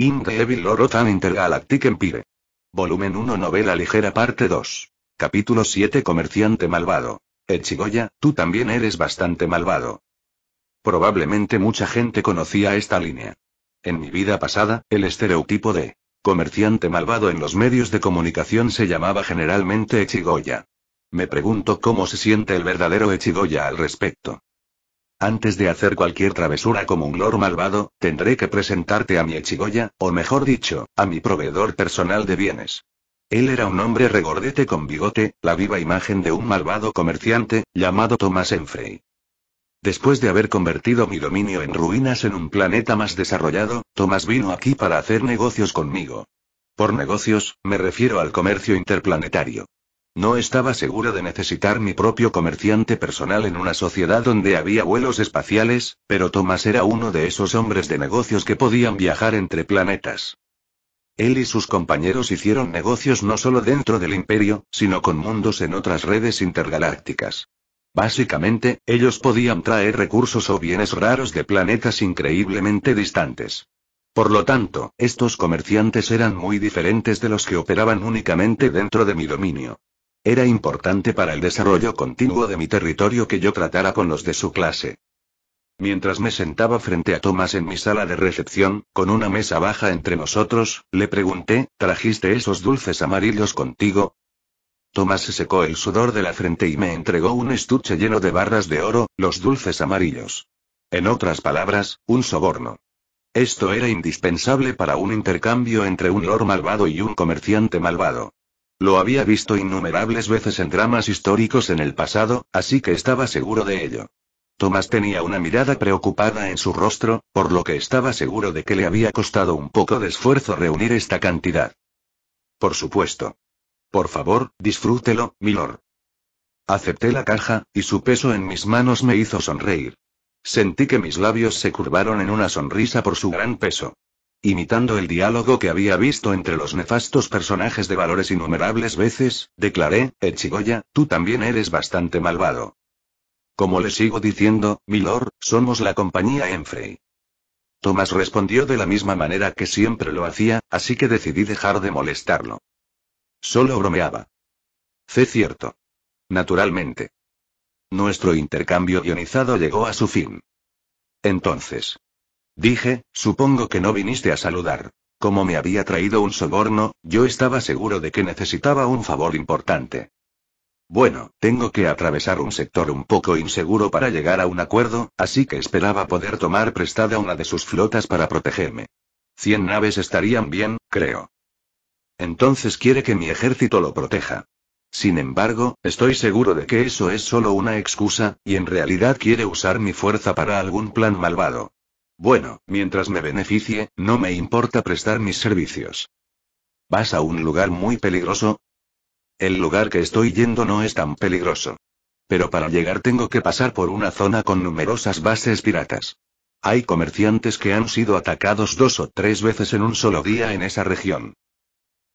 Evil orotan Intergalactic Empire. Volumen 1 Novela Ligera Parte 2. Capítulo 7 Comerciante Malvado. Echigoya, tú también eres bastante malvado. Probablemente mucha gente conocía esta línea. En mi vida pasada, el estereotipo de comerciante malvado en los medios de comunicación se llamaba generalmente Echigoya. Me pregunto cómo se siente el verdadero Echigoya al respecto. Antes de hacer cualquier travesura como un lor malvado, tendré que presentarte a mi echigoya, o mejor dicho, a mi proveedor personal de bienes. Él era un hombre regordete con bigote, la viva imagen de un malvado comerciante, llamado Thomas Enfrey. Después de haber convertido mi dominio en ruinas en un planeta más desarrollado, Thomas vino aquí para hacer negocios conmigo. Por negocios, me refiero al comercio interplanetario. No estaba seguro de necesitar mi propio comerciante personal en una sociedad donde había vuelos espaciales, pero Thomas era uno de esos hombres de negocios que podían viajar entre planetas. Él y sus compañeros hicieron negocios no solo dentro del imperio, sino con mundos en otras redes intergalácticas. Básicamente, ellos podían traer recursos o bienes raros de planetas increíblemente distantes. Por lo tanto, estos comerciantes eran muy diferentes de los que operaban únicamente dentro de mi dominio. Era importante para el desarrollo continuo de mi territorio que yo tratara con los de su clase. Mientras me sentaba frente a Tomás en mi sala de recepción, con una mesa baja entre nosotros, le pregunté, ¿trajiste esos dulces amarillos contigo? Tomás se secó el sudor de la frente y me entregó un estuche lleno de barras de oro, los dulces amarillos. En otras palabras, un soborno. Esto era indispensable para un intercambio entre un lord malvado y un comerciante malvado. Lo había visto innumerables veces en dramas históricos en el pasado, así que estaba seguro de ello. Tomás tenía una mirada preocupada en su rostro, por lo que estaba seguro de que le había costado un poco de esfuerzo reunir esta cantidad. Por supuesto. Por favor, disfrútelo, milord. Acepté la caja, y su peso en mis manos me hizo sonreír. Sentí que mis labios se curvaron en una sonrisa por su gran peso. Imitando el diálogo que había visto entre los nefastos personajes de valores innumerables veces, declaré, Echigoya, eh, tú también eres bastante malvado. Como le sigo diciendo, milord, somos la compañía Enfrey. Tomás respondió de la misma manera que siempre lo hacía, así que decidí dejar de molestarlo. Solo bromeaba. C cierto. Naturalmente. Nuestro intercambio guionizado llegó a su fin. Entonces. Dije, supongo que no viniste a saludar. Como me había traído un soborno, yo estaba seguro de que necesitaba un favor importante. Bueno, tengo que atravesar un sector un poco inseguro para llegar a un acuerdo, así que esperaba poder tomar prestada una de sus flotas para protegerme. Cien naves estarían bien, creo. Entonces quiere que mi ejército lo proteja. Sin embargo, estoy seguro de que eso es solo una excusa, y en realidad quiere usar mi fuerza para algún plan malvado. Bueno, mientras me beneficie, no me importa prestar mis servicios. ¿Vas a un lugar muy peligroso? El lugar que estoy yendo no es tan peligroso. Pero para llegar tengo que pasar por una zona con numerosas bases piratas. Hay comerciantes que han sido atacados dos o tres veces en un solo día en esa región.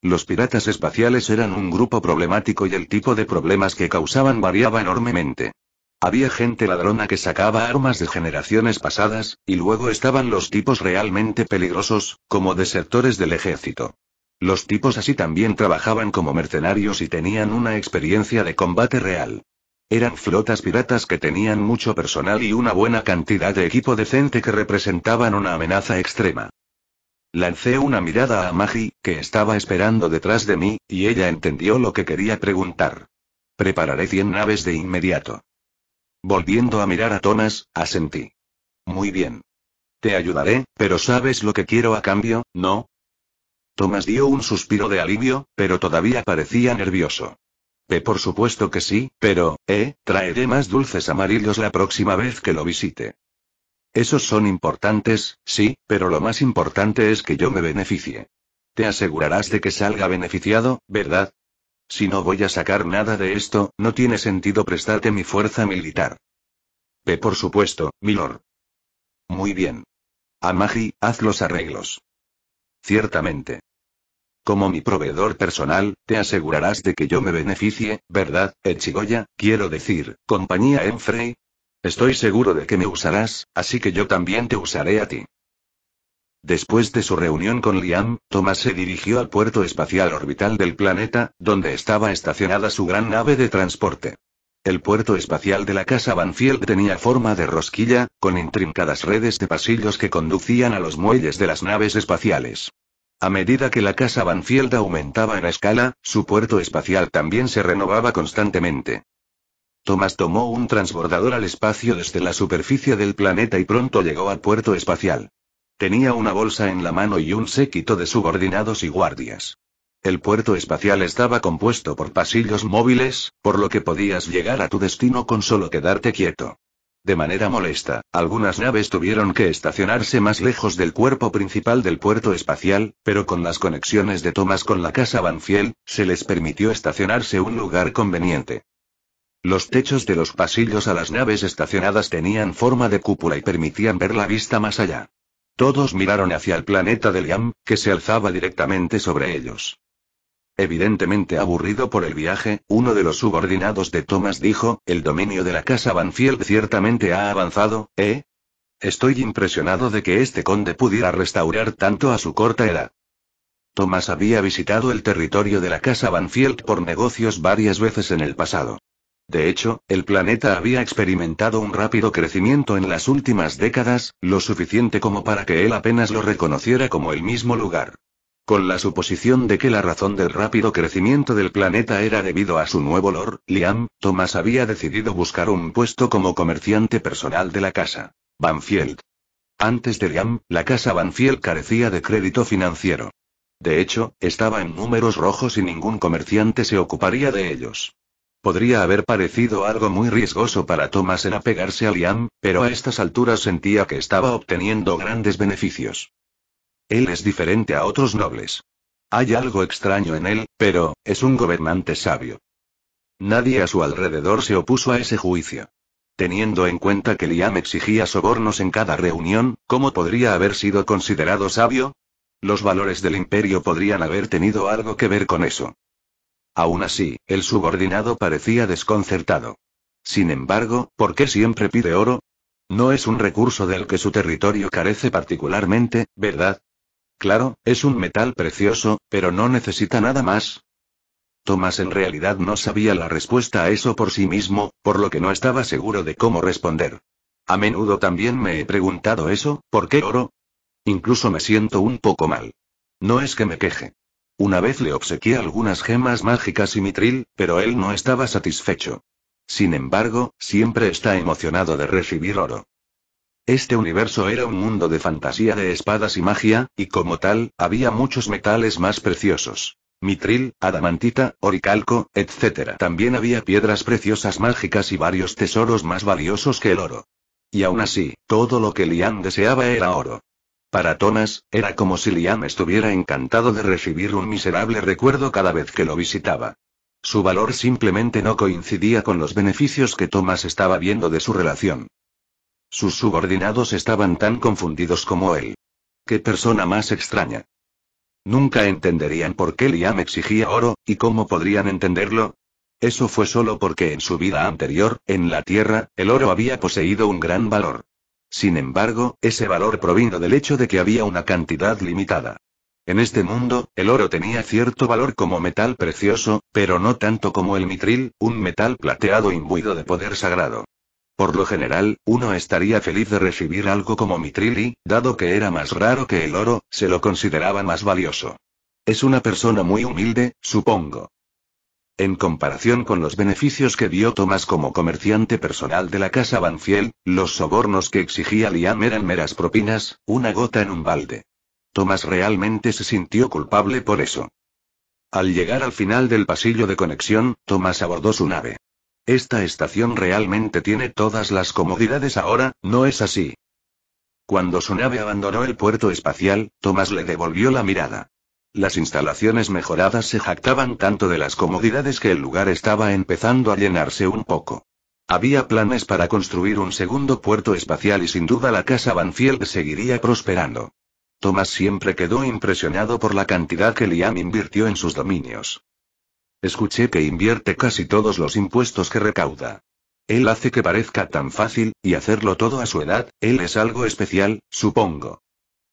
Los piratas espaciales eran un grupo problemático y el tipo de problemas que causaban variaba enormemente. Había gente ladrona que sacaba armas de generaciones pasadas, y luego estaban los tipos realmente peligrosos, como desertores del ejército. Los tipos así también trabajaban como mercenarios y tenían una experiencia de combate real. Eran flotas piratas que tenían mucho personal y una buena cantidad de equipo decente que representaban una amenaza extrema. Lancé una mirada a Magi, que estaba esperando detrás de mí, y ella entendió lo que quería preguntar. Prepararé 100 naves de inmediato. Volviendo a mirar a Thomas, asentí. Muy bien. Te ayudaré, pero sabes lo que quiero a cambio, ¿no? Thomas dio un suspiro de alivio, pero todavía parecía nervioso. Pe por supuesto que sí, pero, eh, traeré más dulces amarillos la próxima vez que lo visite. Esos son importantes, sí, pero lo más importante es que yo me beneficie. Te asegurarás de que salga beneficiado, ¿verdad? Si no voy a sacar nada de esto, no tiene sentido prestarte mi fuerza militar. Ve Por supuesto, milord. Muy bien. Amagi, haz los arreglos. Ciertamente. Como mi proveedor personal, te asegurarás de que yo me beneficie, ¿verdad, Echigoya? Quiero decir, compañía Enfrey. Estoy seguro de que me usarás, así que yo también te usaré a ti. Después de su reunión con Liam, Thomas se dirigió al puerto espacial orbital del planeta, donde estaba estacionada su gran nave de transporte. El puerto espacial de la casa Banfield tenía forma de rosquilla, con intrincadas redes de pasillos que conducían a los muelles de las naves espaciales. A medida que la casa Banfield aumentaba en escala, su puerto espacial también se renovaba constantemente. Thomas tomó un transbordador al espacio desde la superficie del planeta y pronto llegó al puerto espacial. Tenía una bolsa en la mano y un séquito de subordinados y guardias. El puerto espacial estaba compuesto por pasillos móviles, por lo que podías llegar a tu destino con solo quedarte quieto. De manera molesta, algunas naves tuvieron que estacionarse más lejos del cuerpo principal del puerto espacial, pero con las conexiones de Thomas con la casa Banfield, se les permitió estacionarse un lugar conveniente. Los techos de los pasillos a las naves estacionadas tenían forma de cúpula y permitían ver la vista más allá. Todos miraron hacia el planeta del Liam, que se alzaba directamente sobre ellos. Evidentemente aburrido por el viaje, uno de los subordinados de Thomas dijo, el dominio de la casa Banfield ciertamente ha avanzado, ¿eh? Estoy impresionado de que este conde pudiera restaurar tanto a su corta edad. Thomas había visitado el territorio de la casa Banfield por negocios varias veces en el pasado. De hecho, el planeta había experimentado un rápido crecimiento en las últimas décadas, lo suficiente como para que él apenas lo reconociera como el mismo lugar. Con la suposición de que la razón del rápido crecimiento del planeta era debido a su nuevo lord, Liam, Thomas había decidido buscar un puesto como comerciante personal de la casa. Banfield. Antes de Liam, la casa Banfield carecía de crédito financiero. De hecho, estaba en números rojos y ningún comerciante se ocuparía de ellos. Podría haber parecido algo muy riesgoso para Thomas en apegarse a Liam, pero a estas alturas sentía que estaba obteniendo grandes beneficios. Él es diferente a otros nobles. Hay algo extraño en él, pero, es un gobernante sabio. Nadie a su alrededor se opuso a ese juicio. Teniendo en cuenta que Liam exigía sobornos en cada reunión, ¿cómo podría haber sido considerado sabio? Los valores del imperio podrían haber tenido algo que ver con eso. Aún así, el subordinado parecía desconcertado. Sin embargo, ¿por qué siempre pide oro? No es un recurso del que su territorio carece particularmente, ¿verdad? Claro, es un metal precioso, pero no necesita nada más. Tomás en realidad no sabía la respuesta a eso por sí mismo, por lo que no estaba seguro de cómo responder. A menudo también me he preguntado eso, ¿por qué oro? Incluso me siento un poco mal. No es que me queje. Una vez le obsequié algunas gemas mágicas y mitril, pero él no estaba satisfecho. Sin embargo, siempre está emocionado de recibir oro. Este universo era un mundo de fantasía de espadas y magia, y como tal, había muchos metales más preciosos. Mitril, adamantita, oricalco, etc. También había piedras preciosas mágicas y varios tesoros más valiosos que el oro. Y aún así, todo lo que Lian deseaba era oro. Para Tonas, era como si Liam estuviera encantado de recibir un miserable recuerdo cada vez que lo visitaba. Su valor simplemente no coincidía con los beneficios que Thomas estaba viendo de su relación. Sus subordinados estaban tan confundidos como él. ¡Qué persona más extraña! Nunca entenderían por qué Liam exigía oro, y cómo podrían entenderlo. Eso fue solo porque en su vida anterior, en la Tierra, el oro había poseído un gran valor. Sin embargo, ese valor provino del hecho de que había una cantidad limitada. En este mundo, el oro tenía cierto valor como metal precioso, pero no tanto como el mitril, un metal plateado imbuido de poder sagrado. Por lo general, uno estaría feliz de recibir algo como mitril y, dado que era más raro que el oro, se lo consideraba más valioso. Es una persona muy humilde, supongo. En comparación con los beneficios que dio Thomas como comerciante personal de la casa Banfiel, los sobornos que exigía Liam eran meras propinas, una gota en un balde. Thomas realmente se sintió culpable por eso. Al llegar al final del pasillo de conexión, Thomas abordó su nave. Esta estación realmente tiene todas las comodidades ahora, ¿no es así? Cuando su nave abandonó el puerto espacial, Thomas le devolvió la mirada. Las instalaciones mejoradas se jactaban tanto de las comodidades que el lugar estaba empezando a llenarse un poco. Había planes para construir un segundo puerto espacial y sin duda la casa Banfield seguiría prosperando. Thomas siempre quedó impresionado por la cantidad que Liam invirtió en sus dominios. Escuché que invierte casi todos los impuestos que recauda. Él hace que parezca tan fácil, y hacerlo todo a su edad, él es algo especial, supongo.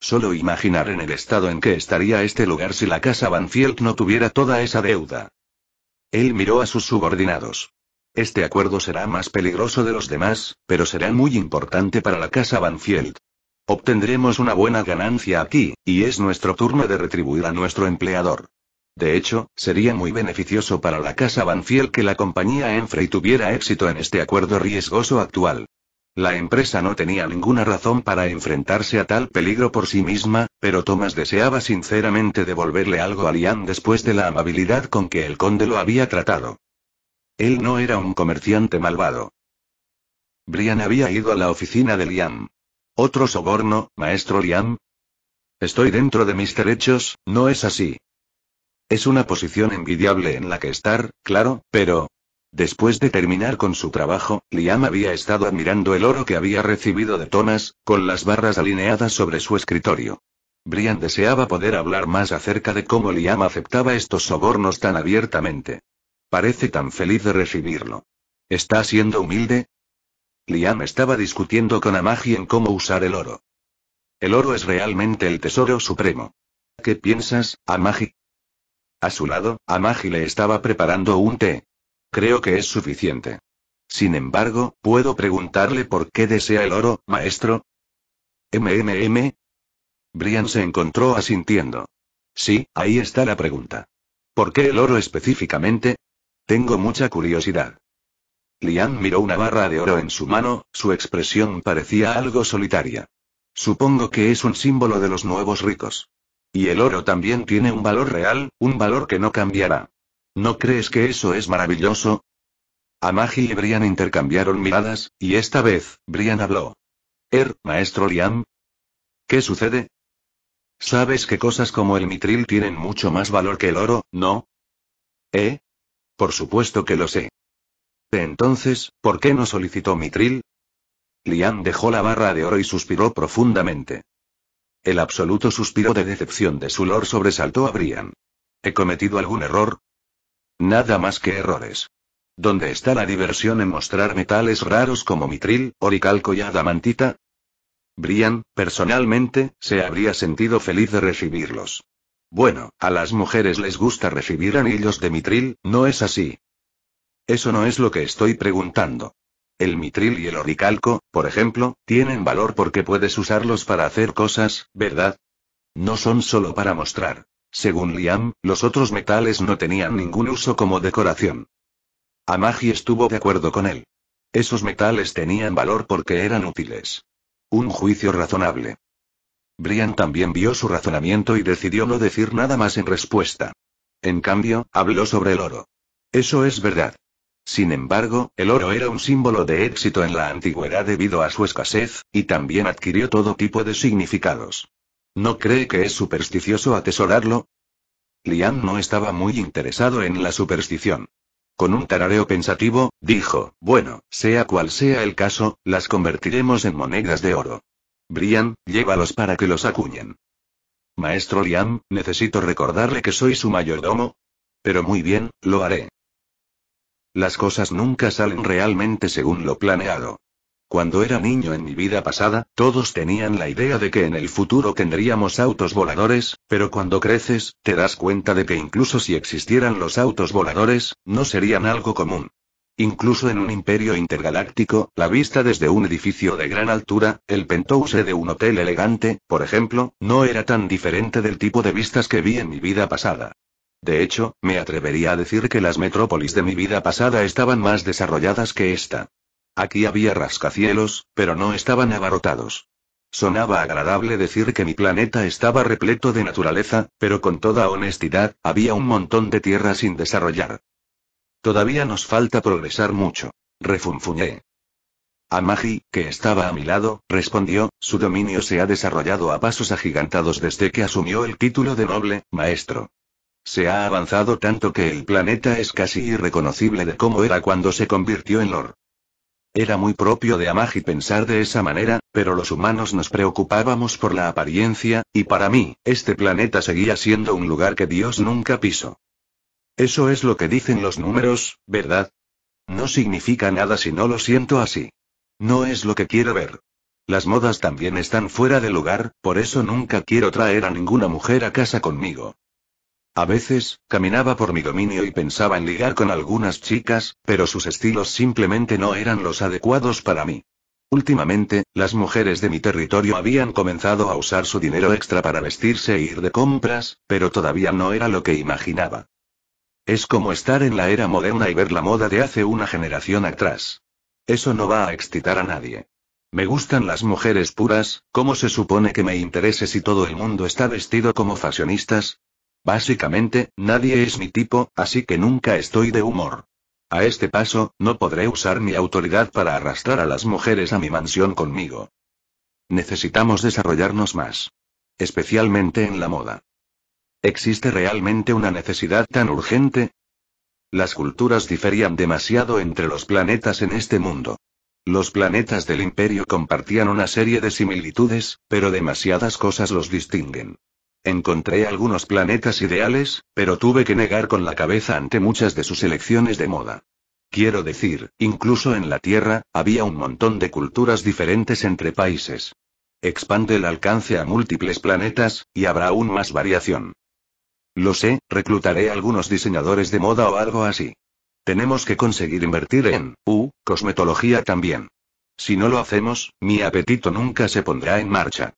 Solo imaginar en el estado en que estaría este lugar si la casa Banfield no tuviera toda esa deuda. Él miró a sus subordinados. Este acuerdo será más peligroso de los demás, pero será muy importante para la casa Banfield. Obtendremos una buena ganancia aquí, y es nuestro turno de retribuir a nuestro empleador. De hecho, sería muy beneficioso para la casa Banfield que la compañía Enfrey tuviera éxito en este acuerdo riesgoso actual. La empresa no tenía ninguna razón para enfrentarse a tal peligro por sí misma, pero Thomas deseaba sinceramente devolverle algo a Liam después de la amabilidad con que el conde lo había tratado. Él no era un comerciante malvado. Brian había ido a la oficina de Liam. ¿Otro soborno, maestro Liam? Estoy dentro de mis derechos, no es así. Es una posición envidiable en la que estar, claro, pero, Después de terminar con su trabajo, Liam había estado admirando el oro que había recibido de Thomas, con las barras alineadas sobre su escritorio. Brian deseaba poder hablar más acerca de cómo Liam aceptaba estos sobornos tan abiertamente. Parece tan feliz de recibirlo. ¿Está siendo humilde? Liam estaba discutiendo con Amagi en cómo usar el oro. El oro es realmente el tesoro supremo. ¿Qué piensas, Amagi? A su lado, Amagi le estaba preparando un té. Creo que es suficiente. Sin embargo, ¿puedo preguntarle por qué desea el oro, maestro? ¿MMM? Brian se encontró asintiendo. Sí, ahí está la pregunta. ¿Por qué el oro específicamente? Tengo mucha curiosidad. Lian miró una barra de oro en su mano, su expresión parecía algo solitaria. Supongo que es un símbolo de los nuevos ricos. Y el oro también tiene un valor real, un valor que no cambiará. ¿No crees que eso es maravilloso? Amagi y Brian intercambiaron miradas, y esta vez, Brian habló. Er, maestro Liam. ¿Qué sucede? Sabes que cosas como el mitril tienen mucho más valor que el oro, ¿no? ¿Eh? Por supuesto que lo sé. Entonces, ¿por qué no solicitó mitril? Liam dejó la barra de oro y suspiró profundamente. El absoluto suspiro de decepción de su lord sobresaltó a Brian. ¿He cometido algún error? Nada más que errores. ¿Dónde está la diversión en mostrar metales raros como mitril, oricalco y adamantita? Brian, personalmente, se habría sentido feliz de recibirlos. Bueno, a las mujeres les gusta recibir anillos de mitril, ¿no es así? Eso no es lo que estoy preguntando. El mitril y el oricalco, por ejemplo, tienen valor porque puedes usarlos para hacer cosas, ¿verdad? No son solo para mostrar. Según Liam, los otros metales no tenían ningún uso como decoración. Amagi estuvo de acuerdo con él. Esos metales tenían valor porque eran útiles. Un juicio razonable. Brian también vio su razonamiento y decidió no decir nada más en respuesta. En cambio, habló sobre el oro. Eso es verdad. Sin embargo, el oro era un símbolo de éxito en la antigüedad debido a su escasez, y también adquirió todo tipo de significados. ¿No cree que es supersticioso atesorarlo? Liam no estaba muy interesado en la superstición. Con un tarareo pensativo, dijo, bueno, sea cual sea el caso, las convertiremos en monedas de oro. Brian, llévalos para que los acuñen. Maestro Liam, necesito recordarle que soy su mayordomo. Pero muy bien, lo haré. Las cosas nunca salen realmente según lo planeado. Cuando era niño en mi vida pasada, todos tenían la idea de que en el futuro tendríamos autos voladores, pero cuando creces, te das cuenta de que incluso si existieran los autos voladores, no serían algo común. Incluso en un imperio intergaláctico, la vista desde un edificio de gran altura, el penthouse de un hotel elegante, por ejemplo, no era tan diferente del tipo de vistas que vi en mi vida pasada. De hecho, me atrevería a decir que las metrópolis de mi vida pasada estaban más desarrolladas que esta. Aquí había rascacielos, pero no estaban abarrotados. Sonaba agradable decir que mi planeta estaba repleto de naturaleza, pero con toda honestidad, había un montón de tierra sin desarrollar. Todavía nos falta progresar mucho. Refunfuñé. Amagi, que estaba a mi lado, respondió, su dominio se ha desarrollado a pasos agigantados desde que asumió el título de noble, maestro. Se ha avanzado tanto que el planeta es casi irreconocible de cómo era cuando se convirtió en Lord. Era muy propio de Amagi pensar de esa manera, pero los humanos nos preocupábamos por la apariencia, y para mí, este planeta seguía siendo un lugar que Dios nunca piso. Eso es lo que dicen los números, ¿verdad? No significa nada si no lo siento así. No es lo que quiero ver. Las modas también están fuera de lugar, por eso nunca quiero traer a ninguna mujer a casa conmigo. A veces, caminaba por mi dominio y pensaba en ligar con algunas chicas, pero sus estilos simplemente no eran los adecuados para mí. Últimamente, las mujeres de mi territorio habían comenzado a usar su dinero extra para vestirse e ir de compras, pero todavía no era lo que imaginaba. Es como estar en la era moderna y ver la moda de hace una generación atrás. Eso no va a excitar a nadie. Me gustan las mujeres puras, ¿cómo se supone que me interese si todo el mundo está vestido como fashionistas? Básicamente, nadie es mi tipo, así que nunca estoy de humor. A este paso, no podré usar mi autoridad para arrastrar a las mujeres a mi mansión conmigo. Necesitamos desarrollarnos más. Especialmente en la moda. ¿Existe realmente una necesidad tan urgente? Las culturas diferían demasiado entre los planetas en este mundo. Los planetas del imperio compartían una serie de similitudes, pero demasiadas cosas los distinguen. Encontré algunos planetas ideales, pero tuve que negar con la cabeza ante muchas de sus elecciones de moda. Quiero decir, incluso en la Tierra, había un montón de culturas diferentes entre países. Expande el alcance a múltiples planetas, y habrá aún más variación. Lo sé, reclutaré algunos diseñadores de moda o algo así. Tenemos que conseguir invertir en, uh, cosmetología también. Si no lo hacemos, mi apetito nunca se pondrá en marcha.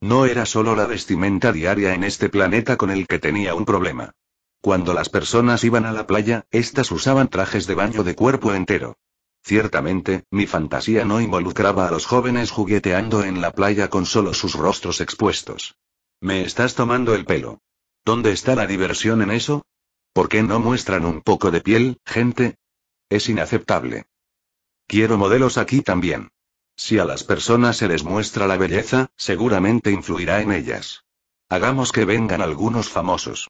No era solo la vestimenta diaria en este planeta con el que tenía un problema. Cuando las personas iban a la playa, éstas usaban trajes de baño de cuerpo entero. Ciertamente, mi fantasía no involucraba a los jóvenes jugueteando en la playa con solo sus rostros expuestos. Me estás tomando el pelo. ¿Dónde está la diversión en eso? ¿Por qué no muestran un poco de piel, gente? Es inaceptable. Quiero modelos aquí también. Si a las personas se les muestra la belleza, seguramente influirá en ellas. Hagamos que vengan algunos famosos.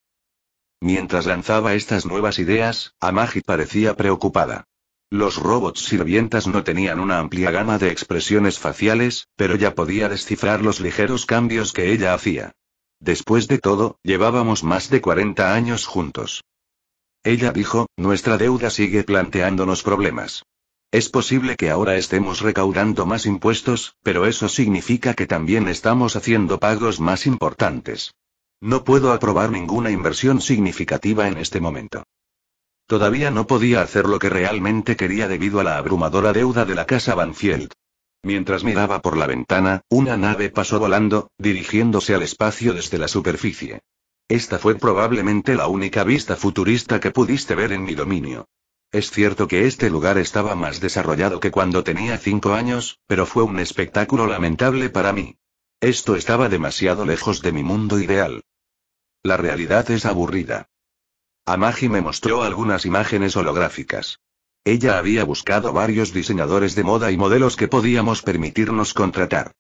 Mientras lanzaba estas nuevas ideas, Amagi parecía preocupada. Los robots sirvientas no tenían una amplia gama de expresiones faciales, pero ya podía descifrar los ligeros cambios que ella hacía. Después de todo, llevábamos más de 40 años juntos. Ella dijo, nuestra deuda sigue planteándonos problemas. Es posible que ahora estemos recaudando más impuestos, pero eso significa que también estamos haciendo pagos más importantes. No puedo aprobar ninguna inversión significativa en este momento. Todavía no podía hacer lo que realmente quería debido a la abrumadora deuda de la casa Banfield. Mientras miraba por la ventana, una nave pasó volando, dirigiéndose al espacio desde la superficie. Esta fue probablemente la única vista futurista que pudiste ver en mi dominio. Es cierto que este lugar estaba más desarrollado que cuando tenía cinco años, pero fue un espectáculo lamentable para mí. Esto estaba demasiado lejos de mi mundo ideal. La realidad es aburrida. Amagi me mostró algunas imágenes holográficas. Ella había buscado varios diseñadores de moda y modelos que podíamos permitirnos contratar.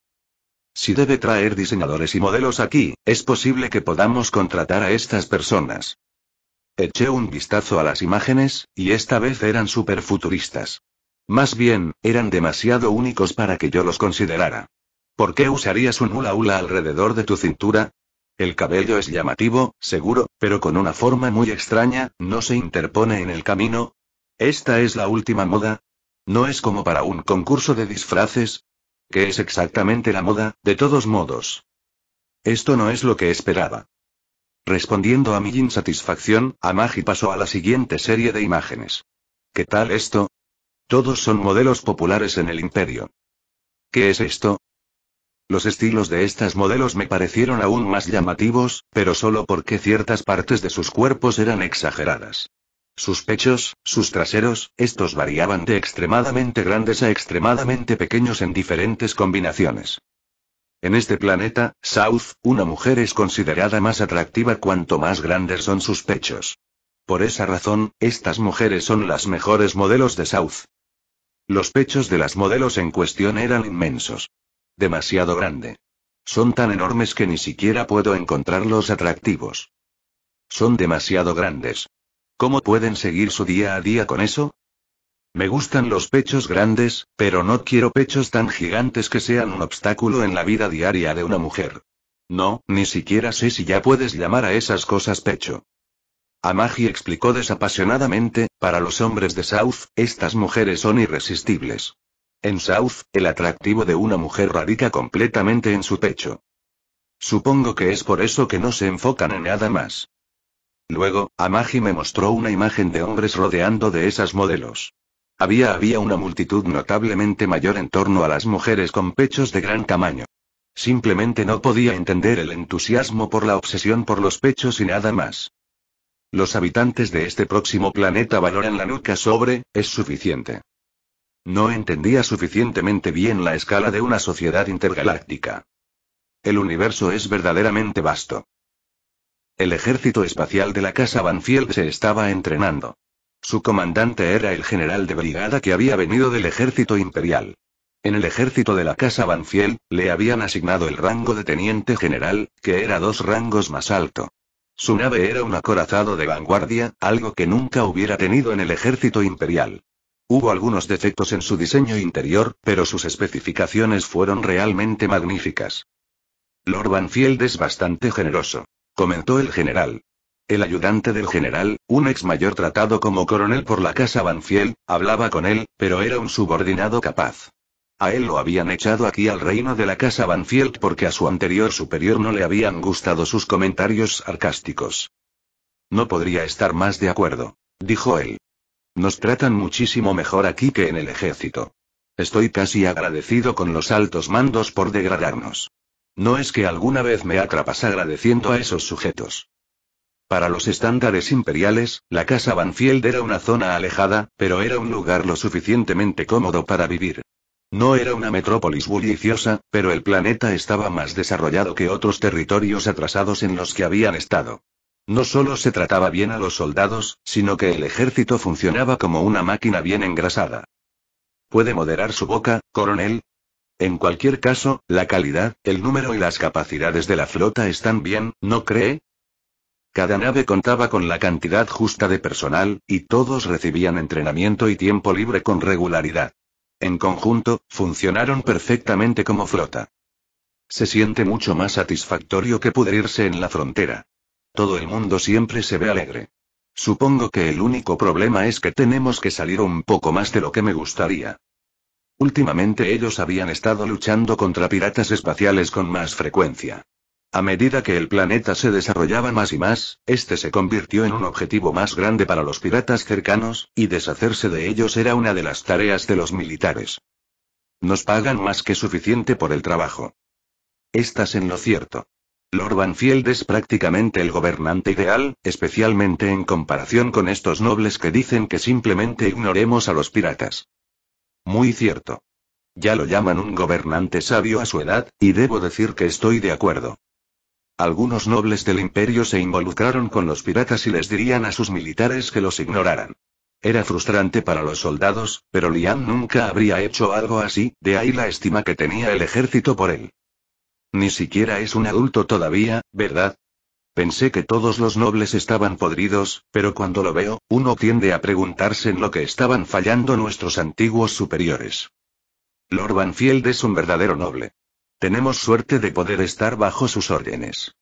Si debe traer diseñadores y modelos aquí, es posible que podamos contratar a estas personas. Eché un vistazo a las imágenes, y esta vez eran futuristas. Más bien, eran demasiado únicos para que yo los considerara. ¿Por qué usarías un hula hula alrededor de tu cintura? El cabello es llamativo, seguro, pero con una forma muy extraña, no se interpone en el camino. ¿Esta es la última moda? ¿No es como para un concurso de disfraces? ¿Qué es exactamente la moda, de todos modos? Esto no es lo que esperaba. Respondiendo a mi insatisfacción, Amagi pasó a la siguiente serie de imágenes. ¿Qué tal esto? Todos son modelos populares en el imperio. ¿Qué es esto? Los estilos de estas modelos me parecieron aún más llamativos, pero solo porque ciertas partes de sus cuerpos eran exageradas. Sus pechos, sus traseros, estos variaban de extremadamente grandes a extremadamente pequeños en diferentes combinaciones. En este planeta, South, una mujer es considerada más atractiva cuanto más grandes son sus pechos. Por esa razón, estas mujeres son las mejores modelos de South. Los pechos de las modelos en cuestión eran inmensos. Demasiado grande. Son tan enormes que ni siquiera puedo encontrarlos atractivos. Son demasiado grandes. ¿Cómo pueden seguir su día a día con eso? Me gustan los pechos grandes, pero no quiero pechos tan gigantes que sean un obstáculo en la vida diaria de una mujer. No, ni siquiera sé si ya puedes llamar a esas cosas pecho. Amagi explicó desapasionadamente, para los hombres de South, estas mujeres son irresistibles. En South, el atractivo de una mujer radica completamente en su pecho. Supongo que es por eso que no se enfocan en nada más. Luego, Amagi me mostró una imagen de hombres rodeando de esas modelos. Había había una multitud notablemente mayor en torno a las mujeres con pechos de gran tamaño. Simplemente no podía entender el entusiasmo por la obsesión por los pechos y nada más. Los habitantes de este próximo planeta valoran la nuca sobre, es suficiente. No entendía suficientemente bien la escala de una sociedad intergaláctica. El universo es verdaderamente vasto. El ejército espacial de la Casa Banfield se estaba entrenando. Su comandante era el general de brigada que había venido del ejército imperial. En el ejército de la Casa Banfield, le habían asignado el rango de teniente general, que era dos rangos más alto. Su nave era un acorazado de vanguardia, algo que nunca hubiera tenido en el ejército imperial. Hubo algunos defectos en su diseño interior, pero sus especificaciones fueron realmente magníficas. Lord Banfield es bastante generoso, comentó el general. El ayudante del general, un ex mayor tratado como coronel por la casa Banfield, hablaba con él, pero era un subordinado capaz. A él lo habían echado aquí al reino de la casa Banfield porque a su anterior superior no le habían gustado sus comentarios sarcásticos. No podría estar más de acuerdo, dijo él. Nos tratan muchísimo mejor aquí que en el ejército. Estoy casi agradecido con los altos mandos por degradarnos. No es que alguna vez me atrapas agradeciendo a esos sujetos. Para los estándares imperiales, la casa Banfield era una zona alejada, pero era un lugar lo suficientemente cómodo para vivir. No era una metrópolis bulliciosa, pero el planeta estaba más desarrollado que otros territorios atrasados en los que habían estado. No solo se trataba bien a los soldados, sino que el ejército funcionaba como una máquina bien engrasada. ¿Puede moderar su boca, coronel? En cualquier caso, la calidad, el número y las capacidades de la flota están bien, ¿no cree? Cada nave contaba con la cantidad justa de personal, y todos recibían entrenamiento y tiempo libre con regularidad. En conjunto, funcionaron perfectamente como flota. Se siente mucho más satisfactorio que pudrirse en la frontera. Todo el mundo siempre se ve alegre. Supongo que el único problema es que tenemos que salir un poco más de lo que me gustaría. Últimamente ellos habían estado luchando contra piratas espaciales con más frecuencia. A medida que el planeta se desarrollaba más y más, este se convirtió en un objetivo más grande para los piratas cercanos, y deshacerse de ellos era una de las tareas de los militares. Nos pagan más que suficiente por el trabajo. Estás en lo cierto. Lord Banfield es prácticamente el gobernante ideal, especialmente en comparación con estos nobles que dicen que simplemente ignoremos a los piratas. Muy cierto. Ya lo llaman un gobernante sabio a su edad, y debo decir que estoy de acuerdo. Algunos nobles del imperio se involucraron con los piratas y les dirían a sus militares que los ignoraran. Era frustrante para los soldados, pero Liam nunca habría hecho algo así, de ahí la estima que tenía el ejército por él. Ni siquiera es un adulto todavía, ¿verdad? Pensé que todos los nobles estaban podridos, pero cuando lo veo, uno tiende a preguntarse en lo que estaban fallando nuestros antiguos superiores. Lord Banfield es un verdadero noble. Tenemos suerte de poder estar bajo sus órdenes.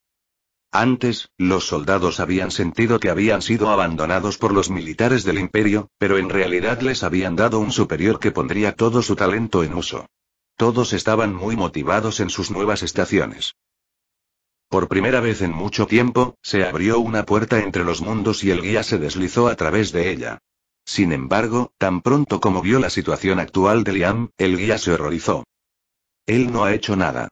Antes, los soldados habían sentido que habían sido abandonados por los militares del imperio, pero en realidad les habían dado un superior que pondría todo su talento en uso. Todos estaban muy motivados en sus nuevas estaciones. Por primera vez en mucho tiempo, se abrió una puerta entre los mundos y el guía se deslizó a través de ella. Sin embargo, tan pronto como vio la situación actual de Liam, el guía se horrorizó. Él no ha hecho nada.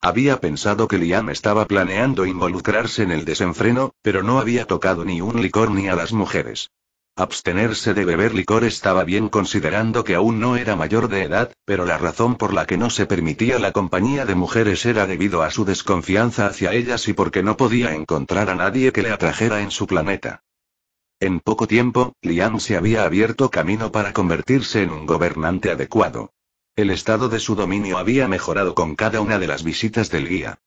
Había pensado que Liam estaba planeando involucrarse en el desenfreno, pero no había tocado ni un licor ni a las mujeres. Abstenerse de beber licor estaba bien considerando que aún no era mayor de edad, pero la razón por la que no se permitía la compañía de mujeres era debido a su desconfianza hacia ellas y porque no podía encontrar a nadie que le atrajera en su planeta. En poco tiempo, Liam se había abierto camino para convertirse en un gobernante adecuado. El estado de su dominio había mejorado con cada una de las visitas del guía.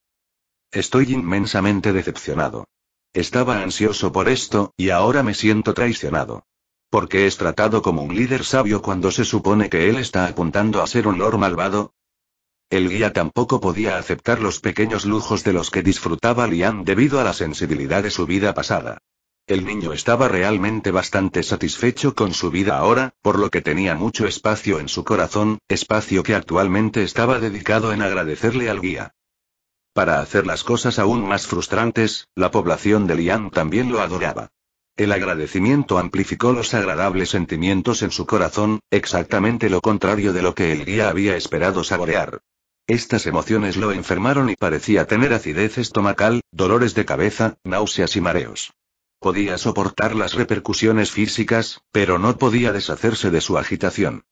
Estoy inmensamente decepcionado. Estaba ansioso por esto, y ahora me siento traicionado. Porque es tratado como un líder sabio cuando se supone que él está apuntando a ser un lord malvado? El guía tampoco podía aceptar los pequeños lujos de los que disfrutaba Lian debido a la sensibilidad de su vida pasada. El niño estaba realmente bastante satisfecho con su vida ahora, por lo que tenía mucho espacio en su corazón, espacio que actualmente estaba dedicado en agradecerle al guía. Para hacer las cosas aún más frustrantes, la población de Lian también lo adoraba. El agradecimiento amplificó los agradables sentimientos en su corazón, exactamente lo contrario de lo que el guía había esperado saborear. Estas emociones lo enfermaron y parecía tener acidez estomacal, dolores de cabeza, náuseas y mareos. Podía soportar las repercusiones físicas, pero no podía deshacerse de su agitación.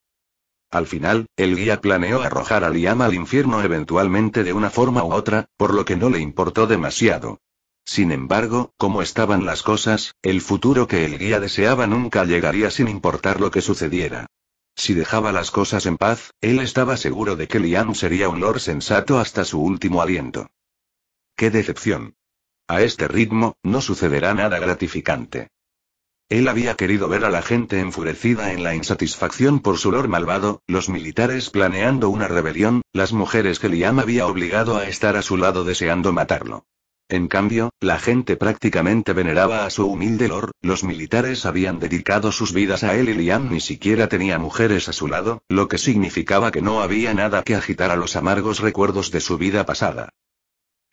Al final, el guía planeó arrojar a Liam al infierno eventualmente de una forma u otra, por lo que no le importó demasiado. Sin embargo, como estaban las cosas, el futuro que el guía deseaba nunca llegaría sin importar lo que sucediera. Si dejaba las cosas en paz, él estaba seguro de que Liam sería un lord sensato hasta su último aliento. ¡Qué decepción! A este ritmo, no sucederá nada gratificante. Él había querido ver a la gente enfurecida en la insatisfacción por su lor malvado, los militares planeando una rebelión, las mujeres que Liam había obligado a estar a su lado deseando matarlo. En cambio, la gente prácticamente veneraba a su humilde lor. los militares habían dedicado sus vidas a él y Liam ni siquiera tenía mujeres a su lado, lo que significaba que no había nada que agitar a los amargos recuerdos de su vida pasada.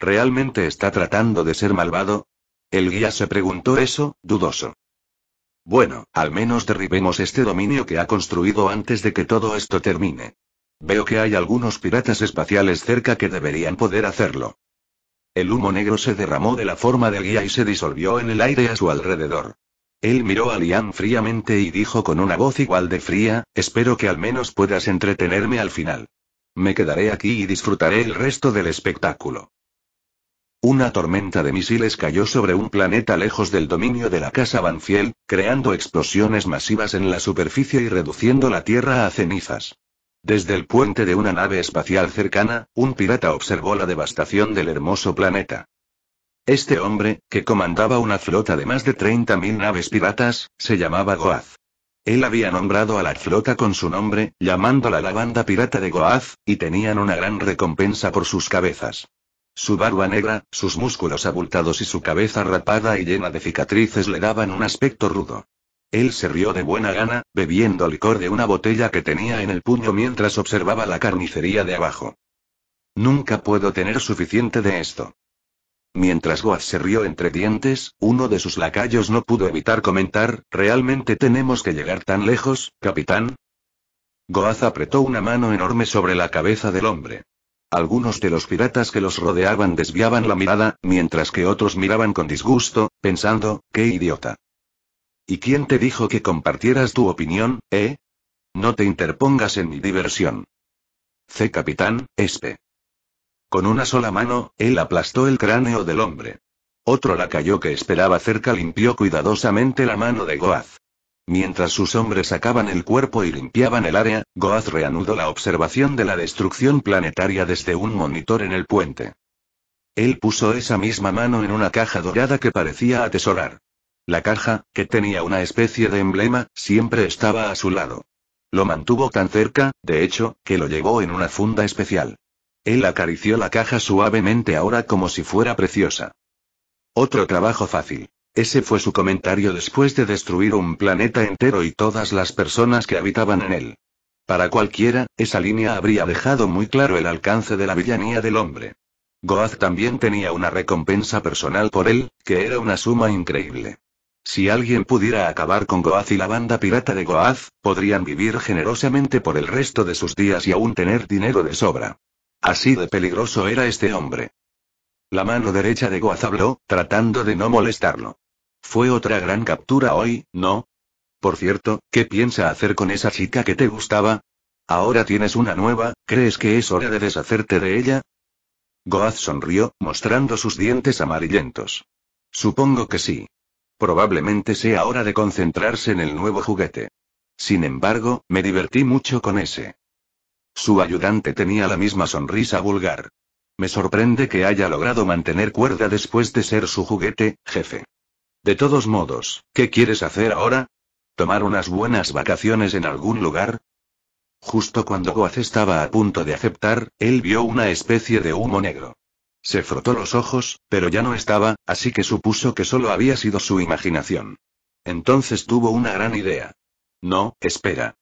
¿Realmente está tratando de ser malvado? El guía se preguntó eso, dudoso. Bueno, al menos derribemos este dominio que ha construido antes de que todo esto termine. Veo que hay algunos piratas espaciales cerca que deberían poder hacerlo. El humo negro se derramó de la forma del guía y se disolvió en el aire a su alrededor. Él miró a Lian fríamente y dijo con una voz igual de fría, espero que al menos puedas entretenerme al final. Me quedaré aquí y disfrutaré el resto del espectáculo. Una tormenta de misiles cayó sobre un planeta lejos del dominio de la Casa Banfiel, creando explosiones masivas en la superficie y reduciendo la Tierra a cenizas. Desde el puente de una nave espacial cercana, un pirata observó la devastación del hermoso planeta. Este hombre, que comandaba una flota de más de 30.000 naves piratas, se llamaba Goaz. Él había nombrado a la flota con su nombre, llamándola la banda pirata de Goaz, y tenían una gran recompensa por sus cabezas. Su barba negra, sus músculos abultados y su cabeza rapada y llena de cicatrices le daban un aspecto rudo. Él se rió de buena gana, bebiendo licor de una botella que tenía en el puño mientras observaba la carnicería de abajo. Nunca puedo tener suficiente de esto. Mientras Goaz se rió entre dientes, uno de sus lacayos no pudo evitar comentar, ¿realmente tenemos que llegar tan lejos, capitán? Goaz apretó una mano enorme sobre la cabeza del hombre. Algunos de los piratas que los rodeaban desviaban la mirada, mientras que otros miraban con disgusto, pensando, ¡qué idiota! ¿Y quién te dijo que compartieras tu opinión, eh? No te interpongas en mi diversión. C. Capitán, este. Con una sola mano, él aplastó el cráneo del hombre. Otro lacayo que esperaba cerca limpió cuidadosamente la mano de Goaz. Mientras sus hombres sacaban el cuerpo y limpiaban el área, Goaz reanudó la observación de la destrucción planetaria desde un monitor en el puente. Él puso esa misma mano en una caja dorada que parecía atesorar. La caja, que tenía una especie de emblema, siempre estaba a su lado. Lo mantuvo tan cerca, de hecho, que lo llevó en una funda especial. Él acarició la caja suavemente ahora como si fuera preciosa. Otro trabajo fácil. Ese fue su comentario después de destruir un planeta entero y todas las personas que habitaban en él. Para cualquiera, esa línea habría dejado muy claro el alcance de la villanía del hombre. Goaz también tenía una recompensa personal por él, que era una suma increíble. Si alguien pudiera acabar con Goaz y la banda pirata de Goaz, podrían vivir generosamente por el resto de sus días y aún tener dinero de sobra. Así de peligroso era este hombre. La mano derecha de Goaz habló, tratando de no molestarlo. Fue otra gran captura hoy, ¿no? Por cierto, ¿qué piensa hacer con esa chica que te gustaba? Ahora tienes una nueva, ¿crees que es hora de deshacerte de ella? Goaz sonrió, mostrando sus dientes amarillentos. Supongo que sí. Probablemente sea hora de concentrarse en el nuevo juguete. Sin embargo, me divertí mucho con ese. Su ayudante tenía la misma sonrisa vulgar. Me sorprende que haya logrado mantener cuerda después de ser su juguete, jefe. De todos modos, ¿qué quieres hacer ahora? ¿Tomar unas buenas vacaciones en algún lugar? Justo cuando Goaz estaba a punto de aceptar, él vio una especie de humo negro. Se frotó los ojos, pero ya no estaba, así que supuso que solo había sido su imaginación. Entonces tuvo una gran idea. No, espera.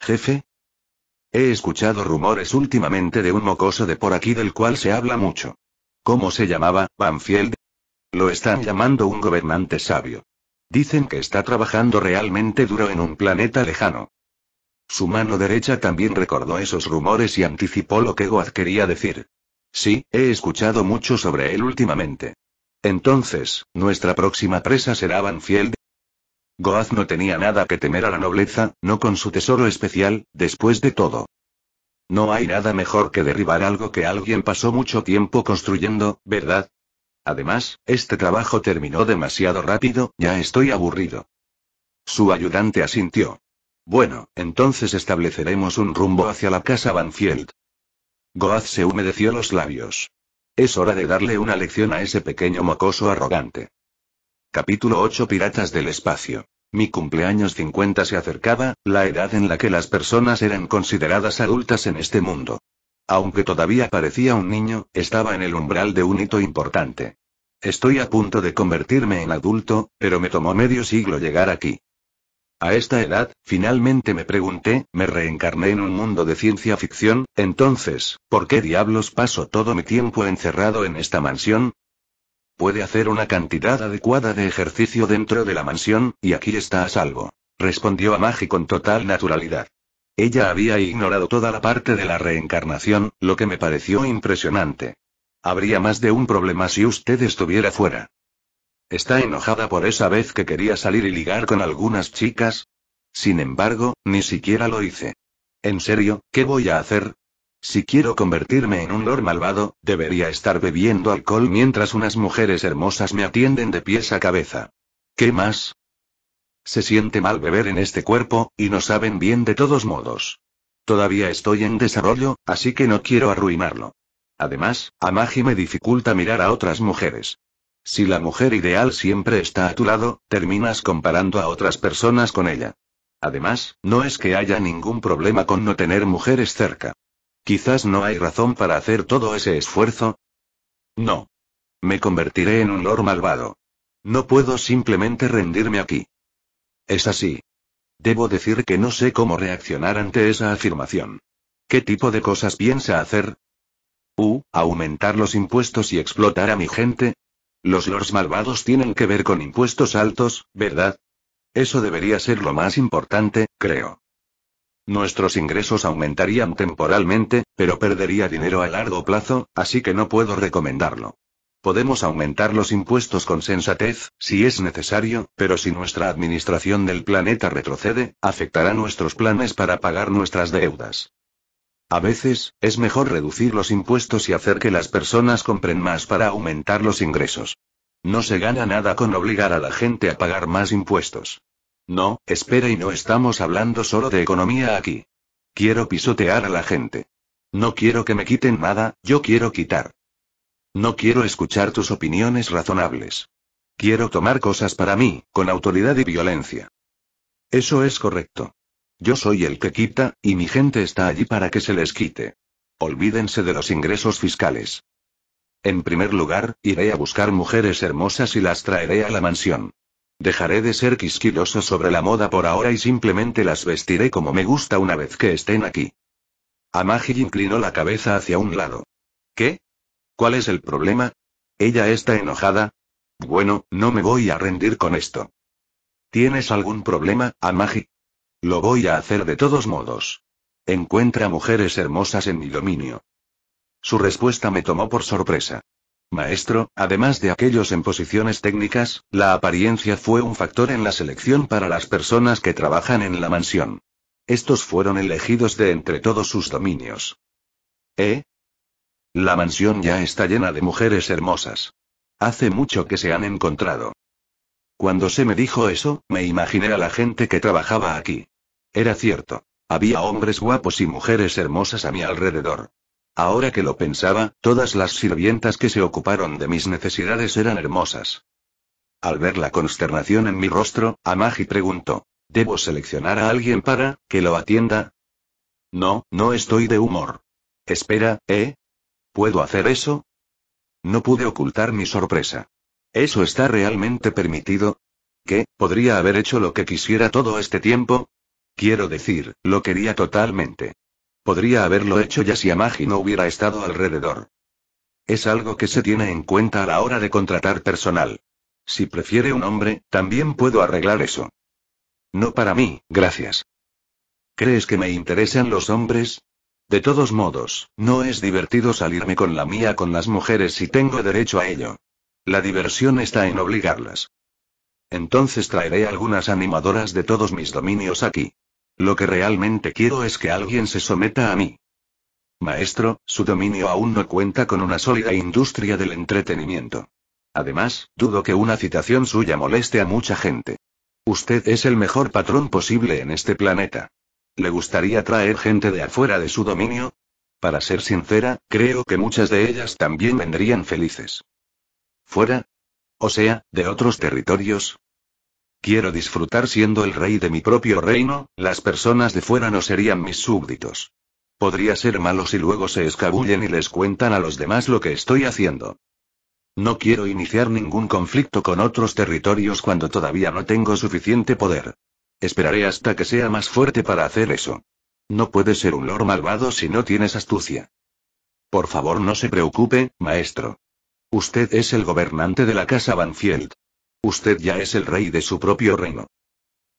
Jefe. He escuchado rumores últimamente de un mocoso de por aquí del cual se habla mucho. ¿Cómo se llamaba? Banfield. Lo están llamando un gobernante sabio. Dicen que está trabajando realmente duro en un planeta lejano. Su mano derecha también recordó esos rumores y anticipó lo que Goaz quería decir. Sí, he escuchado mucho sobre él últimamente. Entonces, nuestra próxima presa será Banfield. Goaz no tenía nada que temer a la nobleza, no con su tesoro especial, después de todo. No hay nada mejor que derribar algo que alguien pasó mucho tiempo construyendo, ¿verdad? Además, este trabajo terminó demasiado rápido, ya estoy aburrido. Su ayudante asintió. Bueno, entonces estableceremos un rumbo hacia la casa Banfield. Goaz se humedeció los labios. Es hora de darle una lección a ese pequeño mocoso arrogante. Capítulo 8 Piratas del Espacio. Mi cumpleaños 50 se acercaba, la edad en la que las personas eran consideradas adultas en este mundo. Aunque todavía parecía un niño, estaba en el umbral de un hito importante. Estoy a punto de convertirme en adulto, pero me tomó medio siglo llegar aquí. A esta edad, finalmente me pregunté, me reencarné en un mundo de ciencia ficción, entonces, ¿por qué diablos paso todo mi tiempo encerrado en esta mansión? Puede hacer una cantidad adecuada de ejercicio dentro de la mansión, y aquí está a salvo, respondió a Amagi con total naturalidad. Ella había ignorado toda la parte de la reencarnación, lo que me pareció impresionante. Habría más de un problema si usted estuviera fuera. ¿Está enojada por esa vez que quería salir y ligar con algunas chicas? Sin embargo, ni siquiera lo hice. En serio, ¿qué voy a hacer? Si quiero convertirme en un lord malvado, debería estar bebiendo alcohol mientras unas mujeres hermosas me atienden de pies a cabeza. ¿Qué más? Se siente mal beber en este cuerpo, y no saben bien de todos modos. Todavía estoy en desarrollo, así que no quiero arruinarlo. Además, a Magi me dificulta mirar a otras mujeres. Si la mujer ideal siempre está a tu lado, terminas comparando a otras personas con ella. Además, no es que haya ningún problema con no tener mujeres cerca. Quizás no hay razón para hacer todo ese esfuerzo. No. Me convertiré en un lord malvado. No puedo simplemente rendirme aquí. Es así. Debo decir que no sé cómo reaccionar ante esa afirmación. ¿Qué tipo de cosas piensa hacer? U, aumentar los impuestos y explotar a mi gente. Los lords malvados tienen que ver con impuestos altos, ¿verdad? Eso debería ser lo más importante, creo. Nuestros ingresos aumentarían temporalmente, pero perdería dinero a largo plazo, así que no puedo recomendarlo. Podemos aumentar los impuestos con sensatez, si es necesario, pero si nuestra administración del planeta retrocede, afectará nuestros planes para pagar nuestras deudas. A veces, es mejor reducir los impuestos y hacer que las personas compren más para aumentar los ingresos. No se gana nada con obligar a la gente a pagar más impuestos. No, espera y no estamos hablando solo de economía aquí. Quiero pisotear a la gente. No quiero que me quiten nada, yo quiero quitar. No quiero escuchar tus opiniones razonables. Quiero tomar cosas para mí, con autoridad y violencia. Eso es correcto. Yo soy el que quita, y mi gente está allí para que se les quite. Olvídense de los ingresos fiscales. En primer lugar, iré a buscar mujeres hermosas y las traeré a la mansión. Dejaré de ser quisquiloso sobre la moda por ahora y simplemente las vestiré como me gusta una vez que estén aquí. Amagi inclinó la cabeza hacia un lado. ¿Qué? ¿Cuál es el problema? ¿Ella está enojada? Bueno, no me voy a rendir con esto. ¿Tienes algún problema, Amagi? Lo voy a hacer de todos modos. Encuentra mujeres hermosas en mi dominio. Su respuesta me tomó por sorpresa. Maestro, además de aquellos en posiciones técnicas, la apariencia fue un factor en la selección para las personas que trabajan en la mansión. Estos fueron elegidos de entre todos sus dominios. ¿Eh? La mansión ya está llena de mujeres hermosas. Hace mucho que se han encontrado. Cuando se me dijo eso, me imaginé a la gente que trabajaba aquí. Era cierto. Había hombres guapos y mujeres hermosas a mi alrededor. Ahora que lo pensaba, todas las sirvientas que se ocuparon de mis necesidades eran hermosas. Al ver la consternación en mi rostro, Amagi preguntó, ¿debo seleccionar a alguien para que lo atienda? No, no estoy de humor. Espera, ¿eh? ¿Puedo hacer eso? No pude ocultar mi sorpresa. ¿Eso está realmente permitido? ¿Qué, podría haber hecho lo que quisiera todo este tiempo? Quiero decir, lo quería totalmente. Podría haberlo hecho ya si Amagi no hubiera estado alrededor. Es algo que se tiene en cuenta a la hora de contratar personal. Si prefiere un hombre, también puedo arreglar eso. No para mí, gracias. ¿Crees que me interesan los hombres? De todos modos, no es divertido salirme con la mía con las mujeres si tengo derecho a ello. La diversión está en obligarlas. Entonces traeré algunas animadoras de todos mis dominios aquí. Lo que realmente quiero es que alguien se someta a mí. Maestro, su dominio aún no cuenta con una sólida industria del entretenimiento. Además, dudo que una citación suya moleste a mucha gente. Usted es el mejor patrón posible en este planeta. ¿Le gustaría traer gente de afuera de su dominio? Para ser sincera, creo que muchas de ellas también vendrían felices. Fuera. O sea, de otros territorios. Quiero disfrutar siendo el rey de mi propio reino, las personas de fuera no serían mis súbditos. Podría ser malo si luego se escabullen y les cuentan a los demás lo que estoy haciendo. No quiero iniciar ningún conflicto con otros territorios cuando todavía no tengo suficiente poder. Esperaré hasta que sea más fuerte para hacer eso. No puedes ser un lord malvado si no tienes astucia. Por favor, no se preocupe, maestro. Usted es el gobernante de la casa Banfield. Usted ya es el rey de su propio reino.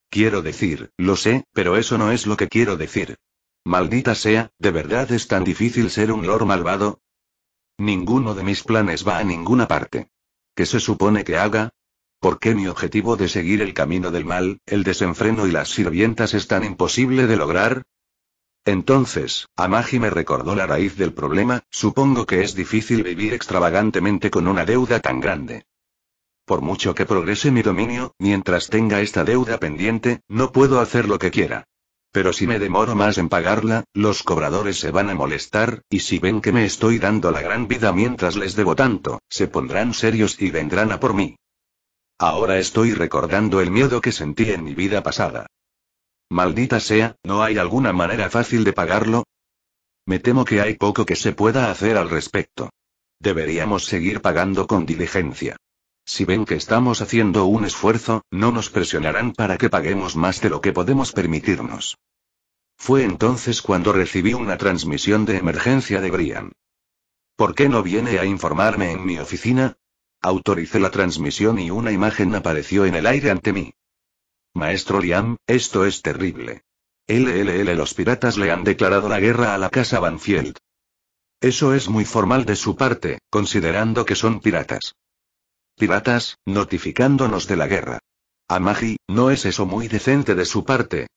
Quiero decir, lo sé, pero eso no es lo que quiero decir. Maldita sea, ¿de verdad es tan difícil ser un lord malvado? Ninguno de mis planes va a ninguna parte. ¿Qué se supone que haga? ¿Por qué mi objetivo de seguir el camino del mal, el desenfreno y las sirvientas es tan imposible de lograr? Entonces, Amagi me recordó la raíz del problema, supongo que es difícil vivir extravagantemente con una deuda tan grande. Por mucho que progrese mi dominio, mientras tenga esta deuda pendiente, no puedo hacer lo que quiera. Pero si me demoro más en pagarla, los cobradores se van a molestar, y si ven que me estoy dando la gran vida mientras les debo tanto, se pondrán serios y vendrán a por mí. Ahora estoy recordando el miedo que sentí en mi vida pasada. Maldita sea, ¿no hay alguna manera fácil de pagarlo? Me temo que hay poco que se pueda hacer al respecto. Deberíamos seguir pagando con diligencia. Si ven que estamos haciendo un esfuerzo, no nos presionarán para que paguemos más de lo que podemos permitirnos. Fue entonces cuando recibí una transmisión de emergencia de Brian. ¿Por qué no viene a informarme en mi oficina? Autoricé la transmisión y una imagen apareció en el aire ante mí. Maestro Liam, esto es terrible. LLL Los piratas le han declarado la guerra a la casa Banfield. Eso es muy formal de su parte, considerando que son piratas. Piratas, notificándonos de la guerra. Amagi, ¿no es eso muy decente de su parte?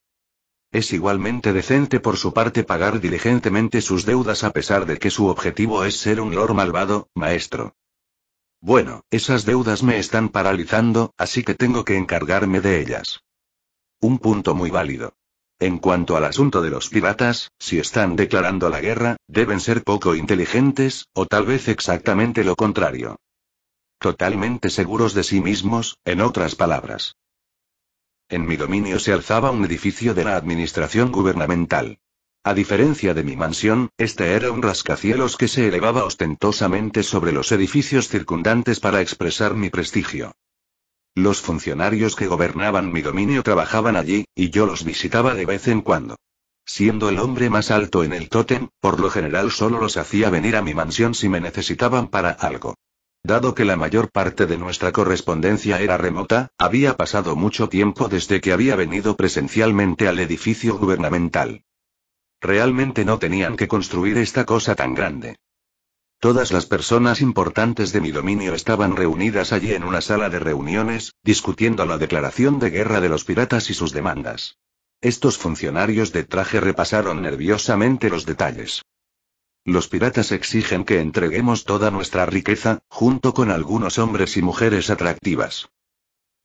Es igualmente decente por su parte pagar diligentemente sus deudas a pesar de que su objetivo es ser un lord malvado, maestro. Bueno, esas deudas me están paralizando, así que tengo que encargarme de ellas. Un punto muy válido. En cuanto al asunto de los piratas, si están declarando la guerra, deben ser poco inteligentes, o tal vez exactamente lo contrario. Totalmente seguros de sí mismos, en otras palabras. En mi dominio se alzaba un edificio de la administración gubernamental. A diferencia de mi mansión, este era un rascacielos que se elevaba ostentosamente sobre los edificios circundantes para expresar mi prestigio. Los funcionarios que gobernaban mi dominio trabajaban allí, y yo los visitaba de vez en cuando. Siendo el hombre más alto en el tótem, por lo general solo los hacía venir a mi mansión si me necesitaban para algo. Dado que la mayor parte de nuestra correspondencia era remota, había pasado mucho tiempo desde que había venido presencialmente al edificio gubernamental. Realmente no tenían que construir esta cosa tan grande. Todas las personas importantes de mi dominio estaban reunidas allí en una sala de reuniones, discutiendo la declaración de guerra de los piratas y sus demandas. Estos funcionarios de traje repasaron nerviosamente los detalles. Los piratas exigen que entreguemos toda nuestra riqueza, junto con algunos hombres y mujeres atractivas.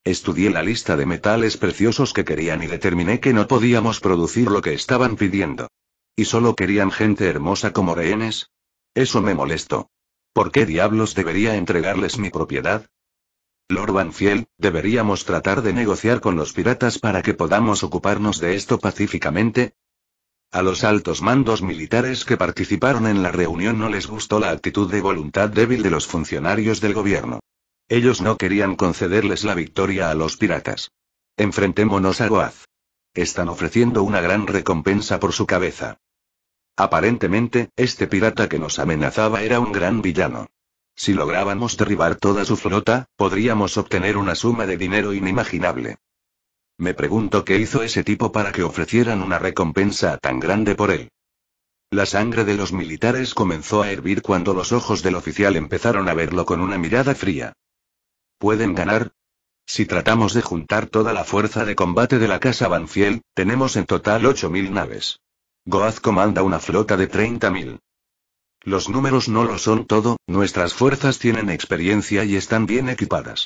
Estudié la lista de metales preciosos que querían y determiné que no podíamos producir lo que estaban pidiendo. ¿Y solo querían gente hermosa como rehenes? Eso me molestó. ¿Por qué diablos debería entregarles mi propiedad? Lord Banfield, ¿deberíamos tratar de negociar con los piratas para que podamos ocuparnos de esto pacíficamente? A los altos mandos militares que participaron en la reunión no les gustó la actitud de voluntad débil de los funcionarios del gobierno. Ellos no querían concederles la victoria a los piratas. Enfrentémonos a Goaz. Están ofreciendo una gran recompensa por su cabeza. Aparentemente, este pirata que nos amenazaba era un gran villano. Si lográbamos derribar toda su flota, podríamos obtener una suma de dinero inimaginable. Me pregunto qué hizo ese tipo para que ofrecieran una recompensa tan grande por él. La sangre de los militares comenzó a hervir cuando los ojos del oficial empezaron a verlo con una mirada fría. ¿Pueden ganar? Si tratamos de juntar toda la fuerza de combate de la Casa Banfiel, tenemos en total 8.000 naves. Goaz comanda una flota de 30.000. Los números no lo son todo, nuestras fuerzas tienen experiencia y están bien equipadas.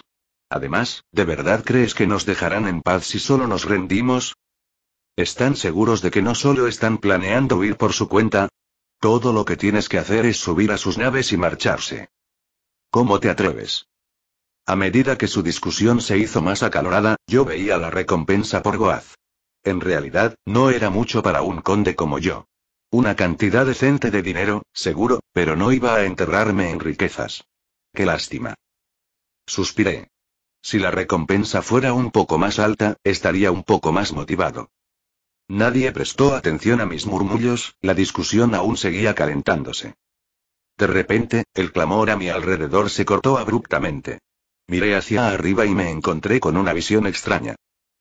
Además, ¿de verdad crees que nos dejarán en paz si solo nos rendimos? ¿Están seguros de que no solo están planeando huir por su cuenta? Todo lo que tienes que hacer es subir a sus naves y marcharse. ¿Cómo te atreves? A medida que su discusión se hizo más acalorada, yo veía la recompensa por Goaz. En realidad, no era mucho para un conde como yo. Una cantidad decente de dinero, seguro, pero no iba a enterrarme en riquezas. Qué lástima. Suspiré. Si la recompensa fuera un poco más alta, estaría un poco más motivado. Nadie prestó atención a mis murmullos, la discusión aún seguía calentándose. De repente, el clamor a mi alrededor se cortó abruptamente. Miré hacia arriba y me encontré con una visión extraña.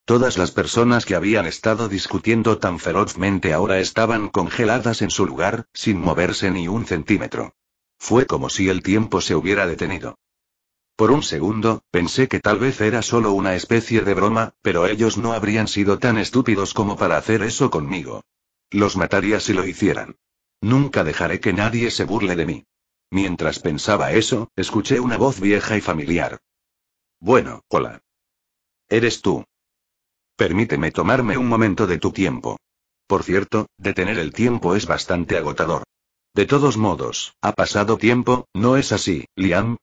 Todas las personas que habían estado discutiendo tan ferozmente ahora estaban congeladas en su lugar, sin moverse ni un centímetro. Fue como si el tiempo se hubiera detenido. Por un segundo, pensé que tal vez era solo una especie de broma, pero ellos no habrían sido tan estúpidos como para hacer eso conmigo. Los mataría si lo hicieran. Nunca dejaré que nadie se burle de mí. Mientras pensaba eso, escuché una voz vieja y familiar. Bueno, hola. Eres tú. Permíteme tomarme un momento de tu tiempo. Por cierto, detener el tiempo es bastante agotador. De todos modos, ha pasado tiempo, ¿no es así, Liam?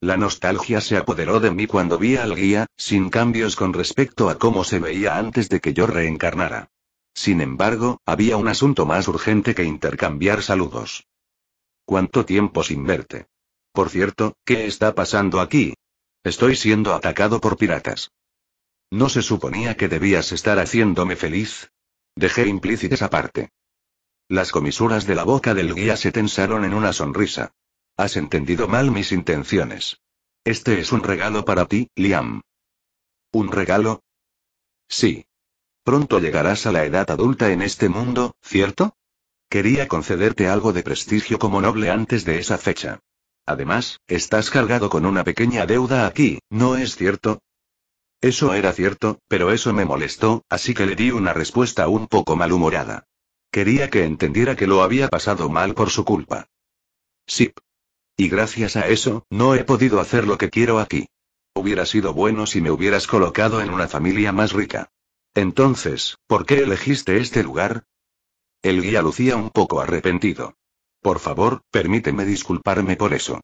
La nostalgia se apoderó de mí cuando vi al guía, sin cambios con respecto a cómo se veía antes de que yo reencarnara. Sin embargo, había un asunto más urgente que intercambiar saludos. ¿Cuánto tiempo sin verte? Por cierto, ¿qué está pasando aquí? Estoy siendo atacado por piratas. ¿No se suponía que debías estar haciéndome feliz? Dejé implícita esa parte. Las comisuras de la boca del guía se tensaron en una sonrisa. Has entendido mal mis intenciones. Este es un regalo para ti, Liam. ¿Un regalo? Sí. Pronto llegarás a la edad adulta en este mundo, ¿cierto? Quería concederte algo de prestigio como noble antes de esa fecha. Además, estás cargado con una pequeña deuda aquí, ¿no es cierto? Eso era cierto, pero eso me molestó, así que le di una respuesta un poco malhumorada. Quería que entendiera que lo había pasado mal por su culpa. Sí. Y gracias a eso, no he podido hacer lo que quiero aquí. Hubiera sido bueno si me hubieras colocado en una familia más rica. Entonces, ¿por qué elegiste este lugar? El guía lucía un poco arrepentido. Por favor, permíteme disculparme por eso.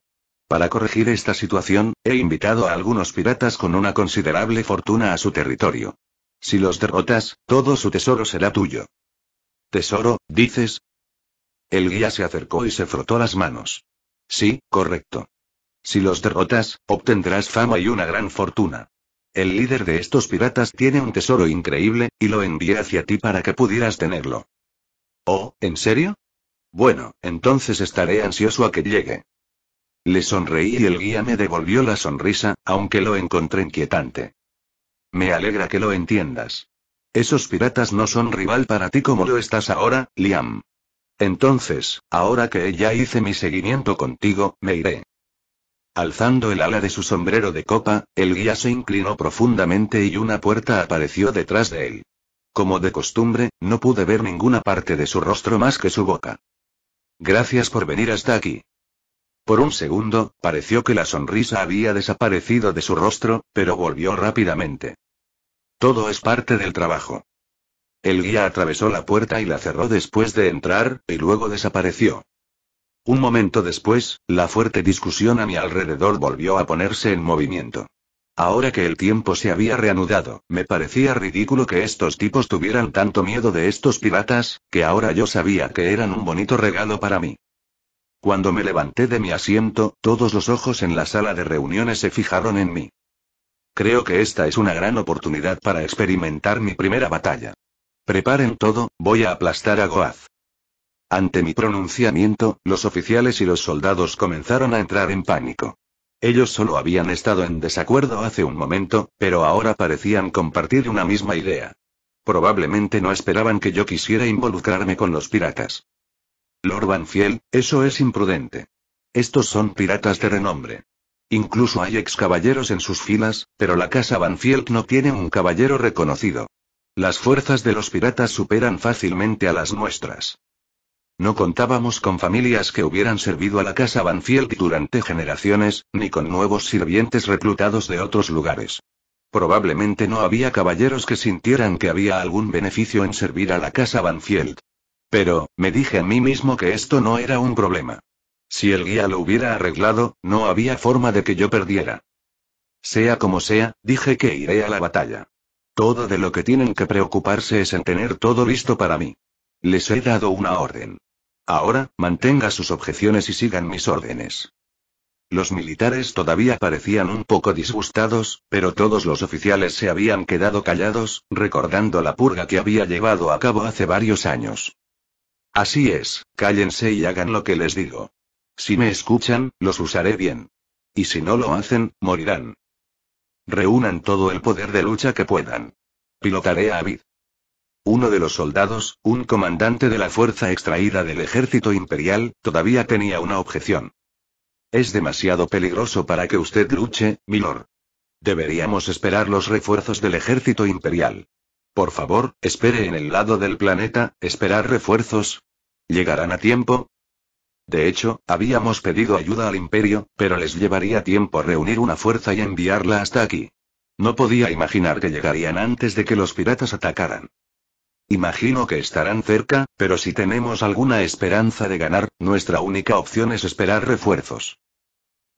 Para corregir esta situación, he invitado a algunos piratas con una considerable fortuna a su territorio. Si los derrotas, todo su tesoro será tuyo. Tesoro, dices. El guía se acercó y se frotó las manos. Sí, correcto. Si los derrotas, obtendrás fama y una gran fortuna. El líder de estos piratas tiene un tesoro increíble, y lo envié hacia ti para que pudieras tenerlo. Oh, ¿en serio? Bueno, entonces estaré ansioso a que llegue. Le sonreí y el guía me devolvió la sonrisa, aunque lo encontré inquietante. Me alegra que lo entiendas. Esos piratas no son rival para ti como lo estás ahora, Liam. Entonces, ahora que ya hice mi seguimiento contigo, me iré. Alzando el ala de su sombrero de copa, el guía se inclinó profundamente y una puerta apareció detrás de él. Como de costumbre, no pude ver ninguna parte de su rostro más que su boca. Gracias por venir hasta aquí. Por un segundo, pareció que la sonrisa había desaparecido de su rostro, pero volvió rápidamente. Todo es parte del trabajo. El guía atravesó la puerta y la cerró después de entrar, y luego desapareció. Un momento después, la fuerte discusión a mi alrededor volvió a ponerse en movimiento. Ahora que el tiempo se había reanudado, me parecía ridículo que estos tipos tuvieran tanto miedo de estos piratas, que ahora yo sabía que eran un bonito regalo para mí. Cuando me levanté de mi asiento, todos los ojos en la sala de reuniones se fijaron en mí. Creo que esta es una gran oportunidad para experimentar mi primera batalla. Preparen todo, voy a aplastar a Goaz. Ante mi pronunciamiento, los oficiales y los soldados comenzaron a entrar en pánico. Ellos solo habían estado en desacuerdo hace un momento, pero ahora parecían compartir una misma idea. Probablemente no esperaban que yo quisiera involucrarme con los piratas. Lord Banfield, eso es imprudente. Estos son piratas de renombre. Incluso hay ex caballeros en sus filas, pero la casa Banfield no tiene un caballero reconocido. Las fuerzas de los piratas superan fácilmente a las nuestras. No contábamos con familias que hubieran servido a la casa Banfield durante generaciones, ni con nuevos sirvientes reclutados de otros lugares. Probablemente no había caballeros que sintieran que había algún beneficio en servir a la casa Banfield. Pero, me dije a mí mismo que esto no era un problema. Si el guía lo hubiera arreglado, no había forma de que yo perdiera. Sea como sea, dije que iré a la batalla. Todo de lo que tienen que preocuparse es en tener todo listo para mí. Les he dado una orden. Ahora, mantenga sus objeciones y sigan mis órdenes. Los militares todavía parecían un poco disgustados, pero todos los oficiales se habían quedado callados, recordando la purga que había llevado a cabo hace varios años. Así es, cállense y hagan lo que les digo. Si me escuchan, los usaré bien. Y si no lo hacen, morirán. Reúnan todo el poder de lucha que puedan. Pilotaré a Avid. Uno de los soldados, un comandante de la fuerza extraída del ejército imperial, todavía tenía una objeción. Es demasiado peligroso para que usted luche, milord. Deberíamos esperar los refuerzos del ejército imperial. Por favor, espere en el lado del planeta, esperar refuerzos. ¿Llegarán a tiempo? De hecho, habíamos pedido ayuda al imperio, pero les llevaría tiempo reunir una fuerza y enviarla hasta aquí. No podía imaginar que llegarían antes de que los piratas atacaran. Imagino que estarán cerca, pero si tenemos alguna esperanza de ganar, nuestra única opción es esperar refuerzos.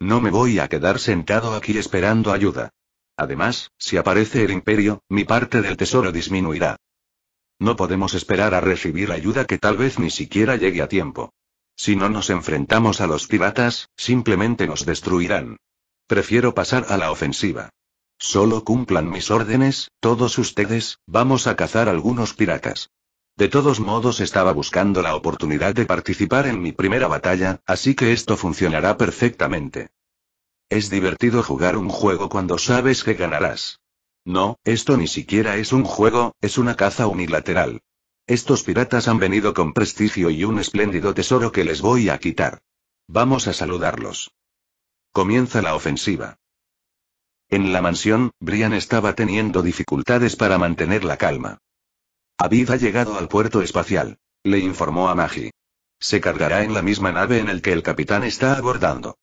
No me voy a quedar sentado aquí esperando ayuda. Además, si aparece el imperio, mi parte del tesoro disminuirá. No podemos esperar a recibir ayuda que tal vez ni siquiera llegue a tiempo. Si no nos enfrentamos a los piratas, simplemente nos destruirán. Prefiero pasar a la ofensiva. Solo cumplan mis órdenes, todos ustedes, vamos a cazar algunos piratas. De todos modos estaba buscando la oportunidad de participar en mi primera batalla, así que esto funcionará perfectamente. Es divertido jugar un juego cuando sabes que ganarás. No, esto ni siquiera es un juego, es una caza unilateral. Estos piratas han venido con prestigio y un espléndido tesoro que les voy a quitar. Vamos a saludarlos. Comienza la ofensiva. En la mansión, Brian estaba teniendo dificultades para mantener la calma. Abid ha llegado al puerto espacial. Le informó a Magi. Se cargará en la misma nave en el que el capitán está abordando.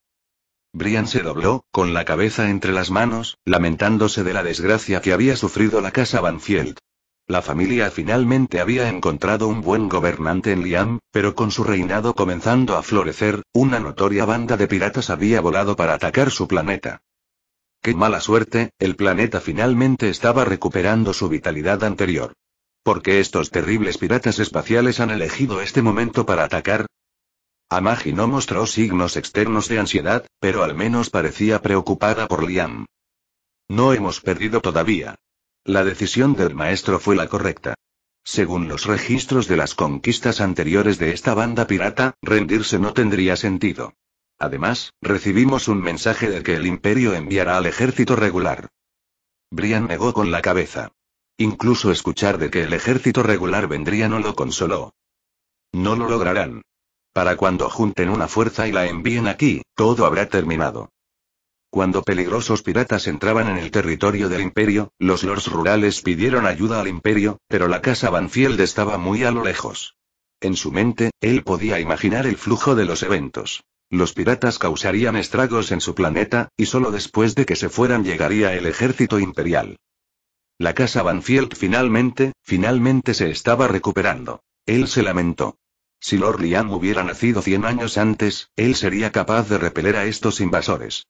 Brian se dobló, con la cabeza entre las manos, lamentándose de la desgracia que había sufrido la casa Banfield. La familia finalmente había encontrado un buen gobernante en Liam, pero con su reinado comenzando a florecer, una notoria banda de piratas había volado para atacar su planeta. Qué mala suerte, el planeta finalmente estaba recuperando su vitalidad anterior. ¿Por qué estos terribles piratas espaciales han elegido este momento para atacar? Amagi no mostró signos externos de ansiedad, pero al menos parecía preocupada por Liam. No hemos perdido todavía. La decisión del maestro fue la correcta. Según los registros de las conquistas anteriores de esta banda pirata, rendirse no tendría sentido. Además, recibimos un mensaje de que el imperio enviará al ejército regular. Brian negó con la cabeza. Incluso escuchar de que el ejército regular vendría no lo consoló. No lo lograrán. Para cuando junten una fuerza y la envíen aquí, todo habrá terminado. Cuando peligrosos piratas entraban en el territorio del imperio, los lords rurales pidieron ayuda al imperio, pero la casa Banfield estaba muy a lo lejos. En su mente, él podía imaginar el flujo de los eventos. Los piratas causarían estragos en su planeta, y solo después de que se fueran llegaría el ejército imperial. La casa Banfield finalmente, finalmente se estaba recuperando. Él se lamentó. Si Lord Liam hubiera nacido 100 años antes, él sería capaz de repeler a estos invasores.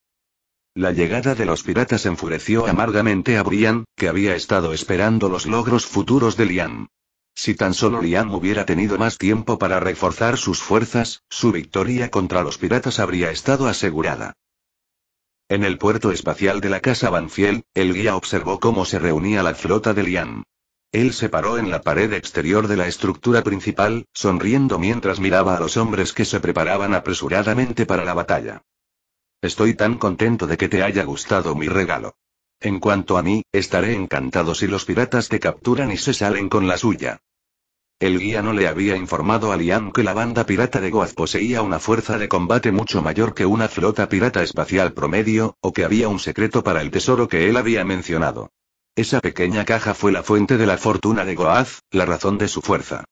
La llegada de los piratas enfureció amargamente a Brian, que había estado esperando los logros futuros de Liam. Si tan solo Liam hubiera tenido más tiempo para reforzar sus fuerzas, su victoria contra los piratas habría estado asegurada. En el puerto espacial de la Casa Banfiel, el guía observó cómo se reunía la flota de Liam. Él se paró en la pared exterior de la estructura principal, sonriendo mientras miraba a los hombres que se preparaban apresuradamente para la batalla. Estoy tan contento de que te haya gustado mi regalo. En cuanto a mí, estaré encantado si los piratas te capturan y se salen con la suya. El guía no le había informado a Liam que la banda pirata de Goaz poseía una fuerza de combate mucho mayor que una flota pirata espacial promedio, o que había un secreto para el tesoro que él había mencionado. Esa pequeña caja fue la fuente de la fortuna de Goaz, la razón de su fuerza.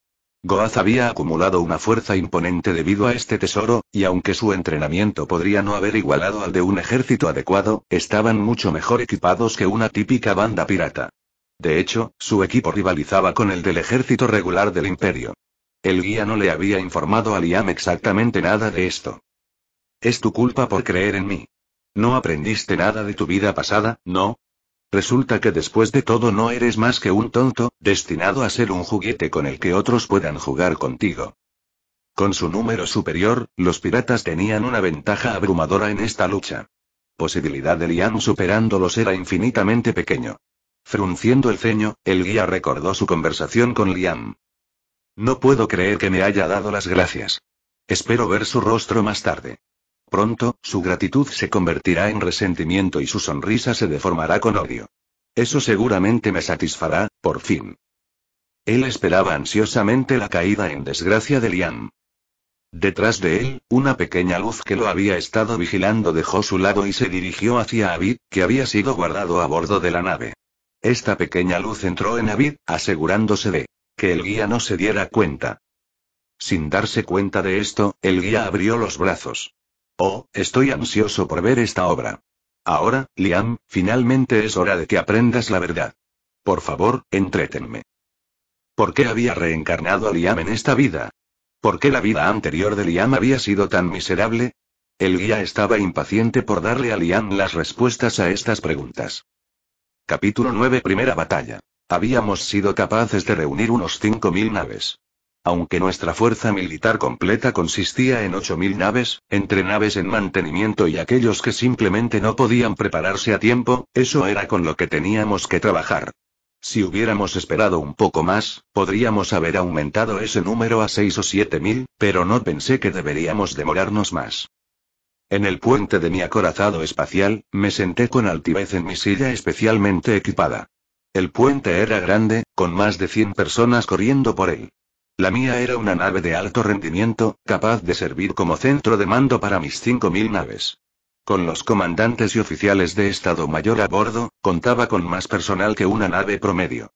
Goaz había acumulado una fuerza imponente debido a este tesoro, y aunque su entrenamiento podría no haber igualado al de un ejército adecuado, estaban mucho mejor equipados que una típica banda pirata. De hecho, su equipo rivalizaba con el del ejército regular del imperio. El guía no le había informado a Liam exactamente nada de esto. Es tu culpa por creer en mí. No aprendiste nada de tu vida pasada, ¿no? Resulta que después de todo no eres más que un tonto, destinado a ser un juguete con el que otros puedan jugar contigo. Con su número superior, los piratas tenían una ventaja abrumadora en esta lucha. Posibilidad de Liam superándolos era infinitamente pequeño. Frunciendo el ceño, el guía recordó su conversación con Liam. No puedo creer que me haya dado las gracias. Espero ver su rostro más tarde. Pronto, su gratitud se convertirá en resentimiento y su sonrisa se deformará con odio. Eso seguramente me satisfará, por fin. Él esperaba ansiosamente la caída en desgracia de Liam. Detrás de él, una pequeña luz que lo había estado vigilando dejó su lado y se dirigió hacia Avid, que había sido guardado a bordo de la nave. Esta pequeña luz entró en Avid, asegurándose de que el guía no se diera cuenta. Sin darse cuenta de esto, el guía abrió los brazos. Oh, estoy ansioso por ver esta obra. Ahora, Liam, finalmente es hora de que aprendas la verdad. Por favor, entretenme. ¿Por qué había reencarnado a Liam en esta vida? ¿Por qué la vida anterior de Liam había sido tan miserable? El guía estaba impaciente por darle a Liam las respuestas a estas preguntas. Capítulo 9 Primera batalla. Habíamos sido capaces de reunir unos 5.000 naves. Aunque nuestra fuerza militar completa consistía en 8.000 naves, entre naves en mantenimiento y aquellos que simplemente no podían prepararse a tiempo, eso era con lo que teníamos que trabajar. Si hubiéramos esperado un poco más, podríamos haber aumentado ese número a 6 o 7.000, pero no pensé que deberíamos demorarnos más. En el puente de mi acorazado espacial, me senté con altivez en mi silla especialmente equipada. El puente era grande, con más de 100 personas corriendo por él. La mía era una nave de alto rendimiento, capaz de servir como centro de mando para mis 5.000 naves. Con los comandantes y oficiales de Estado Mayor a bordo, contaba con más personal que una nave promedio.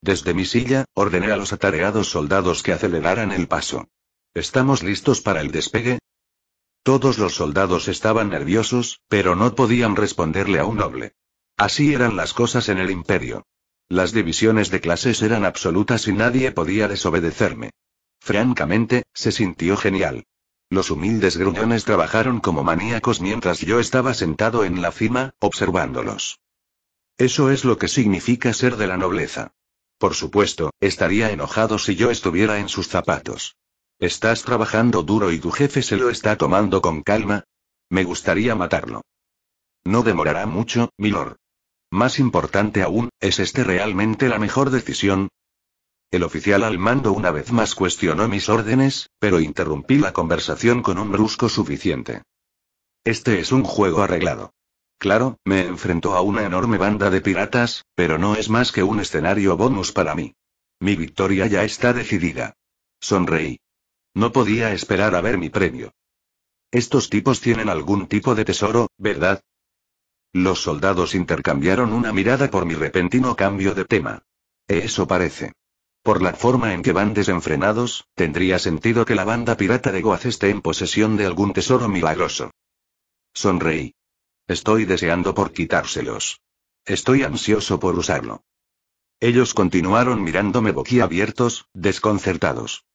Desde mi silla, ordené a los atareados soldados que aceleraran el paso. ¿Estamos listos para el despegue? Todos los soldados estaban nerviosos, pero no podían responderle a un noble. Así eran las cosas en el imperio. Las divisiones de clases eran absolutas y nadie podía desobedecerme. Francamente, se sintió genial. Los humildes gruñones trabajaron como maníacos mientras yo estaba sentado en la cima, observándolos. Eso es lo que significa ser de la nobleza. Por supuesto, estaría enojado si yo estuviera en sus zapatos. Estás trabajando duro y tu jefe se lo está tomando con calma. Me gustaría matarlo. No demorará mucho, milord. Más importante aún, ¿es este realmente la mejor decisión? El oficial al mando una vez más cuestionó mis órdenes, pero interrumpí la conversación con un brusco suficiente. Este es un juego arreglado. Claro, me enfrento a una enorme banda de piratas, pero no es más que un escenario bonus para mí. Mi victoria ya está decidida. Sonreí. No podía esperar a ver mi premio. Estos tipos tienen algún tipo de tesoro, ¿verdad? Los soldados intercambiaron una mirada por mi repentino cambio de tema. Eso parece. Por la forma en que van desenfrenados, tendría sentido que la banda pirata de Goaz esté en posesión de algún tesoro milagroso. Sonreí. Estoy deseando por quitárselos. Estoy ansioso por usarlo. Ellos continuaron mirándome boquiabiertos, desconcertados.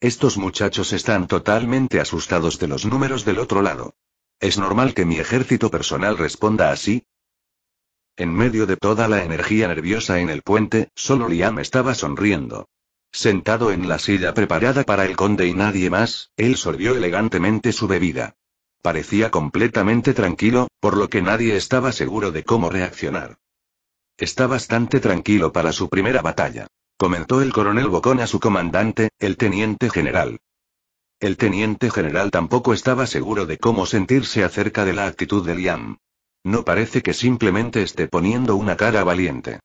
Estos muchachos están totalmente asustados de los números del otro lado. ¿Es normal que mi ejército personal responda así? En medio de toda la energía nerviosa en el puente, solo Liam estaba sonriendo. Sentado en la silla preparada para el conde y nadie más, él sorbió elegantemente su bebida. Parecía completamente tranquilo, por lo que nadie estaba seguro de cómo reaccionar. Está bastante tranquilo para su primera batalla, comentó el coronel Bocón a su comandante, el teniente general. El teniente general tampoco estaba seguro de cómo sentirse acerca de la actitud de Liam. No parece que simplemente esté poniendo una cara valiente.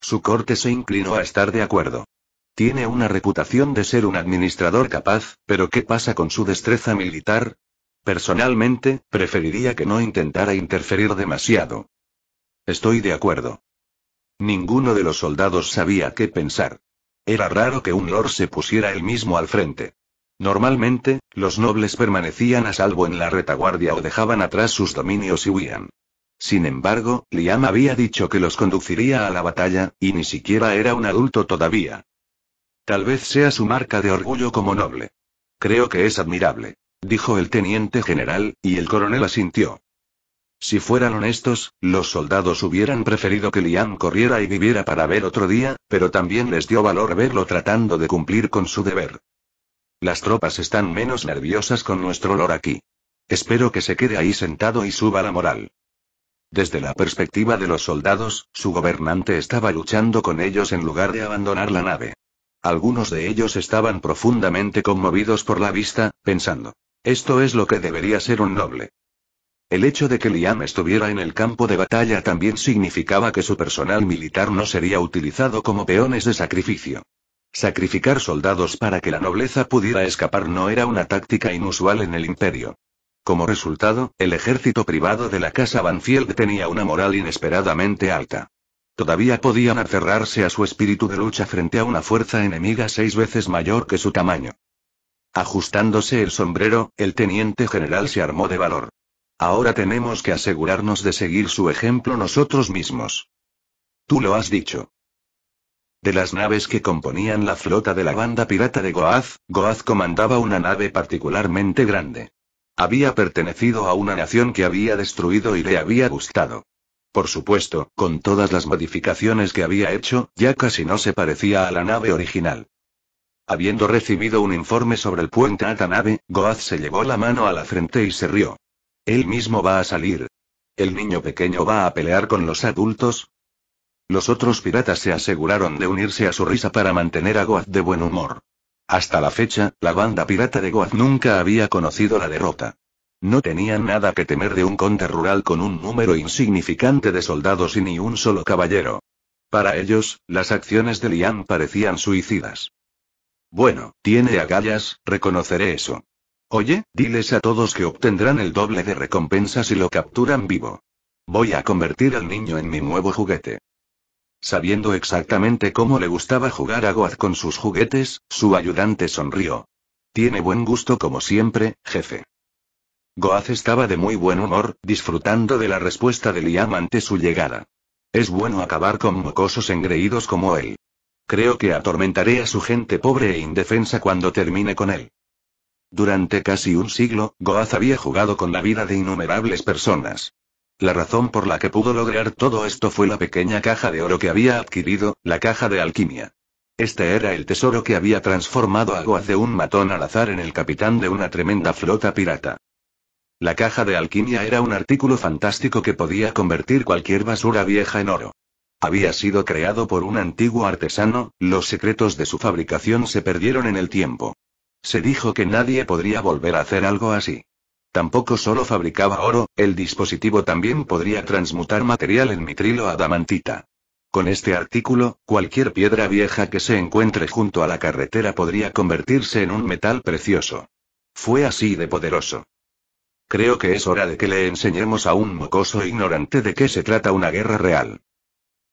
Su corte se inclinó a estar de acuerdo. Tiene una reputación de ser un administrador capaz, pero ¿qué pasa con su destreza militar? Personalmente, preferiría que no intentara interferir demasiado. Estoy de acuerdo. Ninguno de los soldados sabía qué pensar. Era raro que un lord se pusiera él mismo al frente. Normalmente, los nobles permanecían a salvo en la retaguardia o dejaban atrás sus dominios y huían. Sin embargo, Liam había dicho que los conduciría a la batalla, y ni siquiera era un adulto todavía. Tal vez sea su marca de orgullo como noble. Creo que es admirable, dijo el teniente general, y el coronel asintió. Si fueran honestos, los soldados hubieran preferido que Liam corriera y viviera para ver otro día, pero también les dio valor verlo tratando de cumplir con su deber. Las tropas están menos nerviosas con nuestro olor aquí. Espero que se quede ahí sentado y suba la moral. Desde la perspectiva de los soldados, su gobernante estaba luchando con ellos en lugar de abandonar la nave. Algunos de ellos estaban profundamente conmovidos por la vista, pensando, esto es lo que debería ser un noble. El hecho de que Liam estuviera en el campo de batalla también significaba que su personal militar no sería utilizado como peones de sacrificio. Sacrificar soldados para que la nobleza pudiera escapar no era una táctica inusual en el imperio. Como resultado, el ejército privado de la casa Banfield tenía una moral inesperadamente alta. Todavía podían aferrarse a su espíritu de lucha frente a una fuerza enemiga seis veces mayor que su tamaño. Ajustándose el sombrero, el teniente general se armó de valor. Ahora tenemos que asegurarnos de seguir su ejemplo nosotros mismos. Tú lo has dicho. De las naves que componían la flota de la banda pirata de Goaz, Goaz comandaba una nave particularmente grande. Había pertenecido a una nación que había destruido y le había gustado. Por supuesto, con todas las modificaciones que había hecho, ya casi no se parecía a la nave original. Habiendo recibido un informe sobre el puente a la nave, Goaz se llevó la mano a la frente y se rió. Él mismo va a salir. El niño pequeño va a pelear con los adultos, los otros piratas se aseguraron de unirse a su risa para mantener a Goaz de buen humor. Hasta la fecha, la banda pirata de Goaz nunca había conocido la derrota. No tenían nada que temer de un conde rural con un número insignificante de soldados y ni un solo caballero. Para ellos, las acciones de Lian parecían suicidas. Bueno, tiene agallas, reconoceré eso. Oye, diles a todos que obtendrán el doble de recompensa si lo capturan vivo. Voy a convertir al niño en mi nuevo juguete. Sabiendo exactamente cómo le gustaba jugar a Goaz con sus juguetes, su ayudante sonrió. Tiene buen gusto como siempre, jefe. Goaz estaba de muy buen humor, disfrutando de la respuesta de Liam ante su llegada. Es bueno acabar con mocosos engreídos como él. Creo que atormentaré a su gente pobre e indefensa cuando termine con él. Durante casi un siglo, Goaz había jugado con la vida de innumerables personas. La razón por la que pudo lograr todo esto fue la pequeña caja de oro que había adquirido, la caja de alquimia. Este era el tesoro que había transformado a hace de un matón al azar en el capitán de una tremenda flota pirata. La caja de alquimia era un artículo fantástico que podía convertir cualquier basura vieja en oro. Había sido creado por un antiguo artesano, los secretos de su fabricación se perdieron en el tiempo. Se dijo que nadie podría volver a hacer algo así. Tampoco solo fabricaba oro, el dispositivo también podría transmutar material en mitrilo adamantita. Con este artículo, cualquier piedra vieja que se encuentre junto a la carretera podría convertirse en un metal precioso. Fue así de poderoso. Creo que es hora de que le enseñemos a un mocoso ignorante de qué se trata una guerra real.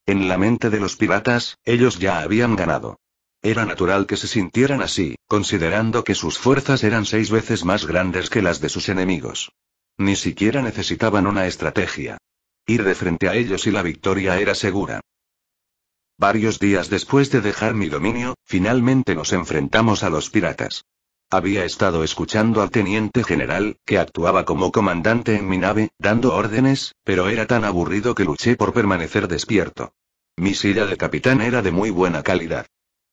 En la mente de los piratas, ellos ya habían ganado. Era natural que se sintieran así, considerando que sus fuerzas eran seis veces más grandes que las de sus enemigos. Ni siquiera necesitaban una estrategia. Ir de frente a ellos y la victoria era segura. Varios días después de dejar mi dominio, finalmente nos enfrentamos a los piratas. Había estado escuchando al teniente general, que actuaba como comandante en mi nave, dando órdenes, pero era tan aburrido que luché por permanecer despierto. Mi silla de capitán era de muy buena calidad.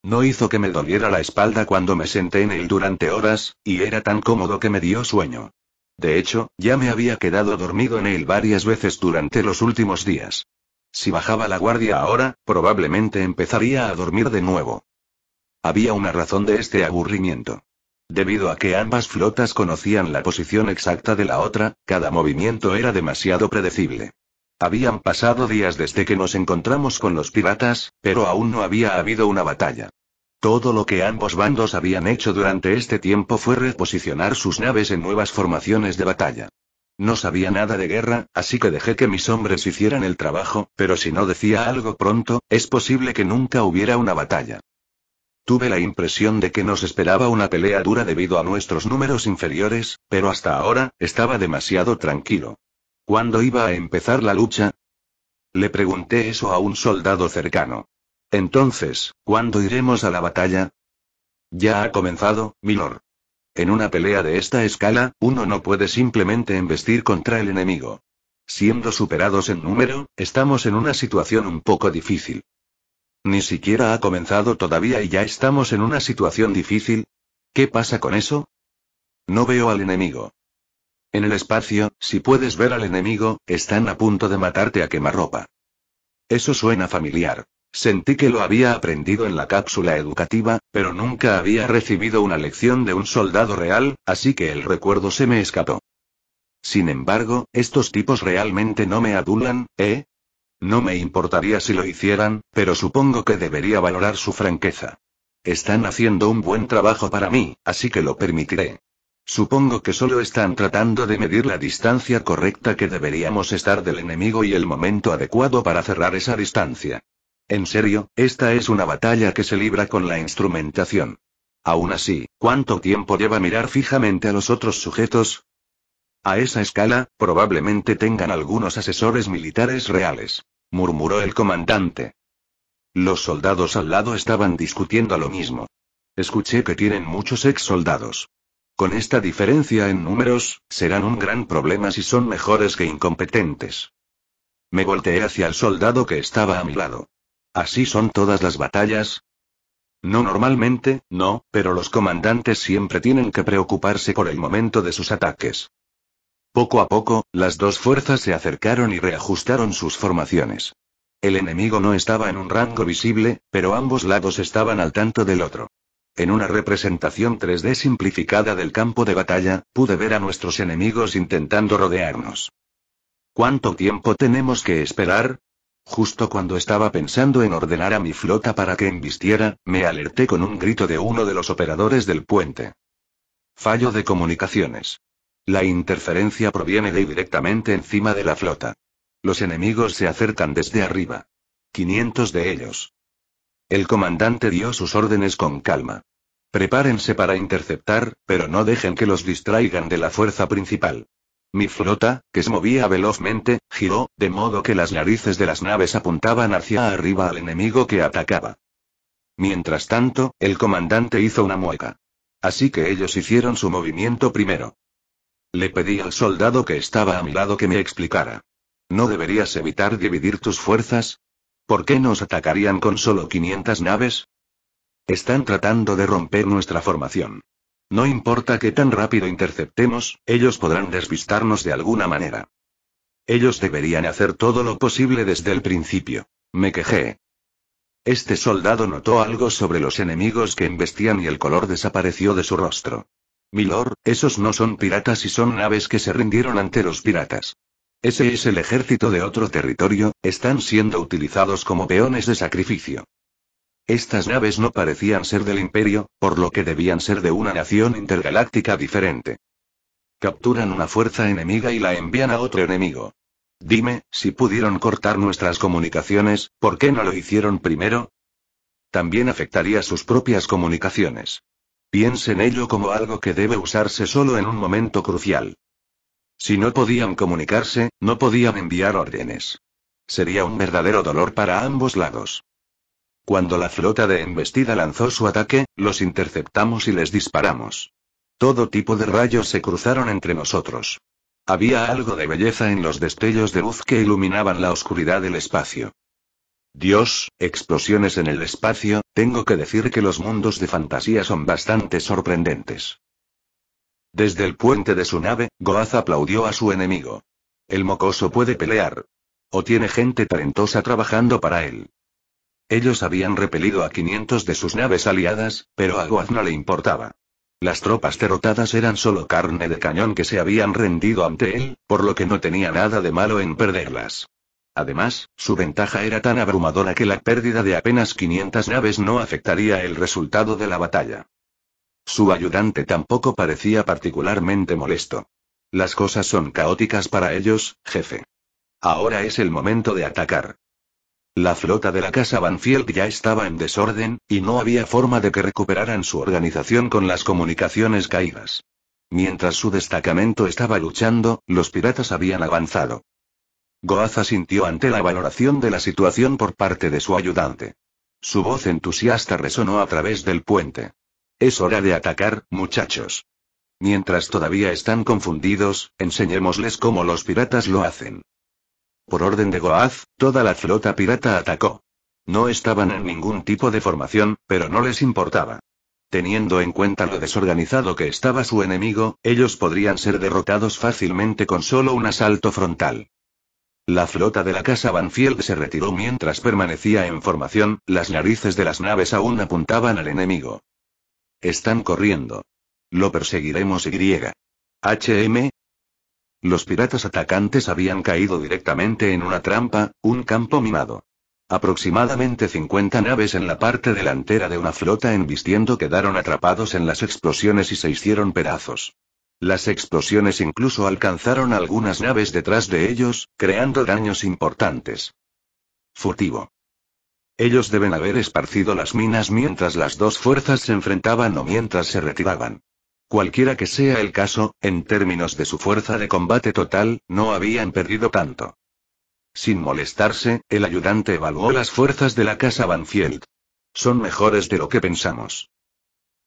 No hizo que me doliera la espalda cuando me senté en él durante horas, y era tan cómodo que me dio sueño. De hecho, ya me había quedado dormido en él varias veces durante los últimos días. Si bajaba la guardia ahora, probablemente empezaría a dormir de nuevo. Había una razón de este aburrimiento. Debido a que ambas flotas conocían la posición exacta de la otra, cada movimiento era demasiado predecible. Habían pasado días desde que nos encontramos con los piratas, pero aún no había habido una batalla. Todo lo que ambos bandos habían hecho durante este tiempo fue reposicionar sus naves en nuevas formaciones de batalla. No sabía nada de guerra, así que dejé que mis hombres hicieran el trabajo, pero si no decía algo pronto, es posible que nunca hubiera una batalla. Tuve la impresión de que nos esperaba una pelea dura debido a nuestros números inferiores, pero hasta ahora, estaba demasiado tranquilo. ¿Cuándo iba a empezar la lucha? Le pregunté eso a un soldado cercano. Entonces, ¿cuándo iremos a la batalla? Ya ha comenzado, milord. En una pelea de esta escala, uno no puede simplemente embestir contra el enemigo. Siendo superados en número, estamos en una situación un poco difícil. Ni siquiera ha comenzado todavía y ya estamos en una situación difícil. ¿Qué pasa con eso? No veo al enemigo. En el espacio, si puedes ver al enemigo, están a punto de matarte a quemarropa. Eso suena familiar. Sentí que lo había aprendido en la cápsula educativa, pero nunca había recibido una lección de un soldado real, así que el recuerdo se me escapó. Sin embargo, estos tipos realmente no me adulan, ¿eh? No me importaría si lo hicieran, pero supongo que debería valorar su franqueza. Están haciendo un buen trabajo para mí, así que lo permitiré. Supongo que solo están tratando de medir la distancia correcta que deberíamos estar del enemigo y el momento adecuado para cerrar esa distancia. En serio, esta es una batalla que se libra con la instrumentación. Aún así, ¿cuánto tiempo lleva mirar fijamente a los otros sujetos? A esa escala, probablemente tengan algunos asesores militares reales, murmuró el comandante. Los soldados al lado estaban discutiendo lo mismo. Escuché que tienen muchos ex soldados. Con esta diferencia en números, serán un gran problema si son mejores que incompetentes. Me volteé hacia el soldado que estaba a mi lado. ¿Así son todas las batallas? No normalmente, no, pero los comandantes siempre tienen que preocuparse por el momento de sus ataques. Poco a poco, las dos fuerzas se acercaron y reajustaron sus formaciones. El enemigo no estaba en un rango visible, pero ambos lados estaban al tanto del otro. En una representación 3D simplificada del campo de batalla, pude ver a nuestros enemigos intentando rodearnos. ¿Cuánto tiempo tenemos que esperar? Justo cuando estaba pensando en ordenar a mi flota para que embistiera, me alerté con un grito de uno de los operadores del puente. Fallo de comunicaciones. La interferencia proviene de directamente encima de la flota. Los enemigos se acercan desde arriba. 500 de ellos. El comandante dio sus órdenes con calma. Prepárense para interceptar, pero no dejen que los distraigan de la fuerza principal. Mi flota, que se movía velozmente, giró, de modo que las narices de las naves apuntaban hacia arriba al enemigo que atacaba. Mientras tanto, el comandante hizo una mueca. Así que ellos hicieron su movimiento primero. Le pedí al soldado que estaba a mi lado que me explicara. ¿No deberías evitar dividir tus fuerzas? ¿Por qué nos atacarían con solo 500 naves? Están tratando de romper nuestra formación. No importa qué tan rápido interceptemos, ellos podrán despistarnos de alguna manera. Ellos deberían hacer todo lo posible desde el principio. Me quejé. Este soldado notó algo sobre los enemigos que embestían y el color desapareció de su rostro. Milord, esos no son piratas y son naves que se rindieron ante los piratas. Ese es el ejército de otro territorio, están siendo utilizados como peones de sacrificio. Estas naves no parecían ser del imperio, por lo que debían ser de una nación intergaláctica diferente. Capturan una fuerza enemiga y la envían a otro enemigo. Dime, si pudieron cortar nuestras comunicaciones, ¿por qué no lo hicieron primero? También afectaría sus propias comunicaciones. Piensen ello como algo que debe usarse solo en un momento crucial. Si no podían comunicarse, no podían enviar órdenes. Sería un verdadero dolor para ambos lados. Cuando la flota de embestida lanzó su ataque, los interceptamos y les disparamos. Todo tipo de rayos se cruzaron entre nosotros. Había algo de belleza en los destellos de luz que iluminaban la oscuridad del espacio. Dios, explosiones en el espacio, tengo que decir que los mundos de fantasía son bastante sorprendentes. Desde el puente de su nave, Goaz aplaudió a su enemigo. El mocoso puede pelear. O tiene gente talentosa trabajando para él. Ellos habían repelido a 500 de sus naves aliadas, pero a Goaz no le importaba. Las tropas derrotadas eran solo carne de cañón que se habían rendido ante él, por lo que no tenía nada de malo en perderlas. Además, su ventaja era tan abrumadora que la pérdida de apenas 500 naves no afectaría el resultado de la batalla. Su ayudante tampoco parecía particularmente molesto. Las cosas son caóticas para ellos, jefe. Ahora es el momento de atacar. La flota de la Casa Banfield ya estaba en desorden, y no había forma de que recuperaran su organización con las comunicaciones caídas. Mientras su destacamento estaba luchando, los piratas habían avanzado. Goaza sintió ante la valoración de la situación por parte de su ayudante. Su voz entusiasta resonó a través del puente. Es hora de atacar, muchachos. Mientras todavía están confundidos, enseñémosles cómo los piratas lo hacen. Por orden de Goaz, toda la flota pirata atacó. No estaban en ningún tipo de formación, pero no les importaba. Teniendo en cuenta lo desorganizado que estaba su enemigo, ellos podrían ser derrotados fácilmente con solo un asalto frontal. La flota de la casa Banfield se retiró mientras permanecía en formación, las narices de las naves aún apuntaban al enemigo. Están corriendo. Lo perseguiremos y... HM. Los piratas atacantes habían caído directamente en una trampa, un campo mimado. Aproximadamente 50 naves en la parte delantera de una flota embistiendo quedaron atrapados en las explosiones y se hicieron pedazos. Las explosiones incluso alcanzaron algunas naves detrás de ellos, creando daños importantes. Furtivo. Ellos deben haber esparcido las minas mientras las dos fuerzas se enfrentaban o mientras se retiraban. Cualquiera que sea el caso, en términos de su fuerza de combate total, no habían perdido tanto. Sin molestarse, el ayudante evaluó las fuerzas de la casa Banfield. Son mejores de lo que pensamos.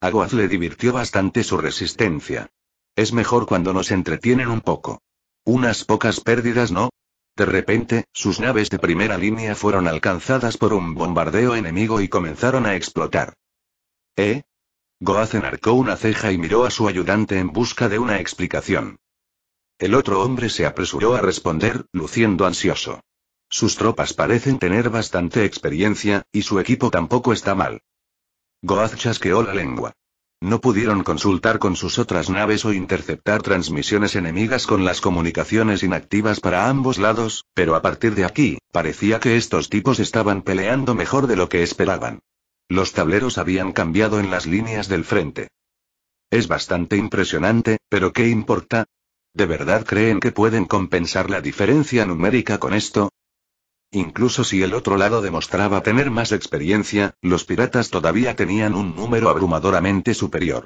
A le divirtió bastante su resistencia. Es mejor cuando nos entretienen un poco. Unas pocas pérdidas no, de repente, sus naves de primera línea fueron alcanzadas por un bombardeo enemigo y comenzaron a explotar. ¿Eh? Goaz enarcó una ceja y miró a su ayudante en busca de una explicación. El otro hombre se apresuró a responder, luciendo ansioso. Sus tropas parecen tener bastante experiencia, y su equipo tampoco está mal. Goaz chasqueó la lengua. No pudieron consultar con sus otras naves o interceptar transmisiones enemigas con las comunicaciones inactivas para ambos lados, pero a partir de aquí, parecía que estos tipos estaban peleando mejor de lo que esperaban. Los tableros habían cambiado en las líneas del frente. Es bastante impresionante, pero ¿qué importa? ¿De verdad creen que pueden compensar la diferencia numérica con esto? Incluso si el otro lado demostraba tener más experiencia, los piratas todavía tenían un número abrumadoramente superior.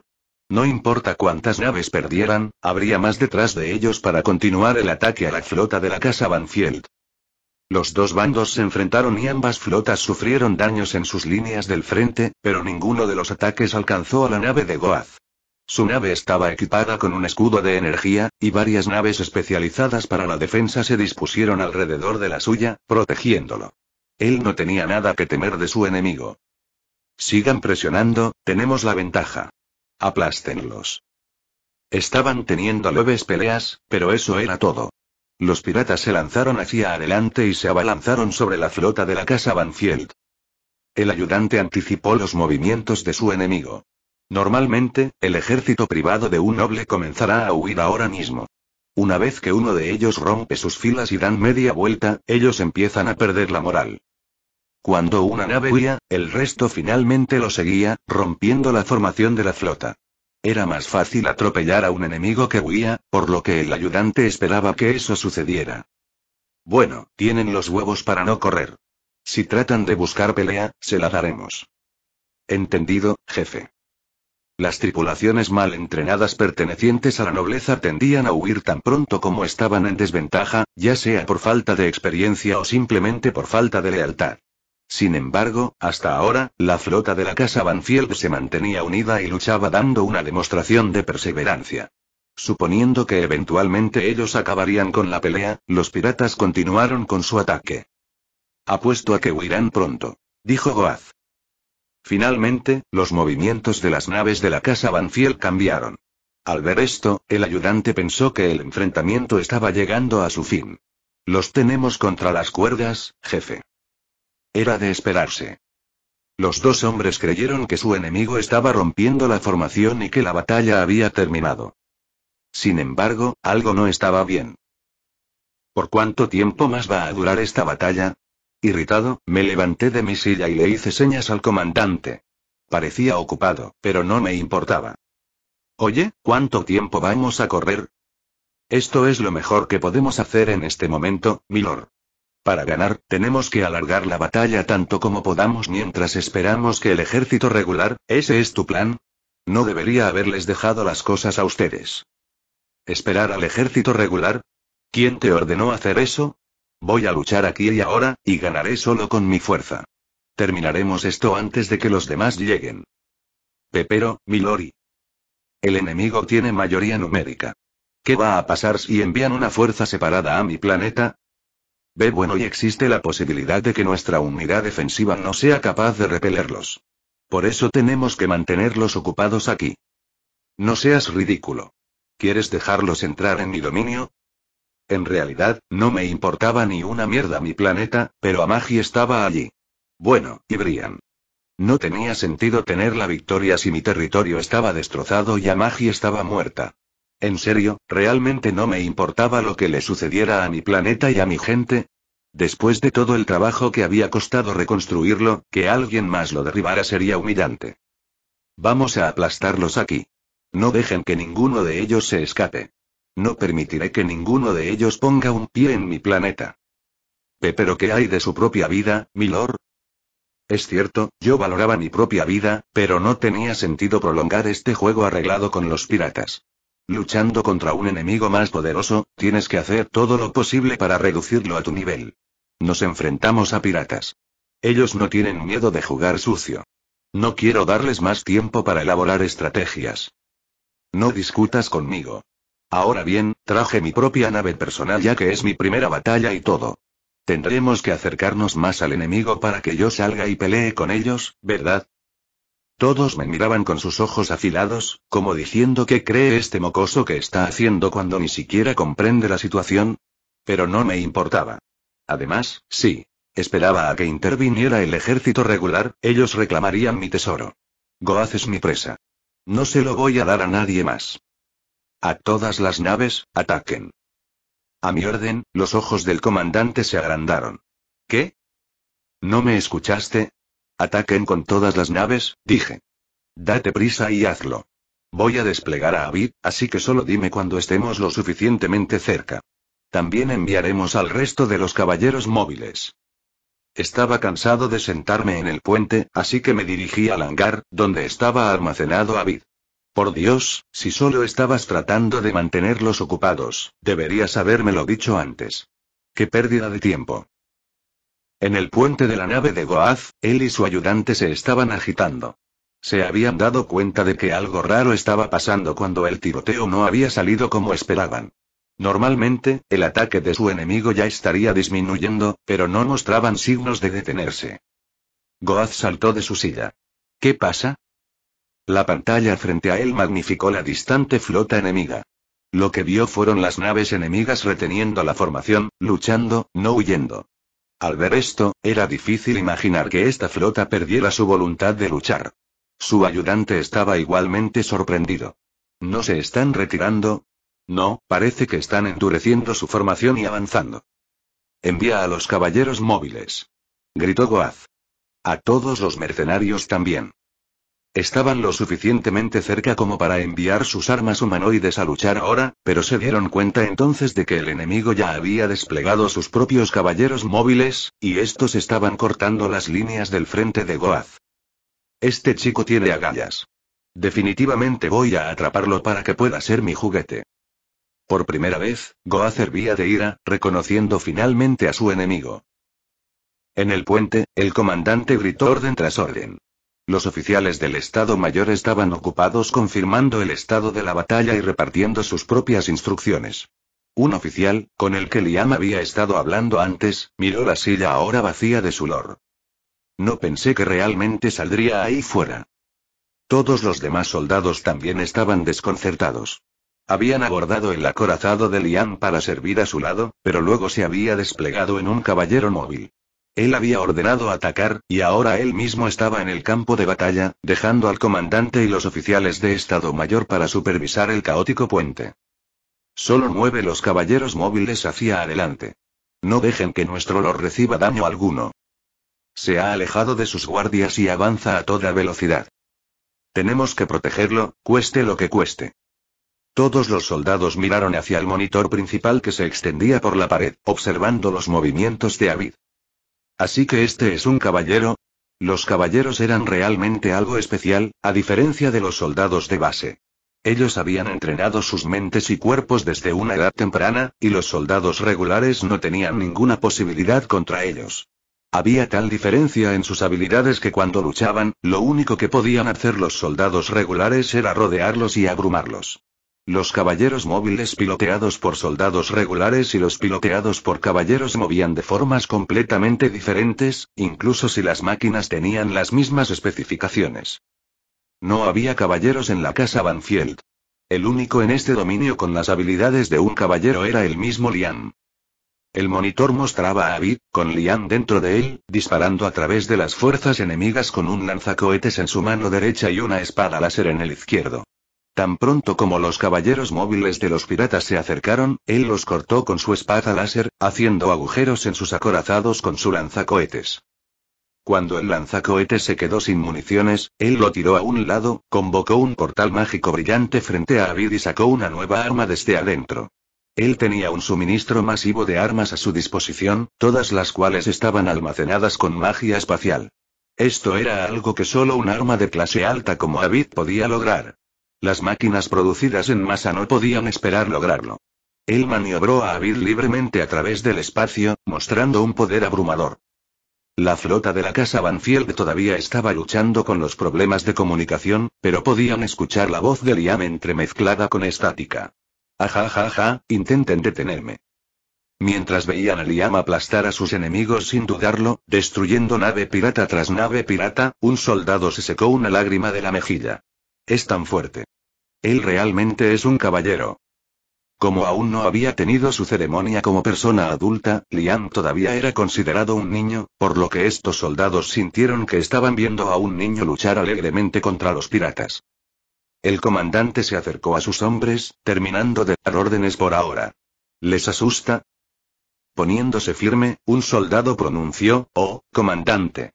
No importa cuántas naves perdieran, habría más detrás de ellos para continuar el ataque a la flota de la Casa Banfield. Los dos bandos se enfrentaron y ambas flotas sufrieron daños en sus líneas del frente, pero ninguno de los ataques alcanzó a la nave de Goaz. Su nave estaba equipada con un escudo de energía, y varias naves especializadas para la defensa se dispusieron alrededor de la suya, protegiéndolo. Él no tenía nada que temer de su enemigo. Sigan presionando, tenemos la ventaja. Aplástenlos. Estaban teniendo leves peleas, pero eso era todo. Los piratas se lanzaron hacia adelante y se abalanzaron sobre la flota de la casa Banfield. El ayudante anticipó los movimientos de su enemigo. Normalmente, el ejército privado de un noble comenzará a huir ahora mismo. Una vez que uno de ellos rompe sus filas y dan media vuelta, ellos empiezan a perder la moral. Cuando una nave huía, el resto finalmente lo seguía, rompiendo la formación de la flota. Era más fácil atropellar a un enemigo que huía, por lo que el ayudante esperaba que eso sucediera. Bueno, tienen los huevos para no correr. Si tratan de buscar pelea, se la daremos. Entendido, jefe. Las tripulaciones mal entrenadas pertenecientes a la nobleza tendían a huir tan pronto como estaban en desventaja, ya sea por falta de experiencia o simplemente por falta de lealtad. Sin embargo, hasta ahora, la flota de la Casa Banfield se mantenía unida y luchaba dando una demostración de perseverancia. Suponiendo que eventualmente ellos acabarían con la pelea, los piratas continuaron con su ataque. Apuesto a que huirán pronto, dijo Goaz. Finalmente, los movimientos de las naves de la casa Banfield cambiaron. Al ver esto, el ayudante pensó que el enfrentamiento estaba llegando a su fin. Los tenemos contra las cuerdas, jefe. Era de esperarse. Los dos hombres creyeron que su enemigo estaba rompiendo la formación y que la batalla había terminado. Sin embargo, algo no estaba bien. ¿Por cuánto tiempo más va a durar esta batalla? Irritado, me levanté de mi silla y le hice señas al comandante. Parecía ocupado, pero no me importaba. Oye, ¿cuánto tiempo vamos a correr? Esto es lo mejor que podemos hacer en este momento, milord. Para ganar, tenemos que alargar la batalla tanto como podamos mientras esperamos que el ejército regular, ¿ese es tu plan? No debería haberles dejado las cosas a ustedes. ¿Esperar al ejército regular? ¿Quién te ordenó hacer eso? Voy a luchar aquí y ahora, y ganaré solo con mi fuerza. Terminaremos esto antes de que los demás lleguen. Pepero, Milori. El enemigo tiene mayoría numérica. ¿Qué va a pasar si envían una fuerza separada a mi planeta? Ve bueno y existe la posibilidad de que nuestra unidad defensiva no sea capaz de repelerlos. Por eso tenemos que mantenerlos ocupados aquí. No seas ridículo. ¿Quieres dejarlos entrar en mi dominio? En realidad, no me importaba ni una mierda mi planeta, pero Amagi estaba allí. Bueno, y Brian. No tenía sentido tener la victoria si mi territorio estaba destrozado y Amagi estaba muerta. En serio, realmente no me importaba lo que le sucediera a mi planeta y a mi gente. Después de todo el trabajo que había costado reconstruirlo, que alguien más lo derribara sería humillante. Vamos a aplastarlos aquí. No dejen que ninguno de ellos se escape. No permitiré que ninguno de ellos ponga un pie en mi planeta. Pero ¿qué hay de su propia vida, milord? Es cierto, yo valoraba mi propia vida, pero no tenía sentido prolongar este juego arreglado con los piratas. Luchando contra un enemigo más poderoso, tienes que hacer todo lo posible para reducirlo a tu nivel. Nos enfrentamos a piratas. Ellos no tienen miedo de jugar sucio. No quiero darles más tiempo para elaborar estrategias. No discutas conmigo. Ahora bien, traje mi propia nave personal ya que es mi primera batalla y todo. Tendremos que acercarnos más al enemigo para que yo salga y pelee con ellos, ¿verdad? Todos me miraban con sus ojos afilados, como diciendo que cree este mocoso que está haciendo cuando ni siquiera comprende la situación. Pero no me importaba. Además, sí. Esperaba a que interviniera el ejército regular, ellos reclamarían mi tesoro. Goaz es mi presa. No se lo voy a dar a nadie más. A todas las naves, ataquen. A mi orden, los ojos del comandante se agrandaron. ¿Qué? ¿No me escuchaste? Ataquen con todas las naves, dije. Date prisa y hazlo. Voy a desplegar a Avid, así que solo dime cuando estemos lo suficientemente cerca. También enviaremos al resto de los caballeros móviles. Estaba cansado de sentarme en el puente, así que me dirigí al hangar, donde estaba almacenado Avid. Por Dios, si solo estabas tratando de mantenerlos ocupados, deberías lo dicho antes. Qué pérdida de tiempo. En el puente de la nave de Goaz, él y su ayudante se estaban agitando. Se habían dado cuenta de que algo raro estaba pasando cuando el tiroteo no había salido como esperaban. Normalmente, el ataque de su enemigo ya estaría disminuyendo, pero no mostraban signos de detenerse. Goaz saltó de su silla. ¿Qué pasa? La pantalla frente a él magnificó la distante flota enemiga. Lo que vio fueron las naves enemigas reteniendo la formación, luchando, no huyendo. Al ver esto, era difícil imaginar que esta flota perdiera su voluntad de luchar. Su ayudante estaba igualmente sorprendido. ¿No se están retirando? No, parece que están endureciendo su formación y avanzando. Envía a los caballeros móviles. Gritó Goaz. A todos los mercenarios también. Estaban lo suficientemente cerca como para enviar sus armas humanoides a luchar ahora, pero se dieron cuenta entonces de que el enemigo ya había desplegado sus propios caballeros móviles, y estos estaban cortando las líneas del frente de Goaz. Este chico tiene agallas. Definitivamente voy a atraparlo para que pueda ser mi juguete. Por primera vez, Goaz hervía de ira, reconociendo finalmente a su enemigo. En el puente, el comandante gritó orden tras orden. Los oficiales del Estado Mayor estaban ocupados confirmando el estado de la batalla y repartiendo sus propias instrucciones. Un oficial, con el que Liam había estado hablando antes, miró la silla ahora vacía de su Lor. No pensé que realmente saldría ahí fuera. Todos los demás soldados también estaban desconcertados. Habían abordado el acorazado de Liam para servir a su lado, pero luego se había desplegado en un caballero móvil. Él había ordenado atacar, y ahora él mismo estaba en el campo de batalla, dejando al comandante y los oficiales de Estado Mayor para supervisar el caótico puente. Solo mueve los caballeros móviles hacia adelante. No dejen que nuestro Lord reciba daño alguno. Se ha alejado de sus guardias y avanza a toda velocidad. Tenemos que protegerlo, cueste lo que cueste. Todos los soldados miraron hacia el monitor principal que se extendía por la pared, observando los movimientos de Avid. Así que este es un caballero. Los caballeros eran realmente algo especial, a diferencia de los soldados de base. Ellos habían entrenado sus mentes y cuerpos desde una edad temprana, y los soldados regulares no tenían ninguna posibilidad contra ellos. Había tal diferencia en sus habilidades que cuando luchaban, lo único que podían hacer los soldados regulares era rodearlos y abrumarlos. Los caballeros móviles piloteados por soldados regulares y los piloteados por caballeros movían de formas completamente diferentes, incluso si las máquinas tenían las mismas especificaciones. No había caballeros en la casa Banfield. El único en este dominio con las habilidades de un caballero era el mismo Lian. El monitor mostraba a Avid, con Lian dentro de él, disparando a través de las fuerzas enemigas con un lanzacohetes en su mano derecha y una espada láser en el izquierdo. Tan pronto como los caballeros móviles de los piratas se acercaron, él los cortó con su espada láser, haciendo agujeros en sus acorazados con su lanzacohetes. Cuando el lanzacohetes se quedó sin municiones, él lo tiró a un lado, convocó un portal mágico brillante frente a Avid y sacó una nueva arma desde adentro. Él tenía un suministro masivo de armas a su disposición, todas las cuales estaban almacenadas con magia espacial. Esto era algo que solo un arma de clase alta como Avid podía lograr. Las máquinas producidas en masa no podían esperar lograrlo. Él maniobró a Avid libremente a través del espacio, mostrando un poder abrumador. La flota de la casa Banfield todavía estaba luchando con los problemas de comunicación, pero podían escuchar la voz de Liam entremezclada con estática. Ajajaja, intenten detenerme. Mientras veían a Liam aplastar a sus enemigos sin dudarlo, destruyendo nave pirata tras nave pirata, un soldado se secó una lágrima de la mejilla. Es tan fuerte. Él realmente es un caballero. Como aún no había tenido su ceremonia como persona adulta, Liam todavía era considerado un niño, por lo que estos soldados sintieron que estaban viendo a un niño luchar alegremente contra los piratas. El comandante se acercó a sus hombres, terminando de dar órdenes por ahora. ¿Les asusta? Poniéndose firme, un soldado pronunció, Oh, comandante.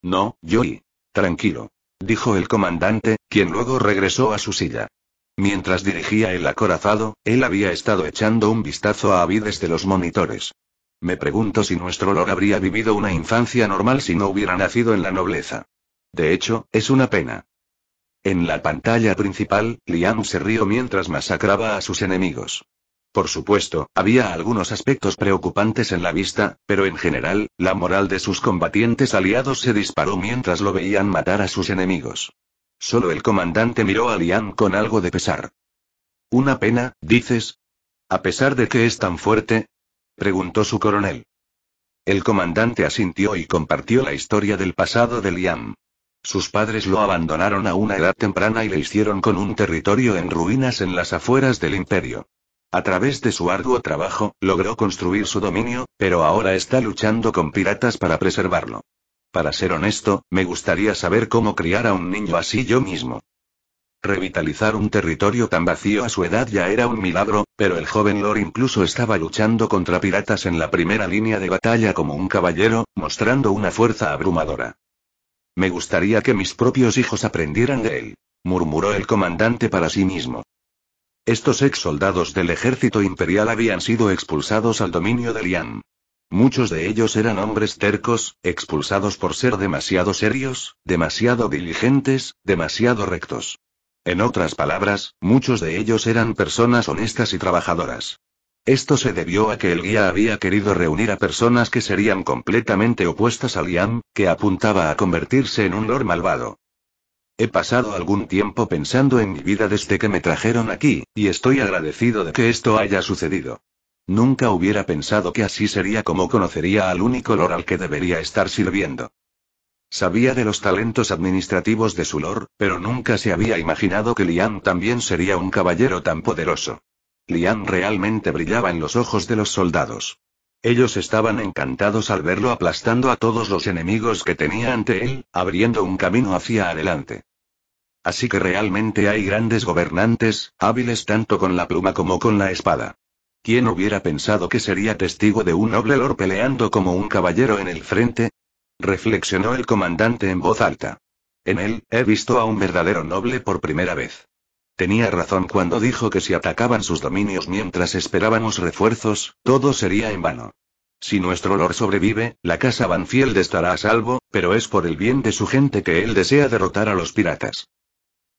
No, yo y Tranquilo dijo el comandante, quien luego regresó a su silla. Mientras dirigía el acorazado, él había estado echando un vistazo a Avi desde los monitores. Me pregunto si nuestro Lord habría vivido una infancia normal si no hubiera nacido en la nobleza. De hecho, es una pena. En la pantalla principal, Liam se rió mientras masacraba a sus enemigos. Por supuesto, había algunos aspectos preocupantes en la vista, pero en general, la moral de sus combatientes aliados se disparó mientras lo veían matar a sus enemigos. Solo el comandante miró a Liam con algo de pesar. Una pena, dices. A pesar de que es tan fuerte, preguntó su coronel. El comandante asintió y compartió la historia del pasado de Liam. Sus padres lo abandonaron a una edad temprana y le hicieron con un territorio en ruinas en las afueras del imperio. A través de su arduo trabajo, logró construir su dominio, pero ahora está luchando con piratas para preservarlo. Para ser honesto, me gustaría saber cómo criar a un niño así yo mismo. Revitalizar un territorio tan vacío a su edad ya era un milagro, pero el joven Lord incluso estaba luchando contra piratas en la primera línea de batalla como un caballero, mostrando una fuerza abrumadora. Me gustaría que mis propios hijos aprendieran de él, murmuró el comandante para sí mismo. Estos ex soldados del ejército imperial habían sido expulsados al dominio de Lian. Muchos de ellos eran hombres tercos, expulsados por ser demasiado serios, demasiado diligentes, demasiado rectos. En otras palabras, muchos de ellos eran personas honestas y trabajadoras. Esto se debió a que el guía había querido reunir a personas que serían completamente opuestas a Liam, que apuntaba a convertirse en un lord malvado. He pasado algún tiempo pensando en mi vida desde que me trajeron aquí, y estoy agradecido de que esto haya sucedido. Nunca hubiera pensado que así sería como conocería al único lord al que debería estar sirviendo. Sabía de los talentos administrativos de su lord, pero nunca se había imaginado que Lian también sería un caballero tan poderoso. Lian realmente brillaba en los ojos de los soldados. Ellos estaban encantados al verlo aplastando a todos los enemigos que tenía ante él, abriendo un camino hacia adelante. Así que realmente hay grandes gobernantes, hábiles tanto con la pluma como con la espada. ¿Quién hubiera pensado que sería testigo de un noble lord peleando como un caballero en el frente? reflexionó el comandante en voz alta. En él, he visto a un verdadero noble por primera vez. Tenía razón cuando dijo que si atacaban sus dominios mientras esperábamos refuerzos, todo sería en vano. Si nuestro Lord sobrevive, la casa Banfield estará a salvo, pero es por el bien de su gente que él desea derrotar a los piratas.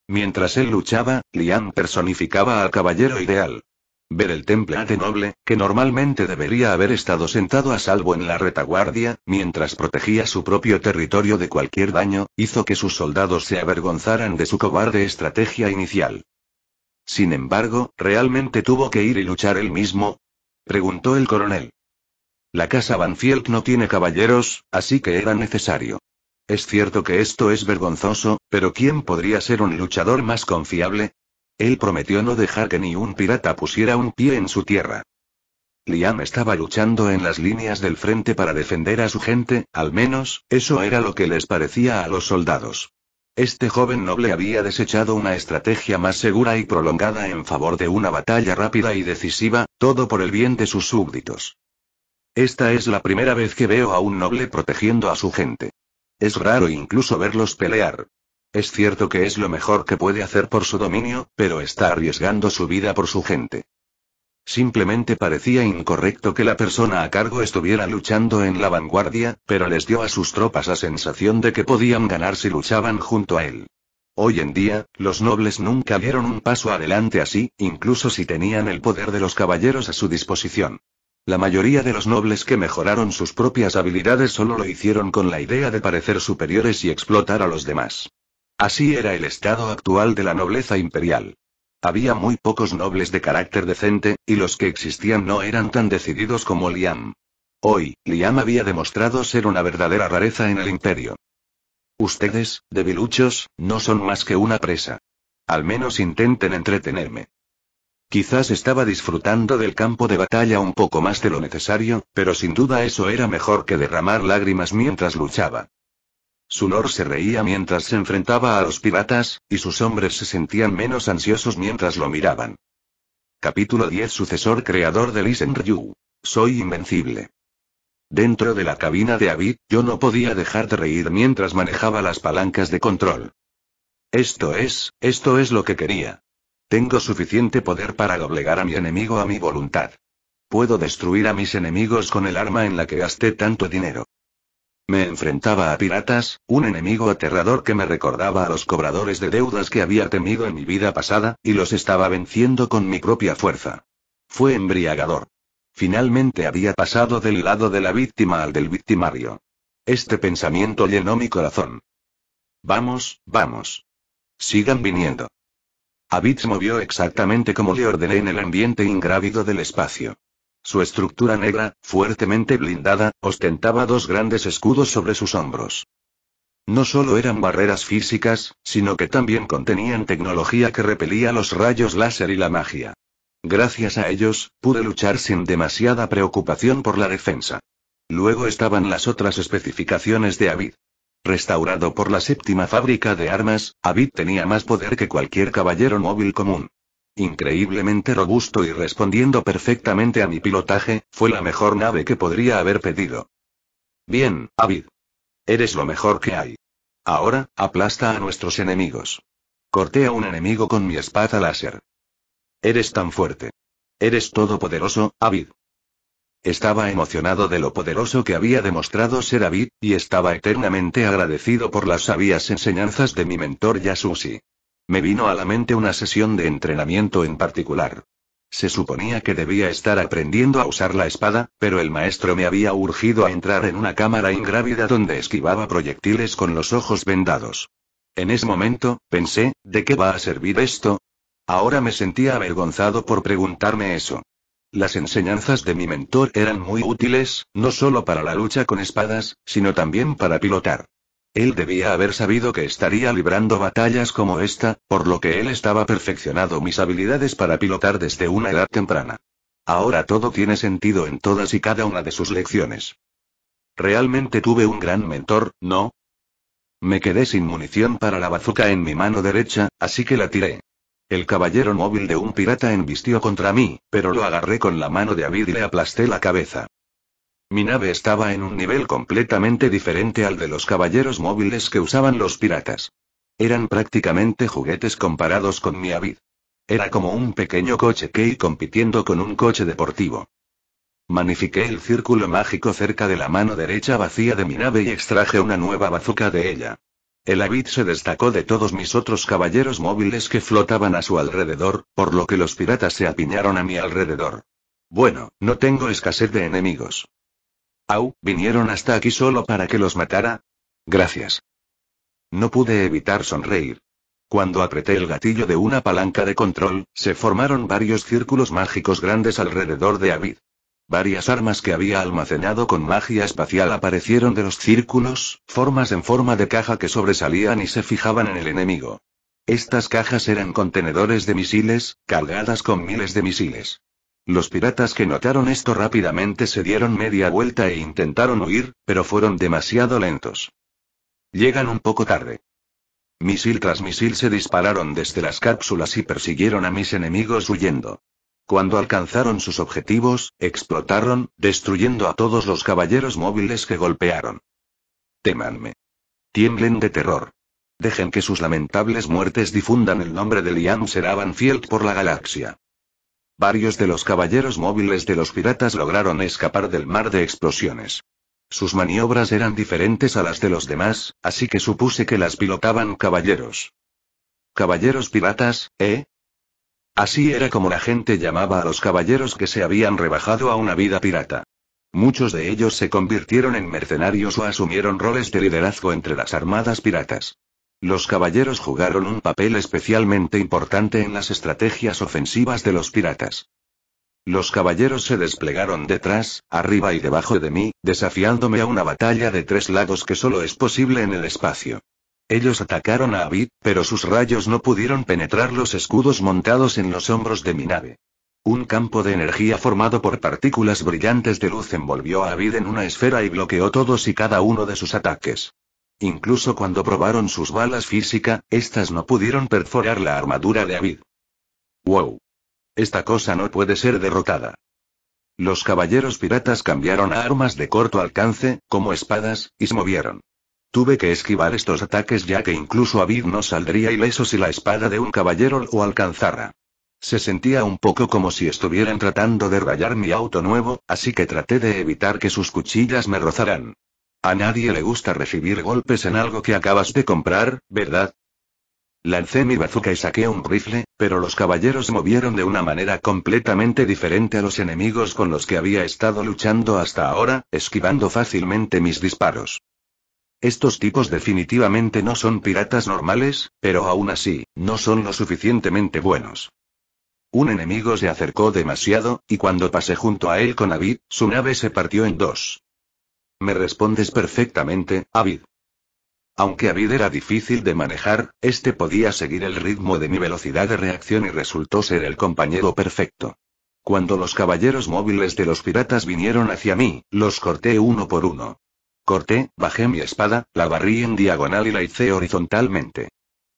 Mientras él luchaba, Lian personificaba al caballero ideal. Ver el temple de noble, que normalmente debería haber estado sentado a salvo en la retaguardia, mientras protegía su propio territorio de cualquier daño, hizo que sus soldados se avergonzaran de su cobarde estrategia inicial. Sin embargo, ¿realmente tuvo que ir y luchar él mismo? preguntó el coronel. La casa Banfield no tiene caballeros, así que era necesario. Es cierto que esto es vergonzoso, pero ¿quién podría ser un luchador más confiable? Él prometió no dejar que ni un pirata pusiera un pie en su tierra. Liam estaba luchando en las líneas del frente para defender a su gente, al menos, eso era lo que les parecía a los soldados. Este joven noble había desechado una estrategia más segura y prolongada en favor de una batalla rápida y decisiva, todo por el bien de sus súbditos. Esta es la primera vez que veo a un noble protegiendo a su gente. Es raro incluso verlos pelear. Es cierto que es lo mejor que puede hacer por su dominio, pero está arriesgando su vida por su gente. Simplemente parecía incorrecto que la persona a cargo estuviera luchando en la vanguardia, pero les dio a sus tropas la sensación de que podían ganar si luchaban junto a él. Hoy en día, los nobles nunca dieron un paso adelante así, incluso si tenían el poder de los caballeros a su disposición. La mayoría de los nobles que mejoraron sus propias habilidades solo lo hicieron con la idea de parecer superiores y explotar a los demás. Así era el estado actual de la nobleza imperial. Había muy pocos nobles de carácter decente, y los que existían no eran tan decididos como Liam. Hoy, Liam había demostrado ser una verdadera rareza en el imperio. Ustedes, debiluchos, no son más que una presa. Al menos intenten entretenerme. Quizás estaba disfrutando del campo de batalla un poco más de lo necesario, pero sin duda eso era mejor que derramar lágrimas mientras luchaba. Sulor se reía mientras se enfrentaba a los piratas, y sus hombres se sentían menos ansiosos mientras lo miraban. Capítulo 10 Sucesor creador de listen Soy invencible. Dentro de la cabina de Avid, yo no podía dejar de reír mientras manejaba las palancas de control. Esto es, esto es lo que quería. Tengo suficiente poder para doblegar a mi enemigo a mi voluntad. Puedo destruir a mis enemigos con el arma en la que gasté tanto dinero. Me enfrentaba a piratas, un enemigo aterrador que me recordaba a los cobradores de deudas que había temido en mi vida pasada, y los estaba venciendo con mi propia fuerza. Fue embriagador. Finalmente había pasado del lado de la víctima al del victimario. Este pensamiento llenó mi corazón. Vamos, vamos. Sigan viniendo. Abitz movió exactamente como le ordené en el ambiente ingrávido del espacio. Su estructura negra, fuertemente blindada, ostentaba dos grandes escudos sobre sus hombros. No solo eran barreras físicas, sino que también contenían tecnología que repelía los rayos láser y la magia. Gracias a ellos, pude luchar sin demasiada preocupación por la defensa. Luego estaban las otras especificaciones de Avid. Restaurado por la séptima fábrica de armas, Avid tenía más poder que cualquier caballero móvil común increíblemente robusto y respondiendo perfectamente a mi pilotaje, fue la mejor nave que podría haber pedido. Bien, Avid. Eres lo mejor que hay. Ahora, aplasta a nuestros enemigos. Corté a un enemigo con mi espada láser. Eres tan fuerte. Eres todopoderoso, Avid. Estaba emocionado de lo poderoso que había demostrado ser Avid, y estaba eternamente agradecido por las sabias enseñanzas de mi mentor Yasushi. Me vino a la mente una sesión de entrenamiento en particular. Se suponía que debía estar aprendiendo a usar la espada, pero el maestro me había urgido a entrar en una cámara ingrávida donde esquivaba proyectiles con los ojos vendados. En ese momento, pensé, ¿de qué va a servir esto? Ahora me sentía avergonzado por preguntarme eso. Las enseñanzas de mi mentor eran muy útiles, no solo para la lucha con espadas, sino también para pilotar. Él debía haber sabido que estaría librando batallas como esta, por lo que él estaba perfeccionado mis habilidades para pilotar desde una edad temprana. Ahora todo tiene sentido en todas y cada una de sus lecciones. Realmente tuve un gran mentor, ¿no? Me quedé sin munición para la bazuca en mi mano derecha, así que la tiré. El caballero móvil de un pirata embistió contra mí, pero lo agarré con la mano de Avid y le aplasté la cabeza. Mi nave estaba en un nivel completamente diferente al de los caballeros móviles que usaban los piratas. Eran prácticamente juguetes comparados con mi Avid. Era como un pequeño coche Key compitiendo con un coche deportivo. Manifiqué el círculo mágico cerca de la mano derecha vacía de mi nave y extraje una nueva bazuca de ella. El Avid se destacó de todos mis otros caballeros móviles que flotaban a su alrededor, por lo que los piratas se apiñaron a mi alrededor. Bueno, no tengo escasez de enemigos. Au, vinieron hasta aquí solo para que los matara. Gracias. No pude evitar sonreír. Cuando apreté el gatillo de una palanca de control, se formaron varios círculos mágicos grandes alrededor de Avid. Varias armas que había almacenado con magia espacial aparecieron de los círculos, formas en forma de caja que sobresalían y se fijaban en el enemigo. Estas cajas eran contenedores de misiles, cargadas con miles de misiles. Los piratas que notaron esto rápidamente se dieron media vuelta e intentaron huir, pero fueron demasiado lentos. Llegan un poco tarde. Misil tras misil se dispararon desde las cápsulas y persiguieron a mis enemigos huyendo. Cuando alcanzaron sus objetivos, explotaron, destruyendo a todos los caballeros móviles que golpearon. Temanme. Tiemblen de terror. Dejen que sus lamentables muertes difundan el nombre de Liam Seravanfield por la galaxia. Varios de los caballeros móviles de los piratas lograron escapar del mar de explosiones. Sus maniobras eran diferentes a las de los demás, así que supuse que las pilotaban caballeros. Caballeros piratas, ¿eh? Así era como la gente llamaba a los caballeros que se habían rebajado a una vida pirata. Muchos de ellos se convirtieron en mercenarios o asumieron roles de liderazgo entre las armadas piratas. Los caballeros jugaron un papel especialmente importante en las estrategias ofensivas de los piratas. Los caballeros se desplegaron detrás, arriba y debajo de mí, desafiándome a una batalla de tres lados que solo es posible en el espacio. Ellos atacaron a Abid, pero sus rayos no pudieron penetrar los escudos montados en los hombros de mi nave. Un campo de energía formado por partículas brillantes de luz envolvió a Abid en una esfera y bloqueó todos y cada uno de sus ataques. Incluso cuando probaron sus balas física, estas no pudieron perforar la armadura de Avid. ¡Wow! Esta cosa no puede ser derrotada. Los caballeros piratas cambiaron a armas de corto alcance, como espadas, y se movieron. Tuve que esquivar estos ataques ya que incluso Avid no saldría ileso si la espada de un caballero lo alcanzara. Se sentía un poco como si estuvieran tratando de rayar mi auto nuevo, así que traté de evitar que sus cuchillas me rozaran. A nadie le gusta recibir golpes en algo que acabas de comprar, ¿verdad? Lancé mi bazuca y saqué un rifle, pero los caballeros movieron de una manera completamente diferente a los enemigos con los que había estado luchando hasta ahora, esquivando fácilmente mis disparos. Estos tipos definitivamente no son piratas normales, pero aún así, no son lo suficientemente buenos. Un enemigo se acercó demasiado, y cuando pasé junto a él con Avid, su nave se partió en dos. Me respondes perfectamente, Avid. Aunque Avid era difícil de manejar, este podía seguir el ritmo de mi velocidad de reacción y resultó ser el compañero perfecto. Cuando los caballeros móviles de los piratas vinieron hacia mí, los corté uno por uno. Corté, bajé mi espada, la barrí en diagonal y la hice horizontalmente.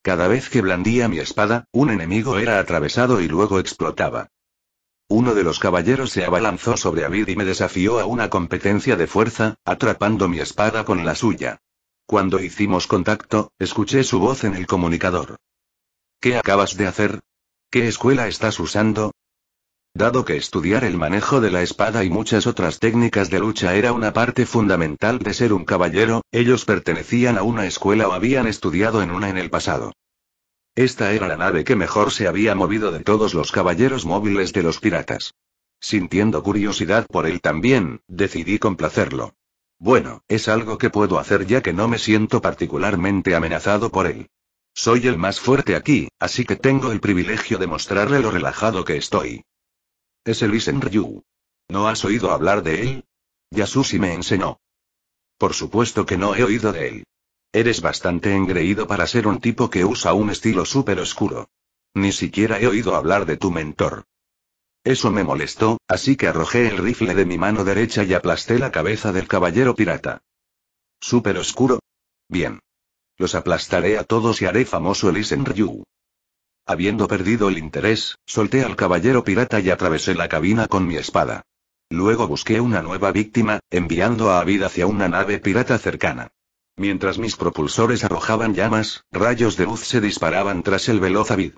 Cada vez que blandía mi espada, un enemigo era atravesado y luego explotaba. Uno de los caballeros se abalanzó sobre Abid y me desafió a una competencia de fuerza, atrapando mi espada con la suya. Cuando hicimos contacto, escuché su voz en el comunicador. ¿Qué acabas de hacer? ¿Qué escuela estás usando? Dado que estudiar el manejo de la espada y muchas otras técnicas de lucha era una parte fundamental de ser un caballero, ellos pertenecían a una escuela o habían estudiado en una en el pasado. Esta era la nave que mejor se había movido de todos los caballeros móviles de los piratas. Sintiendo curiosidad por él también, decidí complacerlo. Bueno, es algo que puedo hacer ya que no me siento particularmente amenazado por él. Soy el más fuerte aquí, así que tengo el privilegio de mostrarle lo relajado que estoy. Es el Isen ¿No has oído hablar de él? Yasushi me enseñó. Por supuesto que no he oído de él. Eres bastante engreído para ser un tipo que usa un estilo súper oscuro. Ni siquiera he oído hablar de tu mentor. Eso me molestó, así que arrojé el rifle de mi mano derecha y aplasté la cabeza del caballero pirata. ¿Súper oscuro? Bien. Los aplastaré a todos y haré famoso el Ryu. Habiendo perdido el interés, solté al caballero pirata y atravesé la cabina con mi espada. Luego busqué una nueva víctima, enviando a Avid hacia una nave pirata cercana. Mientras mis propulsores arrojaban llamas, rayos de luz se disparaban tras el veloz avid.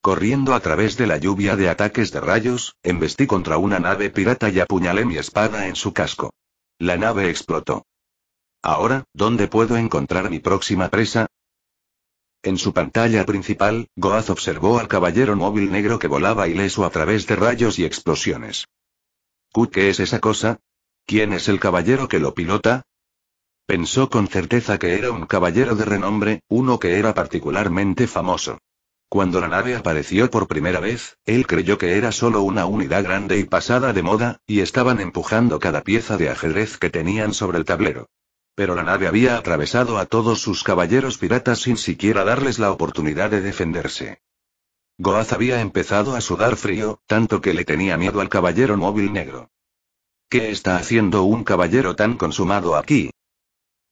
Corriendo a través de la lluvia de ataques de rayos, embestí contra una nave pirata y apuñalé mi espada en su casco. La nave explotó. Ahora, ¿dónde puedo encontrar mi próxima presa? En su pantalla principal, Goaz observó al caballero móvil negro que volaba ileso a través de rayos y explosiones. ¿Qué es esa cosa? ¿Quién es el caballero que lo pilota? Pensó con certeza que era un caballero de renombre, uno que era particularmente famoso. Cuando la nave apareció por primera vez, él creyó que era solo una unidad grande y pasada de moda, y estaban empujando cada pieza de ajedrez que tenían sobre el tablero. Pero la nave había atravesado a todos sus caballeros piratas sin siquiera darles la oportunidad de defenderse. Goaz había empezado a sudar frío, tanto que le tenía miedo al caballero móvil negro. ¿Qué está haciendo un caballero tan consumado aquí?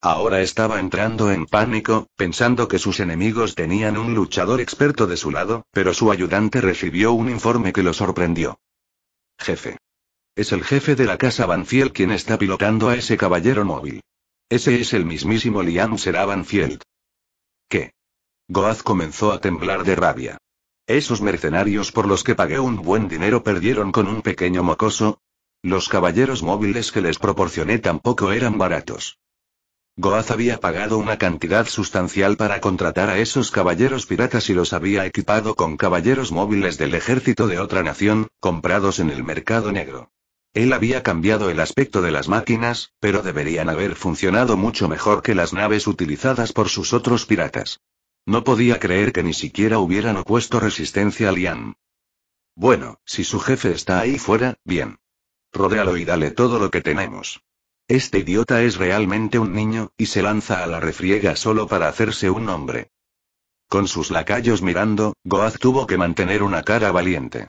Ahora estaba entrando en pánico, pensando que sus enemigos tenían un luchador experto de su lado, pero su ayudante recibió un informe que lo sorprendió. Jefe. Es el jefe de la casa Banfield quien está pilotando a ese caballero móvil. Ese es el mismísimo Liam Será Banfield. ¿Qué? Goaz comenzó a temblar de rabia. Esos mercenarios por los que pagué un buen dinero perdieron con un pequeño mocoso. Los caballeros móviles que les proporcioné tampoco eran baratos. Goaz había pagado una cantidad sustancial para contratar a esos caballeros piratas y los había equipado con caballeros móviles del ejército de otra nación, comprados en el mercado negro. Él había cambiado el aspecto de las máquinas, pero deberían haber funcionado mucho mejor que las naves utilizadas por sus otros piratas. No podía creer que ni siquiera hubieran opuesto resistencia a Lian. Bueno, si su jefe está ahí fuera, bien. Rodéalo y dale todo lo que tenemos. Este idiota es realmente un niño, y se lanza a la refriega solo para hacerse un hombre. Con sus lacayos mirando, Goaz tuvo que mantener una cara valiente.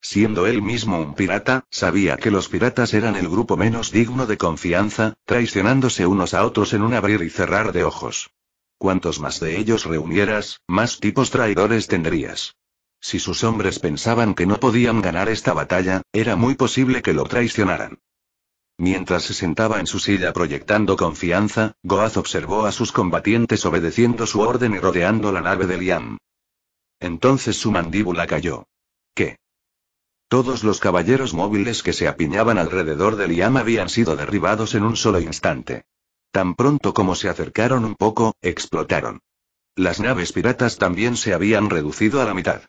Siendo él mismo un pirata, sabía que los piratas eran el grupo menos digno de confianza, traicionándose unos a otros en un abrir y cerrar de ojos. Cuantos más de ellos reunieras, más tipos traidores tendrías. Si sus hombres pensaban que no podían ganar esta batalla, era muy posible que lo traicionaran. Mientras se sentaba en su silla proyectando confianza, Goaz observó a sus combatientes obedeciendo su orden y rodeando la nave de Liam. Entonces su mandíbula cayó. ¿Qué? Todos los caballeros móviles que se apiñaban alrededor de Liam habían sido derribados en un solo instante. Tan pronto como se acercaron un poco, explotaron. Las naves piratas también se habían reducido a la mitad.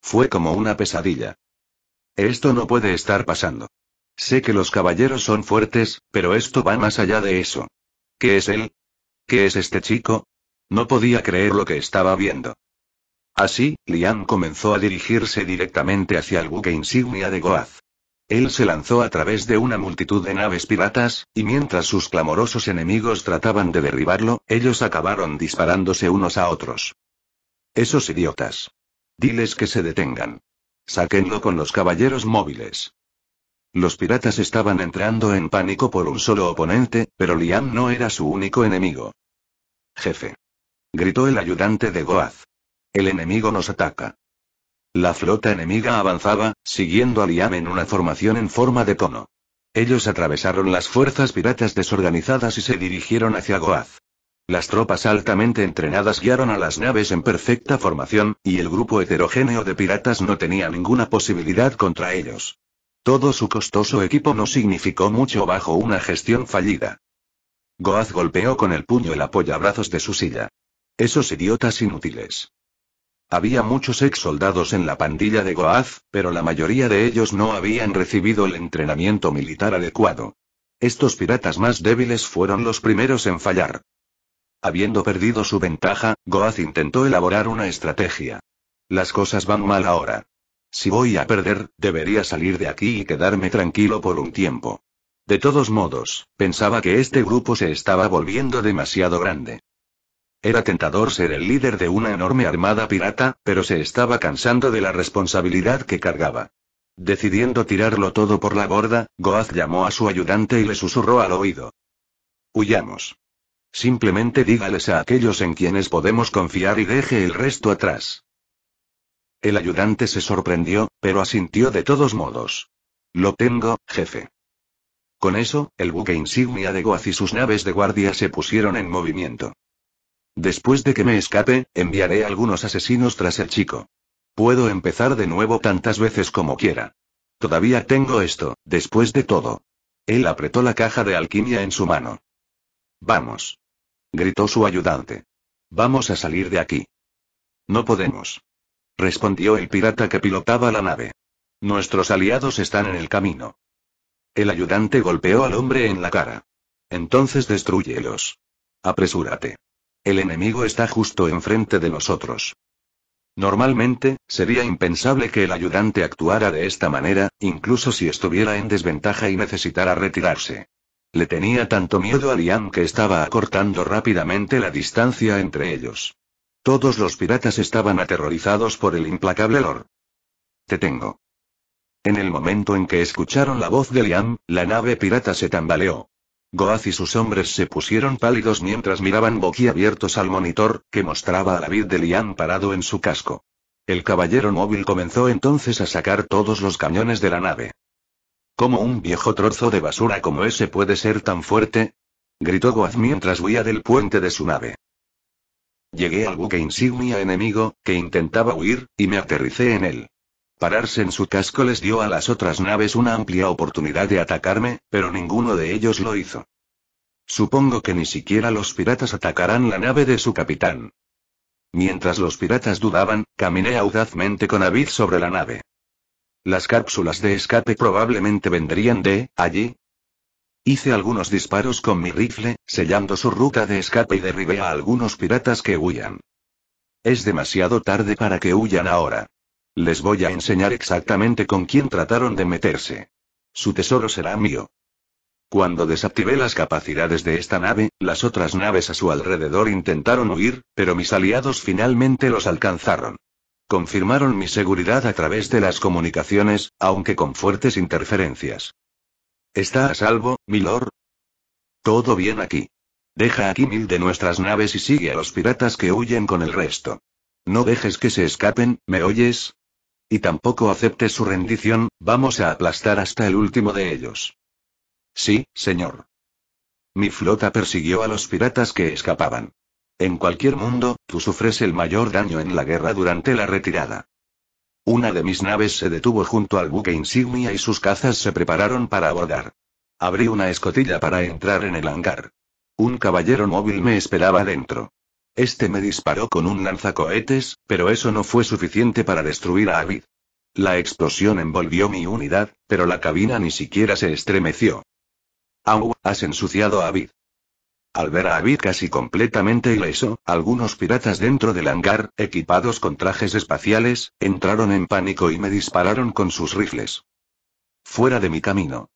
Fue como una pesadilla. Esto no puede estar pasando. Sé que los caballeros son fuertes, pero esto va más allá de eso. ¿Qué es él? ¿Qué es este chico? No podía creer lo que estaba viendo. Así, Lian comenzó a dirigirse directamente hacia el buque insignia de Goaz. Él se lanzó a través de una multitud de naves piratas, y mientras sus clamorosos enemigos trataban de derribarlo, ellos acabaron disparándose unos a otros. Esos idiotas. Diles que se detengan. Sáquenlo con los caballeros móviles. Los piratas estaban entrando en pánico por un solo oponente, pero Liam no era su único enemigo. Jefe. Gritó el ayudante de Goaz. El enemigo nos ataca. La flota enemiga avanzaba, siguiendo a Liam en una formación en forma de cono. Ellos atravesaron las fuerzas piratas desorganizadas y se dirigieron hacia Goaz. Las tropas altamente entrenadas guiaron a las naves en perfecta formación, y el grupo heterogéneo de piratas no tenía ninguna posibilidad contra ellos. Todo su costoso equipo no significó mucho bajo una gestión fallida. Goaz golpeó con el puño el apoyabrazos de su silla. Esos idiotas inútiles. Había muchos ex soldados en la pandilla de Goaz, pero la mayoría de ellos no habían recibido el entrenamiento militar adecuado. Estos piratas más débiles fueron los primeros en fallar. Habiendo perdido su ventaja, Goaz intentó elaborar una estrategia. Las cosas van mal ahora. Si voy a perder, debería salir de aquí y quedarme tranquilo por un tiempo. De todos modos, pensaba que este grupo se estaba volviendo demasiado grande. Era tentador ser el líder de una enorme armada pirata, pero se estaba cansando de la responsabilidad que cargaba. Decidiendo tirarlo todo por la borda, Goaz llamó a su ayudante y le susurró al oído. Huyamos. Simplemente dígales a aquellos en quienes podemos confiar y deje el resto atrás. El ayudante se sorprendió, pero asintió de todos modos. Lo tengo, jefe. Con eso, el buque insignia de Goaz y sus naves de guardia se pusieron en movimiento. Después de que me escape, enviaré algunos asesinos tras el chico. Puedo empezar de nuevo tantas veces como quiera. Todavía tengo esto, después de todo. Él apretó la caja de alquimia en su mano. Vamos. Gritó su ayudante. Vamos a salir de aquí. No podemos respondió el pirata que pilotaba la nave. Nuestros aliados están en el camino. El ayudante golpeó al hombre en la cara. Entonces destruyelos. Apresúrate. El enemigo está justo enfrente de nosotros. Normalmente, sería impensable que el ayudante actuara de esta manera, incluso si estuviera en desventaja y necesitara retirarse. Le tenía tanto miedo a Liam que estaba acortando rápidamente la distancia entre ellos. Todos los piratas estaban aterrorizados por el implacable Lord. Te tengo. En el momento en que escucharon la voz de Liam, la nave pirata se tambaleó. Goaz y sus hombres se pusieron pálidos mientras miraban boquiabiertos al monitor, que mostraba a la vid de Liam parado en su casco. El caballero móvil comenzó entonces a sacar todos los cañones de la nave. ¿Cómo un viejo trozo de basura como ese puede ser tan fuerte? gritó Goaz mientras huía del puente de su nave. Llegué al buque insignia enemigo, que intentaba huir, y me aterricé en él. Pararse en su casco les dio a las otras naves una amplia oportunidad de atacarme, pero ninguno de ellos lo hizo. Supongo que ni siquiera los piratas atacarán la nave de su capitán. Mientras los piratas dudaban, caminé audazmente con Avid sobre la nave. Las cápsulas de escape probablemente vendrían de allí, Hice algunos disparos con mi rifle, sellando su ruta de escape y derribé a algunos piratas que huyan. Es demasiado tarde para que huyan ahora. Les voy a enseñar exactamente con quién trataron de meterse. Su tesoro será mío. Cuando desactivé las capacidades de esta nave, las otras naves a su alrededor intentaron huir, pero mis aliados finalmente los alcanzaron. Confirmaron mi seguridad a través de las comunicaciones, aunque con fuertes interferencias. ¿Está a salvo, milord? Todo bien aquí. Deja aquí mil de nuestras naves y sigue a los piratas que huyen con el resto. No dejes que se escapen, ¿me oyes? Y tampoco aceptes su rendición, vamos a aplastar hasta el último de ellos. Sí, señor. Mi flota persiguió a los piratas que escapaban. En cualquier mundo, tú sufres el mayor daño en la guerra durante la retirada. Una de mis naves se detuvo junto al buque insignia y sus cazas se prepararon para abordar. Abrí una escotilla para entrar en el hangar. Un caballero móvil me esperaba dentro. Este me disparó con un lanzacohetes, pero eso no fue suficiente para destruir a Avid. La explosión envolvió mi unidad, pero la cabina ni siquiera se estremeció. Au, has ensuciado a Avid. Al ver a Abid casi completamente ileso, algunos piratas dentro del hangar, equipados con trajes espaciales, entraron en pánico y me dispararon con sus rifles. Fuera de mi camino.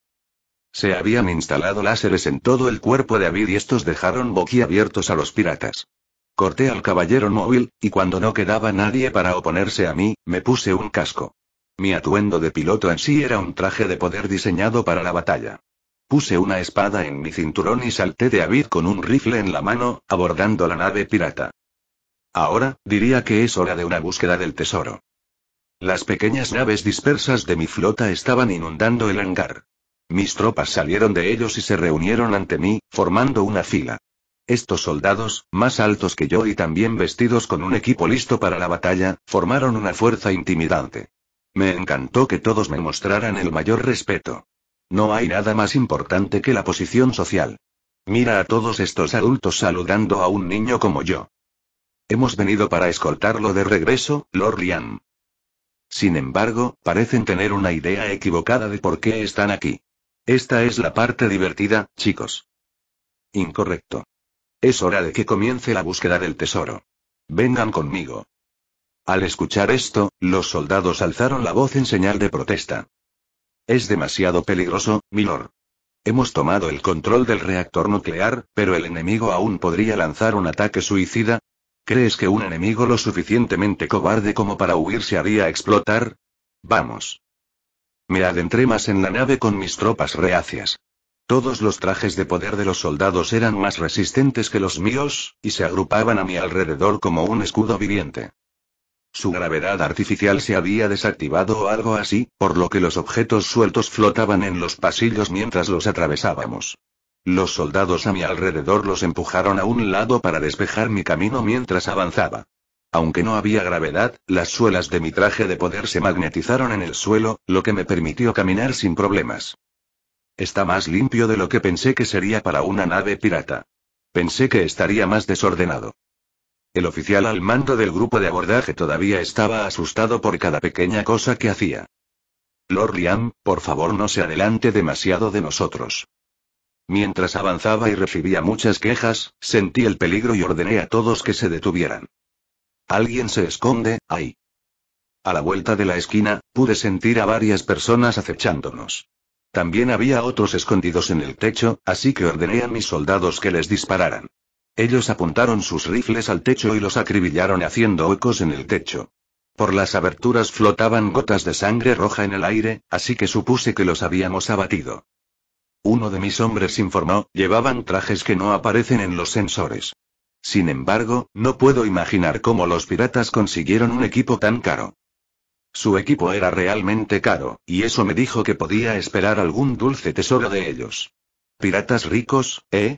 Se habían instalado láseres en todo el cuerpo de Abid y estos dejaron boquiabiertos a los piratas. Corté al caballero móvil, y cuando no quedaba nadie para oponerse a mí, me puse un casco. Mi atuendo de piloto en sí era un traje de poder diseñado para la batalla. Puse una espada en mi cinturón y salté de Avid con un rifle en la mano, abordando la nave pirata. Ahora, diría que es hora de una búsqueda del tesoro. Las pequeñas naves dispersas de mi flota estaban inundando el hangar. Mis tropas salieron de ellos y se reunieron ante mí, formando una fila. Estos soldados, más altos que yo y también vestidos con un equipo listo para la batalla, formaron una fuerza intimidante. Me encantó que todos me mostraran el mayor respeto. No hay nada más importante que la posición social. Mira a todos estos adultos saludando a un niño como yo. Hemos venido para escoltarlo de regreso, Lord Liam. Sin embargo, parecen tener una idea equivocada de por qué están aquí. Esta es la parte divertida, chicos. Incorrecto. Es hora de que comience la búsqueda del tesoro. Vengan conmigo. Al escuchar esto, los soldados alzaron la voz en señal de protesta. Es demasiado peligroso, milord. Hemos tomado el control del reactor nuclear, pero el enemigo aún podría lanzar un ataque suicida. ¿Crees que un enemigo lo suficientemente cobarde como para huir se haría explotar? Vamos. Me adentré más en la nave con mis tropas reacias. Todos los trajes de poder de los soldados eran más resistentes que los míos, y se agrupaban a mi alrededor como un escudo viviente. Su gravedad artificial se había desactivado o algo así, por lo que los objetos sueltos flotaban en los pasillos mientras los atravesábamos. Los soldados a mi alrededor los empujaron a un lado para despejar mi camino mientras avanzaba. Aunque no había gravedad, las suelas de mi traje de poder se magnetizaron en el suelo, lo que me permitió caminar sin problemas. Está más limpio de lo que pensé que sería para una nave pirata. Pensé que estaría más desordenado. El oficial al mando del grupo de abordaje todavía estaba asustado por cada pequeña cosa que hacía. Lord Liam, por favor no se adelante demasiado de nosotros. Mientras avanzaba y recibía muchas quejas, sentí el peligro y ordené a todos que se detuvieran. Alguien se esconde, ahí. A la vuelta de la esquina, pude sentir a varias personas acechándonos. También había otros escondidos en el techo, así que ordené a mis soldados que les dispararan. Ellos apuntaron sus rifles al techo y los acribillaron haciendo huecos en el techo. Por las aberturas flotaban gotas de sangre roja en el aire, así que supuse que los habíamos abatido. Uno de mis hombres informó, llevaban trajes que no aparecen en los sensores. Sin embargo, no puedo imaginar cómo los piratas consiguieron un equipo tan caro. Su equipo era realmente caro, y eso me dijo que podía esperar algún dulce tesoro de ellos. Piratas ricos, ¿eh?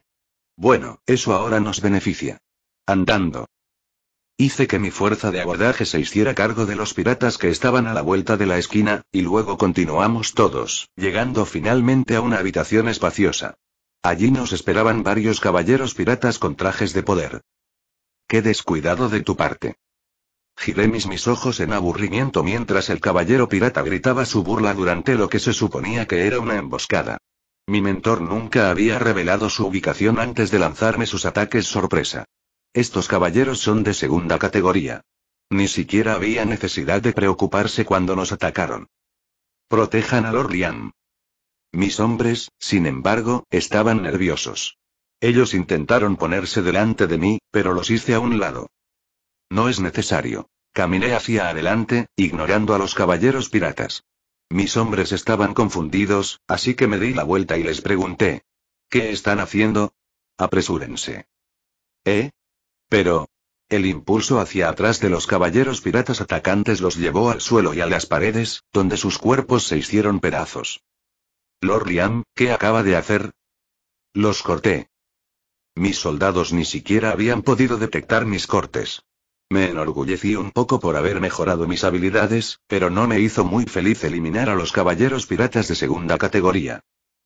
Bueno, eso ahora nos beneficia. Andando. Hice que mi fuerza de abordaje se hiciera cargo de los piratas que estaban a la vuelta de la esquina, y luego continuamos todos, llegando finalmente a una habitación espaciosa. Allí nos esperaban varios caballeros piratas con trajes de poder. Qué descuidado de tu parte. Giré mis, mis ojos en aburrimiento mientras el caballero pirata gritaba su burla durante lo que se suponía que era una emboscada. Mi mentor nunca había revelado su ubicación antes de lanzarme sus ataques sorpresa. Estos caballeros son de segunda categoría. Ni siquiera había necesidad de preocuparse cuando nos atacaron. Protejan a Lord Liam. Mis hombres, sin embargo, estaban nerviosos. Ellos intentaron ponerse delante de mí, pero los hice a un lado. No es necesario. Caminé hacia adelante, ignorando a los caballeros piratas. Mis hombres estaban confundidos, así que me di la vuelta y les pregunté. ¿Qué están haciendo? Apresúrense. ¿Eh? Pero... El impulso hacia atrás de los caballeros piratas atacantes los llevó al suelo y a las paredes, donde sus cuerpos se hicieron pedazos. Lord Liam, ¿qué acaba de hacer? Los corté. Mis soldados ni siquiera habían podido detectar mis cortes. Me enorgullecí un poco por haber mejorado mis habilidades, pero no me hizo muy feliz eliminar a los caballeros piratas de segunda categoría.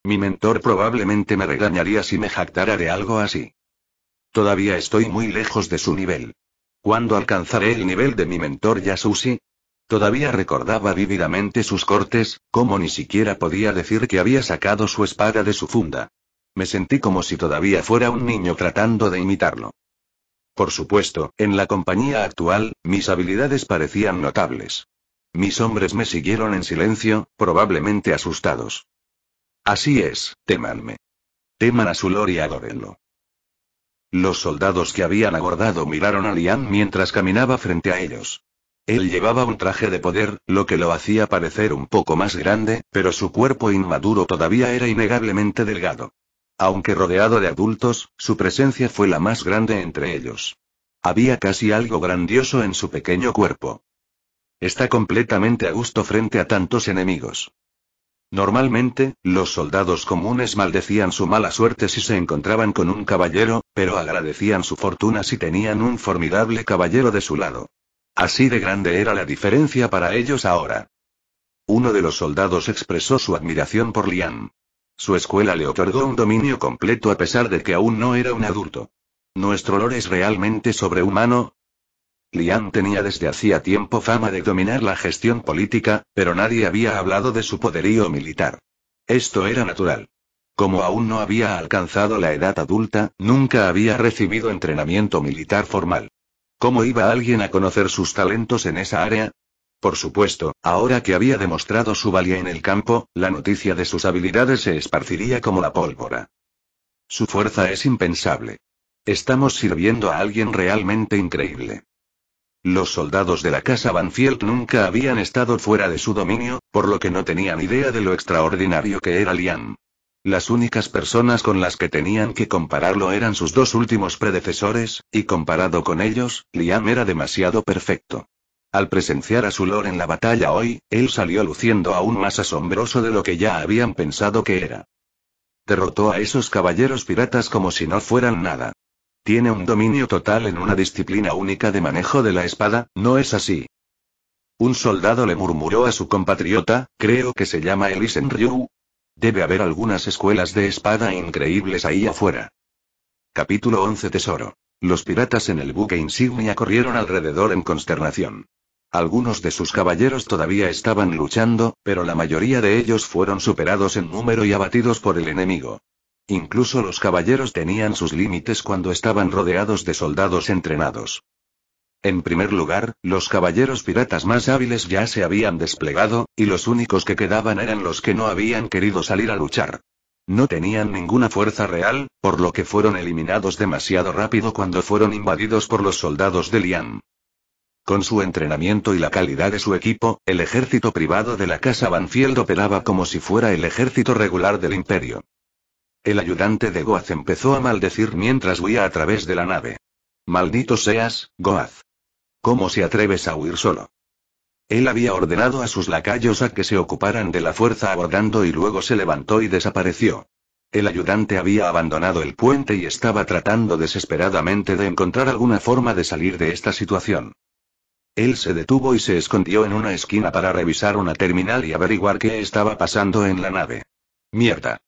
Mi mentor probablemente me regañaría si me jactara de algo así. Todavía estoy muy lejos de su nivel. ¿Cuándo alcanzaré el nivel de mi mentor Yasushi? Todavía recordaba vívidamente sus cortes, como ni siquiera podía decir que había sacado su espada de su funda. Me sentí como si todavía fuera un niño tratando de imitarlo. Por supuesto, en la compañía actual, mis habilidades parecían notables. Mis hombres me siguieron en silencio, probablemente asustados. Así es, temanme. Teman a su lor y adórenlo. Los soldados que habían abordado miraron a Lian mientras caminaba frente a ellos. Él llevaba un traje de poder, lo que lo hacía parecer un poco más grande, pero su cuerpo inmaduro todavía era innegablemente delgado. Aunque rodeado de adultos, su presencia fue la más grande entre ellos. Había casi algo grandioso en su pequeño cuerpo. Está completamente a gusto frente a tantos enemigos. Normalmente, los soldados comunes maldecían su mala suerte si se encontraban con un caballero, pero agradecían su fortuna si tenían un formidable caballero de su lado. Así de grande era la diferencia para ellos ahora. Uno de los soldados expresó su admiración por Lian. Su escuela le otorgó un dominio completo a pesar de que aún no era un adulto. ¿Nuestro olor es realmente sobrehumano? Lian tenía desde hacía tiempo fama de dominar la gestión política, pero nadie había hablado de su poderío militar. Esto era natural. Como aún no había alcanzado la edad adulta, nunca había recibido entrenamiento militar formal. ¿Cómo iba alguien a conocer sus talentos en esa área? Por supuesto, ahora que había demostrado su valía en el campo, la noticia de sus habilidades se esparciría como la pólvora. Su fuerza es impensable. Estamos sirviendo a alguien realmente increíble. Los soldados de la casa Banfield nunca habían estado fuera de su dominio, por lo que no tenían idea de lo extraordinario que era Liam. Las únicas personas con las que tenían que compararlo eran sus dos últimos predecesores, y comparado con ellos, Liam era demasiado perfecto. Al presenciar a su lord en la batalla hoy, él salió luciendo aún más asombroso de lo que ya habían pensado que era. Derrotó a esos caballeros piratas como si no fueran nada. Tiene un dominio total en una disciplina única de manejo de la espada, ¿no es así? Un soldado le murmuró a su compatriota, creo que se llama Elisen Ryu. Debe haber algunas escuelas de espada increíbles ahí afuera. Capítulo 11 Tesoro. Los piratas en el buque insignia corrieron alrededor en consternación. Algunos de sus caballeros todavía estaban luchando, pero la mayoría de ellos fueron superados en número y abatidos por el enemigo. Incluso los caballeros tenían sus límites cuando estaban rodeados de soldados entrenados. En primer lugar, los caballeros piratas más hábiles ya se habían desplegado, y los únicos que quedaban eran los que no habían querido salir a luchar. No tenían ninguna fuerza real, por lo que fueron eliminados demasiado rápido cuando fueron invadidos por los soldados de Lian. Con su entrenamiento y la calidad de su equipo, el ejército privado de la Casa Banfield operaba como si fuera el ejército regular del imperio. El ayudante de Goaz empezó a maldecir mientras huía a través de la nave. Maldito seas, Goaz. ¿Cómo se atreves a huir solo? Él había ordenado a sus lacayos a que se ocuparan de la fuerza abordando y luego se levantó y desapareció. El ayudante había abandonado el puente y estaba tratando desesperadamente de encontrar alguna forma de salir de esta situación. Él se detuvo y se escondió en una esquina para revisar una terminal y averiguar qué estaba pasando en la nave. Mierda.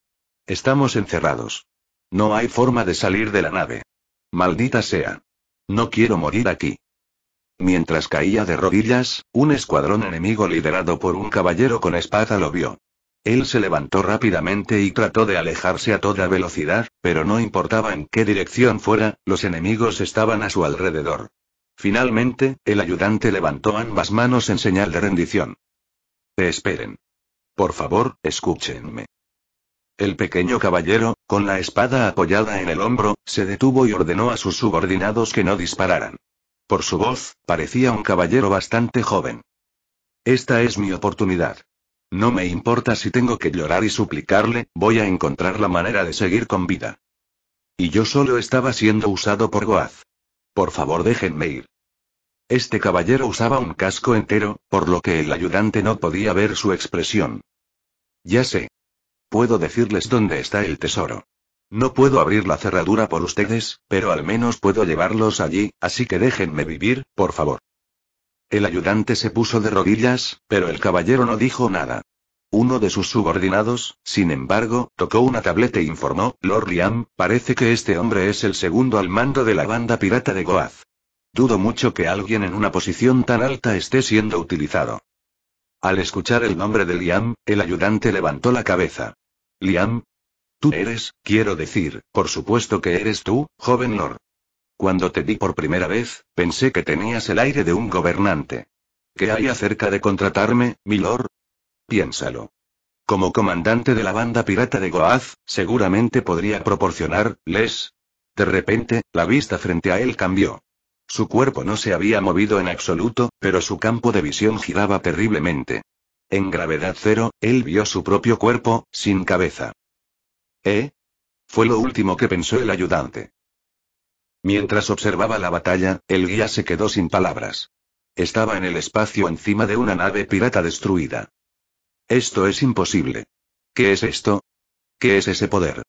Estamos encerrados. No hay forma de salir de la nave. Maldita sea. No quiero morir aquí. Mientras caía de rodillas, un escuadrón enemigo liderado por un caballero con espada lo vio. Él se levantó rápidamente y trató de alejarse a toda velocidad, pero no importaba en qué dirección fuera, los enemigos estaban a su alrededor. Finalmente, el ayudante levantó ambas manos en señal de rendición. Esperen. Por favor, escúchenme. El pequeño caballero, con la espada apoyada en el hombro, se detuvo y ordenó a sus subordinados que no dispararan. Por su voz, parecía un caballero bastante joven. Esta es mi oportunidad. No me importa si tengo que llorar y suplicarle, voy a encontrar la manera de seguir con vida. Y yo solo estaba siendo usado por Goaz. Por favor, déjenme ir. Este caballero usaba un casco entero, por lo que el ayudante no podía ver su expresión. Ya sé. Puedo decirles dónde está el tesoro. No puedo abrir la cerradura por ustedes, pero al menos puedo llevarlos allí, así que déjenme vivir, por favor. El ayudante se puso de rodillas, pero el caballero no dijo nada. Uno de sus subordinados, sin embargo, tocó una tableta e informó, Lord Liam, parece que este hombre es el segundo al mando de la banda pirata de Goaz. Dudo mucho que alguien en una posición tan alta esté siendo utilizado. Al escuchar el nombre de Liam, el ayudante levantó la cabeza. Liam. Tú eres, quiero decir, por supuesto que eres tú, joven Lord. Cuando te vi por primera vez, pensé que tenías el aire de un gobernante. ¿Qué hay acerca de contratarme, Lord? Piénsalo. Como comandante de la banda pirata de Goaz, seguramente podría proporcionar, ¿les? De repente, la vista frente a él cambió. Su cuerpo no se había movido en absoluto, pero su campo de visión giraba terriblemente. En gravedad cero, él vio su propio cuerpo, sin cabeza. ¿Eh? Fue lo último que pensó el ayudante. Mientras observaba la batalla, el guía se quedó sin palabras. Estaba en el espacio encima de una nave pirata destruida. Esto es imposible. ¿Qué es esto? ¿Qué es ese poder?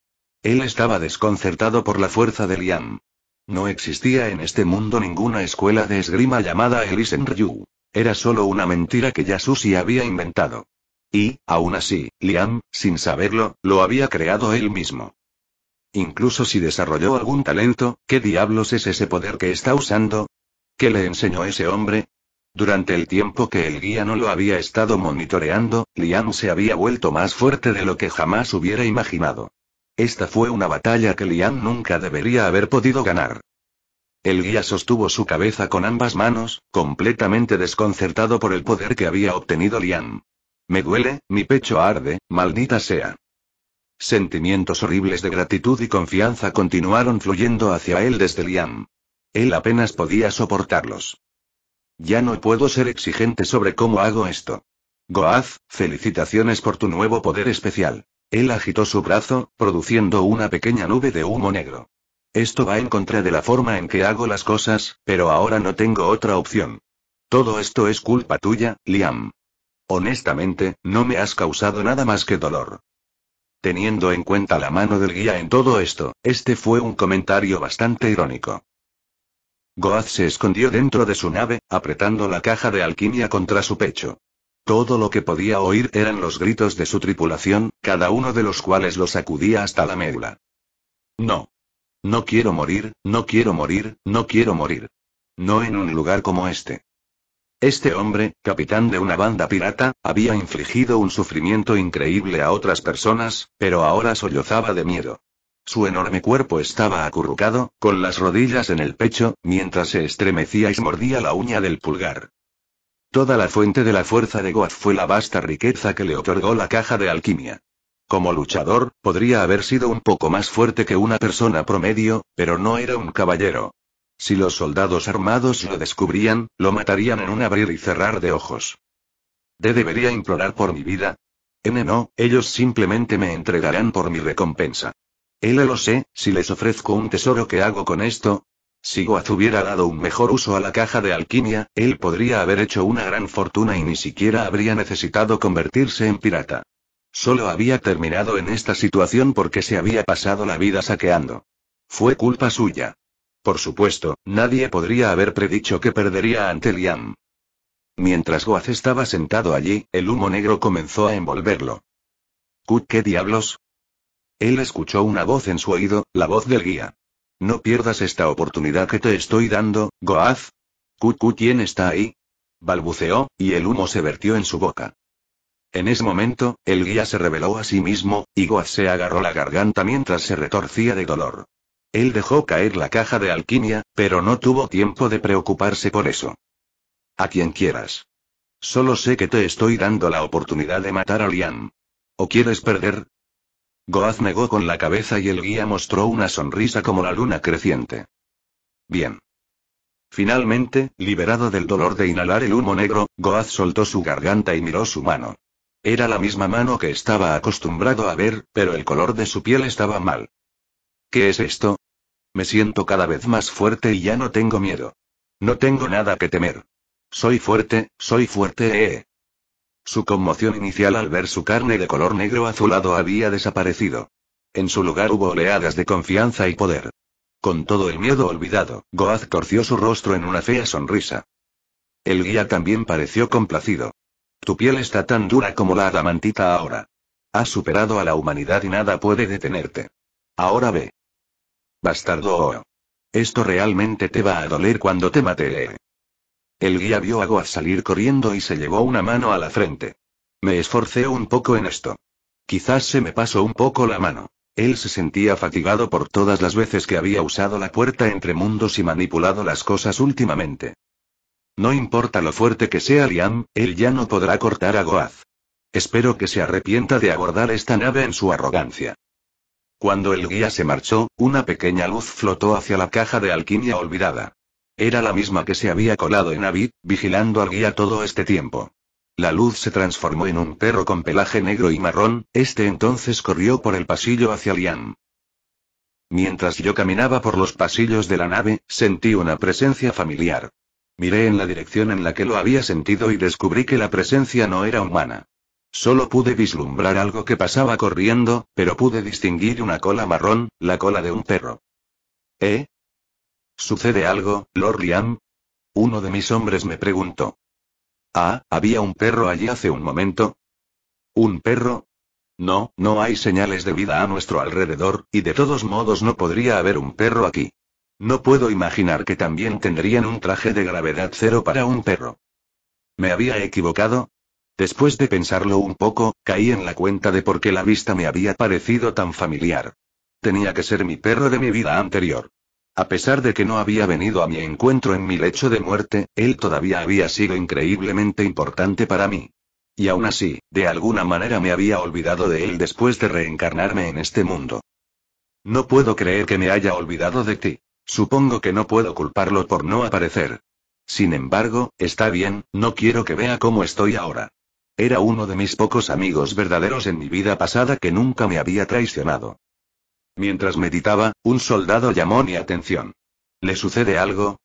Él estaba desconcertado por la fuerza de Liam. No existía en este mundo ninguna escuela de esgrima llamada Elisenryu. Era solo una mentira que Yasushi había inventado. Y, aún así, Liam, sin saberlo, lo había creado él mismo. Incluso si desarrolló algún talento, ¿qué diablos es ese poder que está usando? ¿Qué le enseñó ese hombre? Durante el tiempo que el guía no lo había estado monitoreando, Liam se había vuelto más fuerte de lo que jamás hubiera imaginado. Esta fue una batalla que Liam nunca debería haber podido ganar. El guía sostuvo su cabeza con ambas manos, completamente desconcertado por el poder que había obtenido Liam. Me duele, mi pecho arde, maldita sea. Sentimientos horribles de gratitud y confianza continuaron fluyendo hacia él desde Liam. Él apenas podía soportarlos. Ya no puedo ser exigente sobre cómo hago esto. Goaz, felicitaciones por tu nuevo poder especial. Él agitó su brazo, produciendo una pequeña nube de humo negro. Esto va en contra de la forma en que hago las cosas, pero ahora no tengo otra opción. Todo esto es culpa tuya, Liam. Honestamente, no me has causado nada más que dolor. Teniendo en cuenta la mano del guía en todo esto, este fue un comentario bastante irónico. Goaz se escondió dentro de su nave, apretando la caja de alquimia contra su pecho. Todo lo que podía oír eran los gritos de su tripulación, cada uno de los cuales lo sacudía hasta la médula. No. No quiero morir, no quiero morir, no quiero morir. No en un lugar como este. Este hombre, capitán de una banda pirata, había infligido un sufrimiento increíble a otras personas, pero ahora sollozaba de miedo. Su enorme cuerpo estaba acurrucado, con las rodillas en el pecho, mientras se estremecía y se mordía la uña del pulgar. Toda la fuente de la fuerza de Goaz fue la vasta riqueza que le otorgó la caja de alquimia. Como luchador, podría haber sido un poco más fuerte que una persona promedio, pero no era un caballero. Si los soldados armados lo descubrían, lo matarían en un abrir y cerrar de ojos. ¿De debería implorar por mi vida? N no, ellos simplemente me entregarán por mi recompensa. Él lo sé, si les ofrezco un tesoro que hago con esto. Si Goaz hubiera dado un mejor uso a la caja de alquimia, él podría haber hecho una gran fortuna y ni siquiera habría necesitado convertirse en pirata. Solo había terminado en esta situación porque se había pasado la vida saqueando. Fue culpa suya. Por supuesto, nadie podría haber predicho que perdería ante Liam. Mientras Goaz estaba sentado allí, el humo negro comenzó a envolverlo. ¿Qué diablos? Él escuchó una voz en su oído, la voz del guía. No pierdas esta oportunidad que te estoy dando, Goaz. Cucu, ¿quién está ahí? balbuceó, y el humo se vertió en su boca. En ese momento, el guía se reveló a sí mismo, y Goaz se agarró la garganta mientras se retorcía de dolor. Él dejó caer la caja de alquimia, pero no tuvo tiempo de preocuparse por eso. A quien quieras. Solo sé que te estoy dando la oportunidad de matar a Lian. ¿O quieres perder? Goaz negó con la cabeza y el guía mostró una sonrisa como la luna creciente. Bien. Finalmente, liberado del dolor de inhalar el humo negro, Goaz soltó su garganta y miró su mano. Era la misma mano que estaba acostumbrado a ver, pero el color de su piel estaba mal. ¿Qué es esto? Me siento cada vez más fuerte y ya no tengo miedo. No tengo nada que temer. Soy fuerte, soy fuerte, eh. Su conmoción inicial al ver su carne de color negro azulado había desaparecido. En su lugar hubo oleadas de confianza y poder. Con todo el miedo olvidado, Goaz corció su rostro en una fea sonrisa. El guía también pareció complacido. Tu piel está tan dura como la adamantita ahora. Has superado a la humanidad y nada puede detenerte. Ahora ve. Bastardo. Oh. Esto realmente te va a doler cuando te mate. Eh. El guía vio a Goaz salir corriendo y se llevó una mano a la frente. Me esforcé un poco en esto. Quizás se me pasó un poco la mano. Él se sentía fatigado por todas las veces que había usado la puerta entre mundos y manipulado las cosas últimamente. No importa lo fuerte que sea Liam, él ya no podrá cortar a Goaz. Espero que se arrepienta de abordar esta nave en su arrogancia. Cuando el guía se marchó, una pequeña luz flotó hacia la caja de alquimia olvidada. Era la misma que se había colado en Avid, vigilando al guía todo este tiempo. La luz se transformó en un perro con pelaje negro y marrón, este entonces corrió por el pasillo hacia Liam. Mientras yo caminaba por los pasillos de la nave, sentí una presencia familiar. Miré en la dirección en la que lo había sentido y descubrí que la presencia no era humana. Solo pude vislumbrar algo que pasaba corriendo, pero pude distinguir una cola marrón, la cola de un perro. ¿Eh? ¿Sucede algo, Lord Liam? Uno de mis hombres me preguntó. Ah, ¿había un perro allí hace un momento? ¿Un perro? No, no hay señales de vida a nuestro alrededor, y de todos modos no podría haber un perro aquí. No puedo imaginar que también tendrían un traje de gravedad cero para un perro. ¿Me había equivocado? Después de pensarlo un poco, caí en la cuenta de por qué la vista me había parecido tan familiar. Tenía que ser mi perro de mi vida anterior. A pesar de que no había venido a mi encuentro en mi lecho de muerte, él todavía había sido increíblemente importante para mí. Y aún así, de alguna manera me había olvidado de él después de reencarnarme en este mundo. No puedo creer que me haya olvidado de ti. Supongo que no puedo culparlo por no aparecer. Sin embargo, está bien, no quiero que vea cómo estoy ahora. Era uno de mis pocos amigos verdaderos en mi vida pasada que nunca me había traicionado. Mientras meditaba, un soldado llamó mi atención. ¿Le sucede algo?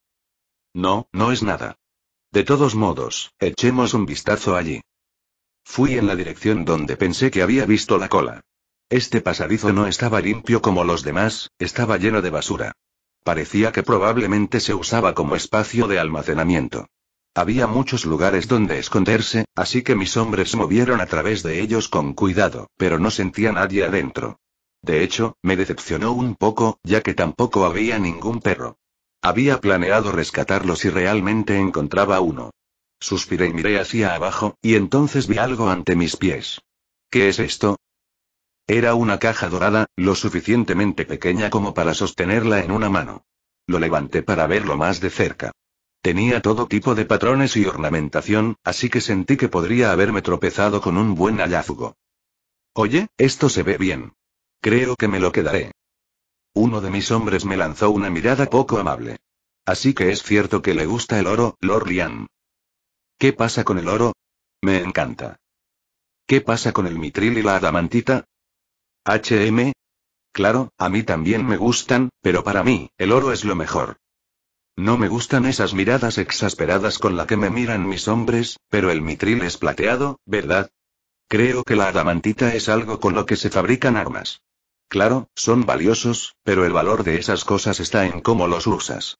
No, no es nada. De todos modos, echemos un vistazo allí. Fui en la dirección donde pensé que había visto la cola. Este pasadizo no estaba limpio como los demás, estaba lleno de basura. Parecía que probablemente se usaba como espacio de almacenamiento. Había muchos lugares donde esconderse, así que mis hombres movieron a través de ellos con cuidado, pero no sentía nadie adentro. De hecho, me decepcionó un poco, ya que tampoco había ningún perro. Había planeado rescatarlo si realmente encontraba uno. Suspiré y miré hacia abajo, y entonces vi algo ante mis pies. ¿Qué es esto? Era una caja dorada, lo suficientemente pequeña como para sostenerla en una mano. Lo levanté para verlo más de cerca. Tenía todo tipo de patrones y ornamentación, así que sentí que podría haberme tropezado con un buen hallazgo. Oye, esto se ve bien. Creo que me lo quedaré. Uno de mis hombres me lanzó una mirada poco amable. Así que es cierto que le gusta el oro, Lorian. ¿Qué pasa con el oro? Me encanta. ¿Qué pasa con el mitril y la adamantita? HM. Claro, a mí también me gustan, pero para mí, el oro es lo mejor. No me gustan esas miradas exasperadas con la que me miran mis hombres, pero el mitril es plateado, ¿verdad? Creo que la adamantita es algo con lo que se fabrican armas. Claro, son valiosos, pero el valor de esas cosas está en cómo los usas.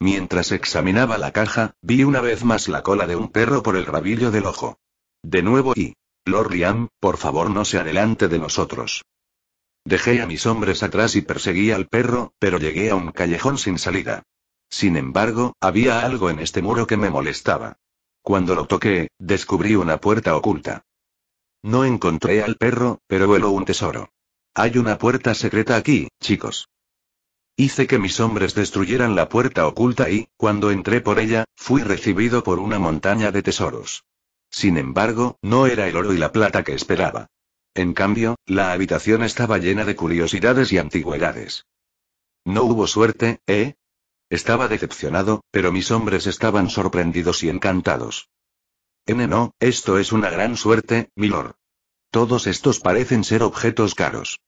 Mientras examinaba la caja, vi una vez más la cola de un perro por el rabillo del ojo. De nuevo y... Lord por favor no se adelante de nosotros. Dejé a mis hombres atrás y perseguí al perro, pero llegué a un callejón sin salida. Sin embargo, había algo en este muro que me molestaba. Cuando lo toqué, descubrí una puerta oculta. No encontré al perro, pero vuelo un tesoro. Hay una puerta secreta aquí, chicos. Hice que mis hombres destruyeran la puerta oculta y, cuando entré por ella, fui recibido por una montaña de tesoros. Sin embargo, no era el oro y la plata que esperaba. En cambio, la habitación estaba llena de curiosidades y antigüedades. No hubo suerte, ¿eh? Estaba decepcionado, pero mis hombres estaban sorprendidos y encantados. N. No, esto es una gran suerte, milord. Todos estos parecen ser objetos caros.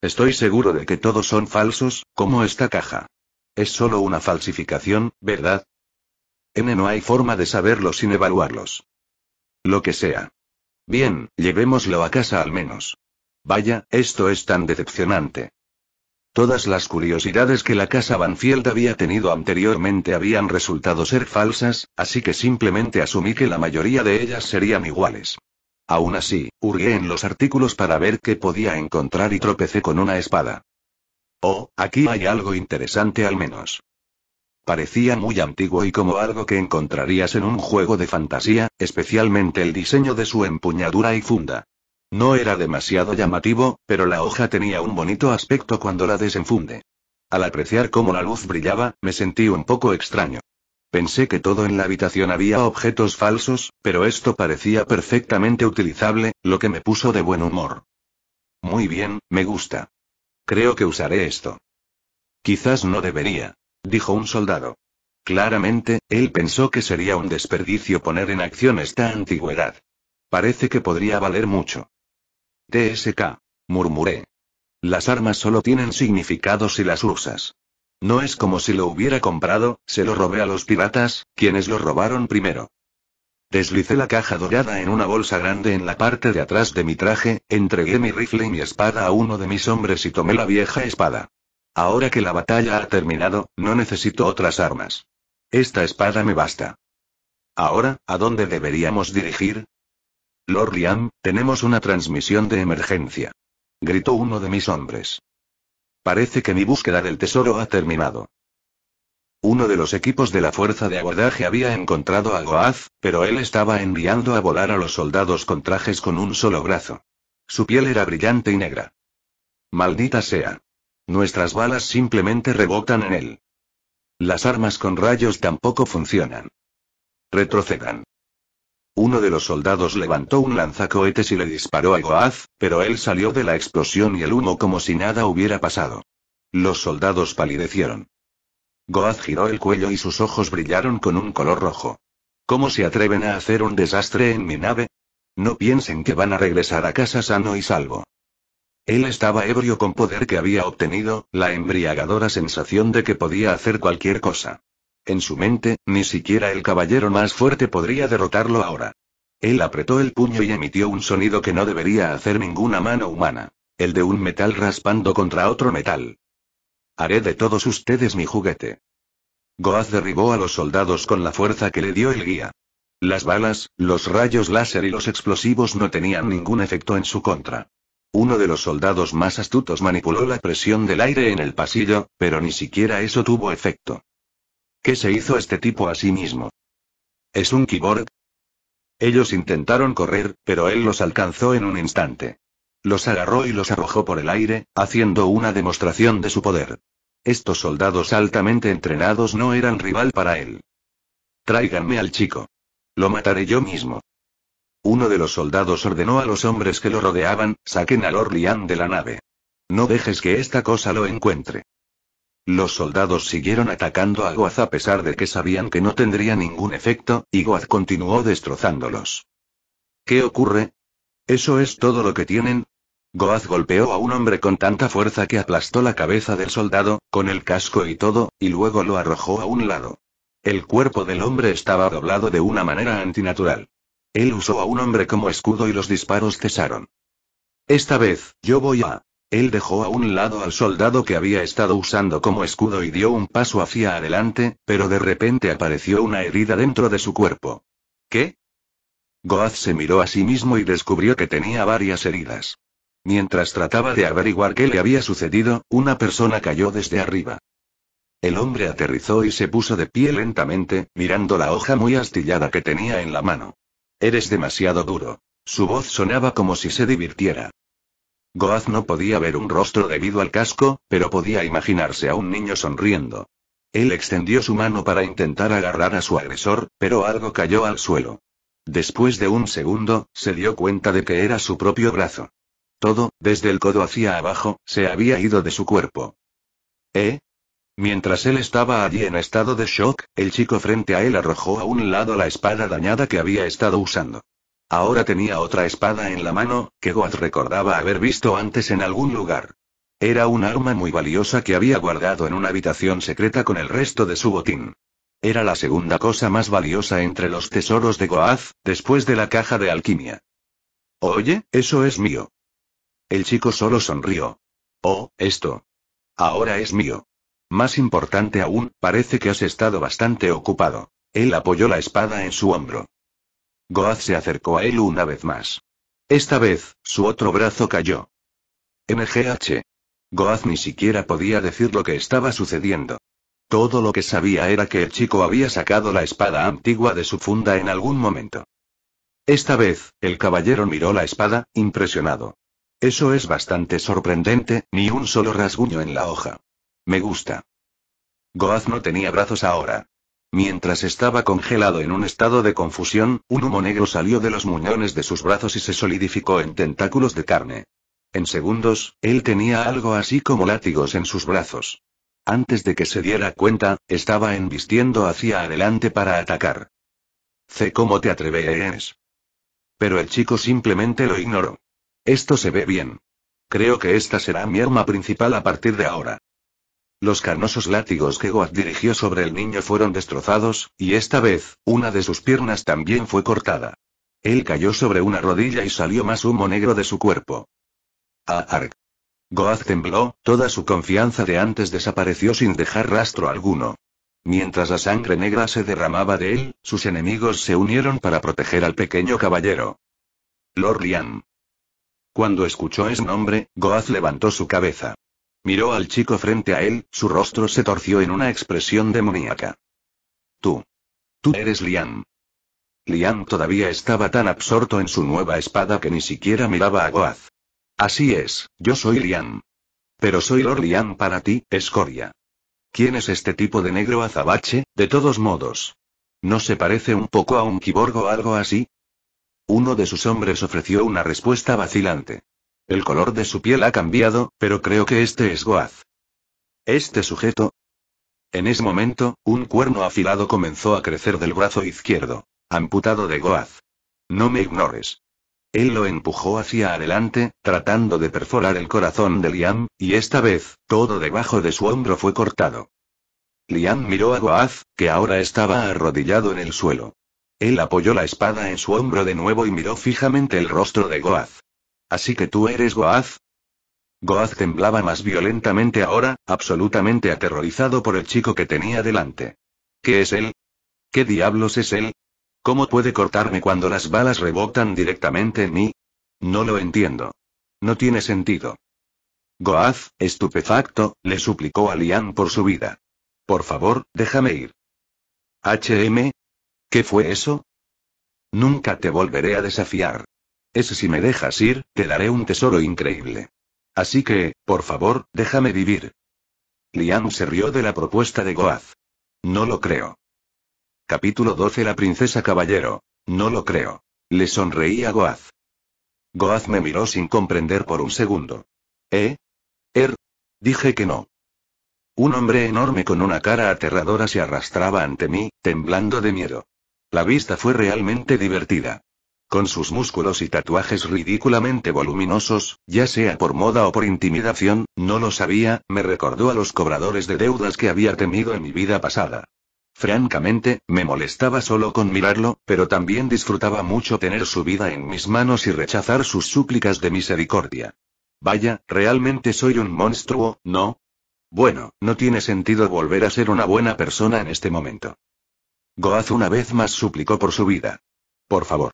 Estoy seguro de que todos son falsos, como esta caja. Es solo una falsificación, ¿verdad? N. No hay forma de saberlo sin evaluarlos. Lo que sea. Bien, llevémoslo a casa al menos. Vaya, esto es tan decepcionante. Todas las curiosidades que la casa Banfield había tenido anteriormente habían resultado ser falsas, así que simplemente asumí que la mayoría de ellas serían iguales. Aún así, hurgué en los artículos para ver qué podía encontrar y tropecé con una espada. Oh, aquí hay algo interesante al menos. Parecía muy antiguo y como algo que encontrarías en un juego de fantasía, especialmente el diseño de su empuñadura y funda. No era demasiado llamativo, pero la hoja tenía un bonito aspecto cuando la desenfunde. Al apreciar cómo la luz brillaba, me sentí un poco extraño. Pensé que todo en la habitación había objetos falsos, pero esto parecía perfectamente utilizable, lo que me puso de buen humor. Muy bien, me gusta. Creo que usaré esto. Quizás no debería, dijo un soldado. Claramente, él pensó que sería un desperdicio poner en acción esta antigüedad. Parece que podría valer mucho. TSK. Murmuré. Las armas solo tienen significado si las usas. No es como si lo hubiera comprado, se lo robé a los piratas, quienes lo robaron primero. Deslicé la caja dorada en una bolsa grande en la parte de atrás de mi traje, entregué mi rifle y mi espada a uno de mis hombres y tomé la vieja espada. Ahora que la batalla ha terminado, no necesito otras armas. Esta espada me basta. Ahora, ¿a dónde deberíamos dirigir? Lord Liam, tenemos una transmisión de emergencia. Gritó uno de mis hombres. Parece que mi búsqueda del tesoro ha terminado. Uno de los equipos de la fuerza de abordaje había encontrado a Goaz, pero él estaba enviando a volar a los soldados con trajes con un solo brazo. Su piel era brillante y negra. Maldita sea. Nuestras balas simplemente rebotan en él. Las armas con rayos tampoco funcionan. Retrocedan. Uno de los soldados levantó un lanzacohetes y le disparó a Goaz, pero él salió de la explosión y el humo como si nada hubiera pasado. Los soldados palidecieron. Goaz giró el cuello y sus ojos brillaron con un color rojo. ¿Cómo se atreven a hacer un desastre en mi nave? No piensen que van a regresar a casa sano y salvo. Él estaba ebrio con poder que había obtenido, la embriagadora sensación de que podía hacer cualquier cosa. En su mente, ni siquiera el caballero más fuerte podría derrotarlo ahora. Él apretó el puño y emitió un sonido que no debería hacer ninguna mano humana, el de un metal raspando contra otro metal. Haré de todos ustedes mi juguete. Goaz derribó a los soldados con la fuerza que le dio el guía. Las balas, los rayos láser y los explosivos no tenían ningún efecto en su contra. Uno de los soldados más astutos manipuló la presión del aire en el pasillo, pero ni siquiera eso tuvo efecto. ¿Qué se hizo este tipo a sí mismo? ¿Es un kiborg? Ellos intentaron correr, pero él los alcanzó en un instante. Los agarró y los arrojó por el aire, haciendo una demostración de su poder. Estos soldados altamente entrenados no eran rival para él. Tráiganme al chico. Lo mataré yo mismo. Uno de los soldados ordenó a los hombres que lo rodeaban, saquen al Orlián de la nave. No dejes que esta cosa lo encuentre. Los soldados siguieron atacando a Goaz a pesar de que sabían que no tendría ningún efecto, y Goaz continuó destrozándolos. ¿Qué ocurre? ¿Eso es todo lo que tienen? Goaz golpeó a un hombre con tanta fuerza que aplastó la cabeza del soldado, con el casco y todo, y luego lo arrojó a un lado. El cuerpo del hombre estaba doblado de una manera antinatural. Él usó a un hombre como escudo y los disparos cesaron. Esta vez, yo voy a... Él dejó a un lado al soldado que había estado usando como escudo y dio un paso hacia adelante, pero de repente apareció una herida dentro de su cuerpo. ¿Qué? Goaz se miró a sí mismo y descubrió que tenía varias heridas. Mientras trataba de averiguar qué le había sucedido, una persona cayó desde arriba. El hombre aterrizó y se puso de pie lentamente, mirando la hoja muy astillada que tenía en la mano. Eres demasiado duro. Su voz sonaba como si se divirtiera. Goaz no podía ver un rostro debido al casco, pero podía imaginarse a un niño sonriendo. Él extendió su mano para intentar agarrar a su agresor, pero algo cayó al suelo. Después de un segundo, se dio cuenta de que era su propio brazo. Todo, desde el codo hacia abajo, se había ido de su cuerpo. ¿Eh? Mientras él estaba allí en estado de shock, el chico frente a él arrojó a un lado la espada dañada que había estado usando. Ahora tenía otra espada en la mano, que Goaz recordaba haber visto antes en algún lugar. Era un arma muy valiosa que había guardado en una habitación secreta con el resto de su botín. Era la segunda cosa más valiosa entre los tesoros de Goaz, después de la caja de alquimia. Oye, eso es mío. El chico solo sonrió. Oh, esto. Ahora es mío. Más importante aún, parece que has estado bastante ocupado. Él apoyó la espada en su hombro. Goaz se acercó a él una vez más. Esta vez, su otro brazo cayó. MGH. Goaz ni siquiera podía decir lo que estaba sucediendo. Todo lo que sabía era que el chico había sacado la espada antigua de su funda en algún momento. Esta vez, el caballero miró la espada, impresionado. Eso es bastante sorprendente, ni un solo rasguño en la hoja. Me gusta. Goaz no tenía brazos ahora, Mientras estaba congelado en un estado de confusión, un humo negro salió de los muñones de sus brazos y se solidificó en tentáculos de carne. En segundos, él tenía algo así como látigos en sus brazos. Antes de que se diera cuenta, estaba embistiendo hacia adelante para atacar. Sé cómo te atreves. Pero el chico simplemente lo ignoró. Esto se ve bien. Creo que esta será mi arma principal a partir de ahora. Los carnosos látigos que goath dirigió sobre el niño fueron destrozados, y esta vez, una de sus piernas también fue cortada. Él cayó sobre una rodilla y salió más humo negro de su cuerpo. Ah, Ark. Goaz tembló, toda su confianza de antes desapareció sin dejar rastro alguno. Mientras la sangre negra se derramaba de él, sus enemigos se unieron para proteger al pequeño caballero. Lorian. Cuando escuchó ese nombre, Goaz levantó su cabeza. Miró al chico frente a él, su rostro se torció en una expresión demoníaca. Tú. Tú eres Lian. Lian todavía estaba tan absorto en su nueva espada que ni siquiera miraba a Goaz. Así es, yo soy Liam. Pero soy Lord Lian para ti, escoria. ¿Quién es este tipo de negro azabache, de todos modos? ¿No se parece un poco a un kiborgo o algo así? Uno de sus hombres ofreció una respuesta vacilante. El color de su piel ha cambiado, pero creo que este es Goaz. Este sujeto. En ese momento, un cuerno afilado comenzó a crecer del brazo izquierdo, amputado de Goaz. No me ignores. Él lo empujó hacia adelante, tratando de perforar el corazón de Liam, y esta vez, todo debajo de su hombro fue cortado. Liam miró a Goaz, que ahora estaba arrodillado en el suelo. Él apoyó la espada en su hombro de nuevo y miró fijamente el rostro de Goaz. Así que tú eres Goaz. Goaz temblaba más violentamente ahora, absolutamente aterrorizado por el chico que tenía delante. ¿Qué es él? ¿Qué diablos es él? ¿Cómo puede cortarme cuando las balas rebotan directamente en mí? No lo entiendo. No tiene sentido. Goaz, estupefacto, le suplicó a Lian por su vida. Por favor, déjame ir. HM. ¿Qué fue eso? Nunca te volveré a desafiar. Ese si me dejas ir, te daré un tesoro increíble. Así que, por favor, déjame vivir. Liam se rió de la propuesta de Goaz. No lo creo. Capítulo 12 La princesa caballero. No lo creo. Le sonreí a Goaz. Goaz me miró sin comprender por un segundo. ¿Eh? Er. Dije que no. Un hombre enorme con una cara aterradora se arrastraba ante mí, temblando de miedo. La vista fue realmente divertida con sus músculos y tatuajes ridículamente voluminosos, ya sea por moda o por intimidación, no lo sabía, me recordó a los cobradores de deudas que había temido en mi vida pasada. Francamente, me molestaba solo con mirarlo, pero también disfrutaba mucho tener su vida en mis manos y rechazar sus súplicas de misericordia. Vaya, realmente soy un monstruo, ¿no? Bueno, no tiene sentido volver a ser una buena persona en este momento. Goaz una vez más suplicó por su vida. Por favor.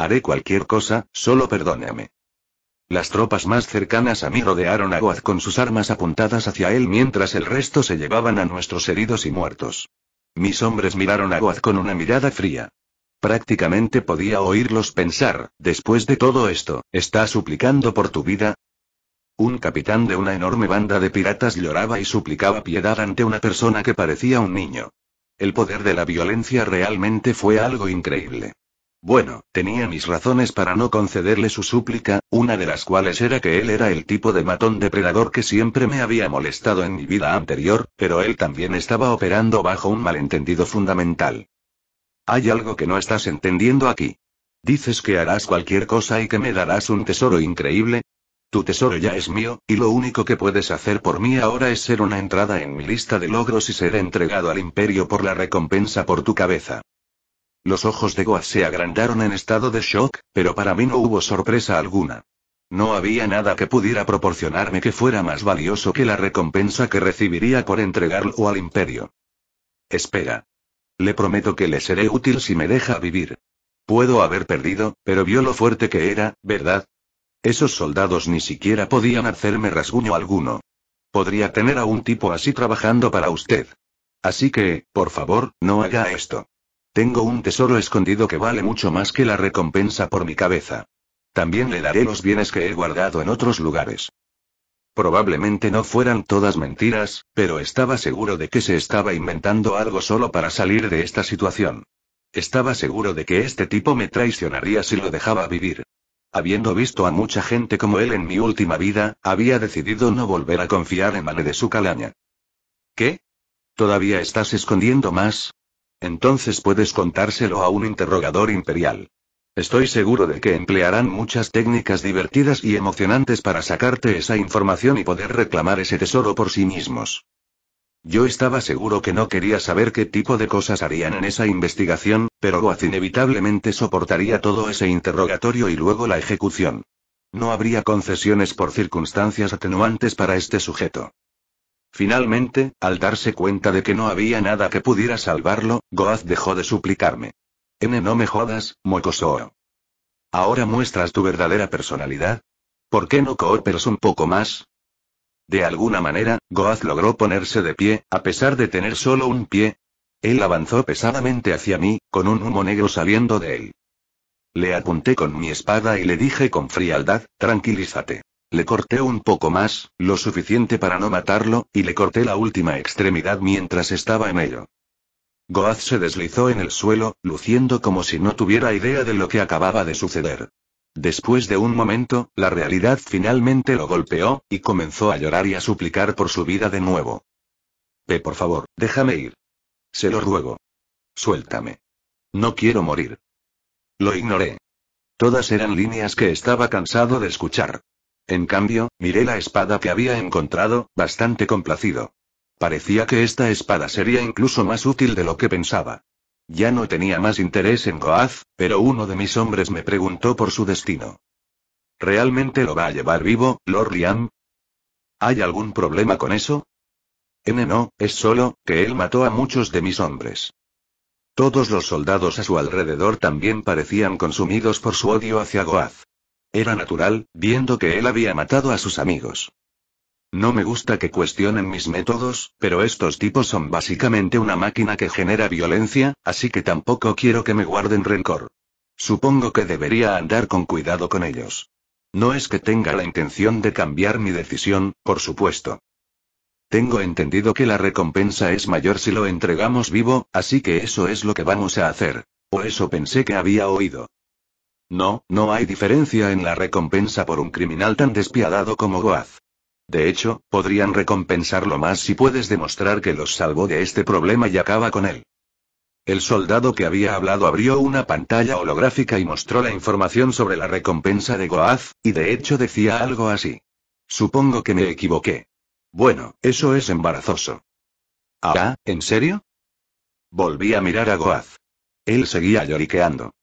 Haré cualquier cosa, solo perdóname. Las tropas más cercanas a mí rodearon a Goaz con sus armas apuntadas hacia él mientras el resto se llevaban a nuestros heridos y muertos. Mis hombres miraron a Goaz con una mirada fría. Prácticamente podía oírlos pensar, después de todo esto, ¿está suplicando por tu vida? Un capitán de una enorme banda de piratas lloraba y suplicaba piedad ante una persona que parecía un niño. El poder de la violencia realmente fue algo increíble. Bueno, tenía mis razones para no concederle su súplica, una de las cuales era que él era el tipo de matón depredador que siempre me había molestado en mi vida anterior, pero él también estaba operando bajo un malentendido fundamental. Hay algo que no estás entendiendo aquí. Dices que harás cualquier cosa y que me darás un tesoro increíble. Tu tesoro ya es mío, y lo único que puedes hacer por mí ahora es ser una entrada en mi lista de logros y ser entregado al imperio por la recompensa por tu cabeza. Los ojos de Goa se agrandaron en estado de shock, pero para mí no hubo sorpresa alguna. No había nada que pudiera proporcionarme que fuera más valioso que la recompensa que recibiría por entregarlo al imperio. Espera. Le prometo que le seré útil si me deja vivir. Puedo haber perdido, pero vio lo fuerte que era, ¿verdad? Esos soldados ni siquiera podían hacerme rasguño alguno. Podría tener a un tipo así trabajando para usted. Así que, por favor, no haga esto. Tengo un tesoro escondido que vale mucho más que la recompensa por mi cabeza. También le daré los bienes que he guardado en otros lugares. Probablemente no fueran todas mentiras, pero estaba seguro de que se estaba inventando algo solo para salir de esta situación. Estaba seguro de que este tipo me traicionaría si lo dejaba vivir. Habiendo visto a mucha gente como él en mi última vida, había decidido no volver a confiar en Mane de su calaña. ¿Qué? ¿Todavía estás escondiendo más? Entonces puedes contárselo a un interrogador imperial. Estoy seguro de que emplearán muchas técnicas divertidas y emocionantes para sacarte esa información y poder reclamar ese tesoro por sí mismos. Yo estaba seguro que no quería saber qué tipo de cosas harían en esa investigación, pero Goaz inevitablemente soportaría todo ese interrogatorio y luego la ejecución. No habría concesiones por circunstancias atenuantes para este sujeto. Finalmente, al darse cuenta de que no había nada que pudiera salvarlo, Goaz dejó de suplicarme. N no me jodas, mocoso! Ahora muestras tu verdadera personalidad. ¿Por qué no cooperas un poco más? De alguna manera, Goaz logró ponerse de pie, a pesar de tener solo un pie. Él avanzó pesadamente hacia mí, con un humo negro saliendo de él. Le apunté con mi espada y le dije con frialdad, tranquilízate. Le corté un poco más, lo suficiente para no matarlo, y le corté la última extremidad mientras estaba en ello. Goaz se deslizó en el suelo, luciendo como si no tuviera idea de lo que acababa de suceder. Después de un momento, la realidad finalmente lo golpeó, y comenzó a llorar y a suplicar por su vida de nuevo. Pe, por favor, déjame ir. Se lo ruego. Suéltame. No quiero morir. Lo ignoré. Todas eran líneas que estaba cansado de escuchar. En cambio, miré la espada que había encontrado, bastante complacido. Parecía que esta espada sería incluso más útil de lo que pensaba. Ya no tenía más interés en Goaz, pero uno de mis hombres me preguntó por su destino. ¿Realmente lo va a llevar vivo, Lord Liam? ¿Hay algún problema con eso? N no, es solo, que él mató a muchos de mis hombres. Todos los soldados a su alrededor también parecían consumidos por su odio hacia Goaz. Era natural, viendo que él había matado a sus amigos. No me gusta que cuestionen mis métodos, pero estos tipos son básicamente una máquina que genera violencia, así que tampoco quiero que me guarden rencor. Supongo que debería andar con cuidado con ellos. No es que tenga la intención de cambiar mi decisión, por supuesto. Tengo entendido que la recompensa es mayor si lo entregamos vivo, así que eso es lo que vamos a hacer. O eso pensé que había oído. No, no hay diferencia en la recompensa por un criminal tan despiadado como Goaz. De hecho, podrían recompensarlo más si puedes demostrar que los salvó de este problema y acaba con él. El soldado que había hablado abrió una pantalla holográfica y mostró la información sobre la recompensa de Goaz, y de hecho decía algo así. Supongo que me equivoqué. Bueno, eso es embarazoso. ¿Ah, en serio? Volví a mirar a Goaz. Él seguía lloriqueando.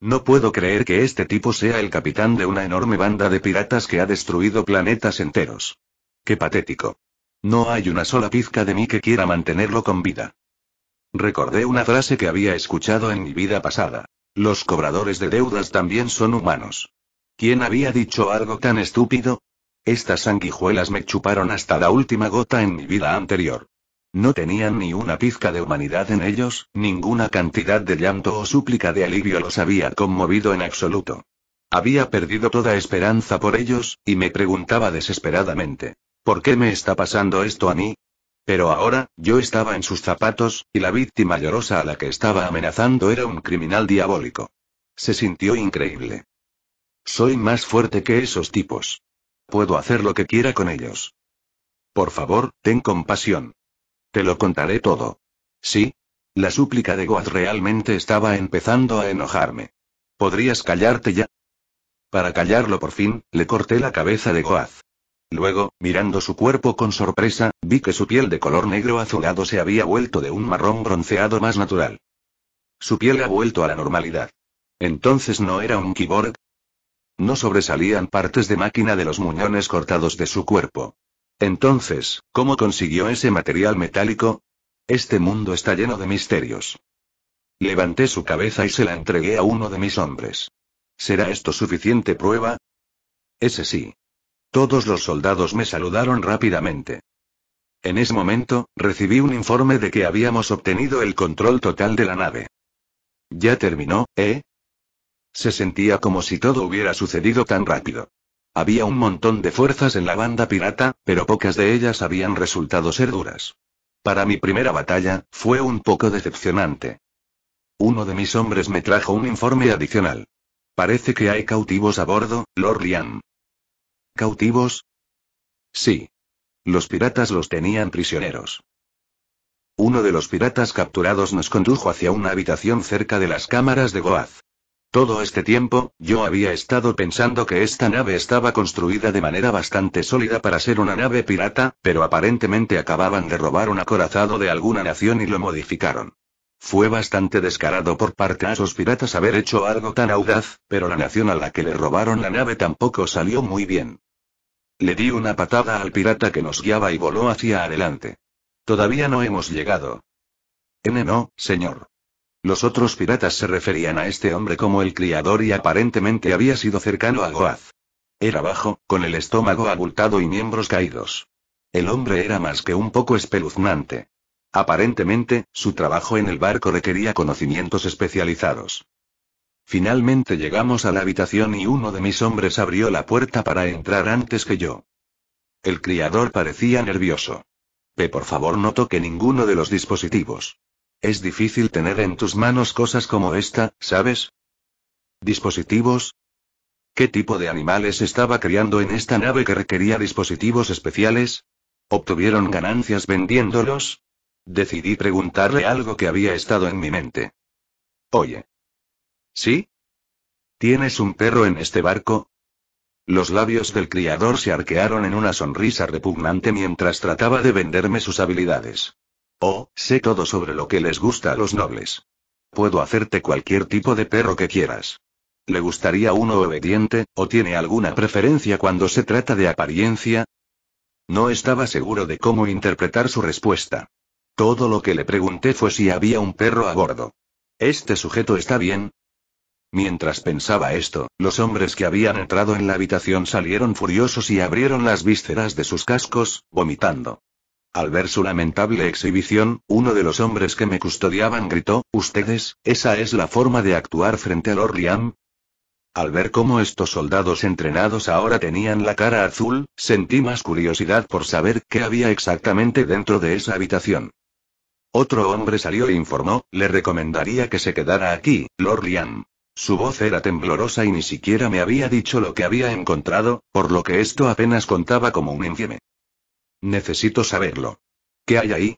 No puedo creer que este tipo sea el capitán de una enorme banda de piratas que ha destruido planetas enteros. Qué patético. No hay una sola pizca de mí que quiera mantenerlo con vida. Recordé una frase que había escuchado en mi vida pasada. Los cobradores de deudas también son humanos. ¿Quién había dicho algo tan estúpido? Estas sanguijuelas me chuparon hasta la última gota en mi vida anterior. No tenían ni una pizca de humanidad en ellos, ninguna cantidad de llanto o súplica de alivio los había conmovido en absoluto. Había perdido toda esperanza por ellos, y me preguntaba desesperadamente, ¿por qué me está pasando esto a mí? Pero ahora, yo estaba en sus zapatos, y la víctima llorosa a la que estaba amenazando era un criminal diabólico. Se sintió increíble. Soy más fuerte que esos tipos. Puedo hacer lo que quiera con ellos. Por favor, ten compasión. Te lo contaré todo. ¿Sí? La súplica de Goaz realmente estaba empezando a enojarme. ¿Podrías callarte ya? Para callarlo por fin, le corté la cabeza de Goaz. Luego, mirando su cuerpo con sorpresa, vi que su piel de color negro azulado se había vuelto de un marrón bronceado más natural. Su piel ha vuelto a la normalidad. Entonces no era un kiborg. No sobresalían partes de máquina de los muñones cortados de su cuerpo. Entonces, ¿cómo consiguió ese material metálico? Este mundo está lleno de misterios. Levanté su cabeza y se la entregué a uno de mis hombres. ¿Será esto suficiente prueba? Ese sí. Todos los soldados me saludaron rápidamente. En ese momento, recibí un informe de que habíamos obtenido el control total de la nave. Ya terminó, ¿eh? Se sentía como si todo hubiera sucedido tan rápido. Había un montón de fuerzas en la banda pirata, pero pocas de ellas habían resultado ser duras. Para mi primera batalla, fue un poco decepcionante. Uno de mis hombres me trajo un informe adicional. Parece que hay cautivos a bordo, Lord ¿Cautivos? Sí. Los piratas los tenían prisioneros. Uno de los piratas capturados nos condujo hacia una habitación cerca de las cámaras de Goaz. Todo este tiempo, yo había estado pensando que esta nave estaba construida de manera bastante sólida para ser una nave pirata, pero aparentemente acababan de robar un acorazado de alguna nación y lo modificaron. Fue bastante descarado por parte de esos piratas haber hecho algo tan audaz, pero la nación a la que le robaron la nave tampoco salió muy bien. Le di una patada al pirata que nos guiaba y voló hacia adelante. Todavía no hemos llegado. N no, señor. Los otros piratas se referían a este hombre como el criador y aparentemente había sido cercano a Goaz. Era bajo, con el estómago abultado y miembros caídos. El hombre era más que un poco espeluznante. Aparentemente, su trabajo en el barco requería conocimientos especializados. Finalmente llegamos a la habitación y uno de mis hombres abrió la puerta para entrar antes que yo. El criador parecía nervioso. Pe por favor no toque ninguno de los dispositivos. Es difícil tener en tus manos cosas como esta, ¿sabes? ¿Dispositivos? ¿Qué tipo de animales estaba criando en esta nave que requería dispositivos especiales? ¿Obtuvieron ganancias vendiéndolos? Decidí preguntarle algo que había estado en mi mente. Oye. ¿Sí? ¿Tienes un perro en este barco? Los labios del criador se arquearon en una sonrisa repugnante mientras trataba de venderme sus habilidades. Oh, sé todo sobre lo que les gusta a los nobles. Puedo hacerte cualquier tipo de perro que quieras. ¿Le gustaría uno obediente, o tiene alguna preferencia cuando se trata de apariencia? No estaba seguro de cómo interpretar su respuesta. Todo lo que le pregunté fue si había un perro a bordo. ¿Este sujeto está bien? Mientras pensaba esto, los hombres que habían entrado en la habitación salieron furiosos y abrieron las vísceras de sus cascos, vomitando. Al ver su lamentable exhibición, uno de los hombres que me custodiaban gritó, ¿Ustedes, esa es la forma de actuar frente Lord Liam?». Al ver cómo estos soldados entrenados ahora tenían la cara azul, sentí más curiosidad por saber qué había exactamente dentro de esa habitación. Otro hombre salió e informó, le recomendaría que se quedara aquí, Lord Liam. Su voz era temblorosa y ni siquiera me había dicho lo que había encontrado, por lo que esto apenas contaba como un infieme. Necesito saberlo. ¿Qué hay ahí?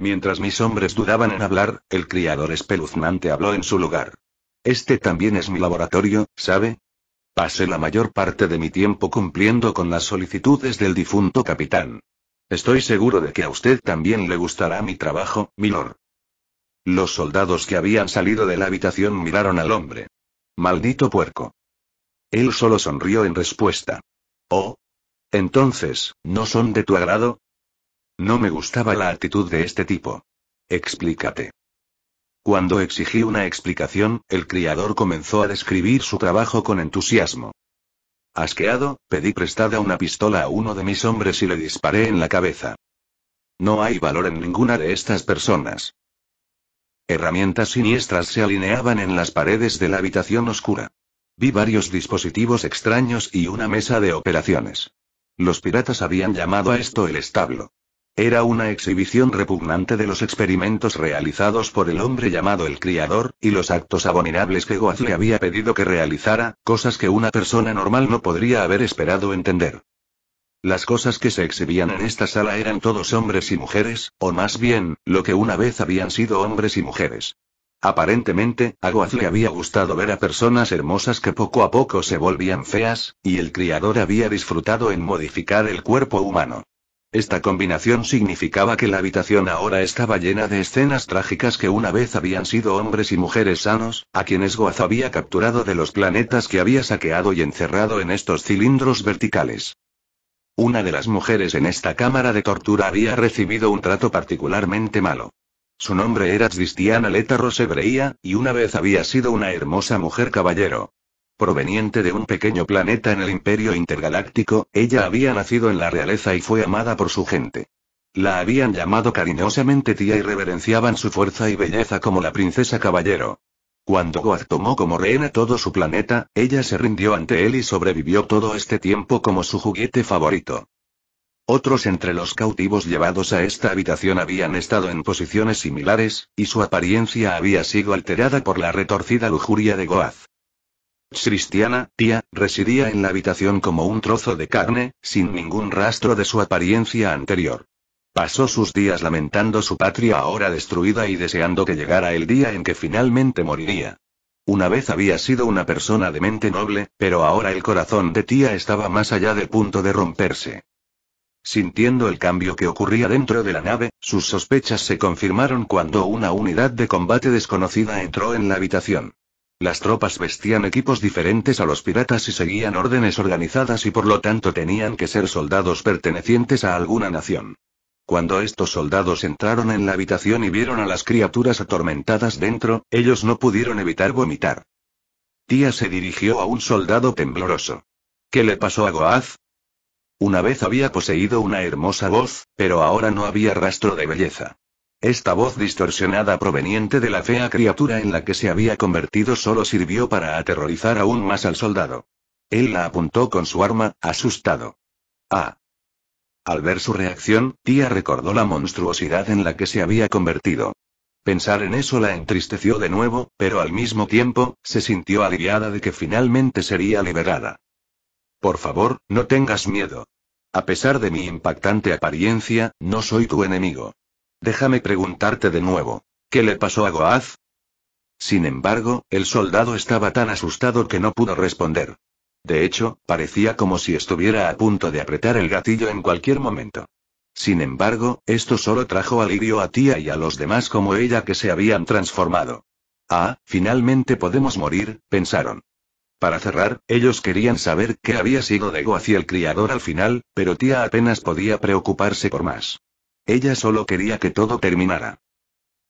Mientras mis hombres dudaban en hablar, el criador espeluznante habló en su lugar. Este también es mi laboratorio, ¿sabe? Pasé la mayor parte de mi tiempo cumpliendo con las solicitudes del difunto capitán. Estoy seguro de que a usted también le gustará mi trabajo, milord. Los soldados que habían salido de la habitación miraron al hombre. Maldito puerco. Él solo sonrió en respuesta. Oh, entonces, ¿no son de tu agrado? No me gustaba la actitud de este tipo. Explícate. Cuando exigí una explicación, el criador comenzó a describir su trabajo con entusiasmo. Asqueado, pedí prestada una pistola a uno de mis hombres y le disparé en la cabeza. No hay valor en ninguna de estas personas. Herramientas siniestras se alineaban en las paredes de la habitación oscura. Vi varios dispositivos extraños y una mesa de operaciones. Los piratas habían llamado a esto el establo. Era una exhibición repugnante de los experimentos realizados por el hombre llamado el criador, y los actos abominables que Goaz le había pedido que realizara, cosas que una persona normal no podría haber esperado entender. Las cosas que se exhibían en esta sala eran todos hombres y mujeres, o más bien, lo que una vez habían sido hombres y mujeres. Aparentemente, a Goaz le había gustado ver a personas hermosas que poco a poco se volvían feas, y el criador había disfrutado en modificar el cuerpo humano. Esta combinación significaba que la habitación ahora estaba llena de escenas trágicas que una vez habían sido hombres y mujeres sanos, a quienes Goaz había capturado de los planetas que había saqueado y encerrado en estos cilindros verticales. Una de las mujeres en esta cámara de tortura había recibido un trato particularmente malo. Su nombre era Cristiana Leta Rosebreía, y una vez había sido una hermosa mujer caballero. Proveniente de un pequeño planeta en el Imperio Intergaláctico, ella había nacido en la realeza y fue amada por su gente. La habían llamado cariñosamente tía y reverenciaban su fuerza y belleza como la princesa caballero. Cuando Goaz tomó como reina todo su planeta, ella se rindió ante él y sobrevivió todo este tiempo como su juguete favorito. Otros entre los cautivos llevados a esta habitación habían estado en posiciones similares, y su apariencia había sido alterada por la retorcida lujuria de Goaz. Cristiana, tía, residía en la habitación como un trozo de carne, sin ningún rastro de su apariencia anterior. Pasó sus días lamentando su patria ahora destruida y deseando que llegara el día en que finalmente moriría. Una vez había sido una persona de mente noble, pero ahora el corazón de tía estaba más allá del punto de romperse. Sintiendo el cambio que ocurría dentro de la nave, sus sospechas se confirmaron cuando una unidad de combate desconocida entró en la habitación. Las tropas vestían equipos diferentes a los piratas y seguían órdenes organizadas y por lo tanto tenían que ser soldados pertenecientes a alguna nación. Cuando estos soldados entraron en la habitación y vieron a las criaturas atormentadas dentro, ellos no pudieron evitar vomitar. Tía se dirigió a un soldado tembloroso. ¿Qué le pasó a Goaz? Una vez había poseído una hermosa voz, pero ahora no había rastro de belleza. Esta voz distorsionada proveniente de la fea criatura en la que se había convertido solo sirvió para aterrorizar aún más al soldado. Él la apuntó con su arma, asustado. Ah. Al ver su reacción, Tía recordó la monstruosidad en la que se había convertido. Pensar en eso la entristeció de nuevo, pero al mismo tiempo, se sintió aliviada de que finalmente sería liberada. Por favor, no tengas miedo. A pesar de mi impactante apariencia, no soy tu enemigo. Déjame preguntarte de nuevo. ¿Qué le pasó a Goaz? Sin embargo, el soldado estaba tan asustado que no pudo responder. De hecho, parecía como si estuviera a punto de apretar el gatillo en cualquier momento. Sin embargo, esto solo trajo alivio a Tía y a los demás como ella que se habían transformado. Ah, finalmente podemos morir, pensaron. Para cerrar, ellos querían saber qué había sido de hacia el criador al final, pero tía apenas podía preocuparse por más. Ella solo quería que todo terminara.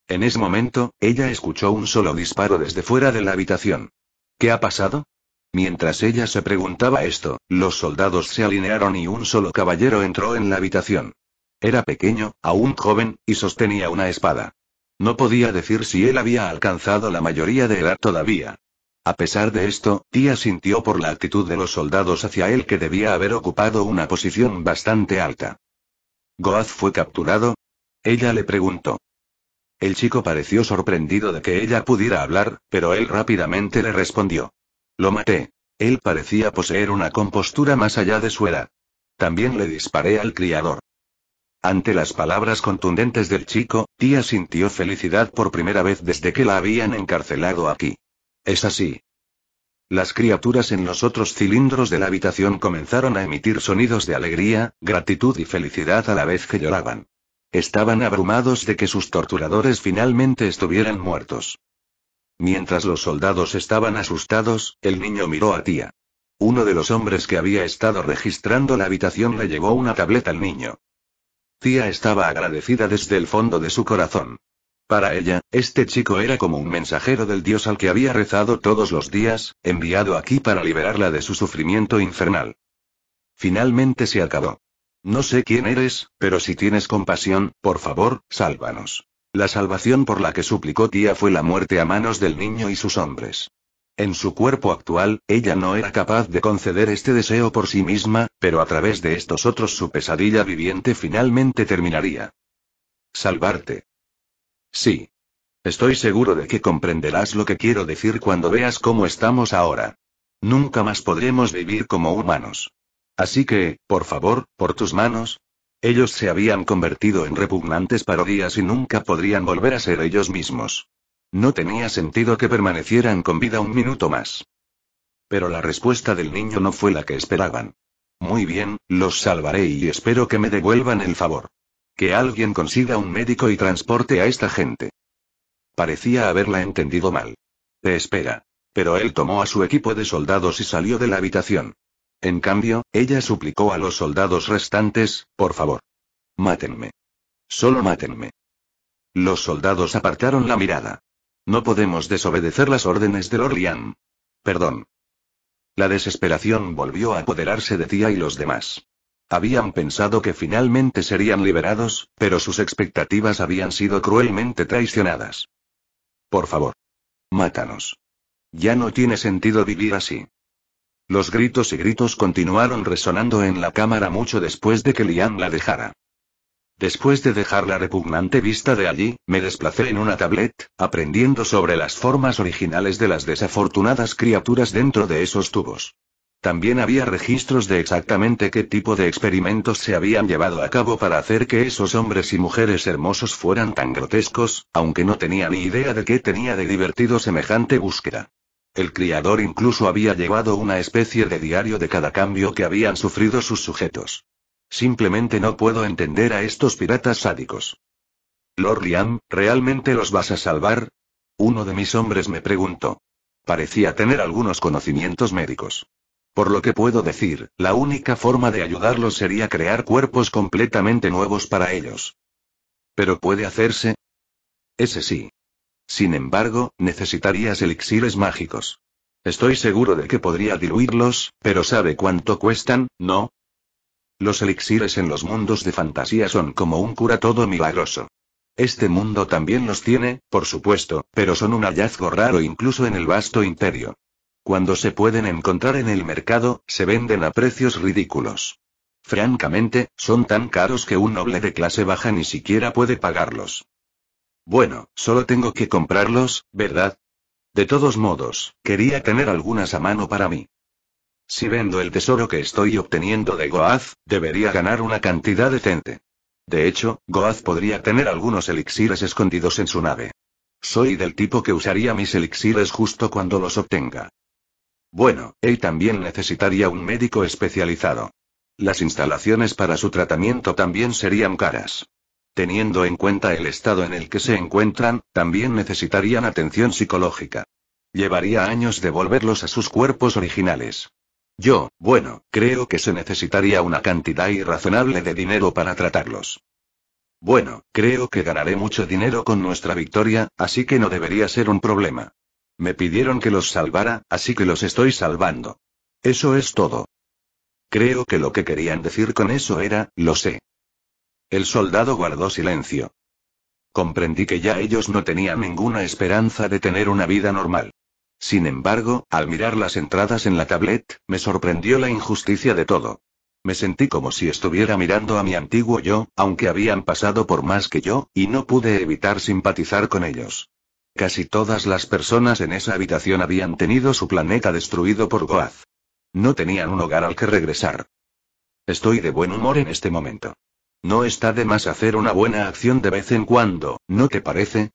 En ese momento, ella escuchó un solo disparo desde fuera de la habitación. ¿Qué ha pasado? Mientras ella se preguntaba esto, los soldados se alinearon y un solo caballero entró en la habitación. Era pequeño, aún joven, y sostenía una espada. No podía decir si él había alcanzado la mayoría de edad todavía, a pesar de esto, Tía sintió por la actitud de los soldados hacia él que debía haber ocupado una posición bastante alta. ¿Goaz fue capturado? Ella le preguntó. El chico pareció sorprendido de que ella pudiera hablar, pero él rápidamente le respondió. Lo maté. Él parecía poseer una compostura más allá de su edad. También le disparé al criador. Ante las palabras contundentes del chico, Tía sintió felicidad por primera vez desde que la habían encarcelado aquí. Es así. Las criaturas en los otros cilindros de la habitación comenzaron a emitir sonidos de alegría, gratitud y felicidad a la vez que lloraban. Estaban abrumados de que sus torturadores finalmente estuvieran muertos. Mientras los soldados estaban asustados, el niño miró a tía. Uno de los hombres que había estado registrando la habitación le llevó una tableta al niño. Tía estaba agradecida desde el fondo de su corazón. Para ella, este chico era como un mensajero del dios al que había rezado todos los días, enviado aquí para liberarla de su sufrimiento infernal. Finalmente se acabó. No sé quién eres, pero si tienes compasión, por favor, sálvanos. La salvación por la que suplicó Tía fue la muerte a manos del niño y sus hombres. En su cuerpo actual, ella no era capaz de conceder este deseo por sí misma, pero a través de estos otros su pesadilla viviente finalmente terminaría. Salvarte. Sí. Estoy seguro de que comprenderás lo que quiero decir cuando veas cómo estamos ahora. Nunca más podremos vivir como humanos. Así que, por favor, por tus manos. Ellos se habían convertido en repugnantes parodias y nunca podrían volver a ser ellos mismos. No tenía sentido que permanecieran con vida un minuto más. Pero la respuesta del niño no fue la que esperaban. Muy bien, los salvaré y espero que me devuelvan el favor. Que alguien consiga un médico y transporte a esta gente. Parecía haberla entendido mal. Te espera. Pero él tomó a su equipo de soldados y salió de la habitación. En cambio, ella suplicó a los soldados restantes, por favor. Mátenme. Solo mátenme. Los soldados apartaron la mirada. No podemos desobedecer las órdenes de Lorlian. Perdón. La desesperación volvió a apoderarse de Tía y los demás. Habían pensado que finalmente serían liberados, pero sus expectativas habían sido cruelmente traicionadas. Por favor. Mátanos. Ya no tiene sentido vivir así. Los gritos y gritos continuaron resonando en la cámara mucho después de que Lian la dejara. Después de dejar la repugnante vista de allí, me desplacé en una tablet, aprendiendo sobre las formas originales de las desafortunadas criaturas dentro de esos tubos. También había registros de exactamente qué tipo de experimentos se habían llevado a cabo para hacer que esos hombres y mujeres hermosos fueran tan grotescos, aunque no tenía ni idea de qué tenía de divertido semejante búsqueda. El criador incluso había llevado una especie de diario de cada cambio que habían sufrido sus sujetos. Simplemente no puedo entender a estos piratas sádicos. Lord ¿realmente los vas a salvar? Uno de mis hombres me preguntó. Parecía tener algunos conocimientos médicos. Por lo que puedo decir, la única forma de ayudarlos sería crear cuerpos completamente nuevos para ellos. ¿Pero puede hacerse? Ese sí. Sin embargo, necesitarías elixires mágicos. Estoy seguro de que podría diluirlos, pero ¿sabe cuánto cuestan, no? Los elixires en los mundos de fantasía son como un cura todo milagroso. Este mundo también los tiene, por supuesto, pero son un hallazgo raro incluso en el vasto imperio. Cuando se pueden encontrar en el mercado, se venden a precios ridículos. Francamente, son tan caros que un noble de clase baja ni siquiera puede pagarlos. Bueno, solo tengo que comprarlos, ¿verdad? De todos modos, quería tener algunas a mano para mí. Si vendo el tesoro que estoy obteniendo de Goaz, debería ganar una cantidad decente. De hecho, Goaz podría tener algunos elixires escondidos en su nave. Soy del tipo que usaría mis elixires justo cuando los obtenga. Bueno, él también necesitaría un médico especializado. Las instalaciones para su tratamiento también serían caras. Teniendo en cuenta el estado en el que se encuentran, también necesitarían atención psicológica. Llevaría años devolverlos a sus cuerpos originales. Yo, bueno, creo que se necesitaría una cantidad irrazonable de dinero para tratarlos. Bueno, creo que ganaré mucho dinero con nuestra victoria, así que no debería ser un problema. Me pidieron que los salvara, así que los estoy salvando. Eso es todo. Creo que lo que querían decir con eso era, lo sé. El soldado guardó silencio. Comprendí que ya ellos no tenían ninguna esperanza de tener una vida normal. Sin embargo, al mirar las entradas en la tablet, me sorprendió la injusticia de todo. Me sentí como si estuviera mirando a mi antiguo yo, aunque habían pasado por más que yo, y no pude evitar simpatizar con ellos. Casi todas las personas en esa habitación habían tenido su planeta destruido por Goaz. No tenían un hogar al que regresar. Estoy de buen humor en este momento. No está de más hacer una buena acción de vez en cuando, ¿no te parece?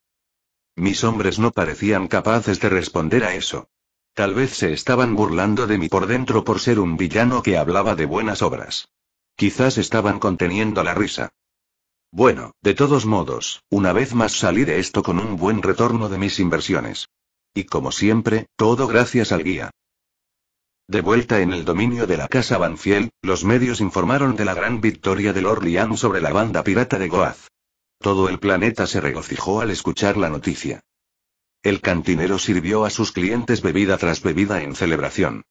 Mis hombres no parecían capaces de responder a eso. Tal vez se estaban burlando de mí por dentro por ser un villano que hablaba de buenas obras. Quizás estaban conteniendo la risa. Bueno, de todos modos, una vez más salí de esto con un buen retorno de mis inversiones. Y como siempre, todo gracias al guía. De vuelta en el dominio de la Casa Banfiel, los medios informaron de la gran victoria del Lorlian sobre la banda pirata de Goaz. Todo el planeta se regocijó al escuchar la noticia. El cantinero sirvió a sus clientes bebida tras bebida en celebración.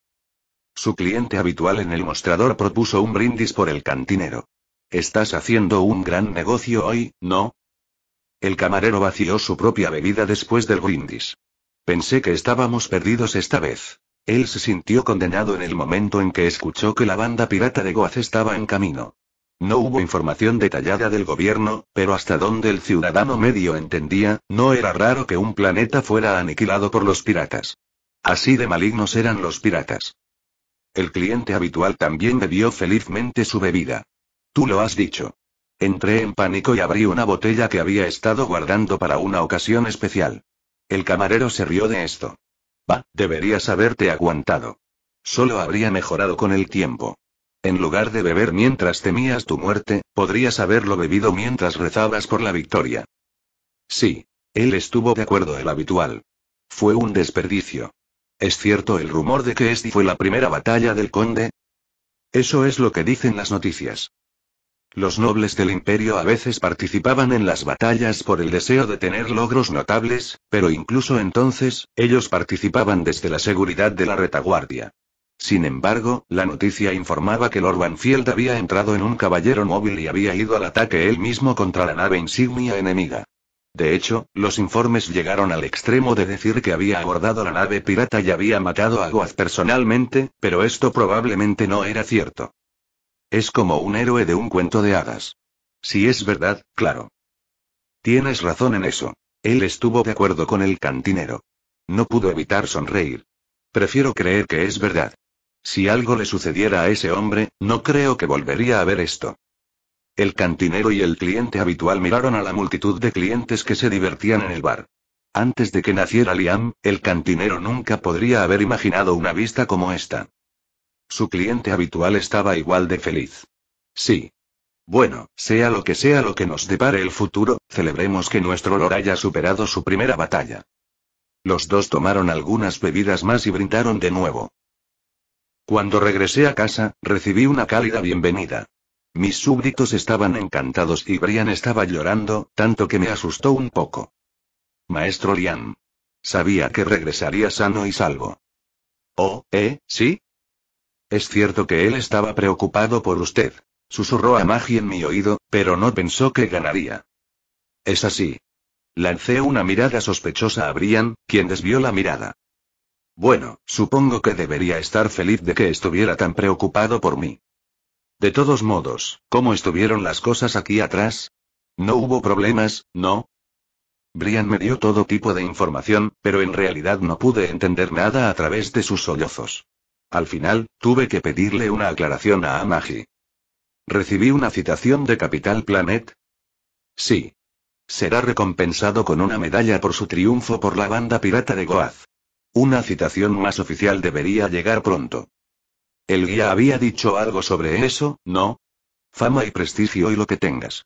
Su cliente habitual en el mostrador propuso un brindis por el cantinero. Estás haciendo un gran negocio hoy, ¿no? El camarero vació su propia bebida después del brindis. Pensé que estábamos perdidos esta vez. Él se sintió condenado en el momento en que escuchó que la banda pirata de Goaz estaba en camino. No hubo información detallada del gobierno, pero hasta donde el ciudadano medio entendía, no era raro que un planeta fuera aniquilado por los piratas. Así de malignos eran los piratas. El cliente habitual también bebió felizmente su bebida. Tú lo has dicho. Entré en pánico y abrí una botella que había estado guardando para una ocasión especial. El camarero se rió de esto. Va, deberías haberte aguantado. Solo habría mejorado con el tiempo. En lugar de beber mientras temías tu muerte, podrías haberlo bebido mientras rezabas por la victoria. Sí. Él estuvo de acuerdo el habitual. Fue un desperdicio. ¿Es cierto el rumor de que este fue la primera batalla del conde? Eso es lo que dicen las noticias. Los nobles del imperio a veces participaban en las batallas por el deseo de tener logros notables, pero incluso entonces, ellos participaban desde la seguridad de la retaguardia. Sin embargo, la noticia informaba que Lord Banfield había entrado en un caballero móvil y había ido al ataque él mismo contra la nave insignia enemiga. De hecho, los informes llegaron al extremo de decir que había abordado la nave pirata y había matado a Goaz personalmente, pero esto probablemente no era cierto. Es como un héroe de un cuento de hadas. Si es verdad, claro. Tienes razón en eso. Él estuvo de acuerdo con el cantinero. No pudo evitar sonreír. Prefiero creer que es verdad. Si algo le sucediera a ese hombre, no creo que volvería a ver esto. El cantinero y el cliente habitual miraron a la multitud de clientes que se divertían en el bar. Antes de que naciera Liam, el cantinero nunca podría haber imaginado una vista como esta. Su cliente habitual estaba igual de feliz. Sí. Bueno, sea lo que sea lo que nos depare el futuro, celebremos que nuestro olor haya superado su primera batalla. Los dos tomaron algunas bebidas más y brindaron de nuevo. Cuando regresé a casa, recibí una cálida bienvenida. Mis súbditos estaban encantados y Brian estaba llorando, tanto que me asustó un poco. Maestro Liam. Sabía que regresaría sano y salvo. Oh, ¿eh? ¿Sí? Es cierto que él estaba preocupado por usted. Susurró a Maggie en mi oído, pero no pensó que ganaría. Es así. Lancé una mirada sospechosa a Brian, quien desvió la mirada. Bueno, supongo que debería estar feliz de que estuviera tan preocupado por mí. De todos modos, ¿cómo estuvieron las cosas aquí atrás? No hubo problemas, ¿no? Brian me dio todo tipo de información, pero en realidad no pude entender nada a través de sus sollozos. Al final, tuve que pedirle una aclaración a Amagi. ¿Recibí una citación de Capital Planet? Sí. Será recompensado con una medalla por su triunfo por la banda pirata de Goaz. Una citación más oficial debería llegar pronto. El guía había dicho algo sobre eso, ¿no? Fama y prestigio y lo que tengas.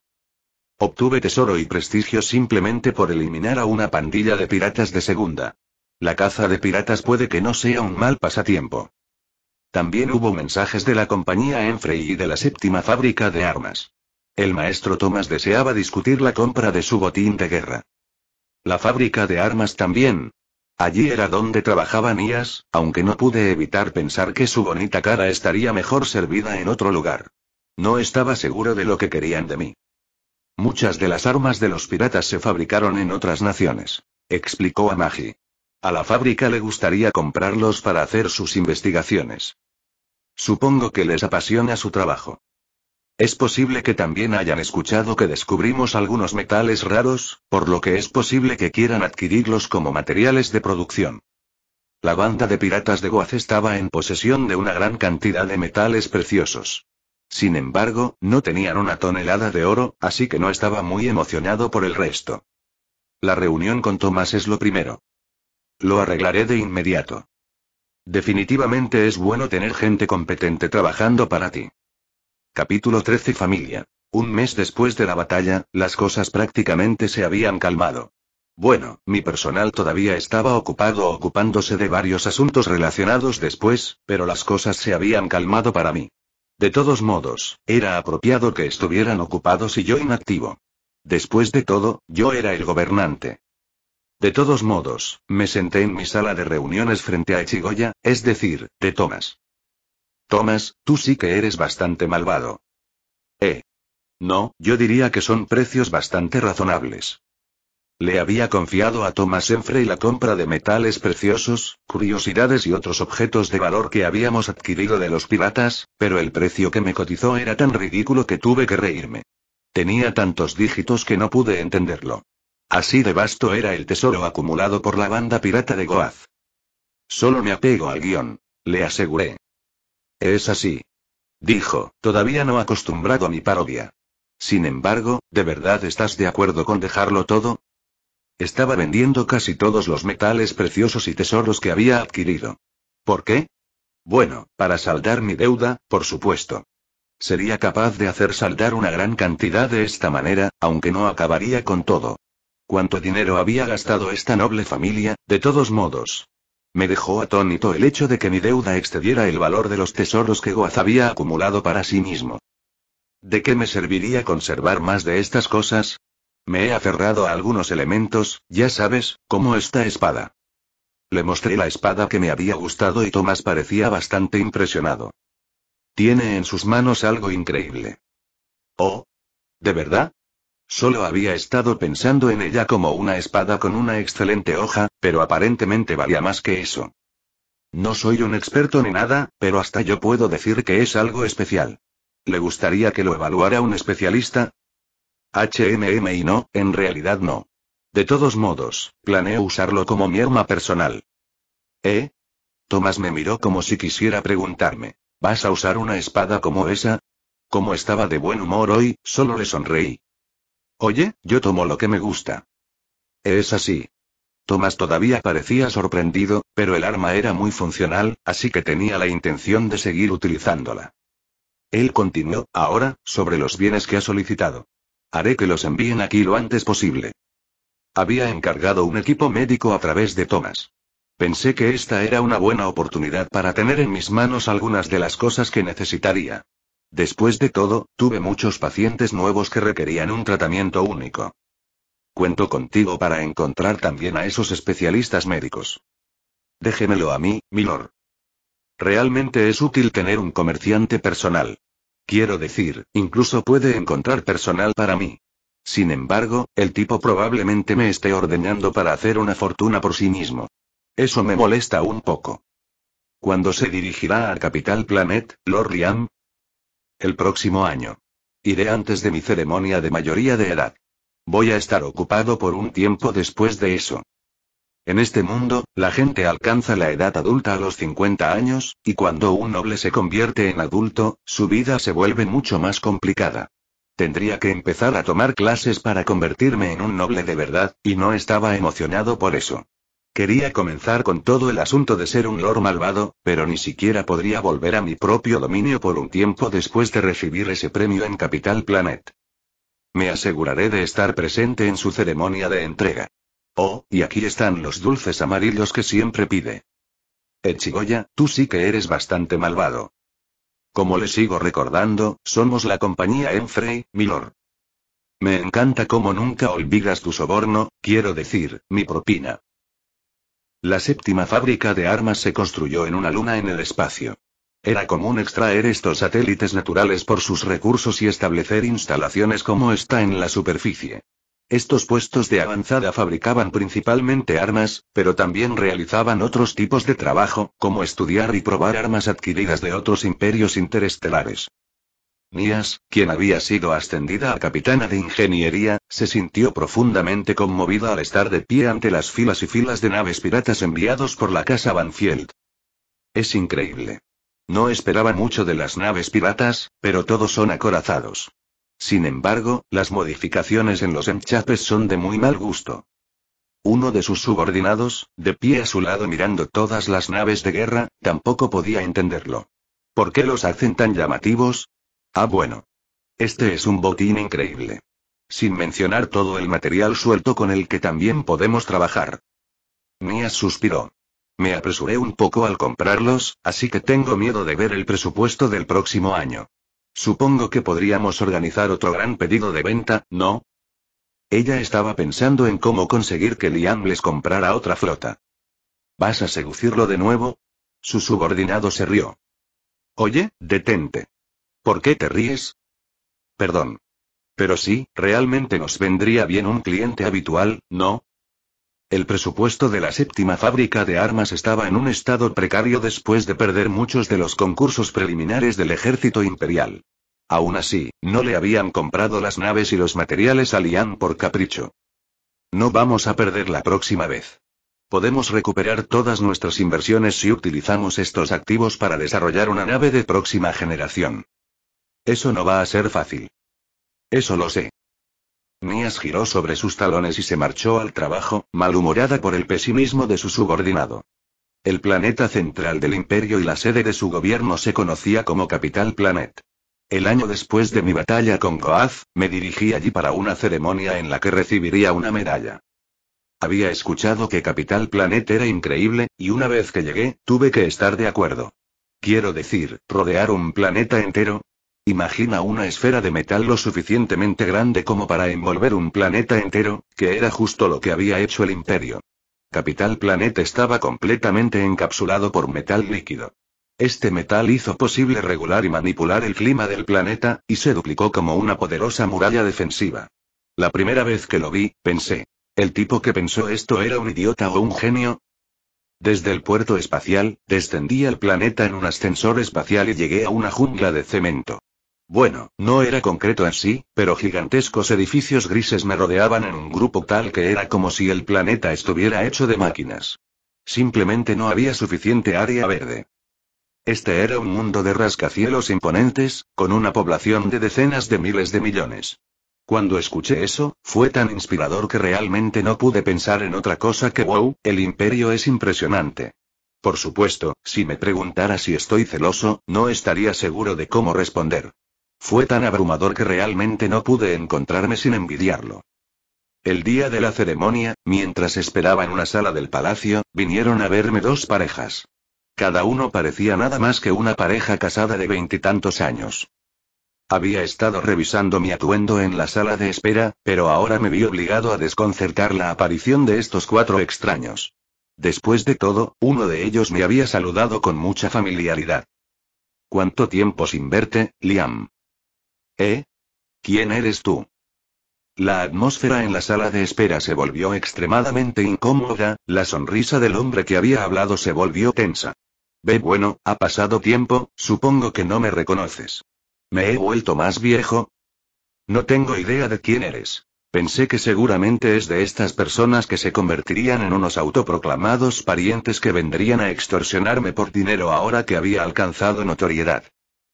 Obtuve tesoro y prestigio simplemente por eliminar a una pandilla de piratas de segunda. La caza de piratas puede que no sea un mal pasatiempo. También hubo mensajes de la compañía Enfrey y de la séptima fábrica de armas. El maestro Thomas deseaba discutir la compra de su botín de guerra. La fábrica de armas también. Allí era donde trabajaba Nías, aunque no pude evitar pensar que su bonita cara estaría mejor servida en otro lugar. No estaba seguro de lo que querían de mí. Muchas de las armas de los piratas se fabricaron en otras naciones, explicó a a la fábrica le gustaría comprarlos para hacer sus investigaciones. Supongo que les apasiona su trabajo. Es posible que también hayan escuchado que descubrimos algunos metales raros, por lo que es posible que quieran adquirirlos como materiales de producción. La banda de piratas de Goaz estaba en posesión de una gran cantidad de metales preciosos. Sin embargo, no tenían una tonelada de oro, así que no estaba muy emocionado por el resto. La reunión con Tomás es lo primero. Lo arreglaré de inmediato. Definitivamente es bueno tener gente competente trabajando para ti. Capítulo 13 Familia. Un mes después de la batalla, las cosas prácticamente se habían calmado. Bueno, mi personal todavía estaba ocupado ocupándose de varios asuntos relacionados después, pero las cosas se habían calmado para mí. De todos modos, era apropiado que estuvieran ocupados y yo inactivo. Después de todo, yo era el gobernante. De todos modos, me senté en mi sala de reuniones frente a Echigoya, es decir, de Tomás. Tomás, tú sí que eres bastante malvado. Eh. No, yo diría que son precios bastante razonables. Le había confiado a Thomas Enfrey la compra de metales preciosos, curiosidades y otros objetos de valor que habíamos adquirido de los piratas, pero el precio que me cotizó era tan ridículo que tuve que reírme. Tenía tantos dígitos que no pude entenderlo. Así de vasto era el tesoro acumulado por la banda pirata de Goaz. Solo me apego al guión, le aseguré. Es así. Dijo, todavía no acostumbrado a mi parodia. Sin embargo, ¿de verdad estás de acuerdo con dejarlo todo? Estaba vendiendo casi todos los metales preciosos y tesoros que había adquirido. ¿Por qué? Bueno, para saldar mi deuda, por supuesto. Sería capaz de hacer saldar una gran cantidad de esta manera, aunque no acabaría con todo. Cuánto dinero había gastado esta noble familia, de todos modos. Me dejó atónito el hecho de que mi deuda excediera el valor de los tesoros que Goaz había acumulado para sí mismo. ¿De qué me serviría conservar más de estas cosas? Me he aferrado a algunos elementos, ya sabes, como esta espada. Le mostré la espada que me había gustado y Tomás parecía bastante impresionado. Tiene en sus manos algo increíble. Oh. ¿De verdad? Solo había estado pensando en ella como una espada con una excelente hoja, pero aparentemente valía más que eso. No soy un experto ni nada, pero hasta yo puedo decir que es algo especial. ¿Le gustaría que lo evaluara un especialista? HMM y no, en realidad no. De todos modos, planeo usarlo como mi arma personal. ¿Eh? Tomás me miró como si quisiera preguntarme. ¿Vas a usar una espada como esa? Como estaba de buen humor hoy, solo le sonreí. Oye, yo tomo lo que me gusta. Es así. Tomás todavía parecía sorprendido, pero el arma era muy funcional, así que tenía la intención de seguir utilizándola. Él continuó, ahora, sobre los bienes que ha solicitado. Haré que los envíen aquí lo antes posible. Había encargado un equipo médico a través de Tomás. Pensé que esta era una buena oportunidad para tener en mis manos algunas de las cosas que necesitaría. Después de todo, tuve muchos pacientes nuevos que requerían un tratamiento único. Cuento contigo para encontrar también a esos especialistas médicos. Déjemelo a mí, Milor. Realmente es útil tener un comerciante personal. Quiero decir, incluso puede encontrar personal para mí. Sin embargo, el tipo probablemente me esté ordenando para hacer una fortuna por sí mismo. Eso me molesta un poco. Cuando se dirigirá a Capital Planet, Lord Liam? El próximo año. Iré antes de mi ceremonia de mayoría de edad. Voy a estar ocupado por un tiempo después de eso. En este mundo, la gente alcanza la edad adulta a los 50 años, y cuando un noble se convierte en adulto, su vida se vuelve mucho más complicada. Tendría que empezar a tomar clases para convertirme en un noble de verdad, y no estaba emocionado por eso. Quería comenzar con todo el asunto de ser un lord malvado, pero ni siquiera podría volver a mi propio dominio por un tiempo después de recibir ese premio en Capital Planet. Me aseguraré de estar presente en su ceremonia de entrega. Oh, y aquí están los dulces amarillos que siempre pide. Echigoya, tú sí que eres bastante malvado. Como le sigo recordando, somos la compañía Enfrey, milord. Me encanta como nunca olvidas tu soborno, quiero decir, mi propina. La séptima fábrica de armas se construyó en una luna en el espacio. Era común extraer estos satélites naturales por sus recursos y establecer instalaciones como esta en la superficie. Estos puestos de avanzada fabricaban principalmente armas, pero también realizaban otros tipos de trabajo, como estudiar y probar armas adquiridas de otros imperios interestelares. Nias, quien había sido ascendida a capitana de ingeniería, se sintió profundamente conmovida al estar de pie ante las filas y filas de naves piratas enviados por la casa Banfield. Es increíble. No esperaba mucho de las naves piratas, pero todos son acorazados. Sin embargo, las modificaciones en los enchapes son de muy mal gusto. Uno de sus subordinados, de pie a su lado mirando todas las naves de guerra, tampoco podía entenderlo. ¿Por qué los hacen tan llamativos? Ah, bueno. Este es un botín increíble. Sin mencionar todo el material suelto con el que también podemos trabajar. Mia suspiró. Me apresuré un poco al comprarlos, así que tengo miedo de ver el presupuesto del próximo año. Supongo que podríamos organizar otro gran pedido de venta, ¿no? Ella estaba pensando en cómo conseguir que Liam les comprara otra flota. ¿Vas a seducirlo de nuevo? Su subordinado se rió. Oye, detente. ¿Por qué te ríes? Perdón. Pero sí, realmente nos vendría bien un cliente habitual, ¿no? El presupuesto de la séptima fábrica de armas estaba en un estado precario después de perder muchos de los concursos preliminares del ejército imperial. Aún así, no le habían comprado las naves y los materiales a por capricho. No vamos a perder la próxima vez. Podemos recuperar todas nuestras inversiones si utilizamos estos activos para desarrollar una nave de próxima generación. Eso no va a ser fácil. Eso lo sé. Mías giró sobre sus talones y se marchó al trabajo, malhumorada por el pesimismo de su subordinado. El planeta central del imperio y la sede de su gobierno se conocía como Capital Planet. El año después de mi batalla con Goaz, me dirigí allí para una ceremonia en la que recibiría una medalla. Había escuchado que Capital Planet era increíble, y una vez que llegué, tuve que estar de acuerdo. Quiero decir, rodear un planeta entero, Imagina una esfera de metal lo suficientemente grande como para envolver un planeta entero, que era justo lo que había hecho el imperio. Capital Planeta estaba completamente encapsulado por metal líquido. Este metal hizo posible regular y manipular el clima del planeta, y se duplicó como una poderosa muralla defensiva. La primera vez que lo vi, pensé, ¿el tipo que pensó esto era un idiota o un genio? Desde el puerto espacial, descendí al planeta en un ascensor espacial y llegué a una jungla de cemento. Bueno, no era concreto así, pero gigantescos edificios grises me rodeaban en un grupo tal que era como si el planeta estuviera hecho de máquinas. Simplemente no había suficiente área verde. Este era un mundo de rascacielos imponentes, con una población de decenas de miles de millones. Cuando escuché eso, fue tan inspirador que realmente no pude pensar en otra cosa que wow, el imperio es impresionante. Por supuesto, si me preguntara si estoy celoso, no estaría seguro de cómo responder. Fue tan abrumador que realmente no pude encontrarme sin envidiarlo. El día de la ceremonia, mientras esperaba en una sala del palacio, vinieron a verme dos parejas. Cada uno parecía nada más que una pareja casada de veintitantos años. Había estado revisando mi atuendo en la sala de espera, pero ahora me vi obligado a desconcertar la aparición de estos cuatro extraños. Después de todo, uno de ellos me había saludado con mucha familiaridad. ¿Cuánto tiempo sin verte, Liam? ¿Eh? ¿Quién eres tú? La atmósfera en la sala de espera se volvió extremadamente incómoda, la sonrisa del hombre que había hablado se volvió tensa. Ve bueno, ha pasado tiempo, supongo que no me reconoces. ¿Me he vuelto más viejo? No tengo idea de quién eres. Pensé que seguramente es de estas personas que se convertirían en unos autoproclamados parientes que vendrían a extorsionarme por dinero ahora que había alcanzado notoriedad.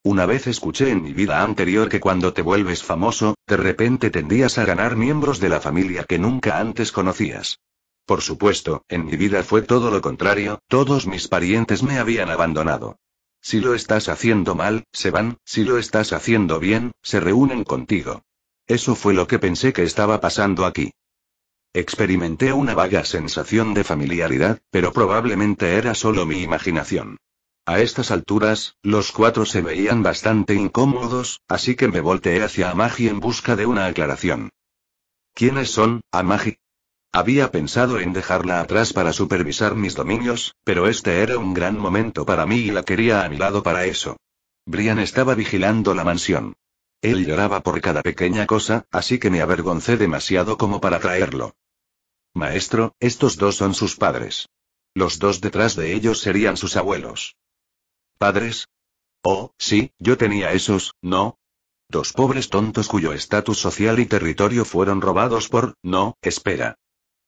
Una vez escuché en mi vida anterior que cuando te vuelves famoso, de repente tendías a ganar miembros de la familia que nunca antes conocías. Por supuesto, en mi vida fue todo lo contrario, todos mis parientes me habían abandonado. Si lo estás haciendo mal, se van, si lo estás haciendo bien, se reúnen contigo. Eso fue lo que pensé que estaba pasando aquí. Experimenté una vaga sensación de familiaridad, pero probablemente era solo mi imaginación. A estas alturas, los cuatro se veían bastante incómodos, así que me volteé hacia Amagi en busca de una aclaración. ¿Quiénes son, Amagi? Había pensado en dejarla atrás para supervisar mis dominios, pero este era un gran momento para mí y la quería a mi lado para eso. Brian estaba vigilando la mansión. Él lloraba por cada pequeña cosa, así que me avergoncé demasiado como para traerlo. Maestro, estos dos son sus padres. Los dos detrás de ellos serían sus abuelos padres? Oh, sí, yo tenía esos, ¿no? Dos pobres tontos cuyo estatus social y territorio fueron robados por, no, espera.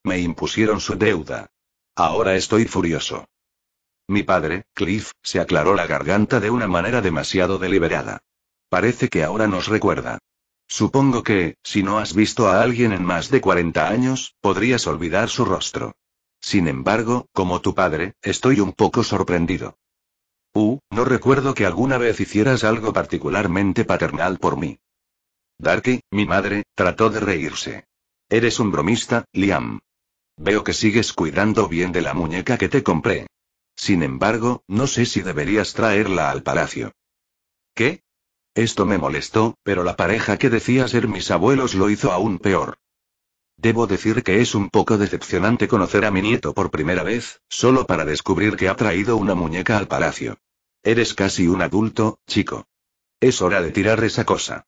Me impusieron su deuda. Ahora estoy furioso. Mi padre, Cliff, se aclaró la garganta de una manera demasiado deliberada. Parece que ahora nos recuerda. Supongo que, si no has visto a alguien en más de 40 años, podrías olvidar su rostro. Sin embargo, como tu padre, estoy un poco sorprendido no recuerdo que alguna vez hicieras algo particularmente paternal por mí. Darky, mi madre, trató de reírse. Eres un bromista, Liam. Veo que sigues cuidando bien de la muñeca que te compré. Sin embargo, no sé si deberías traerla al palacio. ¿Qué? Esto me molestó, pero la pareja que decía ser mis abuelos lo hizo aún peor. Debo decir que es un poco decepcionante conocer a mi nieto por primera vez, solo para descubrir que ha traído una muñeca al palacio. Eres casi un adulto, chico. Es hora de tirar esa cosa.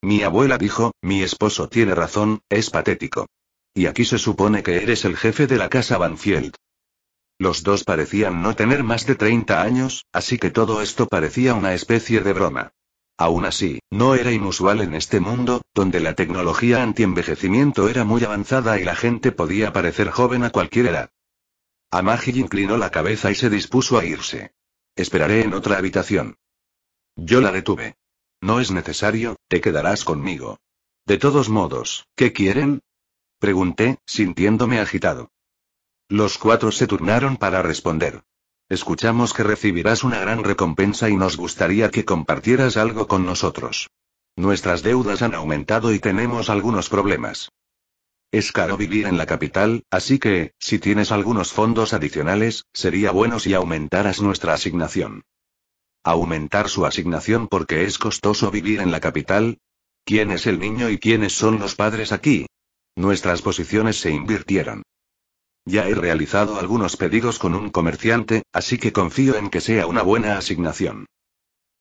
Mi abuela dijo, mi esposo tiene razón, es patético. Y aquí se supone que eres el jefe de la casa Banfield. Los dos parecían no tener más de 30 años, así que todo esto parecía una especie de broma. Aún así, no era inusual en este mundo, donde la tecnología anti-envejecimiento era muy avanzada y la gente podía parecer joven a cualquier edad. Amagi inclinó la cabeza y se dispuso a irse. Esperaré en otra habitación. Yo la detuve. No es necesario, te quedarás conmigo. De todos modos, ¿qué quieren? Pregunté, sintiéndome agitado. Los cuatro se turnaron para responder. Escuchamos que recibirás una gran recompensa y nos gustaría que compartieras algo con nosotros. Nuestras deudas han aumentado y tenemos algunos problemas. Es caro vivir en la capital, así que, si tienes algunos fondos adicionales, sería bueno si aumentaras nuestra asignación. ¿Aumentar su asignación porque es costoso vivir en la capital? ¿Quién es el niño y quiénes son los padres aquí? Nuestras posiciones se invirtieron. Ya he realizado algunos pedidos con un comerciante, así que confío en que sea una buena asignación.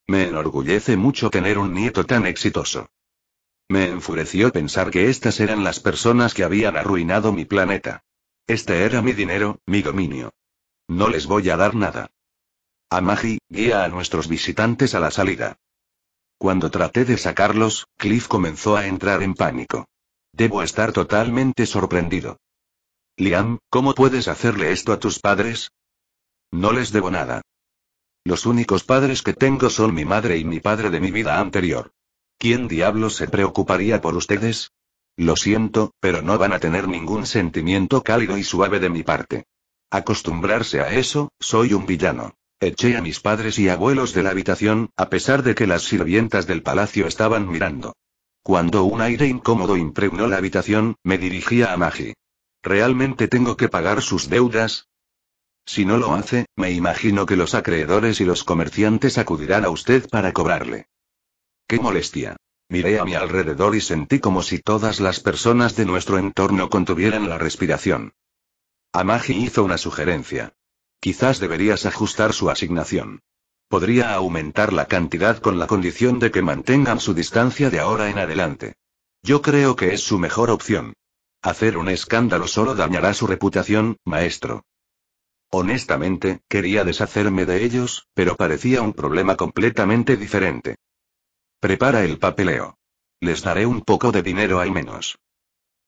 Me enorgullece mucho tener un nieto tan exitoso. Me enfureció pensar que estas eran las personas que habían arruinado mi planeta. Este era mi dinero, mi dominio. No les voy a dar nada. Amagi, guía a nuestros visitantes a la salida. Cuando traté de sacarlos, Cliff comenzó a entrar en pánico. Debo estar totalmente sorprendido. Liam, ¿cómo puedes hacerle esto a tus padres? No les debo nada. Los únicos padres que tengo son mi madre y mi padre de mi vida anterior. ¿Quién diablos se preocuparía por ustedes? Lo siento, pero no van a tener ningún sentimiento cálido y suave de mi parte. Acostumbrarse a eso, soy un villano. Eché a mis padres y abuelos de la habitación, a pesar de que las sirvientas del palacio estaban mirando. Cuando un aire incómodo impregnó la habitación, me dirigía a Magi. ¿Realmente tengo que pagar sus deudas? Si no lo hace, me imagino que los acreedores y los comerciantes acudirán a usted para cobrarle. ¡Qué molestia! Miré a mi alrededor y sentí como si todas las personas de nuestro entorno contuvieran la respiración. Amagi hizo una sugerencia. Quizás deberías ajustar su asignación. Podría aumentar la cantidad con la condición de que mantengan su distancia de ahora en adelante. Yo creo que es su mejor opción. Hacer un escándalo solo dañará su reputación, maestro. Honestamente, quería deshacerme de ellos, pero parecía un problema completamente diferente. Prepara el papeleo. Les daré un poco de dinero al menos.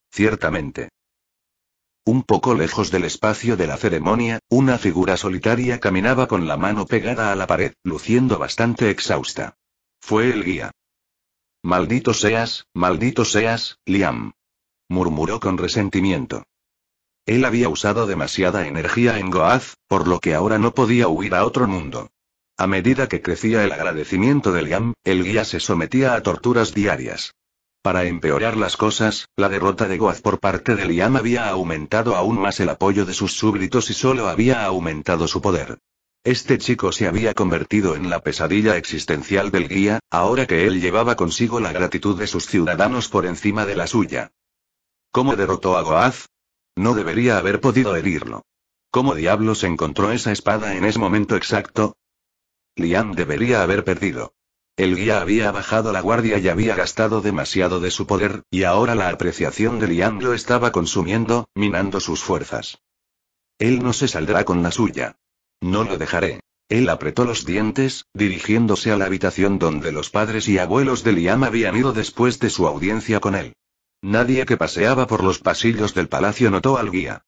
Ciertamente. Un poco lejos del espacio de la ceremonia, una figura solitaria caminaba con la mano pegada a la pared, luciendo bastante exhausta. Fue el guía. Maldito seas, maldito seas, Liam. murmuró con resentimiento. Él había usado demasiada energía en Goaz, por lo que ahora no podía huir a otro mundo. A medida que crecía el agradecimiento del Liam, el guía se sometía a torturas diarias. Para empeorar las cosas, la derrota de Goaz por parte de Liam había aumentado aún más el apoyo de sus súbditos y solo había aumentado su poder. Este chico se había convertido en la pesadilla existencial del guía, ahora que él llevaba consigo la gratitud de sus ciudadanos por encima de la suya. ¿Cómo derrotó a Goaz? No debería haber podido herirlo. ¿Cómo diablos encontró esa espada en ese momento exacto? Liam debería haber perdido. El guía había bajado la guardia y había gastado demasiado de su poder, y ahora la apreciación de Liam lo estaba consumiendo, minando sus fuerzas. Él no se saldrá con la suya. No lo dejaré. Él apretó los dientes, dirigiéndose a la habitación donde los padres y abuelos de Liam habían ido después de su audiencia con él. Nadie que paseaba por los pasillos del palacio notó al guía.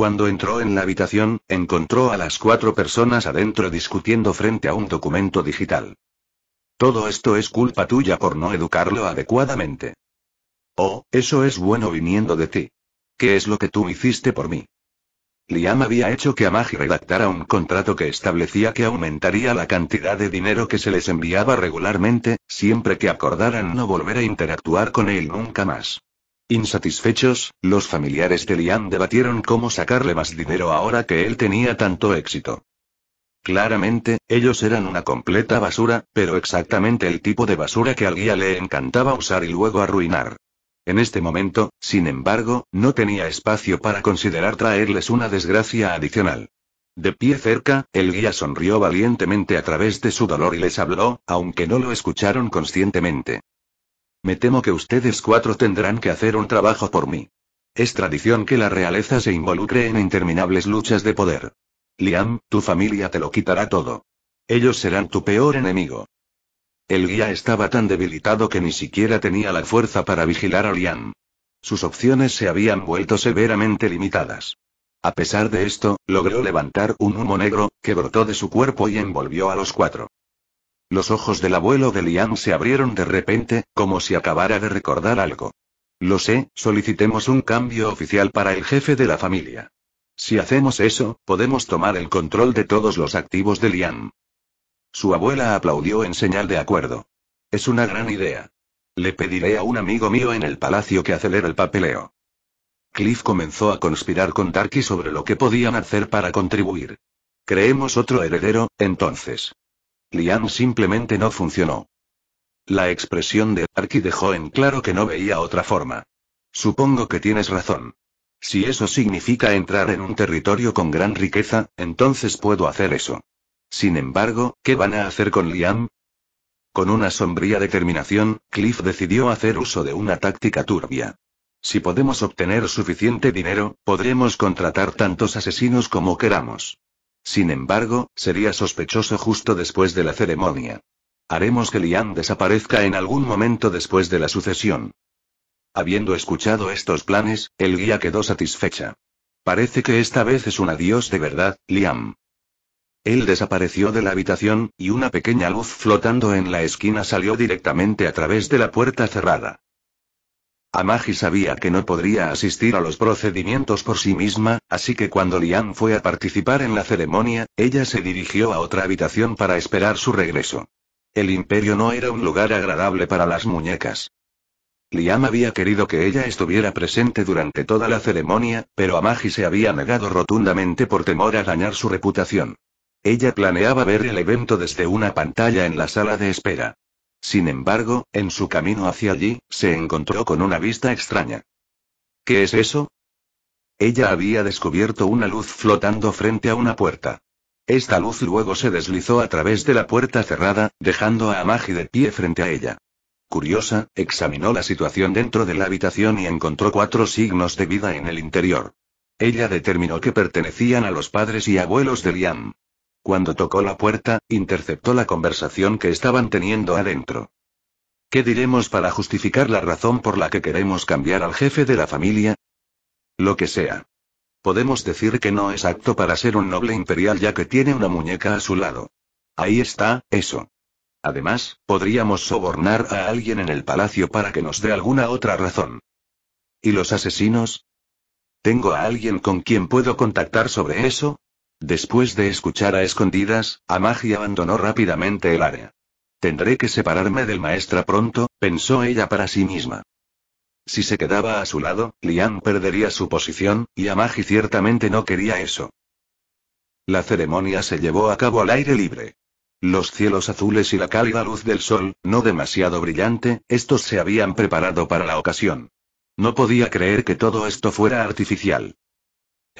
Cuando entró en la habitación, encontró a las cuatro personas adentro discutiendo frente a un documento digital. Todo esto es culpa tuya por no educarlo adecuadamente. Oh, eso es bueno viniendo de ti. ¿Qué es lo que tú hiciste por mí? Liam había hecho que Amagi redactara un contrato que establecía que aumentaría la cantidad de dinero que se les enviaba regularmente, siempre que acordaran no volver a interactuar con él nunca más. Insatisfechos, los familiares de Liam debatieron cómo sacarle más dinero ahora que él tenía tanto éxito. Claramente, ellos eran una completa basura, pero exactamente el tipo de basura que al guía le encantaba usar y luego arruinar. En este momento, sin embargo, no tenía espacio para considerar traerles una desgracia adicional. De pie cerca, el guía sonrió valientemente a través de su dolor y les habló, aunque no lo escucharon conscientemente. Me temo que ustedes cuatro tendrán que hacer un trabajo por mí. Es tradición que la realeza se involucre en interminables luchas de poder. Liam, tu familia te lo quitará todo. Ellos serán tu peor enemigo. El guía estaba tan debilitado que ni siquiera tenía la fuerza para vigilar a Liam. Sus opciones se habían vuelto severamente limitadas. A pesar de esto, logró levantar un humo negro, que brotó de su cuerpo y envolvió a los cuatro. Los ojos del abuelo de Liam se abrieron de repente, como si acabara de recordar algo. Lo sé, solicitemos un cambio oficial para el jefe de la familia. Si hacemos eso, podemos tomar el control de todos los activos de Liam. Su abuela aplaudió en señal de acuerdo. Es una gran idea. Le pediré a un amigo mío en el palacio que acelere el papeleo. Cliff comenzó a conspirar con Tarky sobre lo que podían hacer para contribuir. Creemos otro heredero, entonces. Liam simplemente no funcionó. La expresión de Arki dejó en claro que no veía otra forma. Supongo que tienes razón. Si eso significa entrar en un territorio con gran riqueza, entonces puedo hacer eso. Sin embargo, ¿qué van a hacer con Liam? Con una sombría determinación, Cliff decidió hacer uso de una táctica turbia. Si podemos obtener suficiente dinero, podremos contratar tantos asesinos como queramos. Sin embargo, sería sospechoso justo después de la ceremonia. Haremos que Liam desaparezca en algún momento después de la sucesión. Habiendo escuchado estos planes, el guía quedó satisfecha. Parece que esta vez es un adiós de verdad, Liam. Él desapareció de la habitación, y una pequeña luz flotando en la esquina salió directamente a través de la puerta cerrada. Amagi sabía que no podría asistir a los procedimientos por sí misma, así que cuando Lian fue a participar en la ceremonia, ella se dirigió a otra habitación para esperar su regreso. El imperio no era un lugar agradable para las muñecas. Liam había querido que ella estuviera presente durante toda la ceremonia, pero Amagi se había negado rotundamente por temor a dañar su reputación. Ella planeaba ver el evento desde una pantalla en la sala de espera. Sin embargo, en su camino hacia allí, se encontró con una vista extraña. ¿Qué es eso? Ella había descubierto una luz flotando frente a una puerta. Esta luz luego se deslizó a través de la puerta cerrada, dejando a Amagi de pie frente a ella. Curiosa, examinó la situación dentro de la habitación y encontró cuatro signos de vida en el interior. Ella determinó que pertenecían a los padres y abuelos de Liam. Cuando tocó la puerta, interceptó la conversación que estaban teniendo adentro. ¿Qué diremos para justificar la razón por la que queremos cambiar al jefe de la familia? Lo que sea. Podemos decir que no es apto para ser un noble imperial ya que tiene una muñeca a su lado. Ahí está, eso. Además, podríamos sobornar a alguien en el palacio para que nos dé alguna otra razón. ¿Y los asesinos? ¿Tengo a alguien con quien puedo contactar sobre eso? Después de escuchar a escondidas, Amagi abandonó rápidamente el área. Tendré que separarme del maestra pronto, pensó ella para sí misma. Si se quedaba a su lado, Lian perdería su posición, y Amagi ciertamente no quería eso. La ceremonia se llevó a cabo al aire libre. Los cielos azules y la cálida luz del sol, no demasiado brillante, estos se habían preparado para la ocasión. No podía creer que todo esto fuera artificial.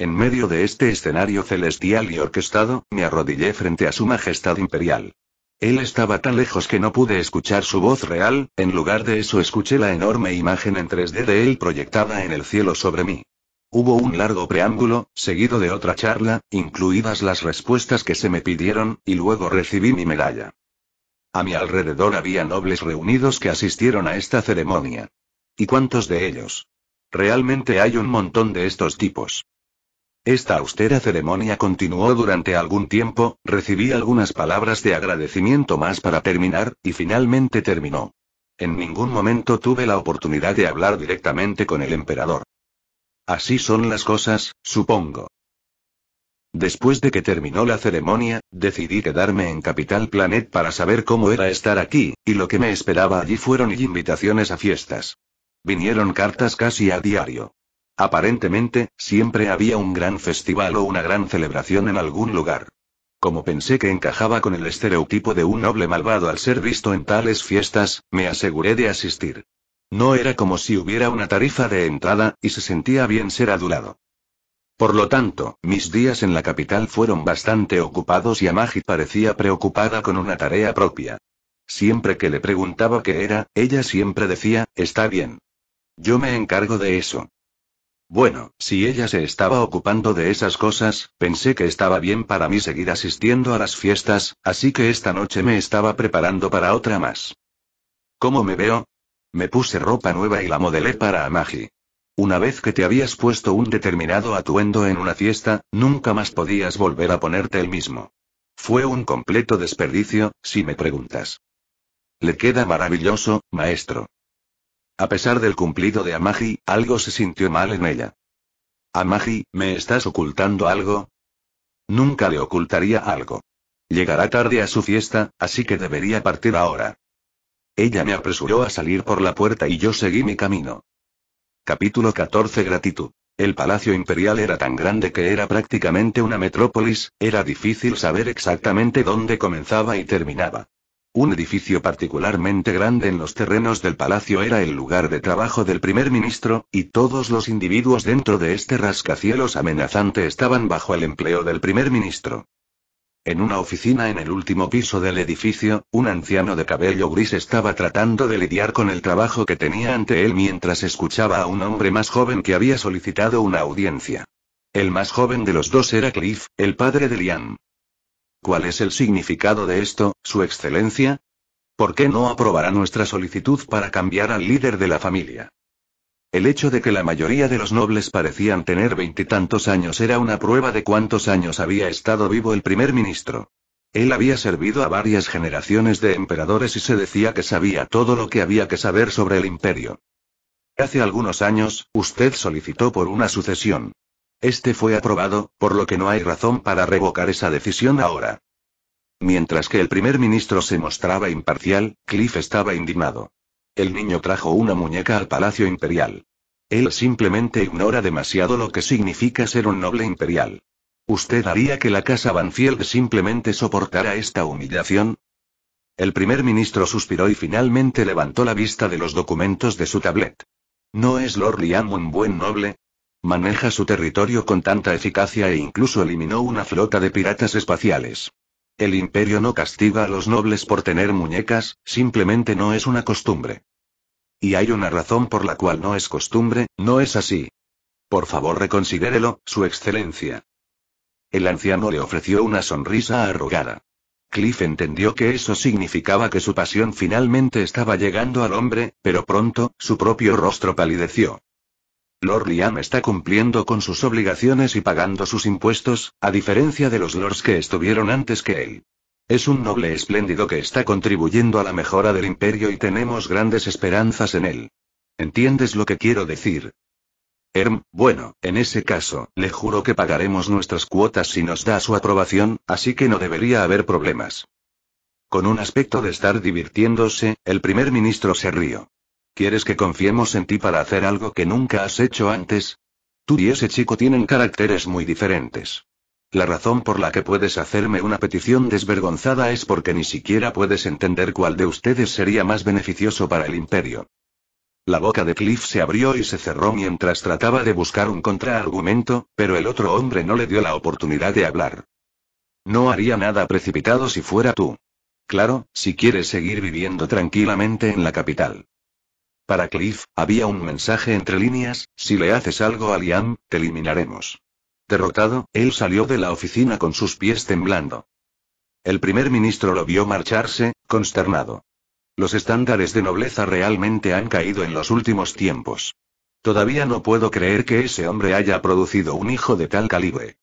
En medio de este escenario celestial y orquestado, me arrodillé frente a Su Majestad Imperial. Él estaba tan lejos que no pude escuchar su voz real, en lugar de eso escuché la enorme imagen en 3D de él proyectada en el cielo sobre mí. Hubo un largo preámbulo, seguido de otra charla, incluidas las respuestas que se me pidieron, y luego recibí mi medalla. A mi alrededor había nobles reunidos que asistieron a esta ceremonia. ¿Y cuántos de ellos? Realmente hay un montón de estos tipos. Esta austera ceremonia continuó durante algún tiempo, recibí algunas palabras de agradecimiento más para terminar, y finalmente terminó. En ningún momento tuve la oportunidad de hablar directamente con el emperador. Así son las cosas, supongo. Después de que terminó la ceremonia, decidí quedarme en Capital Planet para saber cómo era estar aquí, y lo que me esperaba allí fueron invitaciones a fiestas. Vinieron cartas casi a diario. Aparentemente, siempre había un gran festival o una gran celebración en algún lugar. Como pensé que encajaba con el estereotipo de un noble malvado al ser visto en tales fiestas, me aseguré de asistir. No era como si hubiera una tarifa de entrada, y se sentía bien ser adulado. Por lo tanto, mis días en la capital fueron bastante ocupados y Amagi parecía preocupada con una tarea propia. Siempre que le preguntaba qué era, ella siempre decía, está bien. Yo me encargo de eso. Bueno, si ella se estaba ocupando de esas cosas, pensé que estaba bien para mí seguir asistiendo a las fiestas, así que esta noche me estaba preparando para otra más. ¿Cómo me veo? Me puse ropa nueva y la modelé para Amagi. Una vez que te habías puesto un determinado atuendo en una fiesta, nunca más podías volver a ponerte el mismo. Fue un completo desperdicio, si me preguntas. Le queda maravilloso, maestro. A pesar del cumplido de Amagi, algo se sintió mal en ella. Amagi, ¿me estás ocultando algo? Nunca le ocultaría algo. Llegará tarde a su fiesta, así que debería partir ahora. Ella me apresuró a salir por la puerta y yo seguí mi camino. Capítulo 14 Gratitud. El Palacio Imperial era tan grande que era prácticamente una metrópolis, era difícil saber exactamente dónde comenzaba y terminaba. Un edificio particularmente grande en los terrenos del palacio era el lugar de trabajo del primer ministro, y todos los individuos dentro de este rascacielos amenazante estaban bajo el empleo del primer ministro. En una oficina en el último piso del edificio, un anciano de cabello gris estaba tratando de lidiar con el trabajo que tenía ante él mientras escuchaba a un hombre más joven que había solicitado una audiencia. El más joven de los dos era Cliff, el padre de Liam. ¿Cuál es el significado de esto, Su Excelencia? ¿Por qué no aprobará nuestra solicitud para cambiar al líder de la familia? El hecho de que la mayoría de los nobles parecían tener veintitantos años era una prueba de cuántos años había estado vivo el primer ministro. Él había servido a varias generaciones de emperadores y se decía que sabía todo lo que había que saber sobre el imperio. Hace algunos años, usted solicitó por una sucesión. Este fue aprobado, por lo que no hay razón para revocar esa decisión ahora. Mientras que el primer ministro se mostraba imparcial, Cliff estaba indignado. El niño trajo una muñeca al Palacio Imperial. Él simplemente ignora demasiado lo que significa ser un noble imperial. ¿Usted haría que la casa Banfield simplemente soportara esta humillación? El primer ministro suspiró y finalmente levantó la vista de los documentos de su tablet. ¿No es Lord Liam un buen noble? Maneja su territorio con tanta eficacia e incluso eliminó una flota de piratas espaciales. El imperio no castiga a los nobles por tener muñecas, simplemente no es una costumbre. Y hay una razón por la cual no es costumbre, no es así. Por favor reconsidérelo, Su Excelencia. El anciano le ofreció una sonrisa arrogada. Cliff entendió que eso significaba que su pasión finalmente estaba llegando al hombre, pero pronto, su propio rostro palideció. Lord Liam está cumpliendo con sus obligaciones y pagando sus impuestos, a diferencia de los lords que estuvieron antes que él. Es un noble espléndido que está contribuyendo a la mejora del imperio y tenemos grandes esperanzas en él. ¿Entiendes lo que quiero decir? Erm, bueno, en ese caso, le juro que pagaremos nuestras cuotas si nos da su aprobación, así que no debería haber problemas. Con un aspecto de estar divirtiéndose, el primer ministro se rió. ¿Quieres que confiemos en ti para hacer algo que nunca has hecho antes? Tú y ese chico tienen caracteres muy diferentes. La razón por la que puedes hacerme una petición desvergonzada es porque ni siquiera puedes entender cuál de ustedes sería más beneficioso para el imperio. La boca de Cliff se abrió y se cerró mientras trataba de buscar un contraargumento, pero el otro hombre no le dio la oportunidad de hablar. No haría nada precipitado si fuera tú. Claro, si quieres seguir viviendo tranquilamente en la capital. Para Cliff, había un mensaje entre líneas, si le haces algo a Liam, te eliminaremos. Derrotado, él salió de la oficina con sus pies temblando. El primer ministro lo vio marcharse, consternado. Los estándares de nobleza realmente han caído en los últimos tiempos. Todavía no puedo creer que ese hombre haya producido un hijo de tal calibre.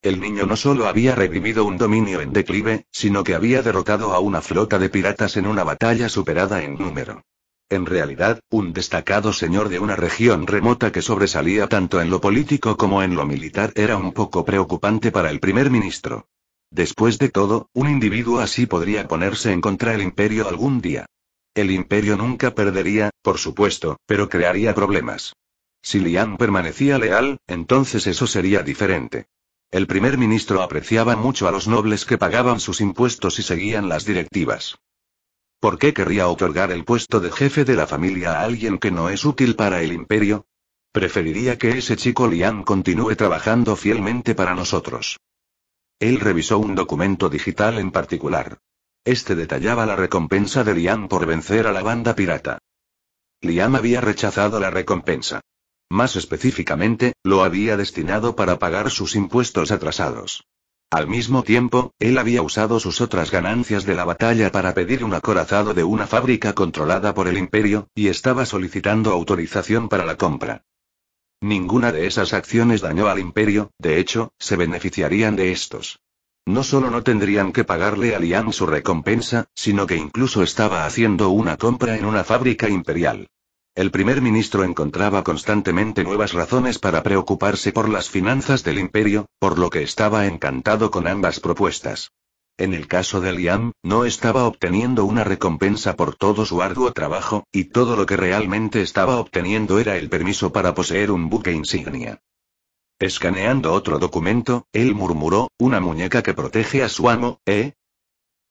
El niño no solo había revivido un dominio en declive, sino que había derrotado a una flota de piratas en una batalla superada en número en realidad, un destacado señor de una región remota que sobresalía tanto en lo político como en lo militar era un poco preocupante para el primer ministro. Después de todo, un individuo así podría ponerse en contra del imperio algún día. El imperio nunca perdería, por supuesto, pero crearía problemas. Si Liang permanecía leal, entonces eso sería diferente. El primer ministro apreciaba mucho a los nobles que pagaban sus impuestos y seguían las directivas. ¿Por qué querría otorgar el puesto de jefe de la familia a alguien que no es útil para el imperio? Preferiría que ese chico Liam continúe trabajando fielmente para nosotros. Él revisó un documento digital en particular. Este detallaba la recompensa de Liam por vencer a la banda pirata. Liam había rechazado la recompensa. Más específicamente, lo había destinado para pagar sus impuestos atrasados. Al mismo tiempo, él había usado sus otras ganancias de la batalla para pedir un acorazado de una fábrica controlada por el imperio, y estaba solicitando autorización para la compra. Ninguna de esas acciones dañó al imperio, de hecho, se beneficiarían de estos. No solo no tendrían que pagarle a Lian su recompensa, sino que incluso estaba haciendo una compra en una fábrica imperial. El primer ministro encontraba constantemente nuevas razones para preocuparse por las finanzas del imperio, por lo que estaba encantado con ambas propuestas. En el caso de Liam, no estaba obteniendo una recompensa por todo su arduo trabajo, y todo lo que realmente estaba obteniendo era el permiso para poseer un buque insignia. Escaneando otro documento, él murmuró, una muñeca que protege a su amo, ¿eh?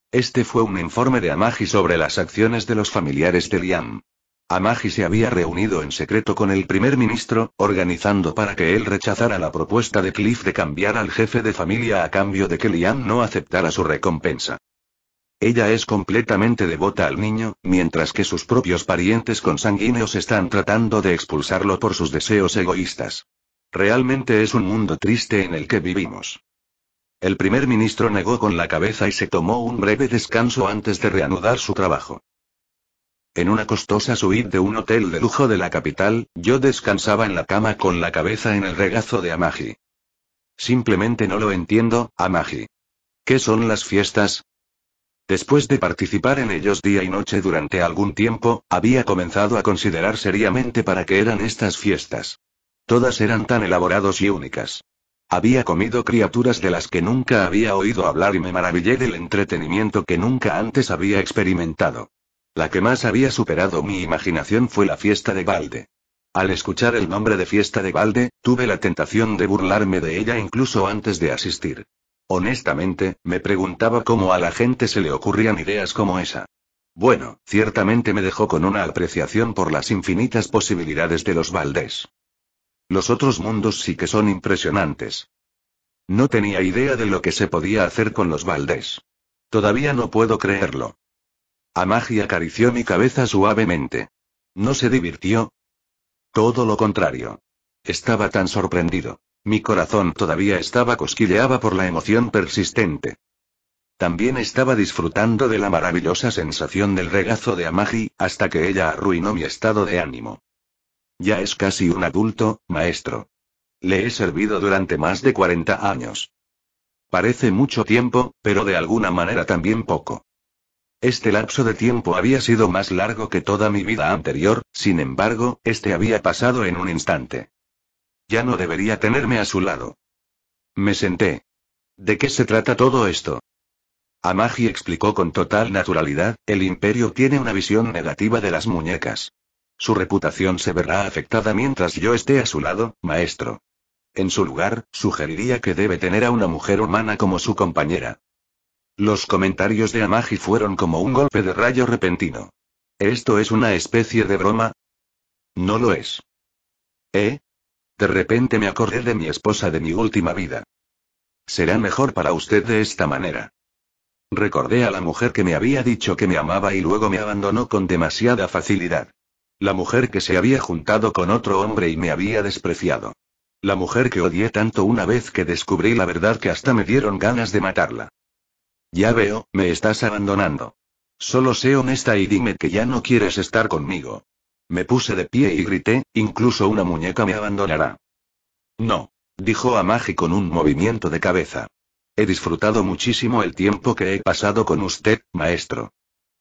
Este fue un informe de Amagi sobre las acciones de los familiares de Liam. Amagi se había reunido en secreto con el primer ministro, organizando para que él rechazara la propuesta de Cliff de cambiar al jefe de familia a cambio de que Liam no aceptara su recompensa. Ella es completamente devota al niño, mientras que sus propios parientes consanguíneos están tratando de expulsarlo por sus deseos egoístas. Realmente es un mundo triste en el que vivimos. El primer ministro negó con la cabeza y se tomó un breve descanso antes de reanudar su trabajo. En una costosa suite de un hotel de lujo de la capital, yo descansaba en la cama con la cabeza en el regazo de Amagi. Simplemente no lo entiendo, Amagi. ¿Qué son las fiestas? Después de participar en ellos día y noche durante algún tiempo, había comenzado a considerar seriamente para qué eran estas fiestas. Todas eran tan elaborados y únicas. Había comido criaturas de las que nunca había oído hablar y me maravillé del entretenimiento que nunca antes había experimentado. La que más había superado mi imaginación fue la fiesta de balde. Al escuchar el nombre de fiesta de balde, tuve la tentación de burlarme de ella incluso antes de asistir. Honestamente, me preguntaba cómo a la gente se le ocurrían ideas como esa. Bueno, ciertamente me dejó con una apreciación por las infinitas posibilidades de los Valdés. Los otros mundos sí que son impresionantes. No tenía idea de lo que se podía hacer con los Valdés. Todavía no puedo creerlo. Amagi acarició mi cabeza suavemente. ¿No se divirtió? Todo lo contrario. Estaba tan sorprendido. Mi corazón todavía estaba cosquilleaba por la emoción persistente. También estaba disfrutando de la maravillosa sensación del regazo de Amagi, hasta que ella arruinó mi estado de ánimo. Ya es casi un adulto, maestro. Le he servido durante más de 40 años. Parece mucho tiempo, pero de alguna manera también poco. Este lapso de tiempo había sido más largo que toda mi vida anterior, sin embargo, este había pasado en un instante. Ya no debería tenerme a su lado. Me senté. ¿De qué se trata todo esto? Amagi explicó con total naturalidad, el imperio tiene una visión negativa de las muñecas. Su reputación se verá afectada mientras yo esté a su lado, maestro. En su lugar, sugeriría que debe tener a una mujer humana como su compañera. Los comentarios de Amagi fueron como un golpe de rayo repentino. ¿Esto es una especie de broma? No lo es. ¿Eh? De repente me acordé de mi esposa de mi última vida. Será mejor para usted de esta manera. Recordé a la mujer que me había dicho que me amaba y luego me abandonó con demasiada facilidad. La mujer que se había juntado con otro hombre y me había despreciado. La mujer que odié tanto una vez que descubrí la verdad que hasta me dieron ganas de matarla. Ya veo, me estás abandonando. Solo sé honesta y dime que ya no quieres estar conmigo. Me puse de pie y grité, incluso una muñeca me abandonará. No. Dijo Amagi con un movimiento de cabeza. He disfrutado muchísimo el tiempo que he pasado con usted, maestro.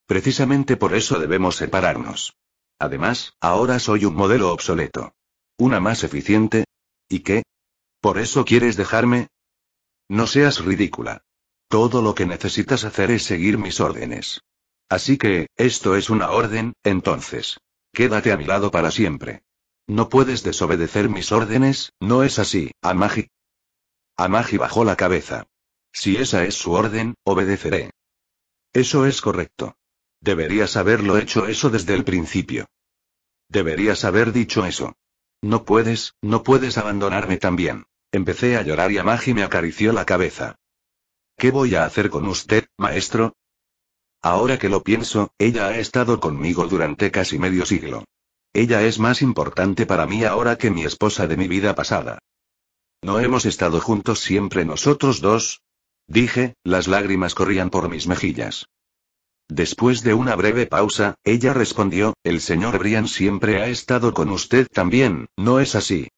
Precisamente por eso debemos separarnos. Además, ahora soy un modelo obsoleto. Una más eficiente. ¿Y qué? ¿Por eso quieres dejarme? No seas ridícula. Todo lo que necesitas hacer es seguir mis órdenes. Así que, esto es una orden, entonces. Quédate a mi lado para siempre. No puedes desobedecer mis órdenes, ¿no es así, Amagi? Amagi bajó la cabeza. Si esa es su orden, obedeceré. Eso es correcto. Deberías haberlo hecho eso desde el principio. Deberías haber dicho eso. No puedes, no puedes abandonarme también. Empecé a llorar y Amagi me acarició la cabeza. ¿Qué voy a hacer con usted, maestro? Ahora que lo pienso, ella ha estado conmigo durante casi medio siglo. Ella es más importante para mí ahora que mi esposa de mi vida pasada. ¿No hemos estado juntos siempre nosotros dos? Dije, las lágrimas corrían por mis mejillas. Después de una breve pausa, ella respondió, el señor Brian siempre ha estado con usted también, ¿no es así?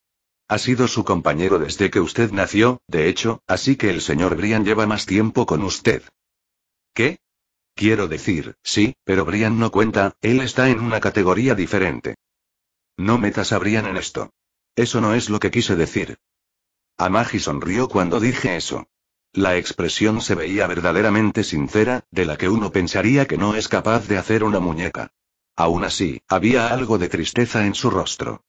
Ha sido su compañero desde que usted nació, de hecho, así que el señor Brian lleva más tiempo con usted. ¿Qué? Quiero decir, sí, pero Brian no cuenta, él está en una categoría diferente. No metas a Brian en esto. Eso no es lo que quise decir. Amagi sonrió cuando dije eso. La expresión se veía verdaderamente sincera, de la que uno pensaría que no es capaz de hacer una muñeca. Aún así, había algo de tristeza en su rostro.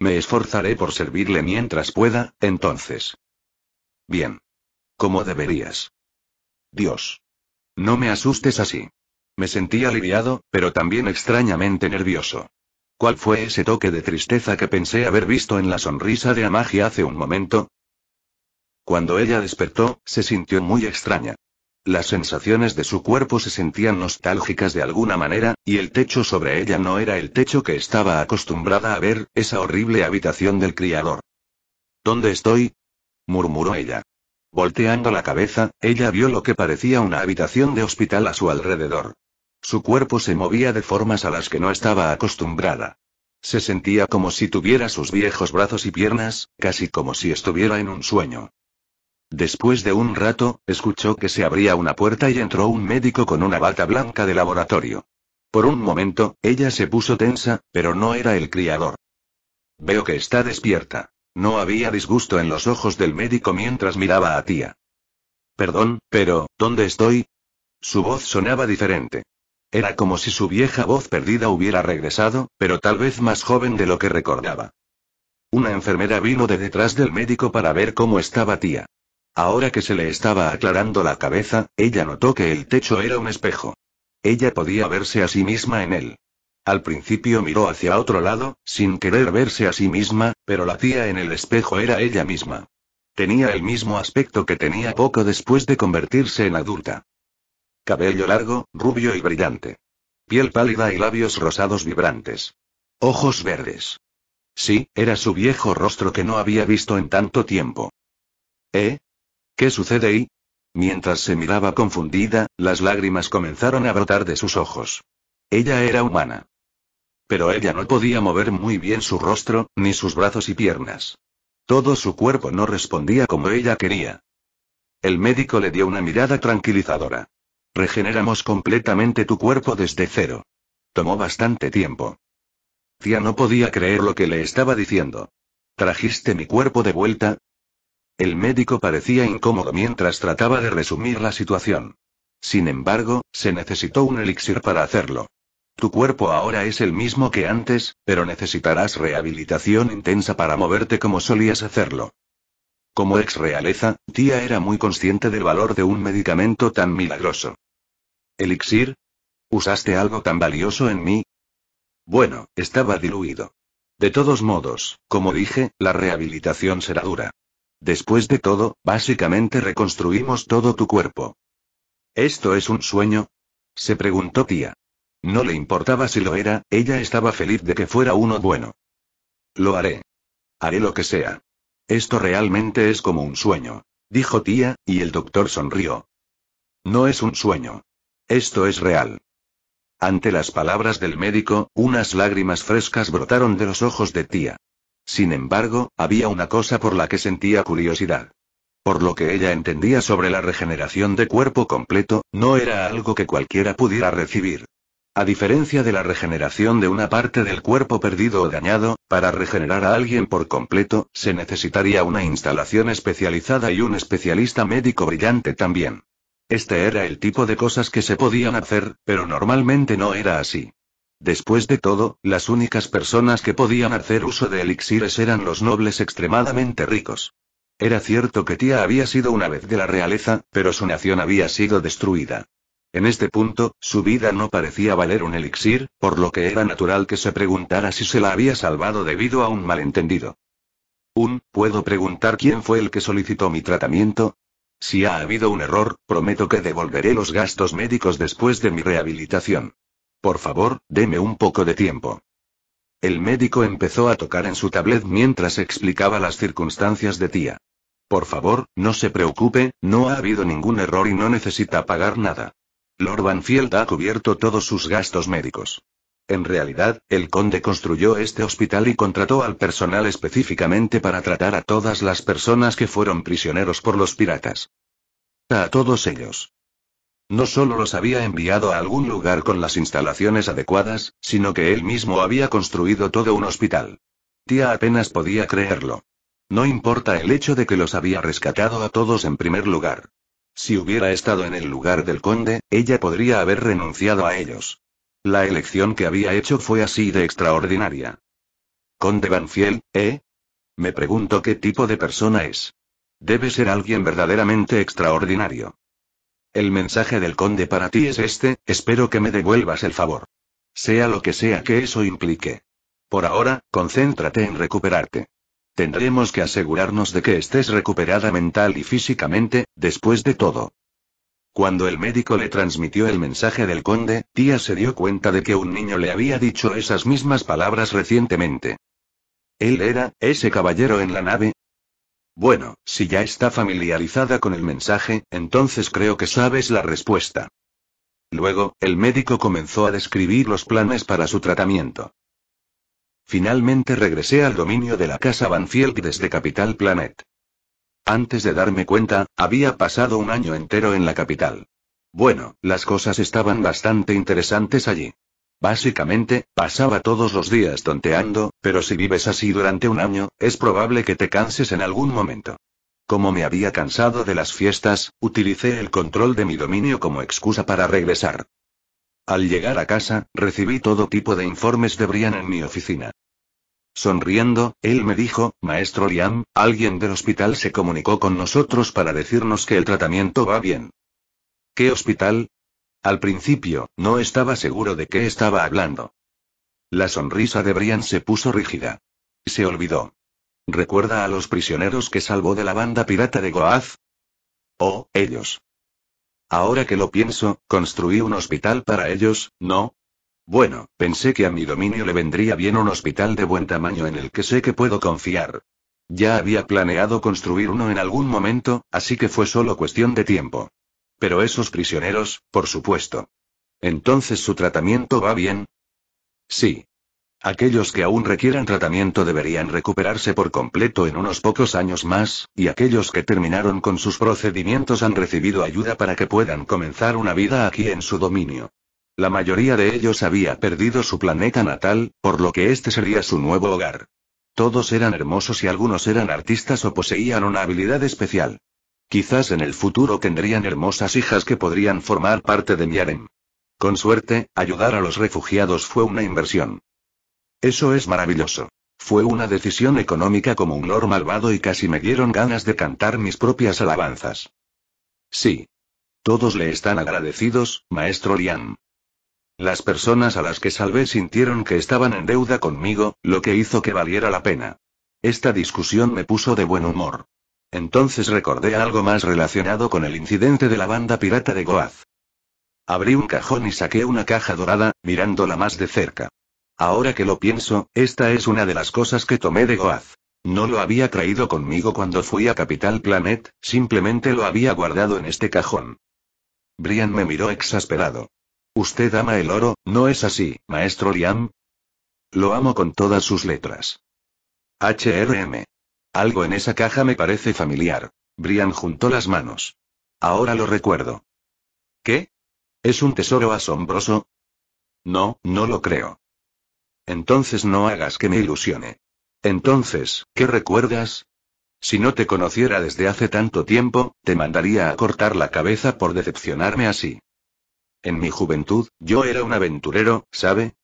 Me esforzaré por servirle mientras pueda, entonces. Bien. Como deberías. Dios. No me asustes así. Me sentí aliviado, pero también extrañamente nervioso. ¿Cuál fue ese toque de tristeza que pensé haber visto en la sonrisa de Amagi hace un momento? Cuando ella despertó, se sintió muy extraña. Las sensaciones de su cuerpo se sentían nostálgicas de alguna manera, y el techo sobre ella no era el techo que estaba acostumbrada a ver, esa horrible habitación del criador. ¿Dónde estoy? murmuró ella. Volteando la cabeza, ella vio lo que parecía una habitación de hospital a su alrededor. Su cuerpo se movía de formas a las que no estaba acostumbrada. Se sentía como si tuviera sus viejos brazos y piernas, casi como si estuviera en un sueño. Después de un rato, escuchó que se abría una puerta y entró un médico con una bata blanca de laboratorio. Por un momento, ella se puso tensa, pero no era el criador. Veo que está despierta. No había disgusto en los ojos del médico mientras miraba a tía. Perdón, pero, ¿dónde estoy? Su voz sonaba diferente. Era como si su vieja voz perdida hubiera regresado, pero tal vez más joven de lo que recordaba. Una enfermera vino de detrás del médico para ver cómo estaba tía. Ahora que se le estaba aclarando la cabeza, ella notó que el techo era un espejo. Ella podía verse a sí misma en él. Al principio miró hacia otro lado, sin querer verse a sí misma, pero la tía en el espejo era ella misma. Tenía el mismo aspecto que tenía poco después de convertirse en adulta. Cabello largo, rubio y brillante. Piel pálida y labios rosados vibrantes. Ojos verdes. Sí, era su viejo rostro que no había visto en tanto tiempo. ¿Eh? ¿Qué sucede ahí? Mientras se miraba confundida, las lágrimas comenzaron a brotar de sus ojos. Ella era humana. Pero ella no podía mover muy bien su rostro, ni sus brazos y piernas. Todo su cuerpo no respondía como ella quería. El médico le dio una mirada tranquilizadora. Regeneramos completamente tu cuerpo desde cero. Tomó bastante tiempo. Tía no podía creer lo que le estaba diciendo. Trajiste mi cuerpo de vuelta, el médico parecía incómodo mientras trataba de resumir la situación. Sin embargo, se necesitó un elixir para hacerlo. Tu cuerpo ahora es el mismo que antes, pero necesitarás rehabilitación intensa para moverte como solías hacerlo. Como ex realeza, Tía era muy consciente del valor de un medicamento tan milagroso. ¿Elixir? ¿Usaste algo tan valioso en mí? Bueno, estaba diluido. De todos modos, como dije, la rehabilitación será dura. Después de todo, básicamente reconstruimos todo tu cuerpo. ¿Esto es un sueño? Se preguntó tía. No le importaba si lo era, ella estaba feliz de que fuera uno bueno. Lo haré. Haré lo que sea. Esto realmente es como un sueño, dijo tía, y el doctor sonrió. No es un sueño. Esto es real. Ante las palabras del médico, unas lágrimas frescas brotaron de los ojos de tía. Sin embargo, había una cosa por la que sentía curiosidad. Por lo que ella entendía sobre la regeneración de cuerpo completo, no era algo que cualquiera pudiera recibir. A diferencia de la regeneración de una parte del cuerpo perdido o dañado, para regenerar a alguien por completo, se necesitaría una instalación especializada y un especialista médico brillante también. Este era el tipo de cosas que se podían hacer, pero normalmente no era así. Después de todo, las únicas personas que podían hacer uso de elixires eran los nobles extremadamente ricos. Era cierto que Tía había sido una vez de la realeza, pero su nación había sido destruida. En este punto, su vida no parecía valer un elixir, por lo que era natural que se preguntara si se la había salvado debido a un malentendido. Un, ¿puedo preguntar quién fue el que solicitó mi tratamiento? Si ha habido un error, prometo que devolveré los gastos médicos después de mi rehabilitación. Por favor, deme un poco de tiempo. El médico empezó a tocar en su tablet mientras explicaba las circunstancias de tía. Por favor, no se preocupe, no ha habido ningún error y no necesita pagar nada. Lord Banfield ha cubierto todos sus gastos médicos. En realidad, el conde construyó este hospital y contrató al personal específicamente para tratar a todas las personas que fueron prisioneros por los piratas. A todos ellos. No solo los había enviado a algún lugar con las instalaciones adecuadas, sino que él mismo había construido todo un hospital. Tía apenas podía creerlo. No importa el hecho de que los había rescatado a todos en primer lugar. Si hubiera estado en el lugar del conde, ella podría haber renunciado a ellos. La elección que había hecho fue así de extraordinaria. Conde Banfiel, ¿eh? Me pregunto qué tipo de persona es. Debe ser alguien verdaderamente extraordinario. El mensaje del conde para ti es este, espero que me devuelvas el favor. Sea lo que sea que eso implique. Por ahora, concéntrate en recuperarte. Tendremos que asegurarnos de que estés recuperada mental y físicamente, después de todo. Cuando el médico le transmitió el mensaje del conde, Tía se dio cuenta de que un niño le había dicho esas mismas palabras recientemente. Él era, ese caballero en la nave, bueno, si ya está familiarizada con el mensaje, entonces creo que sabes la respuesta. Luego, el médico comenzó a describir los planes para su tratamiento. Finalmente regresé al dominio de la casa Banfield desde Capital Planet. Antes de darme cuenta, había pasado un año entero en la capital. Bueno, las cosas estaban bastante interesantes allí. Básicamente, pasaba todos los días tonteando, pero si vives así durante un año, es probable que te canses en algún momento. Como me había cansado de las fiestas, utilicé el control de mi dominio como excusa para regresar. Al llegar a casa, recibí todo tipo de informes de Brian en mi oficina. Sonriendo, él me dijo, Maestro Liam, alguien del hospital se comunicó con nosotros para decirnos que el tratamiento va bien. ¿Qué hospital? Al principio, no estaba seguro de qué estaba hablando. La sonrisa de Brian se puso rígida. Se olvidó. ¿Recuerda a los prisioneros que salvó de la banda pirata de Goaz? Oh, ellos. Ahora que lo pienso, construí un hospital para ellos, ¿no? Bueno, pensé que a mi dominio le vendría bien un hospital de buen tamaño en el que sé que puedo confiar. Ya había planeado construir uno en algún momento, así que fue solo cuestión de tiempo. Pero esos prisioneros, por supuesto. Entonces su tratamiento va bien. Sí. Aquellos que aún requieran tratamiento deberían recuperarse por completo en unos pocos años más, y aquellos que terminaron con sus procedimientos han recibido ayuda para que puedan comenzar una vida aquí en su dominio. La mayoría de ellos había perdido su planeta natal, por lo que este sería su nuevo hogar. Todos eran hermosos y algunos eran artistas o poseían una habilidad especial. Quizás en el futuro tendrían hermosas hijas que podrían formar parte de mi harem. Con suerte, ayudar a los refugiados fue una inversión. Eso es maravilloso. Fue una decisión económica como un lord malvado y casi me dieron ganas de cantar mis propias alabanzas. Sí. Todos le están agradecidos, maestro Liam. Las personas a las que salvé sintieron que estaban en deuda conmigo, lo que hizo que valiera la pena. Esta discusión me puso de buen humor. Entonces recordé algo más relacionado con el incidente de la banda pirata de Goaz. Abrí un cajón y saqué una caja dorada, mirándola más de cerca. Ahora que lo pienso, esta es una de las cosas que tomé de Goaz. No lo había traído conmigo cuando fui a Capital Planet, simplemente lo había guardado en este cajón. Brian me miró exasperado. Usted ama el oro, ¿no es así, maestro Liam? Lo amo con todas sus letras. HRM. Algo en esa caja me parece familiar. Brian juntó las manos. Ahora lo recuerdo. ¿Qué? ¿Es un tesoro asombroso? No, no lo creo. Entonces no hagas que me ilusione. Entonces, ¿qué recuerdas? Si no te conociera desde hace tanto tiempo, te mandaría a cortar la cabeza por decepcionarme así. En mi juventud, yo era un aventurero, ¿sabe?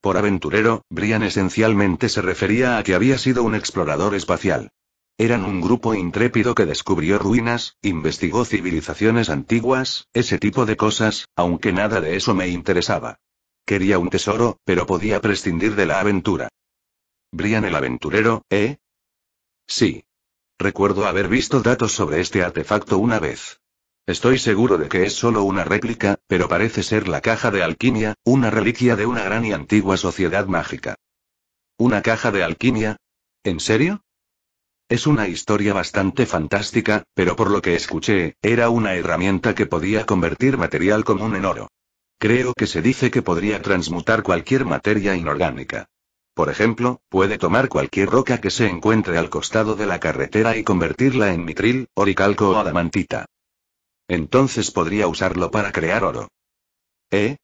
Por aventurero, Brian esencialmente se refería a que había sido un explorador espacial. Eran un grupo intrépido que descubrió ruinas, investigó civilizaciones antiguas, ese tipo de cosas, aunque nada de eso me interesaba. Quería un tesoro, pero podía prescindir de la aventura. Brian el aventurero, ¿eh? Sí. Recuerdo haber visto datos sobre este artefacto una vez. Estoy seguro de que es solo una réplica, pero parece ser la caja de alquimia, una reliquia de una gran y antigua sociedad mágica. ¿Una caja de alquimia? ¿En serio? Es una historia bastante fantástica, pero por lo que escuché, era una herramienta que podía convertir material común en oro. Creo que se dice que podría transmutar cualquier materia inorgánica. Por ejemplo, puede tomar cualquier roca que se encuentre al costado de la carretera y convertirla en mitril, oricalco o adamantita. Entonces podría usarlo para crear oro. ¿Eh?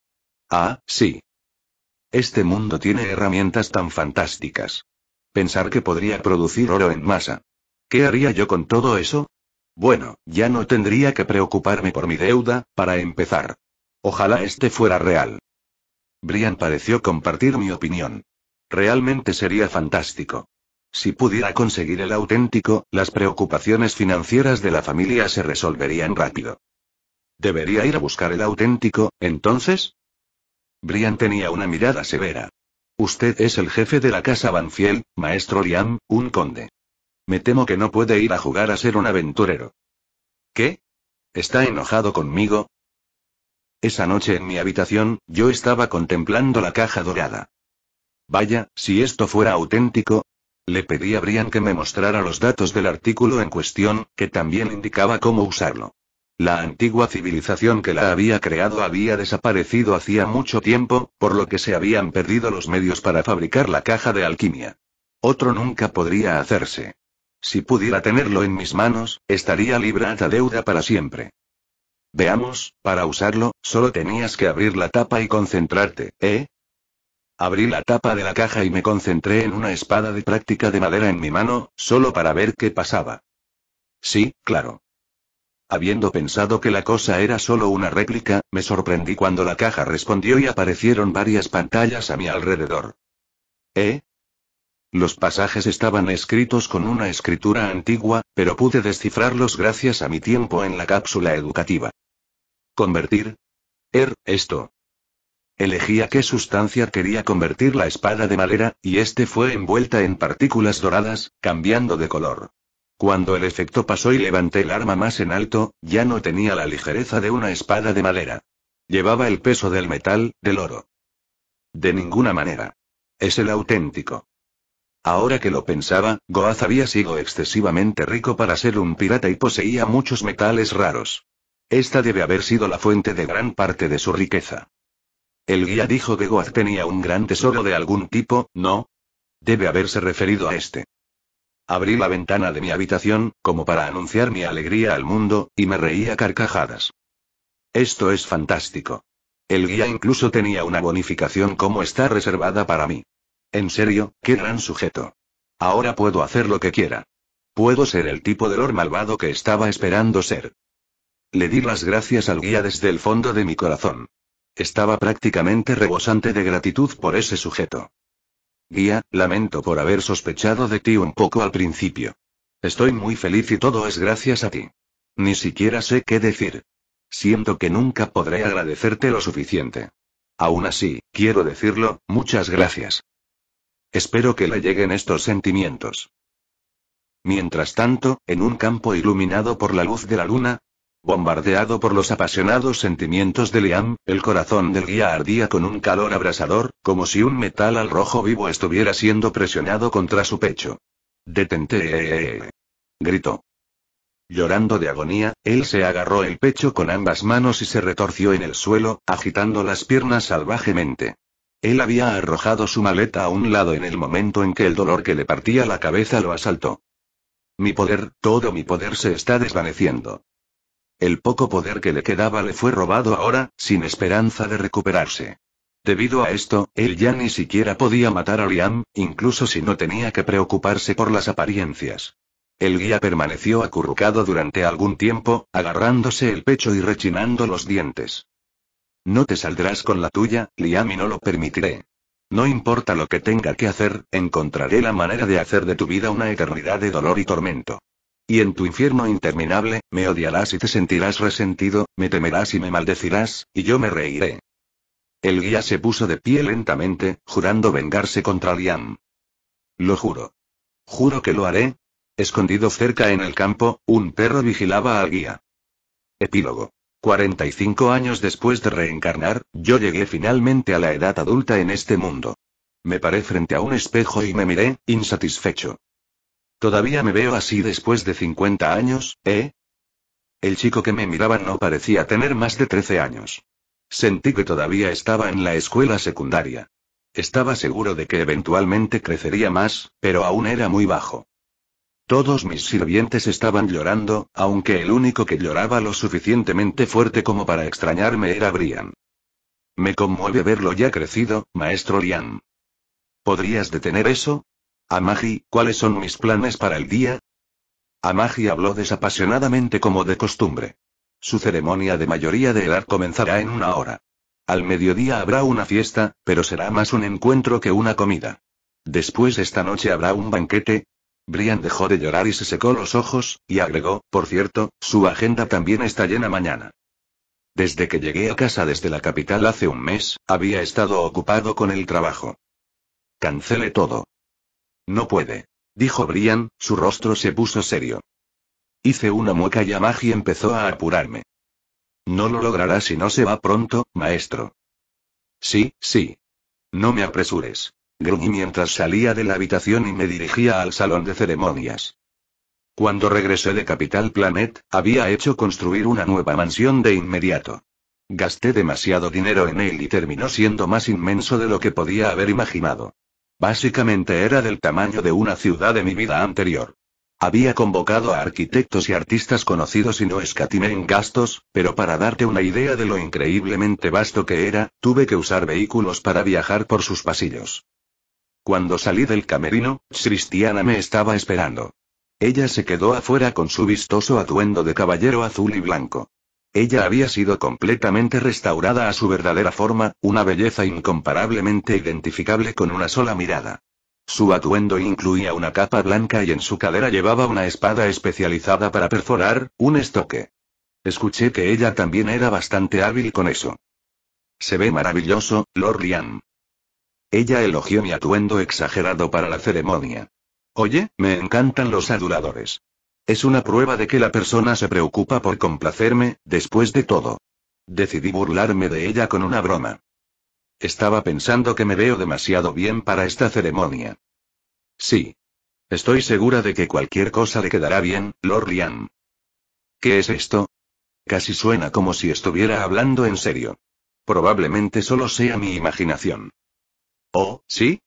Ah, sí. Este mundo tiene herramientas tan fantásticas. Pensar que podría producir oro en masa. ¿Qué haría yo con todo eso? Bueno, ya no tendría que preocuparme por mi deuda, para empezar. Ojalá este fuera real. Brian pareció compartir mi opinión. Realmente sería fantástico. Si pudiera conseguir el auténtico, las preocupaciones financieras de la familia se resolverían rápido. ¿Debería ir a buscar el auténtico, entonces? Brian tenía una mirada severa. Usted es el jefe de la casa Banfiel, maestro Liam, un conde. Me temo que no puede ir a jugar a ser un aventurero. ¿Qué? ¿Está enojado conmigo? Esa noche en mi habitación, yo estaba contemplando la caja dorada. Vaya, si esto fuera auténtico, le pedí a Brian que me mostrara los datos del artículo en cuestión, que también indicaba cómo usarlo. La antigua civilización que la había creado había desaparecido hacía mucho tiempo, por lo que se habían perdido los medios para fabricar la caja de alquimia. Otro nunca podría hacerse. Si pudiera tenerlo en mis manos, estaría libre de deuda para siempre. Veamos, para usarlo, solo tenías que abrir la tapa y concentrarte, ¿eh? Abrí la tapa de la caja y me concentré en una espada de práctica de madera en mi mano, solo para ver qué pasaba. Sí, claro. Habiendo pensado que la cosa era solo una réplica, me sorprendí cuando la caja respondió y aparecieron varias pantallas a mi alrededor. ¿Eh? Los pasajes estaban escritos con una escritura antigua, pero pude descifrarlos gracias a mi tiempo en la cápsula educativa. Convertir. Er, esto. Elegía qué sustancia quería convertir la espada de madera, y este fue envuelta en partículas doradas, cambiando de color. Cuando el efecto pasó y levanté el arma más en alto, ya no tenía la ligereza de una espada de madera. Llevaba el peso del metal, del oro. De ninguna manera. Es el auténtico. Ahora que lo pensaba, Goaz había sido excesivamente rico para ser un pirata y poseía muchos metales raros. Esta debe haber sido la fuente de gran parte de su riqueza. El guía dijo que Goaz tenía un gran tesoro de algún tipo, ¿no? Debe haberse referido a este. Abrí la ventana de mi habitación, como para anunciar mi alegría al mundo, y me reía carcajadas. Esto es fantástico. El guía incluso tenía una bonificación como está reservada para mí. En serio, qué gran sujeto. Ahora puedo hacer lo que quiera. Puedo ser el tipo de Lord malvado que estaba esperando ser. Le di las gracias al guía desde el fondo de mi corazón. Estaba prácticamente rebosante de gratitud por ese sujeto. Guía, lamento por haber sospechado de ti un poco al principio. Estoy muy feliz y todo es gracias a ti. Ni siquiera sé qué decir. Siento que nunca podré agradecerte lo suficiente. Aún así, quiero decirlo, muchas gracias. Espero que le lleguen estos sentimientos. Mientras tanto, en un campo iluminado por la luz de la luna, Bombardeado por los apasionados sentimientos de Liam, el corazón del guía ardía con un calor abrasador, como si un metal al rojo vivo estuviera siendo presionado contra su pecho. Detente. Eh, eh, eh", gritó. Llorando de agonía, él se agarró el pecho con ambas manos y se retorció en el suelo, agitando las piernas salvajemente. Él había arrojado su maleta a un lado en el momento en que el dolor que le partía la cabeza lo asaltó. Mi poder, todo mi poder se está desvaneciendo. El poco poder que le quedaba le fue robado ahora, sin esperanza de recuperarse. Debido a esto, él ya ni siquiera podía matar a Liam, incluso si no tenía que preocuparse por las apariencias. El guía permaneció acurrucado durante algún tiempo, agarrándose el pecho y rechinando los dientes. No te saldrás con la tuya, Liam, y no lo permitiré. No importa lo que tenga que hacer, encontraré la manera de hacer de tu vida una eternidad de dolor y tormento. Y en tu infierno interminable, me odiarás y te sentirás resentido, me temerás y me maldecirás, y yo me reiré. El guía se puso de pie lentamente, jurando vengarse contra Liam. Lo juro. Juro que lo haré. Escondido cerca en el campo, un perro vigilaba al guía. Epílogo. 45 años después de reencarnar, yo llegué finalmente a la edad adulta en este mundo. Me paré frente a un espejo y me miré, insatisfecho. Todavía me veo así después de 50 años, ¿eh? El chico que me miraba no parecía tener más de 13 años. Sentí que todavía estaba en la escuela secundaria. Estaba seguro de que eventualmente crecería más, pero aún era muy bajo. Todos mis sirvientes estaban llorando, aunque el único que lloraba lo suficientemente fuerte como para extrañarme era Brian. Me conmueve verlo ya crecido, maestro Liam. ¿Podrías detener eso? Amagi, ah, ¿cuáles son mis planes para el día? Amagi ah, habló desapasionadamente como de costumbre. Su ceremonia de mayoría de edad comenzará en una hora. Al mediodía habrá una fiesta, pero será más un encuentro que una comida. Después esta noche habrá un banquete. Brian dejó de llorar y se secó los ojos, y agregó, por cierto, su agenda también está llena mañana. Desde que llegué a casa desde la capital hace un mes, había estado ocupado con el trabajo. Cancele todo. No puede. Dijo Brian, su rostro se puso serio. Hice una mueca y empezó a apurarme. No lo logrará si no se va pronto, maestro. Sí, sí. No me apresures. Gruñí mientras salía de la habitación y me dirigía al salón de ceremonias. Cuando regresé de Capital Planet, había hecho construir una nueva mansión de inmediato. Gasté demasiado dinero en él y terminó siendo más inmenso de lo que podía haber imaginado. Básicamente era del tamaño de una ciudad de mi vida anterior. Había convocado a arquitectos y artistas conocidos y no escatimé en gastos, pero para darte una idea de lo increíblemente vasto que era, tuve que usar vehículos para viajar por sus pasillos. Cuando salí del camerino, Cristiana me estaba esperando. Ella se quedó afuera con su vistoso atuendo de caballero azul y blanco. Ella había sido completamente restaurada a su verdadera forma, una belleza incomparablemente identificable con una sola mirada. Su atuendo incluía una capa blanca y en su cadera llevaba una espada especializada para perforar, un estoque. Escuché que ella también era bastante hábil con eso. Se ve maravilloso, Lord Liam. Ella elogió mi atuendo exagerado para la ceremonia. Oye, me encantan los aduladores. Es una prueba de que la persona se preocupa por complacerme, después de todo. Decidí burlarme de ella con una broma. Estaba pensando que me veo demasiado bien para esta ceremonia. Sí. Estoy segura de que cualquier cosa le quedará bien, Lord ¿Qué es esto? Casi suena como si estuviera hablando en serio. Probablemente solo sea mi imaginación. ¿Oh, sí?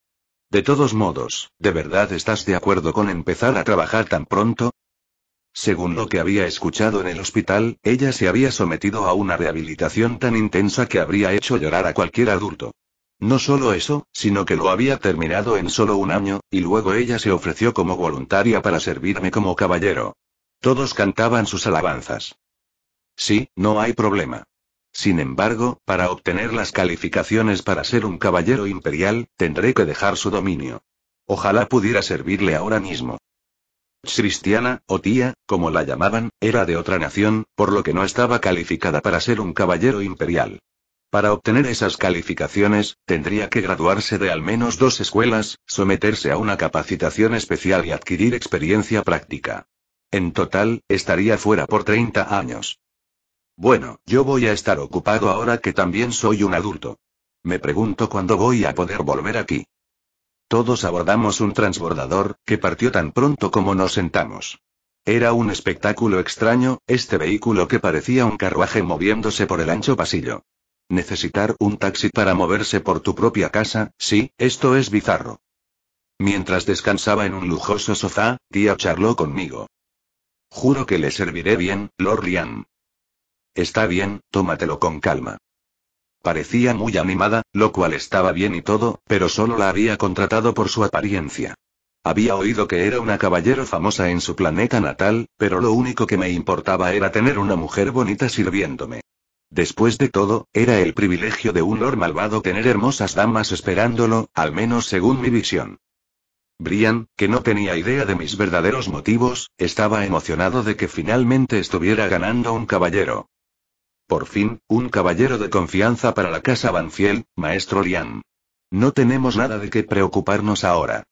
De todos modos, ¿de verdad estás de acuerdo con empezar a trabajar tan pronto? Según lo que había escuchado en el hospital, ella se había sometido a una rehabilitación tan intensa que habría hecho llorar a cualquier adulto. No solo eso, sino que lo había terminado en solo un año, y luego ella se ofreció como voluntaria para servirme como caballero. Todos cantaban sus alabanzas. Sí, no hay problema. Sin embargo, para obtener las calificaciones para ser un caballero imperial, tendré que dejar su dominio. Ojalá pudiera servirle ahora mismo. Cristiana, o tía, como la llamaban, era de otra nación, por lo que no estaba calificada para ser un caballero imperial. Para obtener esas calificaciones, tendría que graduarse de al menos dos escuelas, someterse a una capacitación especial y adquirir experiencia práctica. En total, estaría fuera por 30 años. Bueno, yo voy a estar ocupado ahora que también soy un adulto. Me pregunto cuándo voy a poder volver aquí. Todos abordamos un transbordador, que partió tan pronto como nos sentamos. Era un espectáculo extraño, este vehículo que parecía un carruaje moviéndose por el ancho pasillo. Necesitar un taxi para moverse por tu propia casa, sí, esto es bizarro. Mientras descansaba en un lujoso sofá, tía charló conmigo. Juro que le serviré bien, Lord Está bien, tómatelo con calma. Parecía muy animada, lo cual estaba bien y todo, pero solo la había contratado por su apariencia. Había oído que era una caballero famosa en su planeta natal, pero lo único que me importaba era tener una mujer bonita sirviéndome. Después de todo, era el privilegio de un lord malvado tener hermosas damas esperándolo, al menos según mi visión. Brian, que no tenía idea de mis verdaderos motivos, estaba emocionado de que finalmente estuviera ganando un caballero. Por fin, un caballero de confianza para la casa Banfield, maestro Lian. No tenemos nada de qué preocuparnos ahora.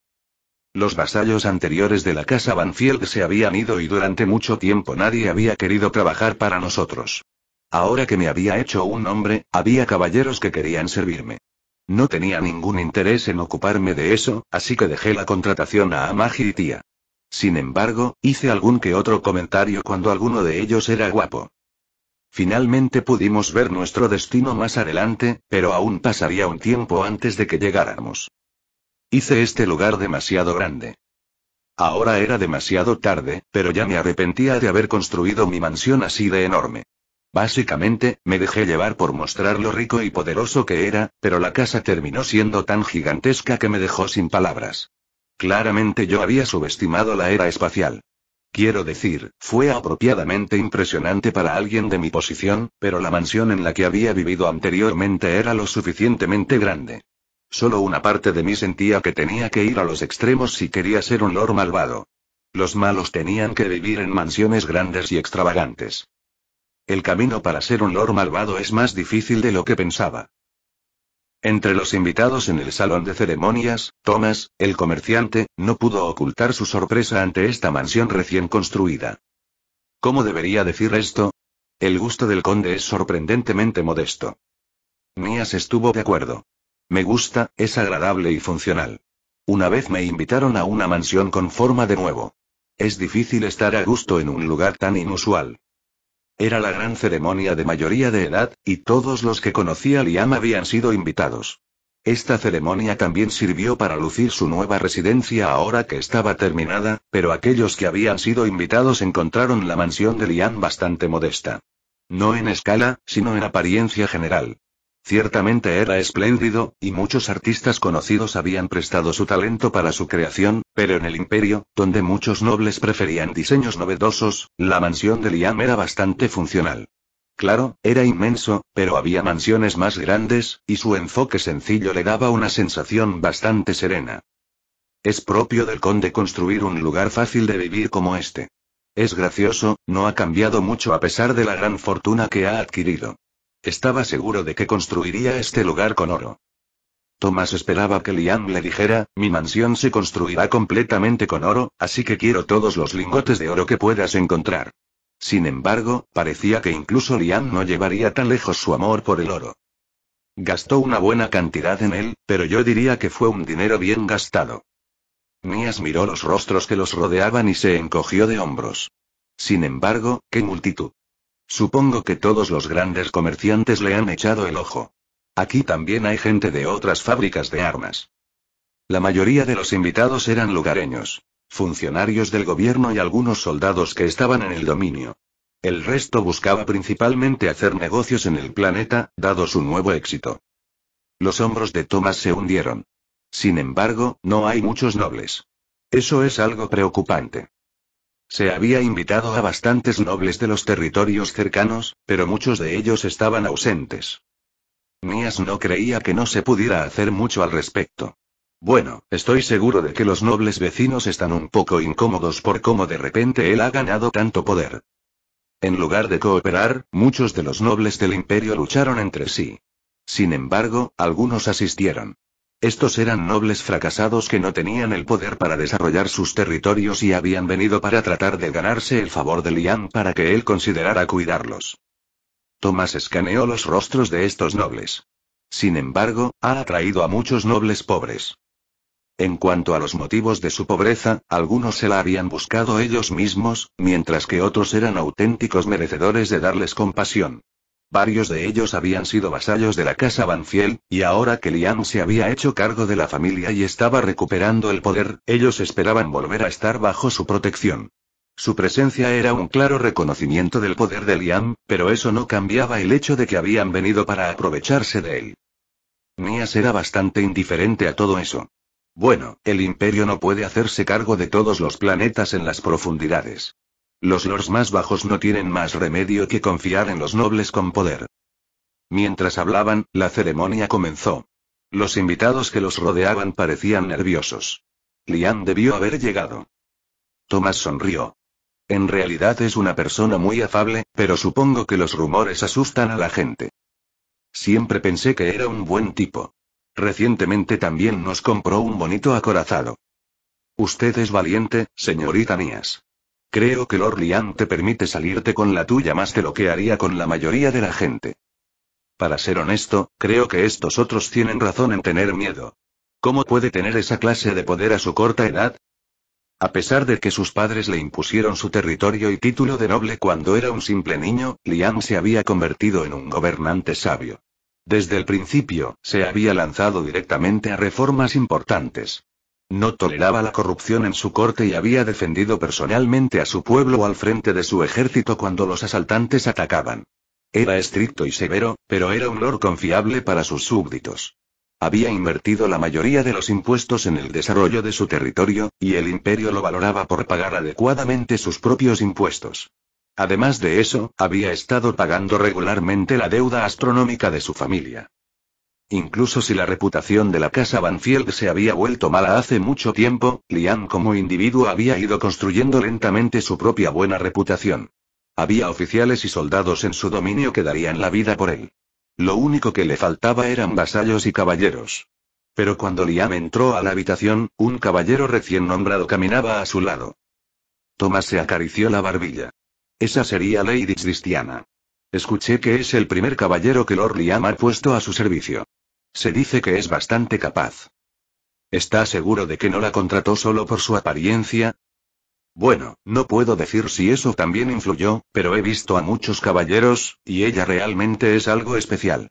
Los vasallos anteriores de la casa Banfield se habían ido y durante mucho tiempo nadie había querido trabajar para nosotros. Ahora que me había hecho un hombre, había caballeros que querían servirme. No tenía ningún interés en ocuparme de eso, así que dejé la contratación a Amagi y tía. Sin embargo, hice algún que otro comentario cuando alguno de ellos era guapo. Finalmente pudimos ver nuestro destino más adelante, pero aún pasaría un tiempo antes de que llegáramos. Hice este lugar demasiado grande. Ahora era demasiado tarde, pero ya me arrepentía de haber construido mi mansión así de enorme. Básicamente, me dejé llevar por mostrar lo rico y poderoso que era, pero la casa terminó siendo tan gigantesca que me dejó sin palabras. Claramente yo había subestimado la era espacial. Quiero decir, fue apropiadamente impresionante para alguien de mi posición, pero la mansión en la que había vivido anteriormente era lo suficientemente grande. Solo una parte de mí sentía que tenía que ir a los extremos si quería ser un lord malvado. Los malos tenían que vivir en mansiones grandes y extravagantes. El camino para ser un lord malvado es más difícil de lo que pensaba. Entre los invitados en el salón de ceremonias, Thomas, el comerciante, no pudo ocultar su sorpresa ante esta mansión recién construida. ¿Cómo debería decir esto? El gusto del conde es sorprendentemente modesto. Mías estuvo de acuerdo. Me gusta, es agradable y funcional. Una vez me invitaron a una mansión con forma de nuevo. Es difícil estar a gusto en un lugar tan inusual. Era la gran ceremonia de mayoría de edad, y todos los que conocía Liam habían sido invitados. Esta ceremonia también sirvió para lucir su nueva residencia ahora que estaba terminada, pero aquellos que habían sido invitados encontraron la mansión de Liam bastante modesta. No en escala, sino en apariencia general. Ciertamente era espléndido, y muchos artistas conocidos habían prestado su talento para su creación, pero en el imperio, donde muchos nobles preferían diseños novedosos, la mansión de Liam era bastante funcional. Claro, era inmenso, pero había mansiones más grandes, y su enfoque sencillo le daba una sensación bastante serena. Es propio del conde construir un lugar fácil de vivir como este. Es gracioso, no ha cambiado mucho a pesar de la gran fortuna que ha adquirido. Estaba seguro de que construiría este lugar con oro. Tomás esperaba que Liam le dijera, mi mansión se construirá completamente con oro, así que quiero todos los lingotes de oro que puedas encontrar. Sin embargo, parecía que incluso Liam no llevaría tan lejos su amor por el oro. Gastó una buena cantidad en él, pero yo diría que fue un dinero bien gastado. Nias miró los rostros que los rodeaban y se encogió de hombros. Sin embargo, qué multitud. Supongo que todos los grandes comerciantes le han echado el ojo. Aquí también hay gente de otras fábricas de armas. La mayoría de los invitados eran lugareños, funcionarios del gobierno y algunos soldados que estaban en el dominio. El resto buscaba principalmente hacer negocios en el planeta, dado su nuevo éxito. Los hombros de Thomas se hundieron. Sin embargo, no hay muchos nobles. Eso es algo preocupante. Se había invitado a bastantes nobles de los territorios cercanos, pero muchos de ellos estaban ausentes. Nias no creía que no se pudiera hacer mucho al respecto. Bueno, estoy seguro de que los nobles vecinos están un poco incómodos por cómo de repente él ha ganado tanto poder. En lugar de cooperar, muchos de los nobles del imperio lucharon entre sí. Sin embargo, algunos asistieron. Estos eran nobles fracasados que no tenían el poder para desarrollar sus territorios y habían venido para tratar de ganarse el favor de Lian para que él considerara cuidarlos. Tomás escaneó los rostros de estos nobles. Sin embargo, ha atraído a muchos nobles pobres. En cuanto a los motivos de su pobreza, algunos se la habían buscado ellos mismos, mientras que otros eran auténticos merecedores de darles compasión. Varios de ellos habían sido vasallos de la casa Banfiel, y ahora que Liam se había hecho cargo de la familia y estaba recuperando el poder, ellos esperaban volver a estar bajo su protección. Su presencia era un claro reconocimiento del poder de Liam, pero eso no cambiaba el hecho de que habían venido para aprovecharse de él. Nias era bastante indiferente a todo eso. Bueno, el imperio no puede hacerse cargo de todos los planetas en las profundidades. Los lords más bajos no tienen más remedio que confiar en los nobles con poder. Mientras hablaban, la ceremonia comenzó. Los invitados que los rodeaban parecían nerviosos. Lian debió haber llegado. Tomás sonrió. En realidad es una persona muy afable, pero supongo que los rumores asustan a la gente. Siempre pensé que era un buen tipo. Recientemente también nos compró un bonito acorazado. Usted es valiente, señorita Mías. Creo que Lord Lian te permite salirte con la tuya más de lo que haría con la mayoría de la gente. Para ser honesto, creo que estos otros tienen razón en tener miedo. ¿Cómo puede tener esa clase de poder a su corta edad? A pesar de que sus padres le impusieron su territorio y título de noble cuando era un simple niño, Liam se había convertido en un gobernante sabio. Desde el principio, se había lanzado directamente a reformas importantes. No toleraba la corrupción en su corte y había defendido personalmente a su pueblo al frente de su ejército cuando los asaltantes atacaban. Era estricto y severo, pero era un lord confiable para sus súbditos. Había invertido la mayoría de los impuestos en el desarrollo de su territorio, y el imperio lo valoraba por pagar adecuadamente sus propios impuestos. Además de eso, había estado pagando regularmente la deuda astronómica de su familia. Incluso si la reputación de la casa Banfield se había vuelto mala hace mucho tiempo, Liam como individuo había ido construyendo lentamente su propia buena reputación. Había oficiales y soldados en su dominio que darían la vida por él. Lo único que le faltaba eran vasallos y caballeros. Pero cuando Liam entró a la habitación, un caballero recién nombrado caminaba a su lado. Thomas se acarició la barbilla. Esa sería Lady Cristiana. Escuché que es el primer caballero que Lord Liam ha puesto a su servicio. Se dice que es bastante capaz. ¿Está seguro de que no la contrató solo por su apariencia? Bueno, no puedo decir si eso también influyó, pero he visto a muchos caballeros, y ella realmente es algo especial.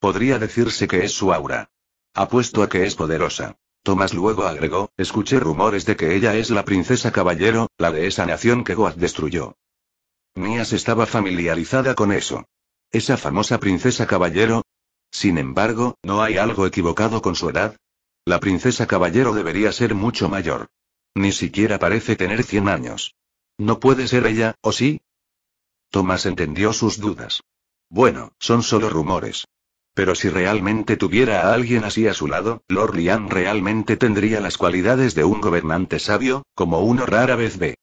Podría decirse que es su aura. Apuesto a que es poderosa. Tomás luego agregó, escuché rumores de que ella es la princesa caballero, la de esa nación que Goad destruyó. Mías estaba familiarizada con eso. Esa famosa princesa caballero. Sin embargo, ¿no hay algo equivocado con su edad? La princesa caballero debería ser mucho mayor. Ni siquiera parece tener 100 años. No puede ser ella, ¿o sí? Thomas entendió sus dudas. Bueno, son solo rumores. Pero si realmente tuviera a alguien así a su lado, Lord Lian realmente tendría las cualidades de un gobernante sabio, como uno rara vez ve.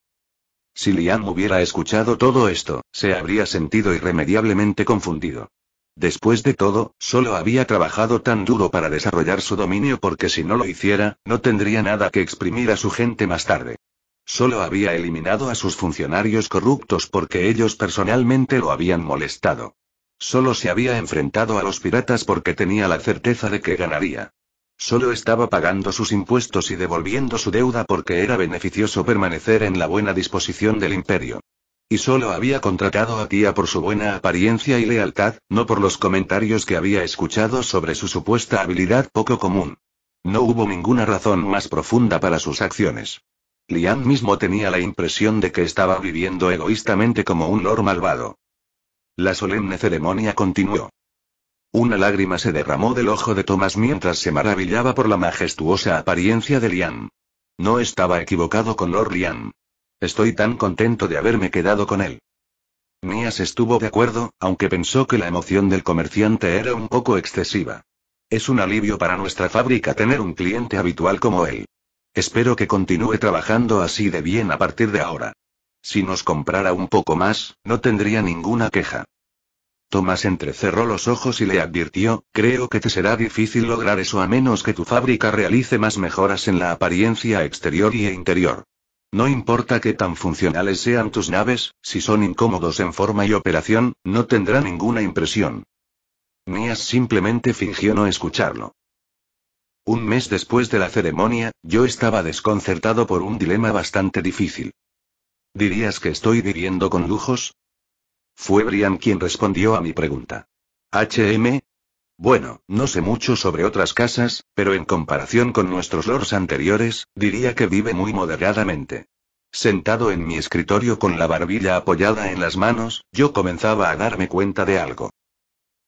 Si Liam hubiera escuchado todo esto, se habría sentido irremediablemente confundido. Después de todo, solo había trabajado tan duro para desarrollar su dominio porque si no lo hiciera, no tendría nada que exprimir a su gente más tarde. Solo había eliminado a sus funcionarios corruptos porque ellos personalmente lo habían molestado. Solo se había enfrentado a los piratas porque tenía la certeza de que ganaría. Solo estaba pagando sus impuestos y devolviendo su deuda porque era beneficioso permanecer en la buena disposición del imperio. Y solo había contratado a Tía por su buena apariencia y lealtad, no por los comentarios que había escuchado sobre su supuesta habilidad poco común. No hubo ninguna razón más profunda para sus acciones. Lian mismo tenía la impresión de que estaba viviendo egoístamente como un lord malvado. La solemne ceremonia continuó. Una lágrima se derramó del ojo de Thomas mientras se maravillaba por la majestuosa apariencia de Lian. No estaba equivocado con Lord Lian. Estoy tan contento de haberme quedado con él. Mías estuvo de acuerdo, aunque pensó que la emoción del comerciante era un poco excesiva. Es un alivio para nuestra fábrica tener un cliente habitual como él. Espero que continúe trabajando así de bien a partir de ahora. Si nos comprara un poco más, no tendría ninguna queja. Tomás entrecerró los ojos y le advirtió, creo que te será difícil lograr eso a menos que tu fábrica realice más mejoras en la apariencia exterior y interior. No importa qué tan funcionales sean tus naves, si son incómodos en forma y operación, no tendrá ninguna impresión. Mías simplemente fingió no escucharlo. Un mes después de la ceremonia, yo estaba desconcertado por un dilema bastante difícil. ¿Dirías que estoy viviendo con lujos? Fue Brian quien respondió a mi pregunta. HM. Bueno, no sé mucho sobre otras casas, pero en comparación con nuestros lords anteriores, diría que vive muy moderadamente. Sentado en mi escritorio con la barbilla apoyada en las manos, yo comenzaba a darme cuenta de algo.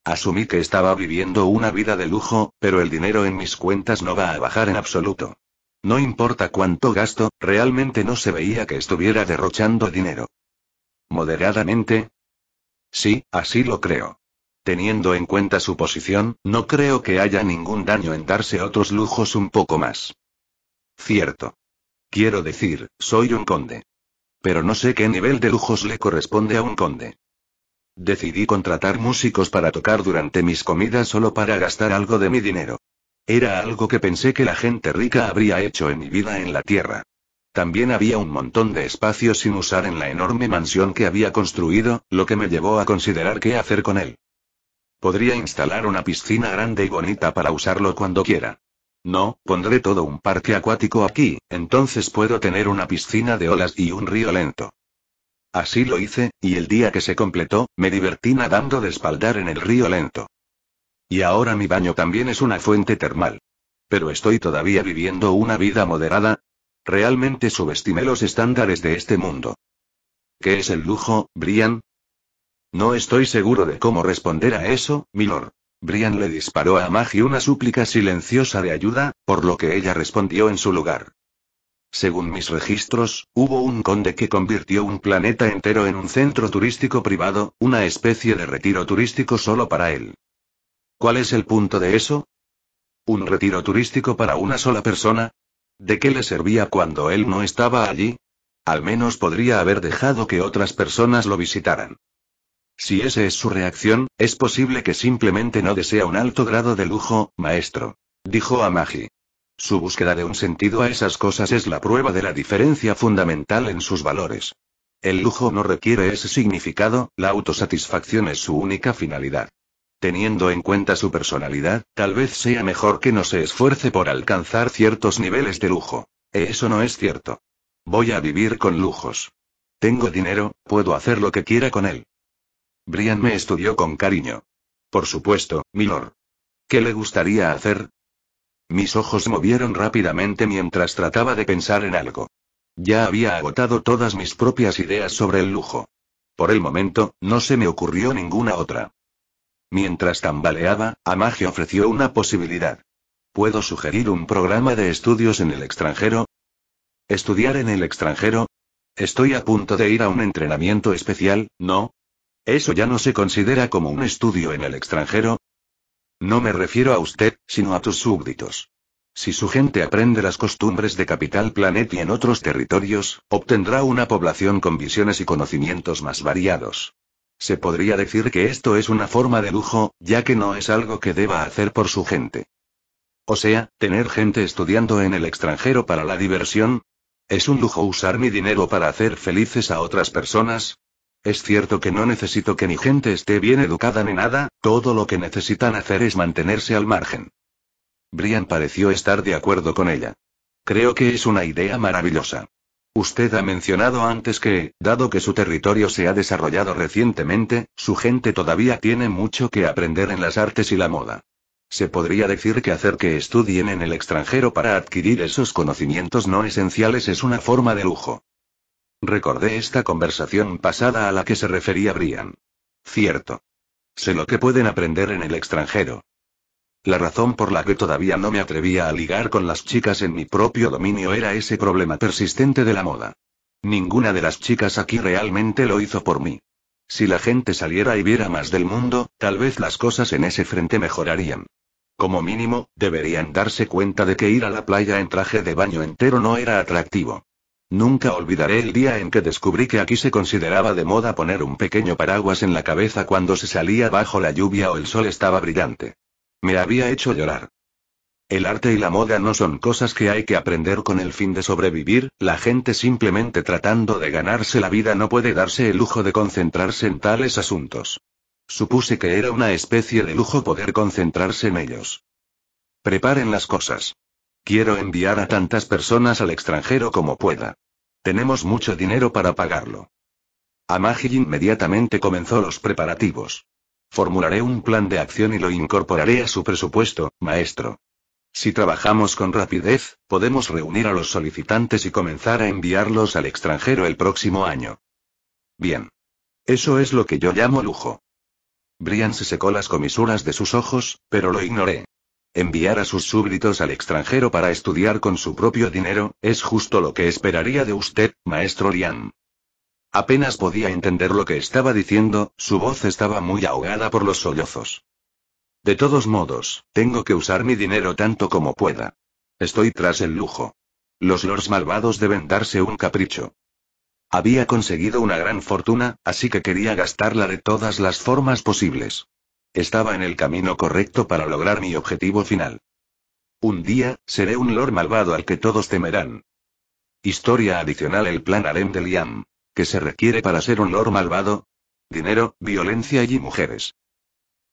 Asumí que estaba viviendo una vida de lujo, pero el dinero en mis cuentas no va a bajar en absoluto. No importa cuánto gasto, realmente no se veía que estuviera derrochando dinero. Moderadamente, Sí, así lo creo. Teniendo en cuenta su posición, no creo que haya ningún daño en darse otros lujos un poco más. Cierto. Quiero decir, soy un conde. Pero no sé qué nivel de lujos le corresponde a un conde. Decidí contratar músicos para tocar durante mis comidas solo para gastar algo de mi dinero. Era algo que pensé que la gente rica habría hecho en mi vida en la tierra. También había un montón de espacio sin usar en la enorme mansión que había construido, lo que me llevó a considerar qué hacer con él. Podría instalar una piscina grande y bonita para usarlo cuando quiera. No, pondré todo un parque acuático aquí, entonces puedo tener una piscina de olas y un río lento. Así lo hice, y el día que se completó, me divertí nadando de espaldar en el río lento. Y ahora mi baño también es una fuente termal. Pero estoy todavía viviendo una vida moderada, Realmente subestimé los estándares de este mundo. ¿Qué es el lujo, Brian? No estoy seguro de cómo responder a eso, milord. Brian le disparó a Maggie una súplica silenciosa de ayuda, por lo que ella respondió en su lugar. Según mis registros, hubo un conde que convirtió un planeta entero en un centro turístico privado, una especie de retiro turístico solo para él. ¿Cuál es el punto de eso? ¿Un retiro turístico para una sola persona? ¿De qué le servía cuando él no estaba allí? Al menos podría haber dejado que otras personas lo visitaran. Si esa es su reacción, es posible que simplemente no desea un alto grado de lujo, maestro. Dijo Amagi. Su búsqueda de un sentido a esas cosas es la prueba de la diferencia fundamental en sus valores. El lujo no requiere ese significado, la autosatisfacción es su única finalidad. Teniendo en cuenta su personalidad, tal vez sea mejor que no se esfuerce por alcanzar ciertos niveles de lujo. Eh, eso no es cierto. Voy a vivir con lujos. Tengo dinero, puedo hacer lo que quiera con él. Brian me estudió con cariño. Por supuesto, milord. ¿Qué le gustaría hacer? Mis ojos movieron rápidamente mientras trataba de pensar en algo. Ya había agotado todas mis propias ideas sobre el lujo. Por el momento, no se me ocurrió ninguna otra. Mientras tambaleaba, Amage ofreció una posibilidad. ¿Puedo sugerir un programa de estudios en el extranjero? ¿Estudiar en el extranjero? Estoy a punto de ir a un entrenamiento especial, ¿no? ¿Eso ya no se considera como un estudio en el extranjero? No me refiero a usted, sino a tus súbditos. Si su gente aprende las costumbres de Capital Planet y en otros territorios, obtendrá una población con visiones y conocimientos más variados. Se podría decir que esto es una forma de lujo, ya que no es algo que deba hacer por su gente. O sea, tener gente estudiando en el extranjero para la diversión. ¿Es un lujo usar mi dinero para hacer felices a otras personas? Es cierto que no necesito que mi gente esté bien educada ni nada, todo lo que necesitan hacer es mantenerse al margen. Brian pareció estar de acuerdo con ella. Creo que es una idea maravillosa. Usted ha mencionado antes que, dado que su territorio se ha desarrollado recientemente, su gente todavía tiene mucho que aprender en las artes y la moda. Se podría decir que hacer que estudien en el extranjero para adquirir esos conocimientos no esenciales es una forma de lujo. Recordé esta conversación pasada a la que se refería Brian. Cierto. Sé lo que pueden aprender en el extranjero. La razón por la que todavía no me atrevía a ligar con las chicas en mi propio dominio era ese problema persistente de la moda. Ninguna de las chicas aquí realmente lo hizo por mí. Si la gente saliera y viera más del mundo, tal vez las cosas en ese frente mejorarían. Como mínimo, deberían darse cuenta de que ir a la playa en traje de baño entero no era atractivo. Nunca olvidaré el día en que descubrí que aquí se consideraba de moda poner un pequeño paraguas en la cabeza cuando se salía bajo la lluvia o el sol estaba brillante. Me había hecho llorar. El arte y la moda no son cosas que hay que aprender con el fin de sobrevivir, la gente simplemente tratando de ganarse la vida no puede darse el lujo de concentrarse en tales asuntos. Supuse que era una especie de lujo poder concentrarse en ellos. Preparen las cosas. Quiero enviar a tantas personas al extranjero como pueda. Tenemos mucho dinero para pagarlo. Amagi inmediatamente comenzó los preparativos. Formularé un plan de acción y lo incorporaré a su presupuesto, maestro. Si trabajamos con rapidez, podemos reunir a los solicitantes y comenzar a enviarlos al extranjero el próximo año. Bien. Eso es lo que yo llamo lujo. Brian se secó las comisuras de sus ojos, pero lo ignoré. Enviar a sus súbditos al extranjero para estudiar con su propio dinero, es justo lo que esperaría de usted, maestro Lian. Apenas podía entender lo que estaba diciendo, su voz estaba muy ahogada por los sollozos. De todos modos, tengo que usar mi dinero tanto como pueda. Estoy tras el lujo. Los lords malvados deben darse un capricho. Había conseguido una gran fortuna, así que quería gastarla de todas las formas posibles. Estaba en el camino correcto para lograr mi objetivo final. Un día, seré un lord malvado al que todos temerán. Historia adicional El plan harem de Liam. ¿Qué se requiere para ser un lord malvado? Dinero, violencia y mujeres.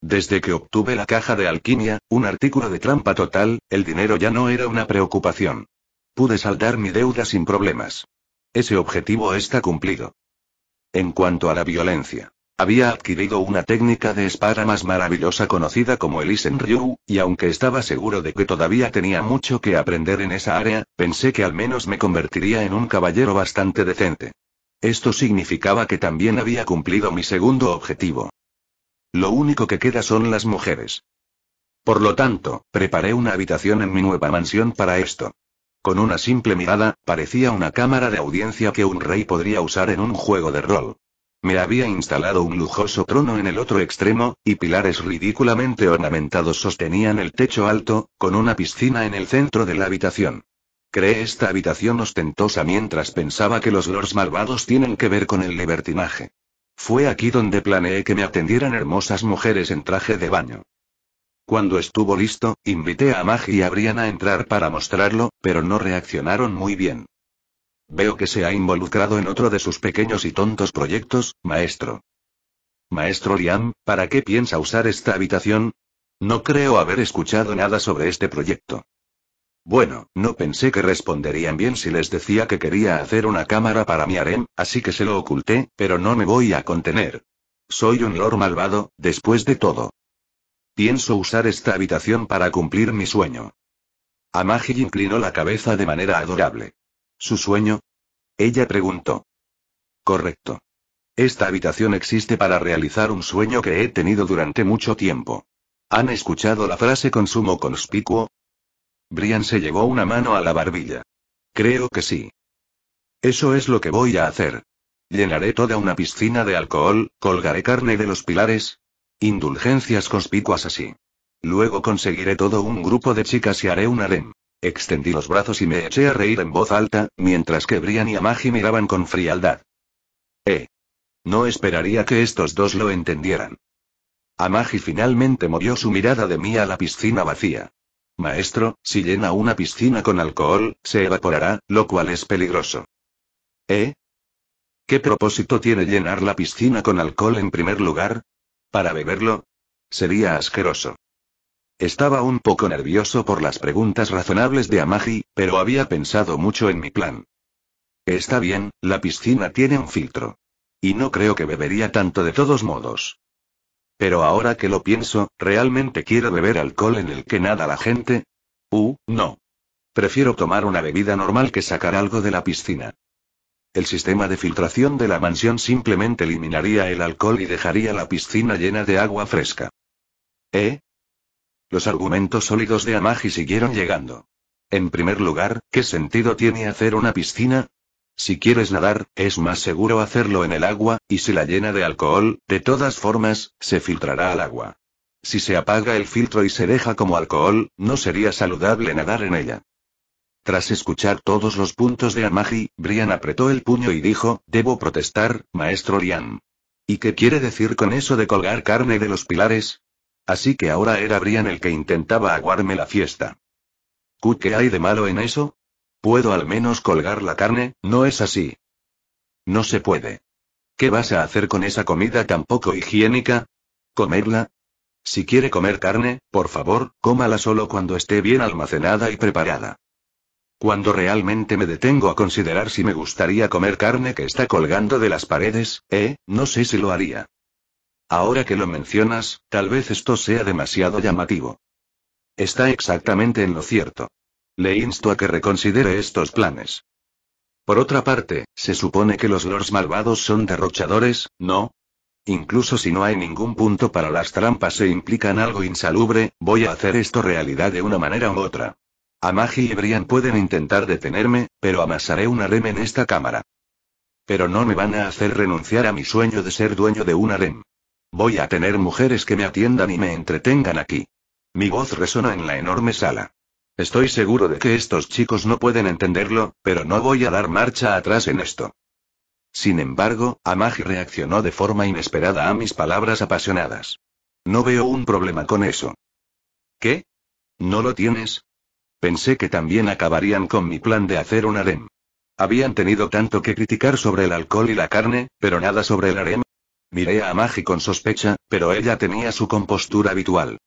Desde que obtuve la caja de alquimia, un artículo de trampa total, el dinero ya no era una preocupación. Pude saldar mi deuda sin problemas. Ese objetivo está cumplido. En cuanto a la violencia, había adquirido una técnica de espada más maravillosa conocida como el y aunque estaba seguro de que todavía tenía mucho que aprender en esa área, pensé que al menos me convertiría en un caballero bastante decente. Esto significaba que también había cumplido mi segundo objetivo. Lo único que queda son las mujeres. Por lo tanto, preparé una habitación en mi nueva mansión para esto. Con una simple mirada, parecía una cámara de audiencia que un rey podría usar en un juego de rol. Me había instalado un lujoso trono en el otro extremo, y pilares ridículamente ornamentados sostenían el techo alto, con una piscina en el centro de la habitación. Creé esta habitación ostentosa mientras pensaba que los lords malvados tienen que ver con el libertinaje. Fue aquí donde planeé que me atendieran hermosas mujeres en traje de baño. Cuando estuvo listo, invité a Mag y a Brian a entrar para mostrarlo, pero no reaccionaron muy bien. Veo que se ha involucrado en otro de sus pequeños y tontos proyectos, maestro. Maestro Liam, ¿para qué piensa usar esta habitación? No creo haber escuchado nada sobre este proyecto. Bueno, no pensé que responderían bien si les decía que quería hacer una cámara para mi harem, así que se lo oculté, pero no me voy a contener. Soy un lord malvado, después de todo. Pienso usar esta habitación para cumplir mi sueño. Amagi inclinó la cabeza de manera adorable. ¿Su sueño? Ella preguntó. Correcto. Esta habitación existe para realizar un sueño que he tenido durante mucho tiempo. ¿Han escuchado la frase consumo conspicuo? Brian se llevó una mano a la barbilla. Creo que sí. Eso es lo que voy a hacer. Llenaré toda una piscina de alcohol, colgaré carne de los pilares. Indulgencias conspicuas así. Luego conseguiré todo un grupo de chicas y haré un harem. Extendí los brazos y me eché a reír en voz alta, mientras que Brian y Amagi miraban con frialdad. Eh. No esperaría que estos dos lo entendieran. Amagi finalmente movió su mirada de mí a la piscina vacía. Maestro, si llena una piscina con alcohol, se evaporará, lo cual es peligroso. ¿Eh? ¿Qué propósito tiene llenar la piscina con alcohol en primer lugar? ¿Para beberlo? Sería asqueroso. Estaba un poco nervioso por las preguntas razonables de Amagi, pero había pensado mucho en mi plan. Está bien, la piscina tiene un filtro. Y no creo que bebería tanto de todos modos. Pero ahora que lo pienso, ¿realmente quiero beber alcohol en el que nada la gente? Uh, no. Prefiero tomar una bebida normal que sacar algo de la piscina. El sistema de filtración de la mansión simplemente eliminaría el alcohol y dejaría la piscina llena de agua fresca. ¿Eh? Los argumentos sólidos de Amagi siguieron llegando. En primer lugar, ¿qué sentido tiene hacer una piscina? Si quieres nadar, es más seguro hacerlo en el agua, y si la llena de alcohol, de todas formas, se filtrará al agua. Si se apaga el filtro y se deja como alcohol, no sería saludable nadar en ella. Tras escuchar todos los puntos de Amagi, Brian apretó el puño y dijo, Debo protestar, maestro Lian. ¿Y qué quiere decir con eso de colgar carne de los pilares? Así que ahora era Brian el que intentaba aguarme la fiesta. ¿Qué hay de malo en eso? Puedo al menos colgar la carne, ¿no es así? No se puede. ¿Qué vas a hacer con esa comida tan poco higiénica? ¿Comerla? Si quiere comer carne, por favor, cómala solo cuando esté bien almacenada y preparada. Cuando realmente me detengo a considerar si me gustaría comer carne que está colgando de las paredes, eh, no sé si lo haría. Ahora que lo mencionas, tal vez esto sea demasiado llamativo. Está exactamente en lo cierto. Le insto a que reconsidere estos planes. Por otra parte, se supone que los lords malvados son derrochadores, ¿no? Incluso si no hay ningún punto para las trampas e implican algo insalubre, voy a hacer esto realidad de una manera u otra. Amagi y Brian pueden intentar detenerme, pero amasaré una harem en esta cámara. Pero no me van a hacer renunciar a mi sueño de ser dueño de un harem. Voy a tener mujeres que me atiendan y me entretengan aquí. Mi voz resona en la enorme sala. Estoy seguro de que estos chicos no pueden entenderlo, pero no voy a dar marcha atrás en esto. Sin embargo, Amagi reaccionó de forma inesperada a mis palabras apasionadas. No veo un problema con eso. ¿Qué? ¿No lo tienes? Pensé que también acabarían con mi plan de hacer un harem. Habían tenido tanto que criticar sobre el alcohol y la carne, pero nada sobre el harem. Miré a Amagi con sospecha, pero ella tenía su compostura habitual.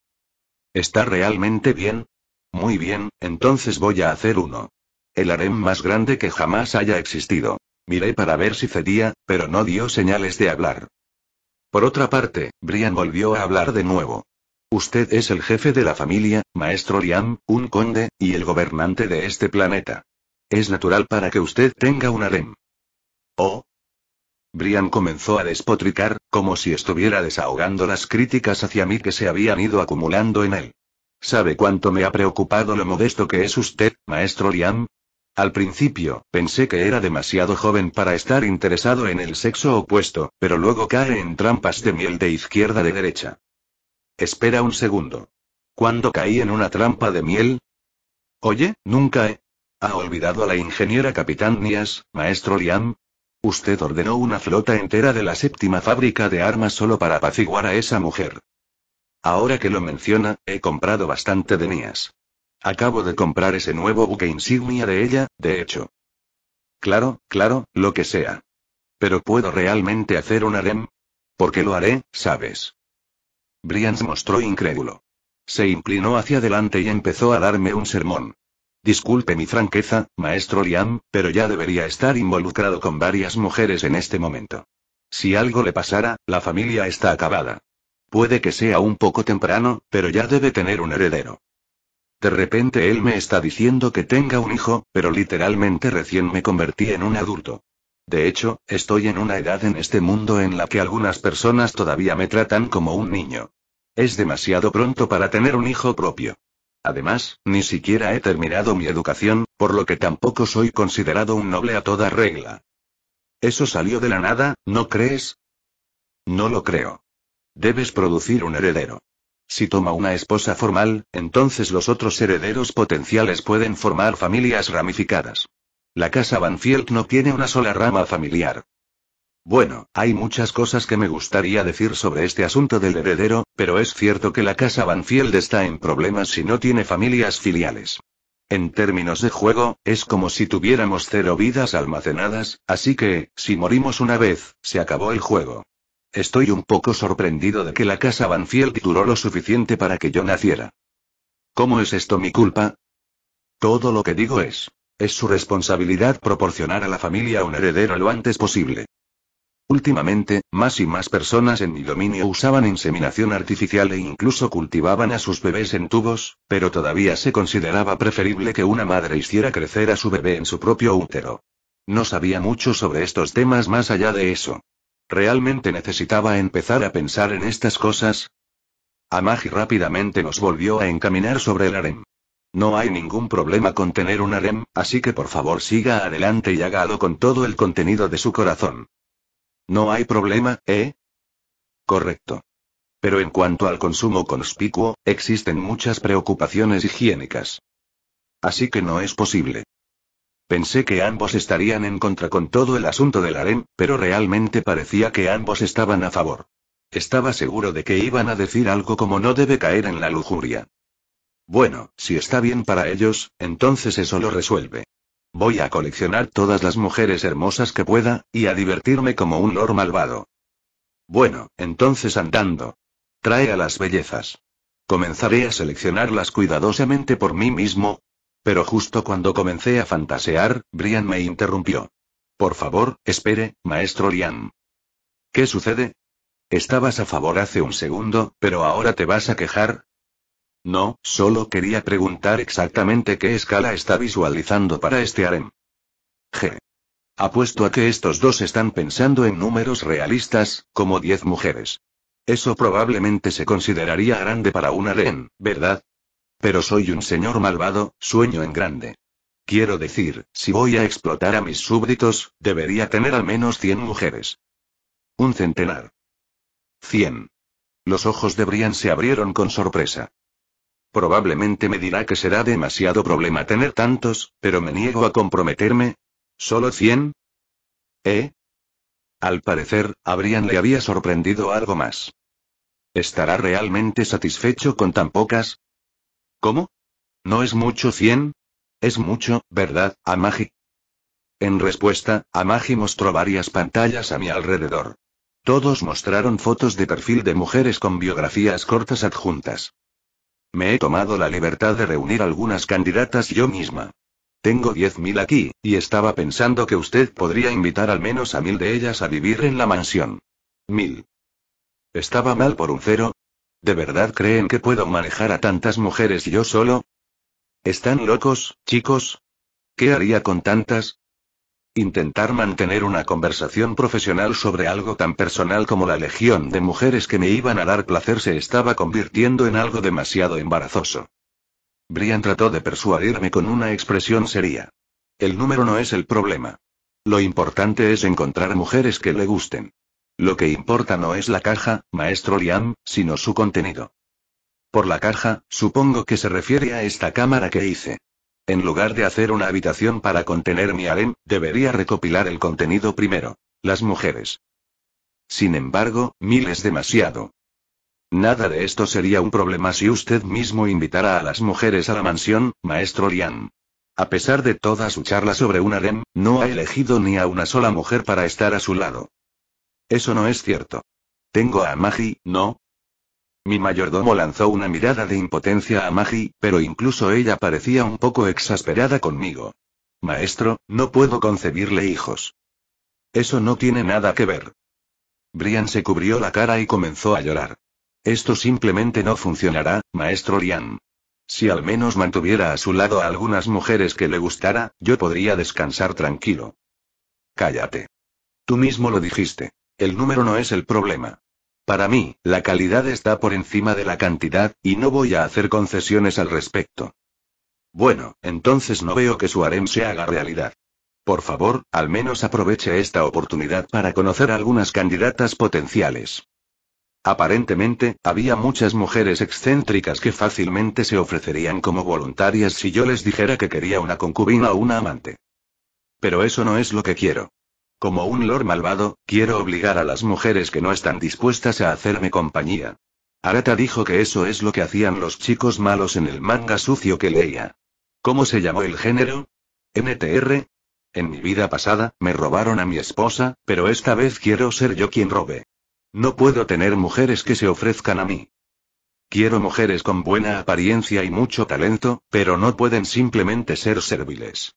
¿Está realmente bien? Muy bien, entonces voy a hacer uno. El harem más grande que jamás haya existido. Miré para ver si cedía, pero no dio señales de hablar. Por otra parte, Brian volvió a hablar de nuevo. Usted es el jefe de la familia, maestro Liam, un conde, y el gobernante de este planeta. Es natural para que usted tenga un harem. Oh. Brian comenzó a despotricar, como si estuviera desahogando las críticas hacia mí que se habían ido acumulando en él. ¿Sabe cuánto me ha preocupado lo modesto que es usted, maestro Liam? Al principio, pensé que era demasiado joven para estar interesado en el sexo opuesto, pero luego cae en trampas de miel de izquierda de derecha. Espera un segundo. ¿Cuándo caí en una trampa de miel? Oye, nunca he... ¿Ha olvidado a la ingeniera capitán Nias, maestro Liam? Usted ordenó una flota entera de la séptima fábrica de armas solo para apaciguar a esa mujer. Ahora que lo menciona, he comprado bastante de mías. Acabo de comprar ese nuevo buque insignia de ella, de hecho. Claro, claro, lo que sea. Pero ¿puedo realmente hacer un harem? Porque lo haré, sabes. Brian se mostró incrédulo. Se inclinó hacia adelante y empezó a darme un sermón. Disculpe mi franqueza, maestro Liam, pero ya debería estar involucrado con varias mujeres en este momento. Si algo le pasara, la familia está acabada. Puede que sea un poco temprano, pero ya debe tener un heredero. De repente él me está diciendo que tenga un hijo, pero literalmente recién me convertí en un adulto. De hecho, estoy en una edad en este mundo en la que algunas personas todavía me tratan como un niño. Es demasiado pronto para tener un hijo propio. Además, ni siquiera he terminado mi educación, por lo que tampoco soy considerado un noble a toda regla. Eso salió de la nada, ¿no crees? No lo creo. Debes producir un heredero. Si toma una esposa formal, entonces los otros herederos potenciales pueden formar familias ramificadas. La casa Banfield no tiene una sola rama familiar. Bueno, hay muchas cosas que me gustaría decir sobre este asunto del heredero, pero es cierto que la casa Banfield está en problemas si no tiene familias filiales. En términos de juego, es como si tuviéramos cero vidas almacenadas, así que, si morimos una vez, se acabó el juego. Estoy un poco sorprendido de que la casa Banfield duró lo suficiente para que yo naciera. ¿Cómo es esto mi culpa? Todo lo que digo es. Es su responsabilidad proporcionar a la familia un heredero lo antes posible. Últimamente, más y más personas en mi dominio usaban inseminación artificial e incluso cultivaban a sus bebés en tubos, pero todavía se consideraba preferible que una madre hiciera crecer a su bebé en su propio útero. No sabía mucho sobre estos temas más allá de eso. ¿Realmente necesitaba empezar a pensar en estas cosas? Amagi rápidamente nos volvió a encaminar sobre el harem. No hay ningún problema con tener un harem, así que por favor siga adelante y hágalo con todo el contenido de su corazón. No hay problema, ¿eh? Correcto. Pero en cuanto al consumo conspicuo, existen muchas preocupaciones higiénicas. Así que no es posible. Pensé que ambos estarían en contra con todo el asunto del harem, pero realmente parecía que ambos estaban a favor. Estaba seguro de que iban a decir algo como no debe caer en la lujuria. Bueno, si está bien para ellos, entonces eso lo resuelve. Voy a coleccionar todas las mujeres hermosas que pueda, y a divertirme como un lord malvado. Bueno, entonces andando. Trae a las bellezas. Comenzaré a seleccionarlas cuidadosamente por mí mismo, pero justo cuando comencé a fantasear, Brian me interrumpió. Por favor, espere, maestro Liam. ¿Qué sucede? Estabas a favor hace un segundo, pero ahora te vas a quejar. No, solo quería preguntar exactamente qué escala está visualizando para este harem. G. Apuesto a que estos dos están pensando en números realistas, como 10 mujeres. Eso probablemente se consideraría grande para un harem, ¿verdad? Pero soy un señor malvado, sueño en grande. Quiero decir, si voy a explotar a mis súbditos, debería tener al menos 100 mujeres. Un centenar. 100. Los ojos de Brian se abrieron con sorpresa. Probablemente me dirá que será demasiado problema tener tantos, pero me niego a comprometerme. ¿Solo 100? ¿Eh? Al parecer, a Brian le había sorprendido algo más. ¿Estará realmente satisfecho con tan pocas? ¿Cómo? ¿No es mucho 100? Es mucho, ¿verdad, Amagi? En respuesta, Amagi mostró varias pantallas a mi alrededor. Todos mostraron fotos de perfil de mujeres con biografías cortas adjuntas. Me he tomado la libertad de reunir algunas candidatas yo misma. Tengo 10.000 aquí, y estaba pensando que usted podría invitar al menos a mil de ellas a vivir en la mansión. Mil. Estaba mal por un cero, ¿De verdad creen que puedo manejar a tantas mujeres yo solo? ¿Están locos, chicos? ¿Qué haría con tantas? Intentar mantener una conversación profesional sobre algo tan personal como la legión de mujeres que me iban a dar placer se estaba convirtiendo en algo demasiado embarazoso. Brian trató de persuadirme con una expresión seria. El número no es el problema. Lo importante es encontrar mujeres que le gusten. Lo que importa no es la caja, maestro Liam, sino su contenido. Por la caja, supongo que se refiere a esta cámara que hice. En lugar de hacer una habitación para contener mi harem, debería recopilar el contenido primero. Las mujeres. Sin embargo, mil es demasiado. Nada de esto sería un problema si usted mismo invitara a las mujeres a la mansión, maestro Liam. A pesar de toda su charla sobre un harem, no ha elegido ni a una sola mujer para estar a su lado. Eso no es cierto. Tengo a Magi, ¿no? Mi mayordomo lanzó una mirada de impotencia a Magi, pero incluso ella parecía un poco exasperada conmigo. Maestro, no puedo concebirle hijos. Eso no tiene nada que ver. Brian se cubrió la cara y comenzó a llorar. Esto simplemente no funcionará, maestro Lian. Si al menos mantuviera a su lado a algunas mujeres que le gustara, yo podría descansar tranquilo. Cállate. Tú mismo lo dijiste. El número no es el problema. Para mí, la calidad está por encima de la cantidad, y no voy a hacer concesiones al respecto. Bueno, entonces no veo que su harem se haga realidad. Por favor, al menos aproveche esta oportunidad para conocer algunas candidatas potenciales. Aparentemente, había muchas mujeres excéntricas que fácilmente se ofrecerían como voluntarias si yo les dijera que quería una concubina o una amante. Pero eso no es lo que quiero. Como un lord malvado, quiero obligar a las mujeres que no están dispuestas a hacerme compañía. Arata dijo que eso es lo que hacían los chicos malos en el manga sucio que leía. ¿Cómo se llamó el género? NTR. En mi vida pasada, me robaron a mi esposa, pero esta vez quiero ser yo quien robe. No puedo tener mujeres que se ofrezcan a mí. Quiero mujeres con buena apariencia y mucho talento, pero no pueden simplemente ser serviles.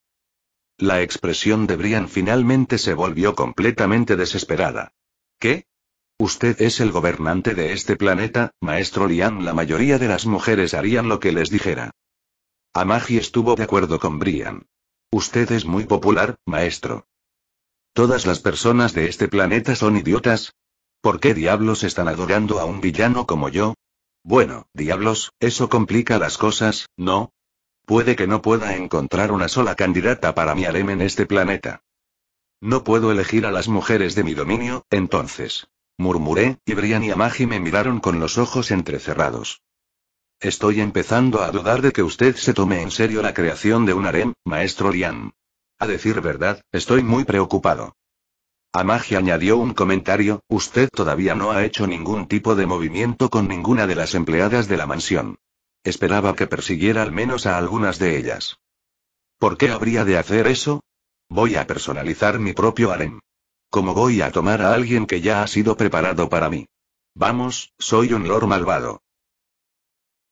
La expresión de Brian finalmente se volvió completamente desesperada. ¿Qué? Usted es el gobernante de este planeta, maestro Lian. La mayoría de las mujeres harían lo que les dijera. Amagi estuvo de acuerdo con Brian. Usted es muy popular, maestro. ¿Todas las personas de este planeta son idiotas? ¿Por qué diablos están adorando a un villano como yo? Bueno, diablos, eso complica las cosas, ¿no? Puede que no pueda encontrar una sola candidata para mi harem en este planeta. No puedo elegir a las mujeres de mi dominio, entonces. Murmuré, y Brian y Amagi me miraron con los ojos entrecerrados. Estoy empezando a dudar de que usted se tome en serio la creación de un harem, maestro Lian. A decir verdad, estoy muy preocupado. Amagi añadió un comentario, usted todavía no ha hecho ningún tipo de movimiento con ninguna de las empleadas de la mansión. Esperaba que persiguiera al menos a algunas de ellas. ¿Por qué habría de hacer eso? Voy a personalizar mi propio harem. Como voy a tomar a alguien que ya ha sido preparado para mí? Vamos, soy un lord malvado.